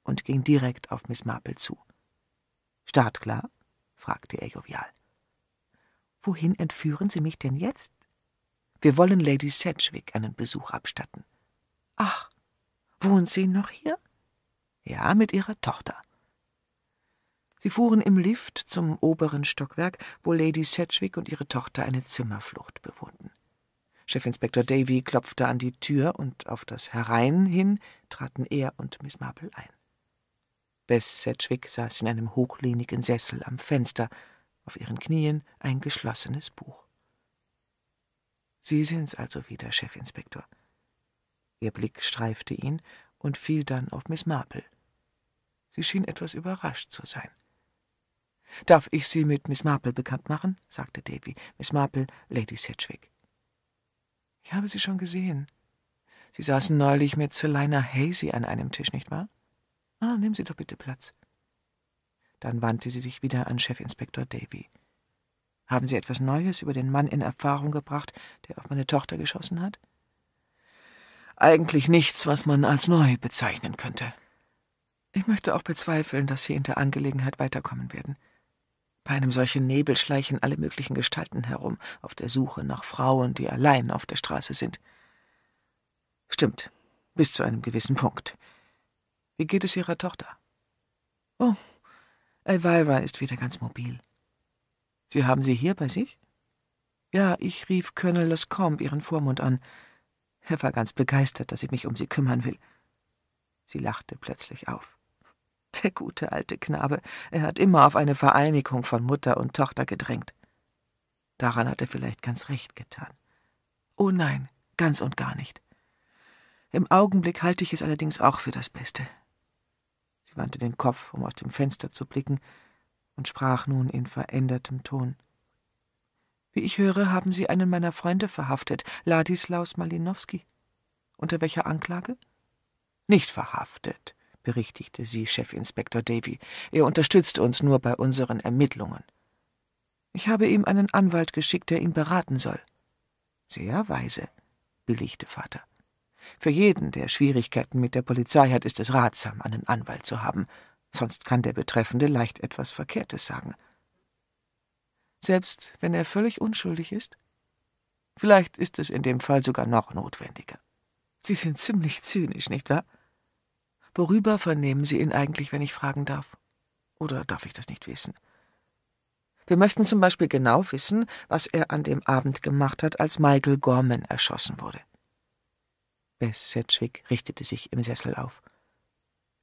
und ging direkt auf Miss Marple zu. Startklar? fragte er jovial. Wohin entführen Sie mich denn jetzt? Wir wollen Lady Sedgwick einen Besuch abstatten. Ach, wohnt sie noch hier? Ja, mit ihrer Tochter. Sie fuhren im Lift zum oberen Stockwerk, wo Lady Sedgwick und ihre Tochter eine Zimmerflucht bewohnten. Chefinspektor Davy klopfte an die Tür und auf das Herein hin traten er und Miss Marple ein. Bess Sedgwick saß in einem hochlehnigen Sessel am Fenster, auf ihren Knien ein geschlossenes Buch. Sie sind's also wieder, Chefinspektor. Ihr Blick streifte ihn und fiel dann auf Miss Marple. Sie schien etwas überrascht zu sein. Darf ich Sie mit Miss Marple bekannt machen? sagte Davy. Miss Marple, Lady Sedgwick. Ich habe Sie schon gesehen. Sie saßen neulich mit Selina Hazy an einem Tisch, nicht wahr? Ah, nehmen Sie doch bitte Platz. Dann wandte sie sich wieder an Chefinspektor Davy. Haben Sie etwas Neues über den Mann in Erfahrung gebracht, der auf meine Tochter geschossen hat? Eigentlich nichts, was man als neu bezeichnen könnte. Ich möchte auch bezweifeln, dass Sie in der Angelegenheit weiterkommen werden. Bei einem solchen Nebel schleichen alle möglichen Gestalten herum, auf der Suche nach Frauen, die allein auf der Straße sind. Stimmt, bis zu einem gewissen Punkt. Wie geht es Ihrer Tochter? Oh, Elvira ist wieder ganz mobil. Sie haben sie hier bei sich? Ja, ich rief Colonel Lescombe, Ihren Vormund, an. Er war ganz begeistert, dass ich mich um sie kümmern will. Sie lachte plötzlich auf. Der gute alte Knabe, er hat immer auf eine Vereinigung von Mutter und Tochter gedrängt. Daran hat er vielleicht ganz recht getan. Oh nein, ganz und gar nicht. Im Augenblick halte ich es allerdings auch für das Beste. Sie wandte den Kopf, um aus dem Fenster zu blicken, und sprach nun in verändertem Ton. Wie ich höre, haben Sie einen meiner Freunde verhaftet, Ladislaus Malinowski. Unter welcher Anklage? Nicht verhaftet, berichtigte sie Chefinspektor Davy. Er unterstützt uns nur bei unseren Ermittlungen. Ich habe ihm einen Anwalt geschickt, der ihn beraten soll. Sehr weise, billigte Vater. Für jeden, der Schwierigkeiten mit der Polizei hat, ist es ratsam, einen Anwalt zu haben sonst kann der Betreffende leicht etwas Verkehrtes sagen. Selbst wenn er völlig unschuldig ist? Vielleicht ist es in dem Fall sogar noch notwendiger. Sie sind ziemlich zynisch, nicht wahr? Worüber vernehmen Sie ihn eigentlich, wenn ich fragen darf? Oder darf ich das nicht wissen? Wir möchten zum Beispiel genau wissen, was er an dem Abend gemacht hat, als Michael Gorman erschossen wurde. Bess Sedgwick richtete sich im Sessel auf.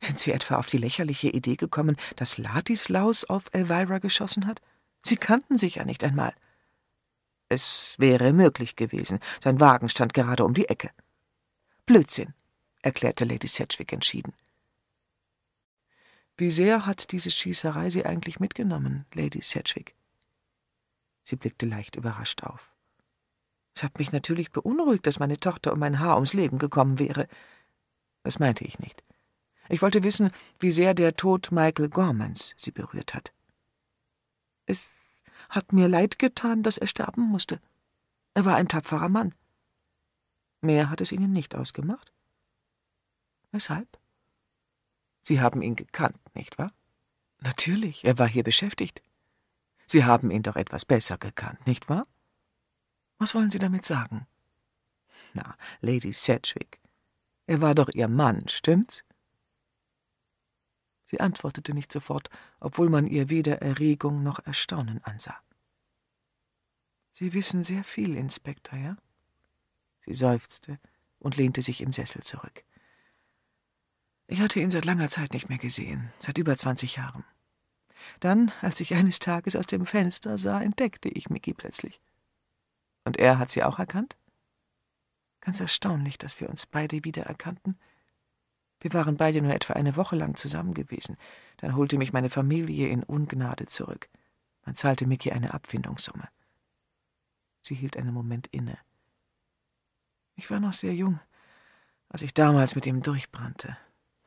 Sind Sie etwa auf die lächerliche Idee gekommen, dass Ladislaus auf Elvira geschossen hat? Sie kannten sich ja nicht einmal. Es wäre möglich gewesen. Sein Wagen stand gerade um die Ecke. Blödsinn, erklärte Lady Sedgwick entschieden. Wie sehr hat diese Schießerei Sie eigentlich mitgenommen, Lady Sedgwick? Sie blickte leicht überrascht auf. Es hat mich natürlich beunruhigt, dass meine Tochter um mein Haar ums Leben gekommen wäre. Das meinte ich nicht. Ich wollte wissen, wie sehr der Tod Michael Gormans sie berührt hat. Es hat mir leid getan, dass er sterben musste. Er war ein tapferer Mann. Mehr hat es ihnen nicht ausgemacht. Weshalb? Sie haben ihn gekannt, nicht wahr? Natürlich, er war hier beschäftigt. Sie haben ihn doch etwas besser gekannt, nicht wahr? Was wollen Sie damit sagen? Na, Lady Sedgwick. Er war doch Ihr Mann, stimmt's? Sie antwortete nicht sofort, obwohl man ihr weder Erregung noch Erstaunen ansah. Sie wissen sehr viel, Inspektor, ja? Sie seufzte und lehnte sich im Sessel zurück. Ich hatte ihn seit langer Zeit nicht mehr gesehen, seit über zwanzig Jahren. Dann, als ich eines Tages aus dem Fenster sah, entdeckte ich Micky plötzlich. Und er hat sie auch erkannt? Ganz erstaunlich, dass wir uns beide wiedererkannten. Wir waren beide nur etwa eine Woche lang zusammen gewesen. Dann holte mich meine Familie in Ungnade zurück. Man zahlte Micky eine Abfindungssumme. Sie hielt einen Moment inne. Ich war noch sehr jung, als ich damals mit ihm durchbrannte.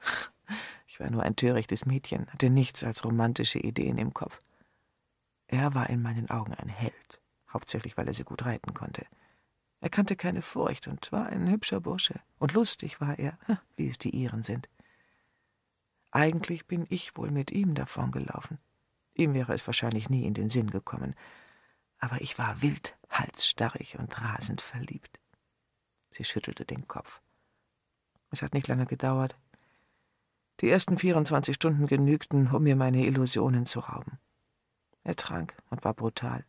Ich war nur ein törichtes Mädchen, hatte nichts als romantische Ideen im Kopf. Er war in meinen Augen ein Held, hauptsächlich weil er so gut reiten konnte. Er kannte keine Furcht und war ein hübscher Bursche. Und lustig war er, hm. wie es die Iren sind. Eigentlich bin ich wohl mit ihm davongelaufen. Ihm wäre es wahrscheinlich nie in den Sinn gekommen. Aber ich war wild, halsstarrig und rasend verliebt. Sie schüttelte den Kopf. Es hat nicht lange gedauert. Die ersten 24 Stunden genügten, um mir meine Illusionen zu rauben. Er trank und war brutal.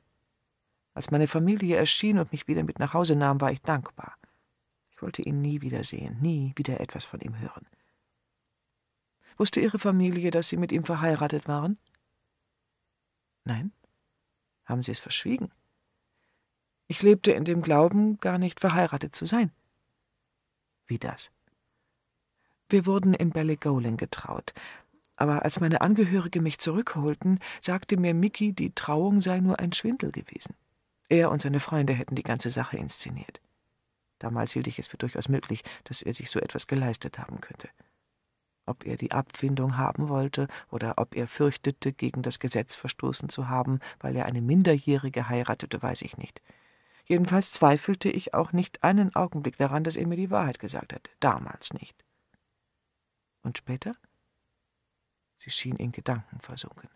Als meine Familie erschien und mich wieder mit nach Hause nahm, war ich dankbar. Ich wollte ihn nie wiedersehen, nie wieder etwas von ihm hören. Wusste Ihre Familie, dass Sie mit ihm verheiratet waren? Nein. Haben Sie es verschwiegen? Ich lebte in dem Glauben, gar nicht verheiratet zu sein. Wie das? Wir wurden in Ballygolan getraut. Aber als meine Angehörige mich zurückholten, sagte mir Mickey, die Trauung sei nur ein Schwindel gewesen. Er und seine Freunde hätten die ganze Sache inszeniert. Damals hielt ich es für durchaus möglich, dass er sich so etwas geleistet haben könnte. Ob er die Abfindung haben wollte oder ob er fürchtete, gegen das Gesetz verstoßen zu haben, weil er eine Minderjährige heiratete, weiß ich nicht. Jedenfalls zweifelte ich auch nicht einen Augenblick daran, dass er mir die Wahrheit gesagt hatte. Damals nicht. Und später? Sie schien in Gedanken versunken.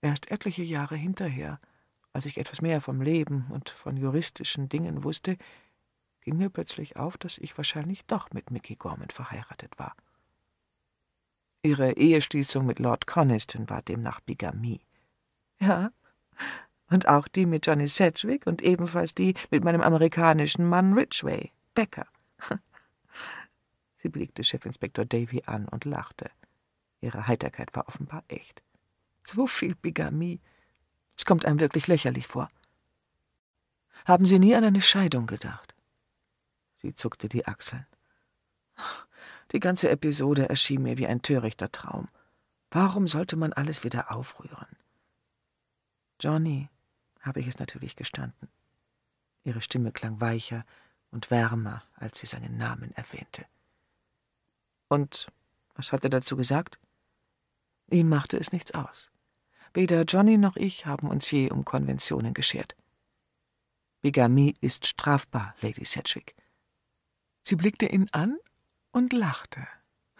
Erst etliche Jahre hinterher als ich etwas mehr vom Leben und von juristischen Dingen wusste, ging mir plötzlich auf, dass ich wahrscheinlich doch mit Mickey Gorman verheiratet war. Ihre Eheschließung mit Lord Coniston war demnach Bigamie. Ja, und auch die mit Johnny Sedgwick und ebenfalls die mit meinem amerikanischen Mann Ridgway, Decker. Sie blickte Chefinspektor Davy an und lachte. Ihre Heiterkeit war offenbar echt. So viel Bigamie, es kommt einem wirklich lächerlich vor. Haben Sie nie an eine Scheidung gedacht? Sie zuckte die Achseln. Die ganze Episode erschien mir wie ein törichter Traum. Warum sollte man alles wieder aufrühren? Johnny, habe ich es natürlich gestanden. Ihre Stimme klang weicher und wärmer, als sie seinen Namen erwähnte. Und was hat er dazu gesagt? Ihm machte es nichts aus. Weder Johnny noch ich haben uns je um Konventionen geschert. Bigamie ist strafbar, Lady Sedgwick. Sie blickte ihn an und lachte.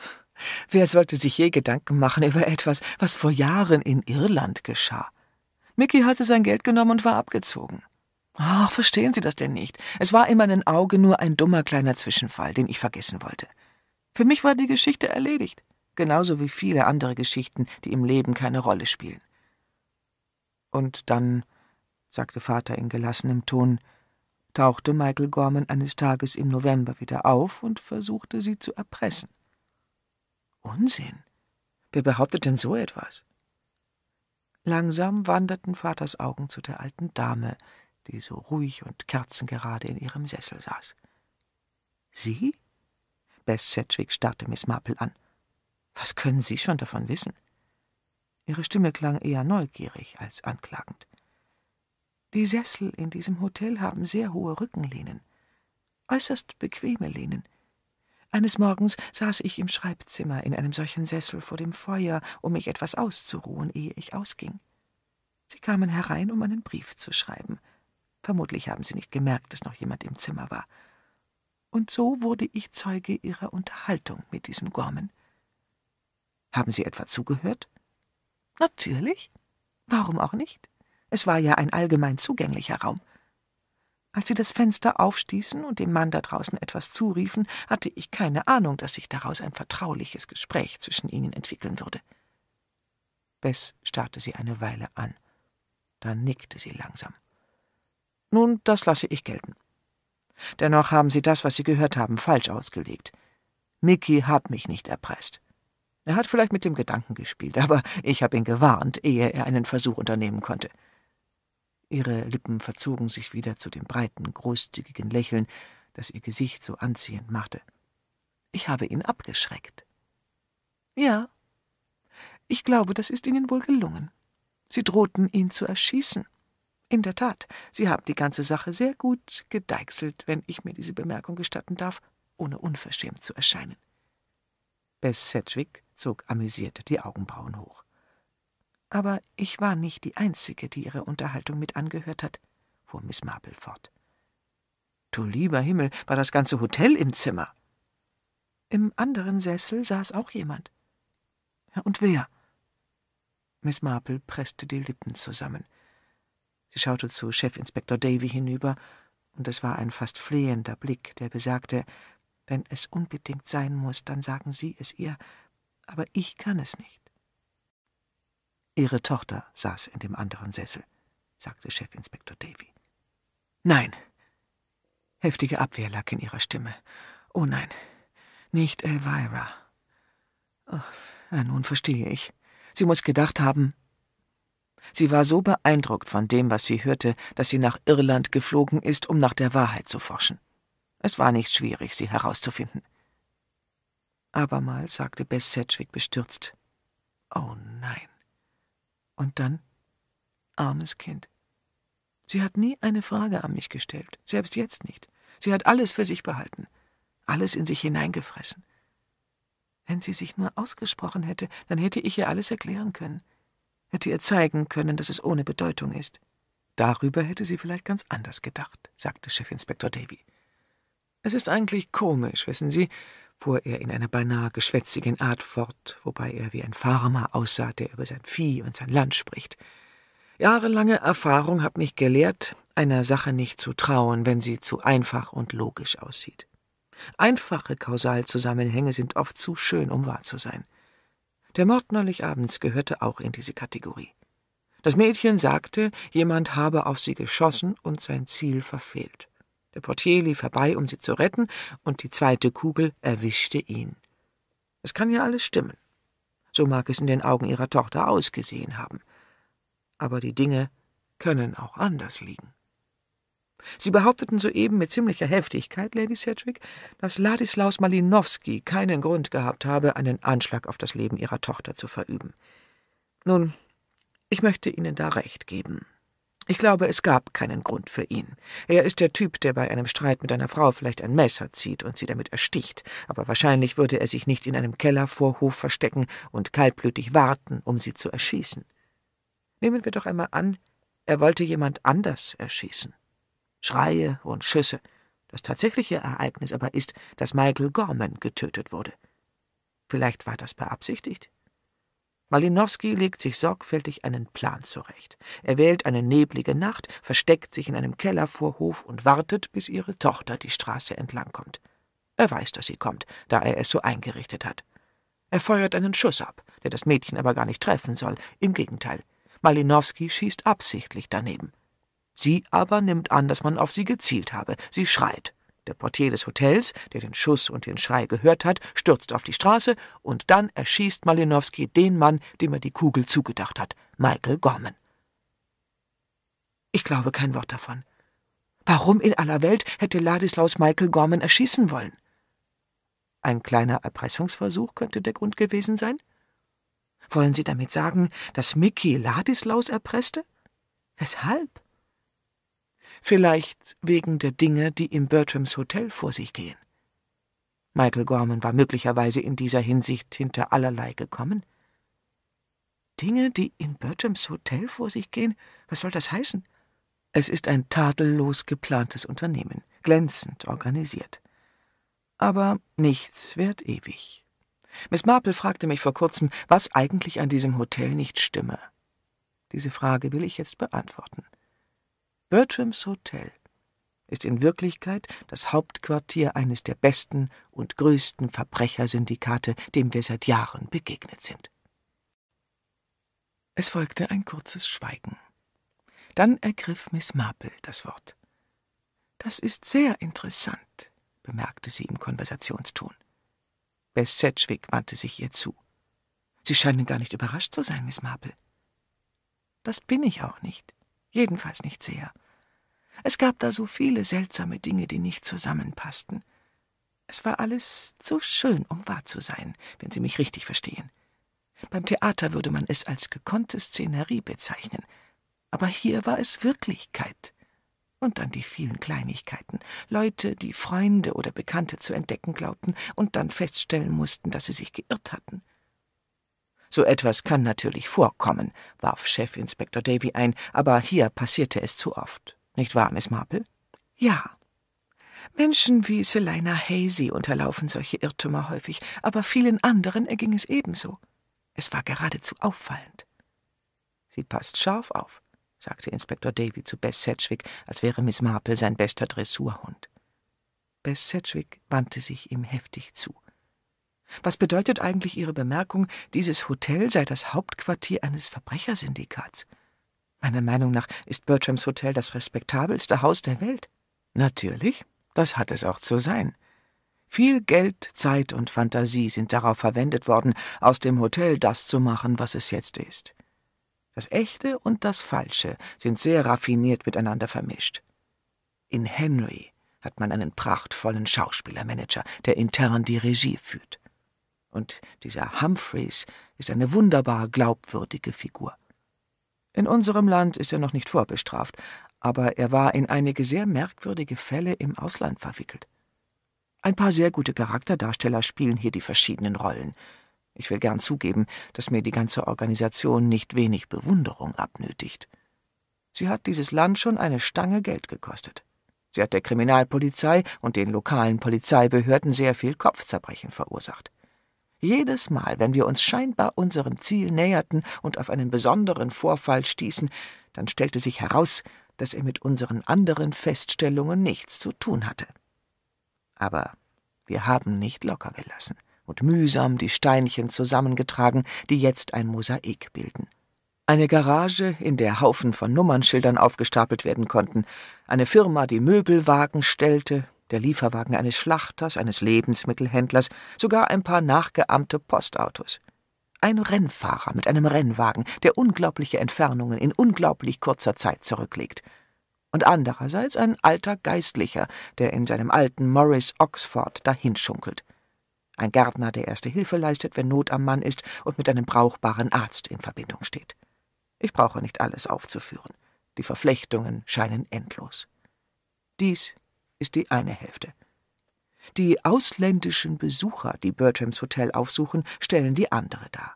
Wer sollte sich je Gedanken machen über etwas, was vor Jahren in Irland geschah? Mickey hatte sein Geld genommen und war abgezogen. Ach, verstehen Sie das denn nicht? Es war in meinen Augen nur ein dummer kleiner Zwischenfall, den ich vergessen wollte. Für mich war die Geschichte erledigt, genauso wie viele andere Geschichten, die im Leben keine Rolle spielen. Und dann, sagte Vater in gelassenem Ton, tauchte Michael Gorman eines Tages im November wieder auf und versuchte sie zu erpressen. Unsinn. Wer behauptet denn so etwas? Langsam wanderten Vaters Augen zu der alten Dame, die so ruhig und kerzengerade in ihrem Sessel saß. Sie? Bess Sedgwick starrte Miss Marple an. Was können Sie schon davon wissen? Ihre Stimme klang eher neugierig als anklagend. Die Sessel in diesem Hotel haben sehr hohe Rückenlehnen, äußerst bequeme Lehnen. Eines Morgens saß ich im Schreibzimmer in einem solchen Sessel vor dem Feuer, um mich etwas auszuruhen, ehe ich ausging. Sie kamen herein, um einen Brief zu schreiben. Vermutlich haben sie nicht gemerkt, dass noch jemand im Zimmer war. Und so wurde ich Zeuge ihrer Unterhaltung mit diesem Gorman. Haben Sie etwa zugehört? Natürlich. Warum auch nicht? Es war ja ein allgemein zugänglicher Raum. Als sie das Fenster aufstießen und dem Mann da draußen etwas zuriefen, hatte ich keine Ahnung, dass sich daraus ein vertrauliches Gespräch zwischen ihnen entwickeln würde. Bess starrte sie eine Weile an. Dann nickte sie langsam. Nun, das lasse ich gelten. Dennoch haben Sie das, was Sie gehört haben, falsch ausgelegt. Mickey hat mich nicht erpresst. Er hat vielleicht mit dem Gedanken gespielt, aber ich habe ihn gewarnt, ehe er einen Versuch unternehmen konnte. Ihre Lippen verzogen sich wieder zu dem breiten, großzügigen Lächeln, das ihr Gesicht so anziehend machte. Ich habe ihn abgeschreckt. Ja, ich glaube, das ist Ihnen wohl gelungen. Sie drohten, ihn zu erschießen. In der Tat, Sie haben die ganze Sache sehr gut gedeichselt, wenn ich mir diese Bemerkung gestatten darf, ohne unverschämt zu erscheinen. Bess Sedgwick zog amüsiert die Augenbrauen hoch. Aber ich war nicht die Einzige, die ihre Unterhaltung mit angehört hat, fuhr Miss Marple fort. Du lieber Himmel, war das ganze Hotel im Zimmer. Im anderen Sessel saß auch jemand. Ja, und wer? Miss Marple presste die Lippen zusammen. Sie schaute zu Chefinspektor Davy hinüber, und es war ein fast flehender Blick, der besagte, wenn es unbedingt sein muss, dann sagen Sie es ihr, aber ich kann es nicht. Ihre Tochter saß in dem anderen Sessel, sagte Chefinspektor Davy. Nein. Heftige Abwehr lag in ihrer Stimme. Oh nein, nicht Elvira. Oh, ja, nun verstehe ich. Sie muss gedacht haben. Sie war so beeindruckt von dem, was sie hörte, dass sie nach Irland geflogen ist, um nach der Wahrheit zu forschen. Es war nicht schwierig, sie herauszufinden. Abermals sagte Bess Sedgwick bestürzt. Oh nein. Und dann? Armes Kind. Sie hat nie eine Frage an mich gestellt, selbst jetzt nicht. Sie hat alles für sich behalten, alles in sich hineingefressen. Wenn sie sich nur ausgesprochen hätte, dann hätte ich ihr alles erklären können, hätte ihr zeigen können, dass es ohne Bedeutung ist. Darüber hätte sie vielleicht ganz anders gedacht, sagte Chefinspektor Davy. Es ist eigentlich komisch, wissen Sie, fuhr er in einer beinahe geschwätzigen Art fort, wobei er wie ein Farmer aussah, der über sein Vieh und sein Land spricht. Jahrelange Erfahrung hat mich gelehrt, einer Sache nicht zu trauen, wenn sie zu einfach und logisch aussieht. Einfache Kausalzusammenhänge sind oft zu schön, um wahr zu sein. Der Mord neulich abends gehörte auch in diese Kategorie. Das Mädchen sagte, jemand habe auf sie geschossen und sein Ziel verfehlt. Der Portier lief herbei, um sie zu retten, und die zweite Kugel erwischte ihn. Es kann ja alles stimmen. So mag es in den Augen ihrer Tochter ausgesehen haben. Aber die Dinge können auch anders liegen. Sie behaupteten soeben mit ziemlicher Heftigkeit, Lady Sedgwick, dass Ladislaus Malinowski keinen Grund gehabt habe, einen Anschlag auf das Leben ihrer Tochter zu verüben. Nun, ich möchte Ihnen da recht geben. Ich glaube, es gab keinen Grund für ihn. Er ist der Typ, der bei einem Streit mit einer Frau vielleicht ein Messer zieht und sie damit ersticht, aber wahrscheinlich würde er sich nicht in einem Kellervorhof verstecken und kaltblütig warten, um sie zu erschießen. Nehmen wir doch einmal an, er wollte jemand anders erschießen. Schreie und Schüsse. Das tatsächliche Ereignis aber ist, dass Michael Gorman getötet wurde. Vielleicht war das beabsichtigt. Malinowski legt sich sorgfältig einen Plan zurecht. Er wählt eine neblige Nacht, versteckt sich in einem Kellervorhof und wartet, bis ihre Tochter die Straße entlang kommt. Er weiß, dass sie kommt, da er es so eingerichtet hat. Er feuert einen Schuss ab, der das Mädchen aber gar nicht treffen soll. Im Gegenteil, Malinowski schießt absichtlich daneben. Sie aber nimmt an, dass man auf sie gezielt habe. Sie schreit. Der Portier des Hotels, der den Schuss und den Schrei gehört hat, stürzt auf die Straße und dann erschießt Malinowski den Mann, dem er die Kugel zugedacht hat, Michael Gorman. Ich glaube kein Wort davon. Warum in aller Welt hätte Ladislaus Michael Gorman erschießen wollen? Ein kleiner Erpressungsversuch könnte der Grund gewesen sein? Wollen Sie damit sagen, dass Mickey Ladislaus erpresste? Weshalb? Vielleicht wegen der Dinge, die im Bertrams Hotel vor sich gehen. Michael Gorman war möglicherweise in dieser Hinsicht hinter allerlei gekommen. Dinge, die in Bertrams Hotel vor sich gehen? Was soll das heißen? Es ist ein tadellos geplantes Unternehmen, glänzend organisiert. Aber nichts währt ewig. Miss Marple fragte mich vor kurzem, was eigentlich an diesem Hotel nicht stimme. Diese Frage will ich jetzt beantworten. Bertrams Hotel ist in Wirklichkeit das Hauptquartier eines der besten und größten Verbrechersyndikate, dem wir seit Jahren begegnet sind. Es folgte ein kurzes Schweigen. Dann ergriff Miss Marple das Wort. Das ist sehr interessant, bemerkte sie im Konversationston. Bess Sedgwick wandte sich ihr zu. Sie scheinen gar nicht überrascht zu sein, Miss Marple. Das bin ich auch nicht jedenfalls nicht sehr. Es gab da so viele seltsame Dinge, die nicht zusammenpassten. Es war alles zu schön, um wahr zu sein, wenn Sie mich richtig verstehen. Beim Theater würde man es als gekonnte Szenerie bezeichnen, aber hier war es Wirklichkeit. Und dann die vielen Kleinigkeiten, Leute, die Freunde oder Bekannte zu entdecken glaubten und dann feststellen mussten, dass sie sich geirrt hatten. So etwas kann natürlich vorkommen, warf Chefinspektor Davy ein, aber hier passierte es zu oft. Nicht wahr, Miss Marple? Ja. Menschen wie Selina Hazy unterlaufen solche Irrtümer häufig, aber vielen anderen erging es ebenso. Es war geradezu auffallend. Sie passt scharf auf, sagte Inspektor Davy zu Bess Sedgwick, als wäre Miss Marple sein bester Dressurhund. Bess Sedgwick wandte sich ihm heftig zu. Was bedeutet eigentlich Ihre Bemerkung, dieses Hotel sei das Hauptquartier eines Verbrechersyndikats? Meiner Meinung nach ist Bertrams Hotel das respektabelste Haus der Welt. Natürlich, das hat es auch zu sein. Viel Geld, Zeit und Fantasie sind darauf verwendet worden, aus dem Hotel das zu machen, was es jetzt ist. Das Echte und das Falsche sind sehr raffiniert miteinander vermischt. In Henry hat man einen prachtvollen Schauspielermanager, der intern die Regie führt und dieser Humphreys ist eine wunderbar glaubwürdige Figur. In unserem Land ist er noch nicht vorbestraft, aber er war in einige sehr merkwürdige Fälle im Ausland verwickelt. Ein paar sehr gute Charakterdarsteller spielen hier die verschiedenen Rollen. Ich will gern zugeben, dass mir die ganze Organisation nicht wenig Bewunderung abnötigt. Sie hat dieses Land schon eine Stange Geld gekostet. Sie hat der Kriminalpolizei und den lokalen Polizeibehörden sehr viel Kopfzerbrechen verursacht. Jedes Mal, wenn wir uns scheinbar unserem Ziel näherten und auf einen besonderen Vorfall stießen, dann stellte sich heraus, dass er mit unseren anderen Feststellungen nichts zu tun hatte. Aber wir haben nicht locker gelassen und mühsam die Steinchen zusammengetragen, die jetzt ein Mosaik bilden. Eine Garage, in der Haufen von Nummernschildern aufgestapelt werden konnten, eine Firma, die Möbelwagen stellte, der Lieferwagen eines Schlachters, eines Lebensmittelhändlers, sogar ein paar nachgeahmte Postautos. Ein Rennfahrer mit einem Rennwagen, der unglaubliche Entfernungen in unglaublich kurzer Zeit zurücklegt. Und andererseits ein alter Geistlicher, der in seinem alten Morris Oxford dahinschunkelt. Ein Gärtner, der erste Hilfe leistet, wenn Not am Mann ist und mit einem brauchbaren Arzt in Verbindung steht. Ich brauche nicht alles aufzuführen. Die Verflechtungen scheinen endlos. Dies ist die eine Hälfte. Die ausländischen Besucher, die Bertrams Hotel aufsuchen, stellen die andere dar.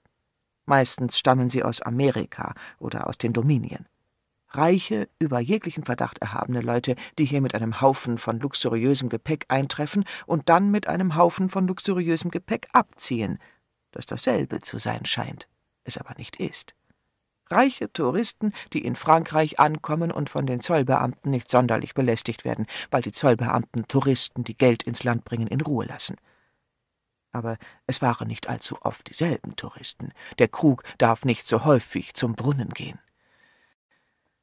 Meistens stammen sie aus Amerika oder aus den Dominien. Reiche, über jeglichen Verdacht erhabene Leute, die hier mit einem Haufen von luxuriösem Gepäck eintreffen und dann mit einem Haufen von luxuriösem Gepäck abziehen, das dasselbe zu sein scheint, es aber nicht ist. Reiche Touristen, die in Frankreich ankommen und von den Zollbeamten nicht sonderlich belästigt werden, weil die Zollbeamten Touristen, die Geld ins Land bringen, in Ruhe lassen. Aber es waren nicht allzu oft dieselben Touristen. Der Krug darf nicht so häufig zum Brunnen gehen.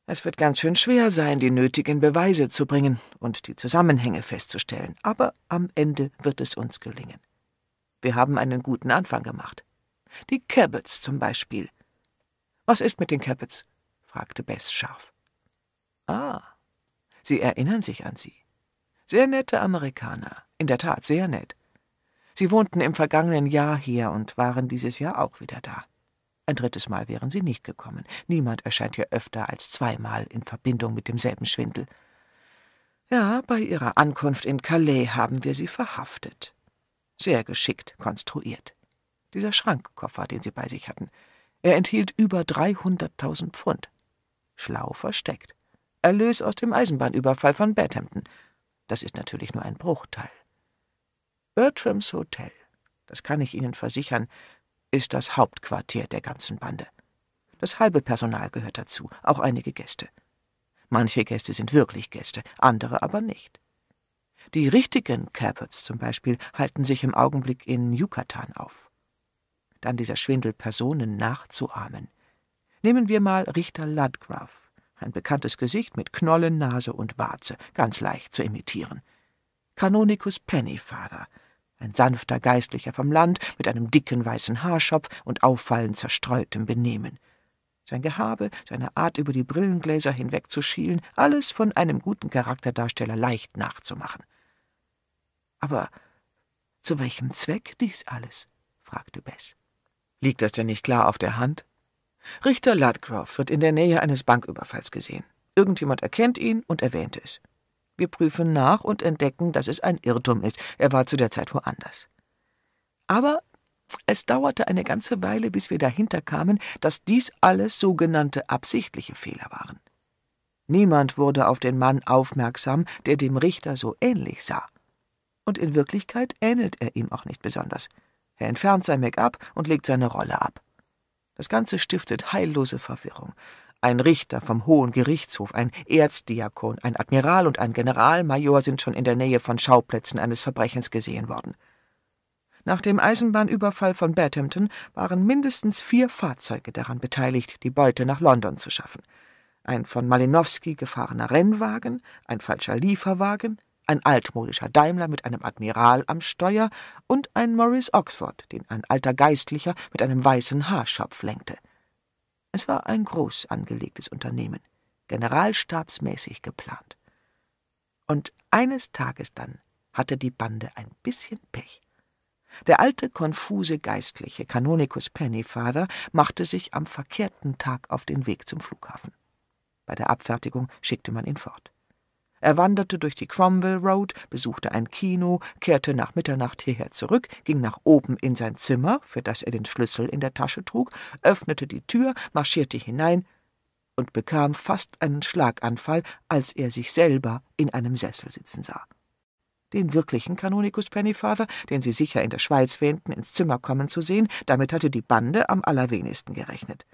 Es wird ganz schön schwer sein, die nötigen Beweise zu bringen und die Zusammenhänge festzustellen, aber am Ende wird es uns gelingen. Wir haben einen guten Anfang gemacht. Die Cabots zum Beispiel was ist mit den Capets? fragte Bess scharf. Ah, sie erinnern sich an sie. Sehr nette Amerikaner, in der Tat sehr nett. Sie wohnten im vergangenen Jahr hier und waren dieses Jahr auch wieder da. Ein drittes Mal wären sie nicht gekommen. Niemand erscheint hier öfter als zweimal in Verbindung mit demselben Schwindel. Ja, bei ihrer Ankunft in Calais haben wir sie verhaftet. Sehr geschickt konstruiert. Dieser Schrankkoffer, den sie bei sich hatten, er enthielt über 300.000 Pfund. Schlau versteckt. Erlös aus dem Eisenbahnüberfall von Badhampton. Das ist natürlich nur ein Bruchteil. Bertrams Hotel, das kann ich Ihnen versichern, ist das Hauptquartier der ganzen Bande. Das halbe Personal gehört dazu, auch einige Gäste. Manche Gäste sind wirklich Gäste, andere aber nicht. Die richtigen Cabots zum Beispiel halten sich im Augenblick in Yucatan auf dann dieser Schwindel Personen nachzuahmen. Nehmen wir mal Richter Ludgraff, ein bekanntes Gesicht mit Knollen, Nase und Warze, ganz leicht zu imitieren. Kanonikus Pennyfather, ein sanfter Geistlicher vom Land mit einem dicken weißen Haarschopf und auffallend zerstreutem Benehmen. Sein Gehabe, seine Art, über die Brillengläser hinwegzuschielen, alles von einem guten Charakterdarsteller leicht nachzumachen. Aber zu welchem Zweck dies alles? fragte Bess. Liegt das denn nicht klar auf der Hand? Richter Ludcroft wird in der Nähe eines Banküberfalls gesehen. Irgendjemand erkennt ihn und erwähnt es. Wir prüfen nach und entdecken, dass es ein Irrtum ist. Er war zu der Zeit woanders. Aber es dauerte eine ganze Weile, bis wir dahinter kamen, dass dies alles sogenannte absichtliche Fehler waren. Niemand wurde auf den Mann aufmerksam, der dem Richter so ähnlich sah. Und in Wirklichkeit ähnelt er ihm auch nicht besonders. Er entfernt sein Make-up und legt seine Rolle ab. Das Ganze stiftet heillose Verwirrung. Ein Richter vom Hohen Gerichtshof, ein Erzdiakon, ein Admiral und ein Generalmajor sind schon in der Nähe von Schauplätzen eines Verbrechens gesehen worden. Nach dem Eisenbahnüberfall von Bathampton waren mindestens vier Fahrzeuge daran beteiligt, die Beute nach London zu schaffen. Ein von Malinowski gefahrener Rennwagen, ein falscher Lieferwagen, ein altmodischer Daimler mit einem Admiral am Steuer und ein Morris Oxford, den ein alter Geistlicher mit einem weißen Haarschopf lenkte. Es war ein groß angelegtes Unternehmen, generalstabsmäßig geplant. Und eines Tages dann hatte die Bande ein bisschen Pech. Der alte, konfuse Geistliche, Kanonicus Pennyfather, machte sich am verkehrten Tag auf den Weg zum Flughafen. Bei der Abfertigung schickte man ihn fort. Er wanderte durch die Cromwell Road, besuchte ein Kino, kehrte nach Mitternacht hierher zurück, ging nach oben in sein Zimmer, für das er den Schlüssel in der Tasche trug, öffnete die Tür, marschierte hinein und bekam fast einen Schlaganfall, als er sich selber in einem Sessel sitzen sah. Den wirklichen Kanonikus Pennyfather, den sie sicher in der Schweiz wähnten, ins Zimmer kommen zu sehen, damit hatte die Bande am allerwenigsten gerechnet.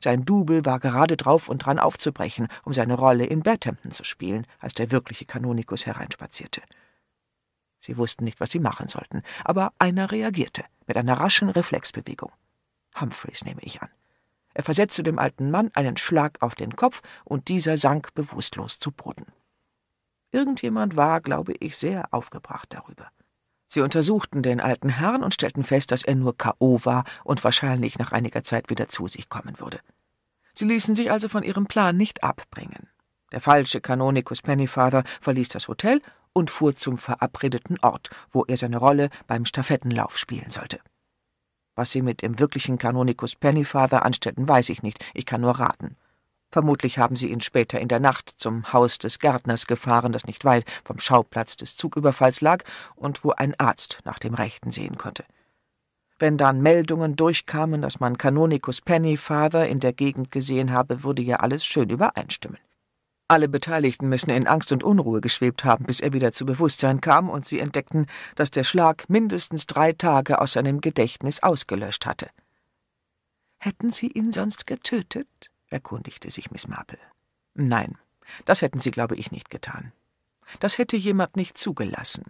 Sein Double war gerade drauf und dran aufzubrechen, um seine Rolle in Badhampton zu spielen, als der wirkliche Kanonikus hereinspazierte. Sie wussten nicht, was sie machen sollten, aber einer reagierte, mit einer raschen Reflexbewegung. Humphreys nehme ich an. Er versetzte dem alten Mann einen Schlag auf den Kopf und dieser sank bewusstlos zu Boden. Irgendjemand war, glaube ich, sehr aufgebracht darüber. Sie untersuchten den alten Herrn und stellten fest, dass er nur K.O. war und wahrscheinlich nach einiger Zeit wieder zu sich kommen würde. Sie ließen sich also von ihrem Plan nicht abbringen. Der falsche Kanonikus Pennyfather verließ das Hotel und fuhr zum verabredeten Ort, wo er seine Rolle beim Stafettenlauf spielen sollte. Was sie mit dem wirklichen Kanonikus Pennyfather anstellten, weiß ich nicht, ich kann nur raten. Vermutlich haben sie ihn später in der Nacht zum Haus des Gärtners gefahren, das nicht weit vom Schauplatz des Zugüberfalls lag und wo ein Arzt nach dem Rechten sehen konnte. Wenn dann Meldungen durchkamen, dass man Kanonikus Pennyfather in der Gegend gesehen habe, würde ja alles schön übereinstimmen. Alle Beteiligten müssen in Angst und Unruhe geschwebt haben, bis er wieder zu Bewusstsein kam und sie entdeckten, dass der Schlag mindestens drei Tage aus seinem Gedächtnis ausgelöscht hatte. Hätten sie ihn sonst getötet? erkundigte sich Miss Marple. Nein, das hätten Sie, glaube ich, nicht getan. Das hätte jemand nicht zugelassen.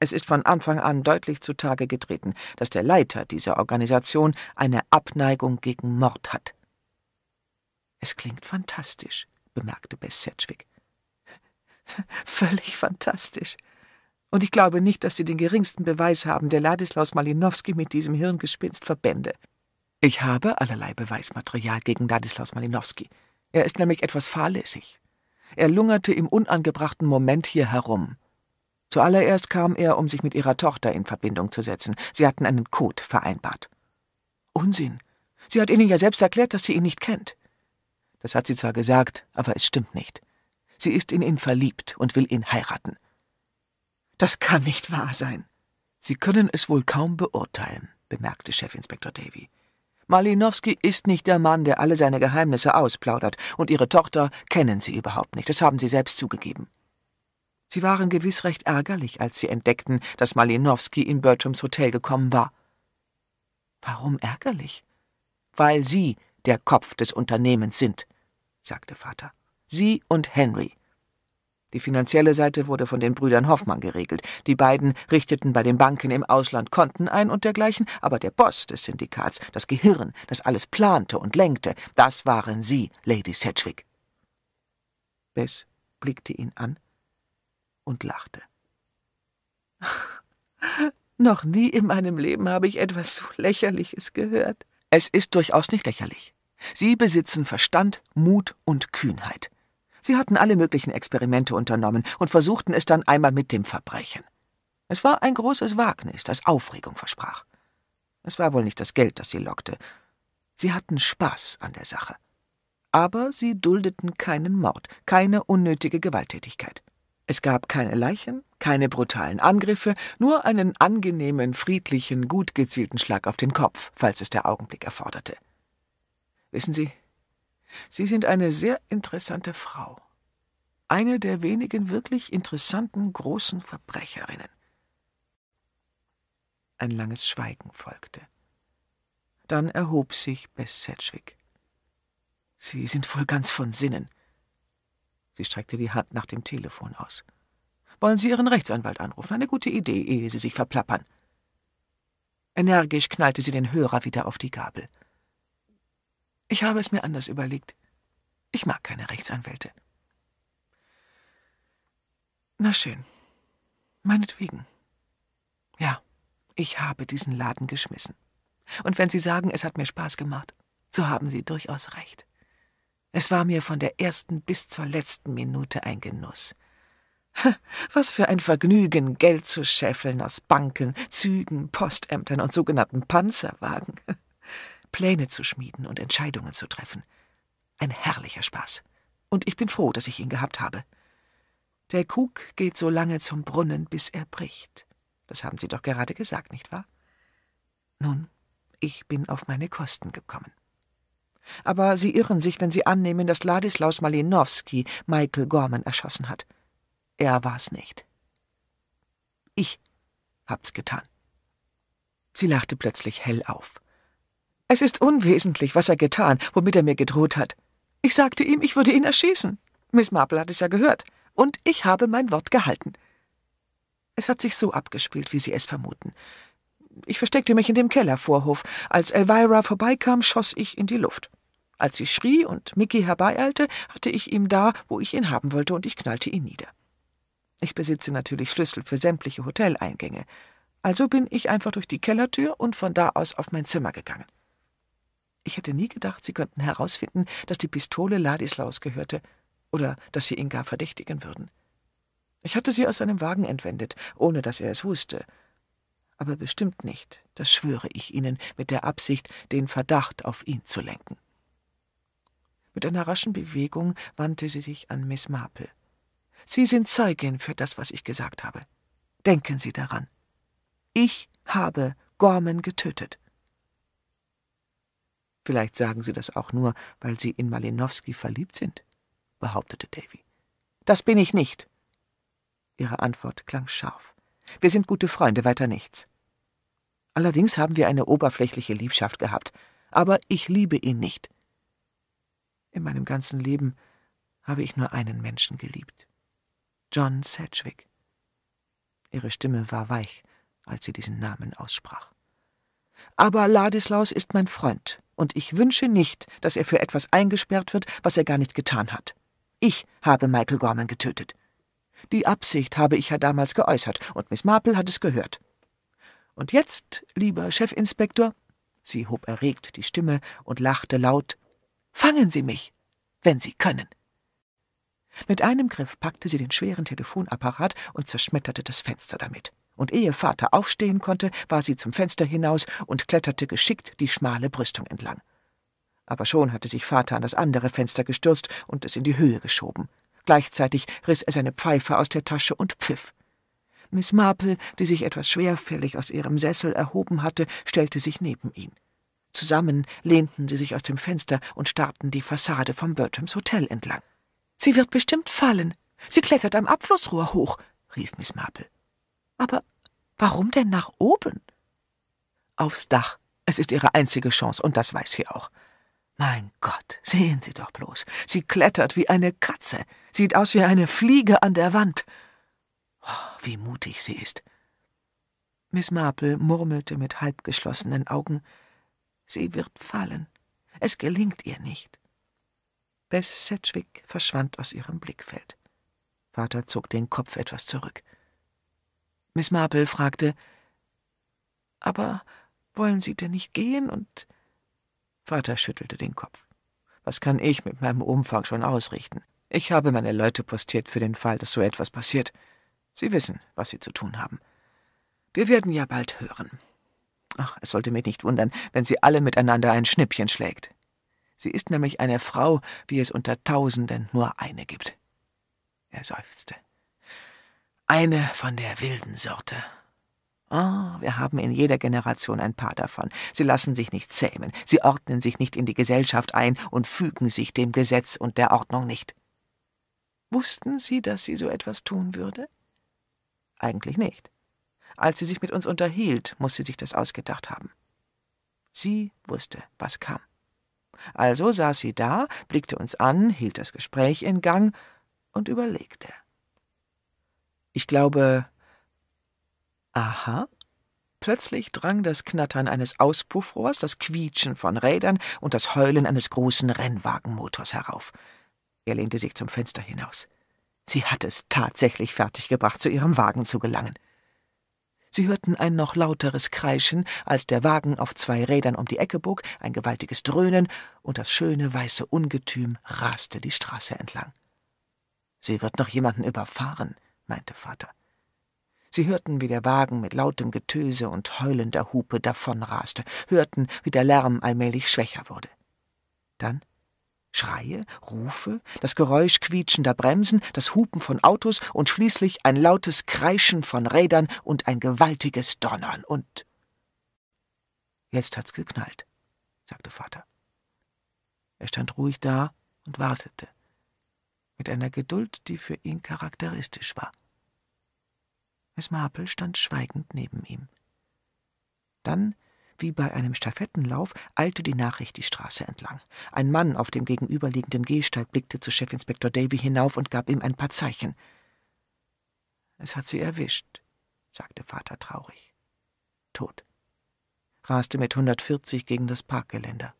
Es ist von Anfang an deutlich zutage getreten, dass der Leiter dieser Organisation eine Abneigung gegen Mord hat. Es klingt fantastisch, bemerkte Bess Sedgwick. Völlig fantastisch. Und ich glaube nicht, dass Sie den geringsten Beweis haben, der Ladislaus Malinowski mit diesem Hirngespinst verbände. Ich habe allerlei Beweismaterial gegen Ladislaus Malinowski. Er ist nämlich etwas fahrlässig. Er lungerte im unangebrachten Moment hier herum. Zuallererst kam er, um sich mit ihrer Tochter in Verbindung zu setzen. Sie hatten einen Code vereinbart. Unsinn. Sie hat Ihnen ja selbst erklärt, dass sie ihn nicht kennt. Das hat sie zwar gesagt, aber es stimmt nicht. Sie ist in ihn verliebt und will ihn heiraten. Das kann nicht wahr sein. Sie können es wohl kaum beurteilen, bemerkte Chefinspektor Davy. Malinowski ist nicht der Mann, der alle seine Geheimnisse ausplaudert, und Ihre Tochter kennen Sie überhaupt nicht, das haben Sie selbst zugegeben. Sie waren gewiss recht ärgerlich, als Sie entdeckten, dass Malinowski in Bertrams Hotel gekommen war. Warum ärgerlich? Weil Sie der Kopf des Unternehmens sind, sagte Vater. Sie und Henry. Die finanzielle Seite wurde von den Brüdern Hoffmann geregelt. Die beiden richteten bei den Banken im Ausland Konten ein und dergleichen, aber der Boss des Syndikats, das Gehirn, das alles plante und lenkte, das waren Sie, Lady Sedgwick. Bess blickte ihn an und lachte. Noch nie in meinem Leben habe ich etwas so lächerliches gehört. Es ist durchaus nicht lächerlich. Sie besitzen Verstand, Mut und Kühnheit. Sie hatten alle möglichen Experimente unternommen und versuchten es dann einmal mit dem Verbrechen. Es war ein großes Wagnis, das Aufregung versprach. Es war wohl nicht das Geld, das sie lockte. Sie hatten Spaß an der Sache. Aber sie duldeten keinen Mord, keine unnötige Gewalttätigkeit. Es gab keine Leichen, keine brutalen Angriffe, nur einen angenehmen, friedlichen, gut gezielten Schlag auf den Kopf, falls es der Augenblick erforderte. Wissen Sie, Sie sind eine sehr interessante Frau. Eine der wenigen wirklich interessanten großen Verbrecherinnen. Ein langes Schweigen folgte. Dann erhob sich Bess Sedgwick. Sie sind wohl ganz von Sinnen. Sie streckte die Hand nach dem Telefon aus. Wollen Sie Ihren Rechtsanwalt anrufen? Eine gute Idee, ehe Sie sich verplappern. Energisch knallte sie den Hörer wieder auf die Gabel. Ich habe es mir anders überlegt. Ich mag keine Rechtsanwälte. Na schön. Meinetwegen. Ja, ich habe diesen Laden geschmissen. Und wenn Sie sagen, es hat mir Spaß gemacht, so haben Sie durchaus recht. Es war mir von der ersten bis zur letzten Minute ein Genuss. Was für ein Vergnügen, Geld zu scheffeln aus Banken, Zügen, Postämtern und sogenannten Panzerwagen. Pläne zu schmieden und Entscheidungen zu treffen. Ein herrlicher Spaß. Und ich bin froh, dass ich ihn gehabt habe. Der Krug geht so lange zum Brunnen, bis er bricht. Das haben Sie doch gerade gesagt, nicht wahr? Nun, ich bin auf meine Kosten gekommen. Aber Sie irren sich, wenn Sie annehmen, dass Ladislaus Malinowski Michael Gorman erschossen hat. Er war's nicht. Ich hab's getan. Sie lachte plötzlich hell auf. Es ist unwesentlich, was er getan, womit er mir gedroht hat. Ich sagte ihm, ich würde ihn erschießen. Miss Marple hat es ja gehört. Und ich habe mein Wort gehalten. Es hat sich so abgespielt, wie Sie es vermuten. Ich versteckte mich in dem Kellervorhof. Als Elvira vorbeikam, schoss ich in die Luft. Als sie schrie und Mickey herbeieilte, hatte ich ihm da, wo ich ihn haben wollte, und ich knallte ihn nieder. Ich besitze natürlich Schlüssel für sämtliche Hoteleingänge. Also bin ich einfach durch die Kellertür und von da aus auf mein Zimmer gegangen. Ich hätte nie gedacht, Sie könnten herausfinden, dass die Pistole Ladislaus gehörte oder dass Sie ihn gar verdächtigen würden. Ich hatte sie aus seinem Wagen entwendet, ohne dass er es wusste. Aber bestimmt nicht, das schwöre ich Ihnen, mit der Absicht, den Verdacht auf ihn zu lenken. Mit einer raschen Bewegung wandte sie sich an Miss Marple. Sie sind Zeugin für das, was ich gesagt habe. Denken Sie daran. Ich habe Gorman getötet. Vielleicht sagen Sie das auch nur, weil Sie in Malinowski verliebt sind, behauptete Davy. Das bin ich nicht. Ihre Antwort klang scharf. Wir sind gute Freunde, weiter nichts. Allerdings haben wir eine oberflächliche Liebschaft gehabt, aber ich liebe ihn nicht. In meinem ganzen Leben habe ich nur einen Menschen geliebt. John Sedgwick. Ihre Stimme war weich, als sie diesen Namen aussprach. Aber Ladislaus ist mein Freund, und ich wünsche nicht, dass er für etwas eingesperrt wird, was er gar nicht getan hat. Ich habe Michael Gorman getötet. Die Absicht habe ich ja damals geäußert, und Miss Marple hat es gehört. Und jetzt, lieber Chefinspektor, sie hob erregt die Stimme und lachte laut, fangen Sie mich, wenn Sie können. Mit einem Griff packte sie den schweren Telefonapparat und zerschmetterte das Fenster damit. Und ehe Vater aufstehen konnte, war sie zum Fenster hinaus und kletterte geschickt die schmale Brüstung entlang. Aber schon hatte sich Vater an das andere Fenster gestürzt und es in die Höhe geschoben. Gleichzeitig riß er seine Pfeife aus der Tasche und pfiff. Miss Marple, die sich etwas schwerfällig aus ihrem Sessel erhoben hatte, stellte sich neben ihn. Zusammen lehnten sie sich aus dem Fenster und starrten die Fassade vom Bertram's Hotel entlang. Sie wird bestimmt fallen. Sie klettert am Abflussrohr hoch, rief Miss Marple. Aber warum denn nach oben? Aufs Dach. Es ist ihre einzige Chance, und das weiß sie auch. Mein Gott, sehen Sie doch bloß. Sie klettert wie eine Katze, sieht aus wie eine Fliege an der Wand. Oh, wie mutig sie ist. Miss Marple murmelte mit halbgeschlossenen Augen. Sie wird fallen. Es gelingt ihr nicht. Bess Sedgwick verschwand aus ihrem Blickfeld. Vater zog den Kopf etwas zurück. Miss Marple fragte, »Aber wollen Sie denn nicht gehen?« und Vater schüttelte den Kopf. »Was kann ich mit meinem Umfang schon ausrichten? Ich habe meine Leute postiert für den Fall, dass so etwas passiert. Sie wissen, was sie zu tun haben. Wir werden ja bald hören. Ach, es sollte mich nicht wundern, wenn sie alle miteinander ein Schnippchen schlägt. Sie ist nämlich eine Frau, wie es unter Tausenden nur eine gibt. Er seufzte. Eine von der wilden Sorte. oh, wir haben in jeder Generation ein paar davon. Sie lassen sich nicht zähmen, sie ordnen sich nicht in die Gesellschaft ein und fügen sich dem Gesetz und der Ordnung nicht. Wussten Sie, dass sie so etwas tun würde? Eigentlich nicht. Als sie sich mit uns unterhielt, muss sie sich das ausgedacht haben. Sie wusste, was kam. Also saß sie da, blickte uns an, hielt das Gespräch in Gang und überlegte. Ich glaube. Aha. Plötzlich drang das Knattern eines Auspuffrohrs, das Quietschen von Rädern und das Heulen eines großen Rennwagenmotors herauf. Er lehnte sich zum Fenster hinaus. Sie hat es tatsächlich fertiggebracht, zu ihrem Wagen zu gelangen. Sie hörten ein noch lauteres Kreischen, als der Wagen auf zwei Rädern um die Ecke bog, ein gewaltiges Dröhnen, und das schöne weiße Ungetüm raste die Straße entlang. Sie wird noch jemanden überfahren, meinte Vater. Sie hörten, wie der Wagen mit lautem Getöse und heulender Hupe davonraste, hörten, wie der Lärm allmählich schwächer wurde. Dann Schreie, Rufe, das Geräusch quietschender Bremsen, das Hupen von Autos und schließlich ein lautes Kreischen von Rädern und ein gewaltiges Donnern und Jetzt hat's geknallt, sagte Vater. Er stand ruhig da und wartete, mit einer Geduld, die für ihn charakteristisch war. Miss Marple stand schweigend neben ihm. Dann wie bei einem Stafettenlauf eilte die Nachricht die Straße entlang. Ein Mann auf dem gegenüberliegenden Gehsteig blickte zu Chefinspektor Davy hinauf und gab ihm ein paar Zeichen. Es hat sie erwischt, sagte Vater traurig. Tot. Raste mit 140 gegen das Parkgeländer.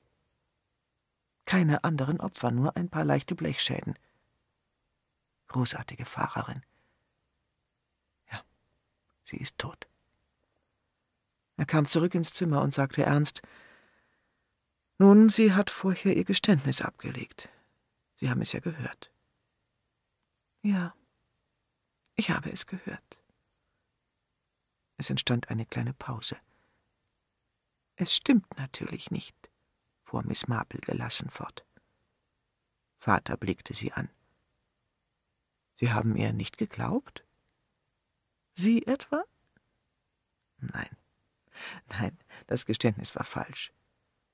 Keine anderen Opfer, nur ein paar leichte Blechschäden. Großartige Fahrerin. Ja, sie ist tot. Er kam zurück ins Zimmer und sagte ernst Nun, sie hat vorher ihr Geständnis abgelegt. Sie haben es ja gehört. Ja, ich habe es gehört. Es entstand eine kleine Pause. Es stimmt natürlich nicht, fuhr Miss Marple gelassen fort. Vater blickte sie an. Sie haben ihr nicht geglaubt? Sie etwa? Nein. Nein, das Geständnis war falsch.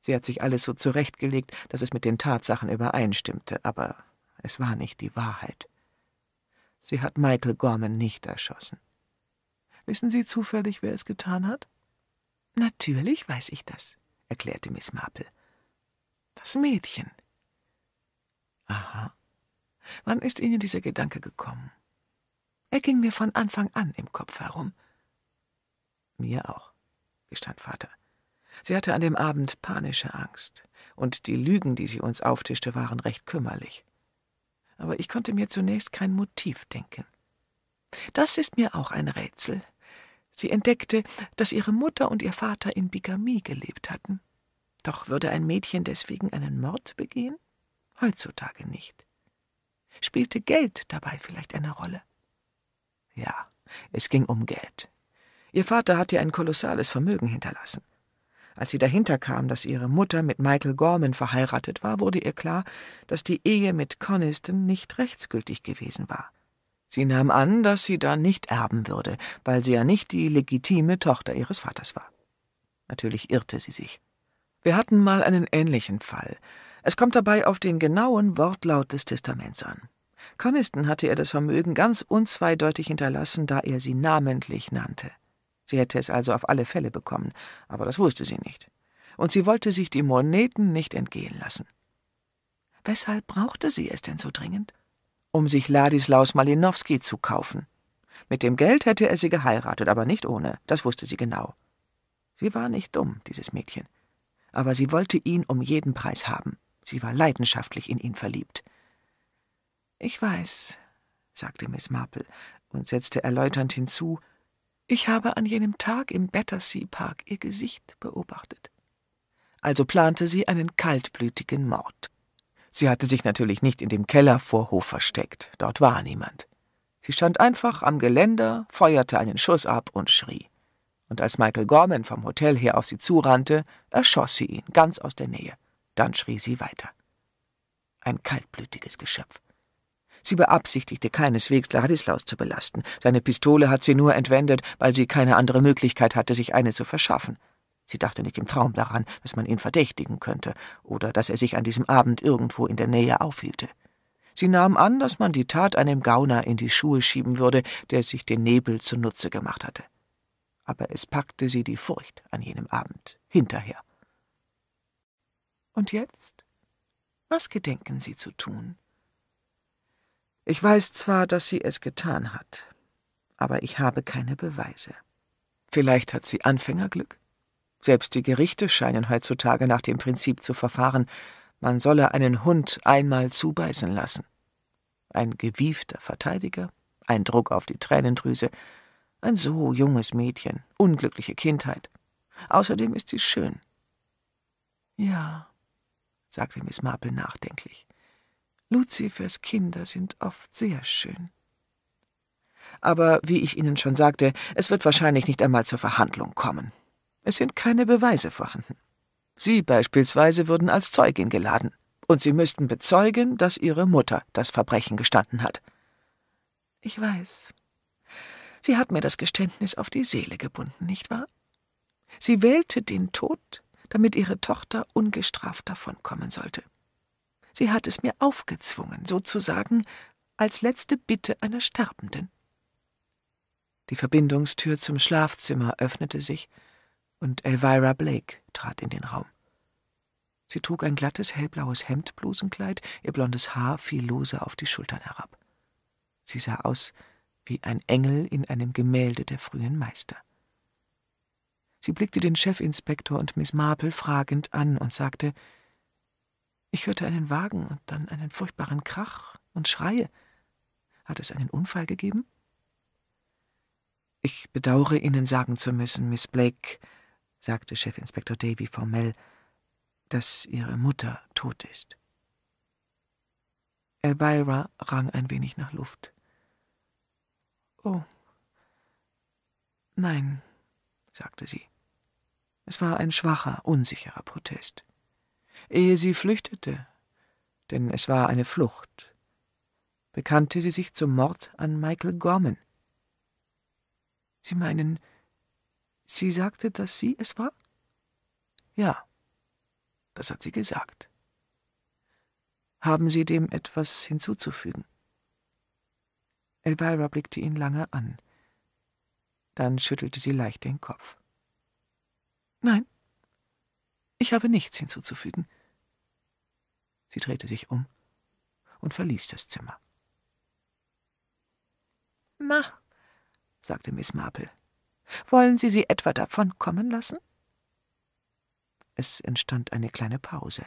Sie hat sich alles so zurechtgelegt, dass es mit den Tatsachen übereinstimmte, aber es war nicht die Wahrheit. Sie hat Michael Gorman nicht erschossen. Wissen Sie zufällig, wer es getan hat? Natürlich weiß ich das, erklärte Miss Marple. Das Mädchen. Aha. Wann ist Ihnen dieser Gedanke gekommen? Er ging mir von Anfang an im Kopf herum. Mir auch gestand Vater. Sie hatte an dem Abend panische Angst, und die Lügen, die sie uns auftischte, waren recht kümmerlich. Aber ich konnte mir zunächst kein Motiv denken. Das ist mir auch ein Rätsel. Sie entdeckte, dass ihre Mutter und ihr Vater in Bigamie gelebt hatten. Doch würde ein Mädchen deswegen einen Mord begehen? Heutzutage nicht. Spielte Geld dabei vielleicht eine Rolle? Ja, es ging um Geld. Ihr Vater hat ihr ein kolossales Vermögen hinterlassen. Als sie dahinter kam, dass ihre Mutter mit Michael Gorman verheiratet war, wurde ihr klar, dass die Ehe mit Coniston nicht rechtsgültig gewesen war. Sie nahm an, dass sie dann nicht erben würde, weil sie ja nicht die legitime Tochter ihres Vaters war. Natürlich irrte sie sich. Wir hatten mal einen ähnlichen Fall. Es kommt dabei auf den genauen Wortlaut des Testaments an. Coniston hatte ihr das Vermögen ganz unzweideutig hinterlassen, da er sie namentlich nannte. Sie hätte es also auf alle Fälle bekommen, aber das wusste sie nicht. Und sie wollte sich die Moneten nicht entgehen lassen. Weshalb brauchte sie es denn so dringend? Um sich Ladislaus Malinowski zu kaufen. Mit dem Geld hätte er sie geheiratet, aber nicht ohne, das wusste sie genau. Sie war nicht dumm, dieses Mädchen. Aber sie wollte ihn um jeden Preis haben. Sie war leidenschaftlich in ihn verliebt. Ich weiß, sagte Miss Marple und setzte erläuternd hinzu, ich habe an jenem Tag im Battersea Park ihr Gesicht beobachtet. Also plante sie einen kaltblütigen Mord. Sie hatte sich natürlich nicht in dem Kellervorhof versteckt, dort war niemand. Sie stand einfach am Geländer, feuerte einen Schuss ab und schrie. Und als Michael Gorman vom Hotel her auf sie zurannte, erschoss sie ihn ganz aus der Nähe. Dann schrie sie weiter. Ein kaltblütiges Geschöpf. Sie beabsichtigte keineswegs, Ladislaus zu belasten. Seine Pistole hat sie nur entwendet, weil sie keine andere Möglichkeit hatte, sich eine zu verschaffen. Sie dachte nicht im Traum daran, dass man ihn verdächtigen könnte oder dass er sich an diesem Abend irgendwo in der Nähe aufhielte. Sie nahm an, dass man die Tat einem Gauner in die Schuhe schieben würde, der sich den Nebel zunutze gemacht hatte. Aber es packte sie die Furcht an jenem Abend hinterher. Und jetzt? Was gedenken Sie zu tun? Ich weiß zwar, dass sie es getan hat, aber ich habe keine Beweise. Vielleicht hat sie Anfängerglück? Selbst die Gerichte scheinen heutzutage nach dem Prinzip zu verfahren, man solle einen Hund einmal zubeißen lassen. Ein gewiefter Verteidiger, ein Druck auf die Tränendrüse, ein so junges Mädchen, unglückliche Kindheit. Außerdem ist sie schön. Ja, sagte Miss Marple nachdenklich. Luzifers Kinder sind oft sehr schön. Aber wie ich Ihnen schon sagte, es wird wahrscheinlich nicht einmal zur Verhandlung kommen. Es sind keine Beweise vorhanden. Sie beispielsweise würden als Zeugin geladen, und Sie müssten bezeugen, dass Ihre Mutter das Verbrechen gestanden hat. Ich weiß. Sie hat mir das Geständnis auf die Seele gebunden, nicht wahr? Sie wählte den Tod, damit ihre Tochter ungestraft davonkommen sollte. Sie hat es mir aufgezwungen, sozusagen als letzte Bitte einer Sterbenden. Die Verbindungstür zum Schlafzimmer öffnete sich, und Elvira Blake trat in den Raum. Sie trug ein glattes, hellblaues Hemdblusenkleid, ihr blondes Haar fiel lose auf die Schultern herab. Sie sah aus wie ein Engel in einem Gemälde der frühen Meister. Sie blickte den Chefinspektor und Miss Marple fragend an und sagte, ich hörte einen Wagen und dann einen furchtbaren Krach und Schreie. Hat es einen Unfall gegeben? Ich bedauere Ihnen sagen zu müssen, Miss Blake, sagte Chefinspektor Davy formell, dass Ihre Mutter tot ist. Elvira rang ein wenig nach Luft. Oh. Nein, sagte sie. Es war ein schwacher, unsicherer Protest ehe sie flüchtete, denn es war eine Flucht, bekannte sie sich zum Mord an Michael Gorman. Sie meinen, sie sagte, dass sie es war? Ja, das hat sie gesagt. Haben Sie dem etwas hinzuzufügen? Elvira blickte ihn lange an. Dann schüttelte sie leicht den Kopf. Nein, ich habe nichts hinzuzufügen. Sie drehte sich um und verließ das Zimmer. Na, sagte Miss Marple, wollen Sie sie etwa davon kommen lassen? Es entstand eine kleine Pause.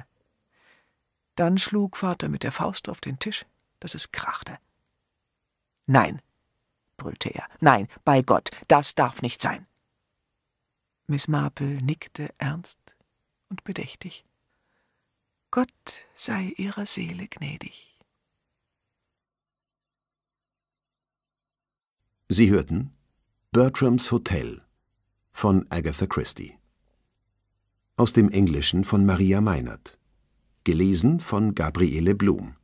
Dann schlug Vater mit der Faust auf den Tisch, dass es krachte. Nein, brüllte er, nein, bei Gott, das darf nicht sein. Miss Marple nickte ernst und bedächtig. Gott sei ihrer Seele gnädig. Sie hörten Bertrams Hotel von Agatha Christie. Aus dem Englischen von Maria Meinert. Gelesen von Gabriele Blum.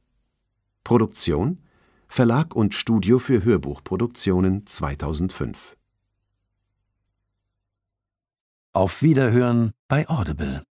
Produktion Verlag und Studio für Hörbuchproduktionen 2005. Auf Wiederhören bei Audible.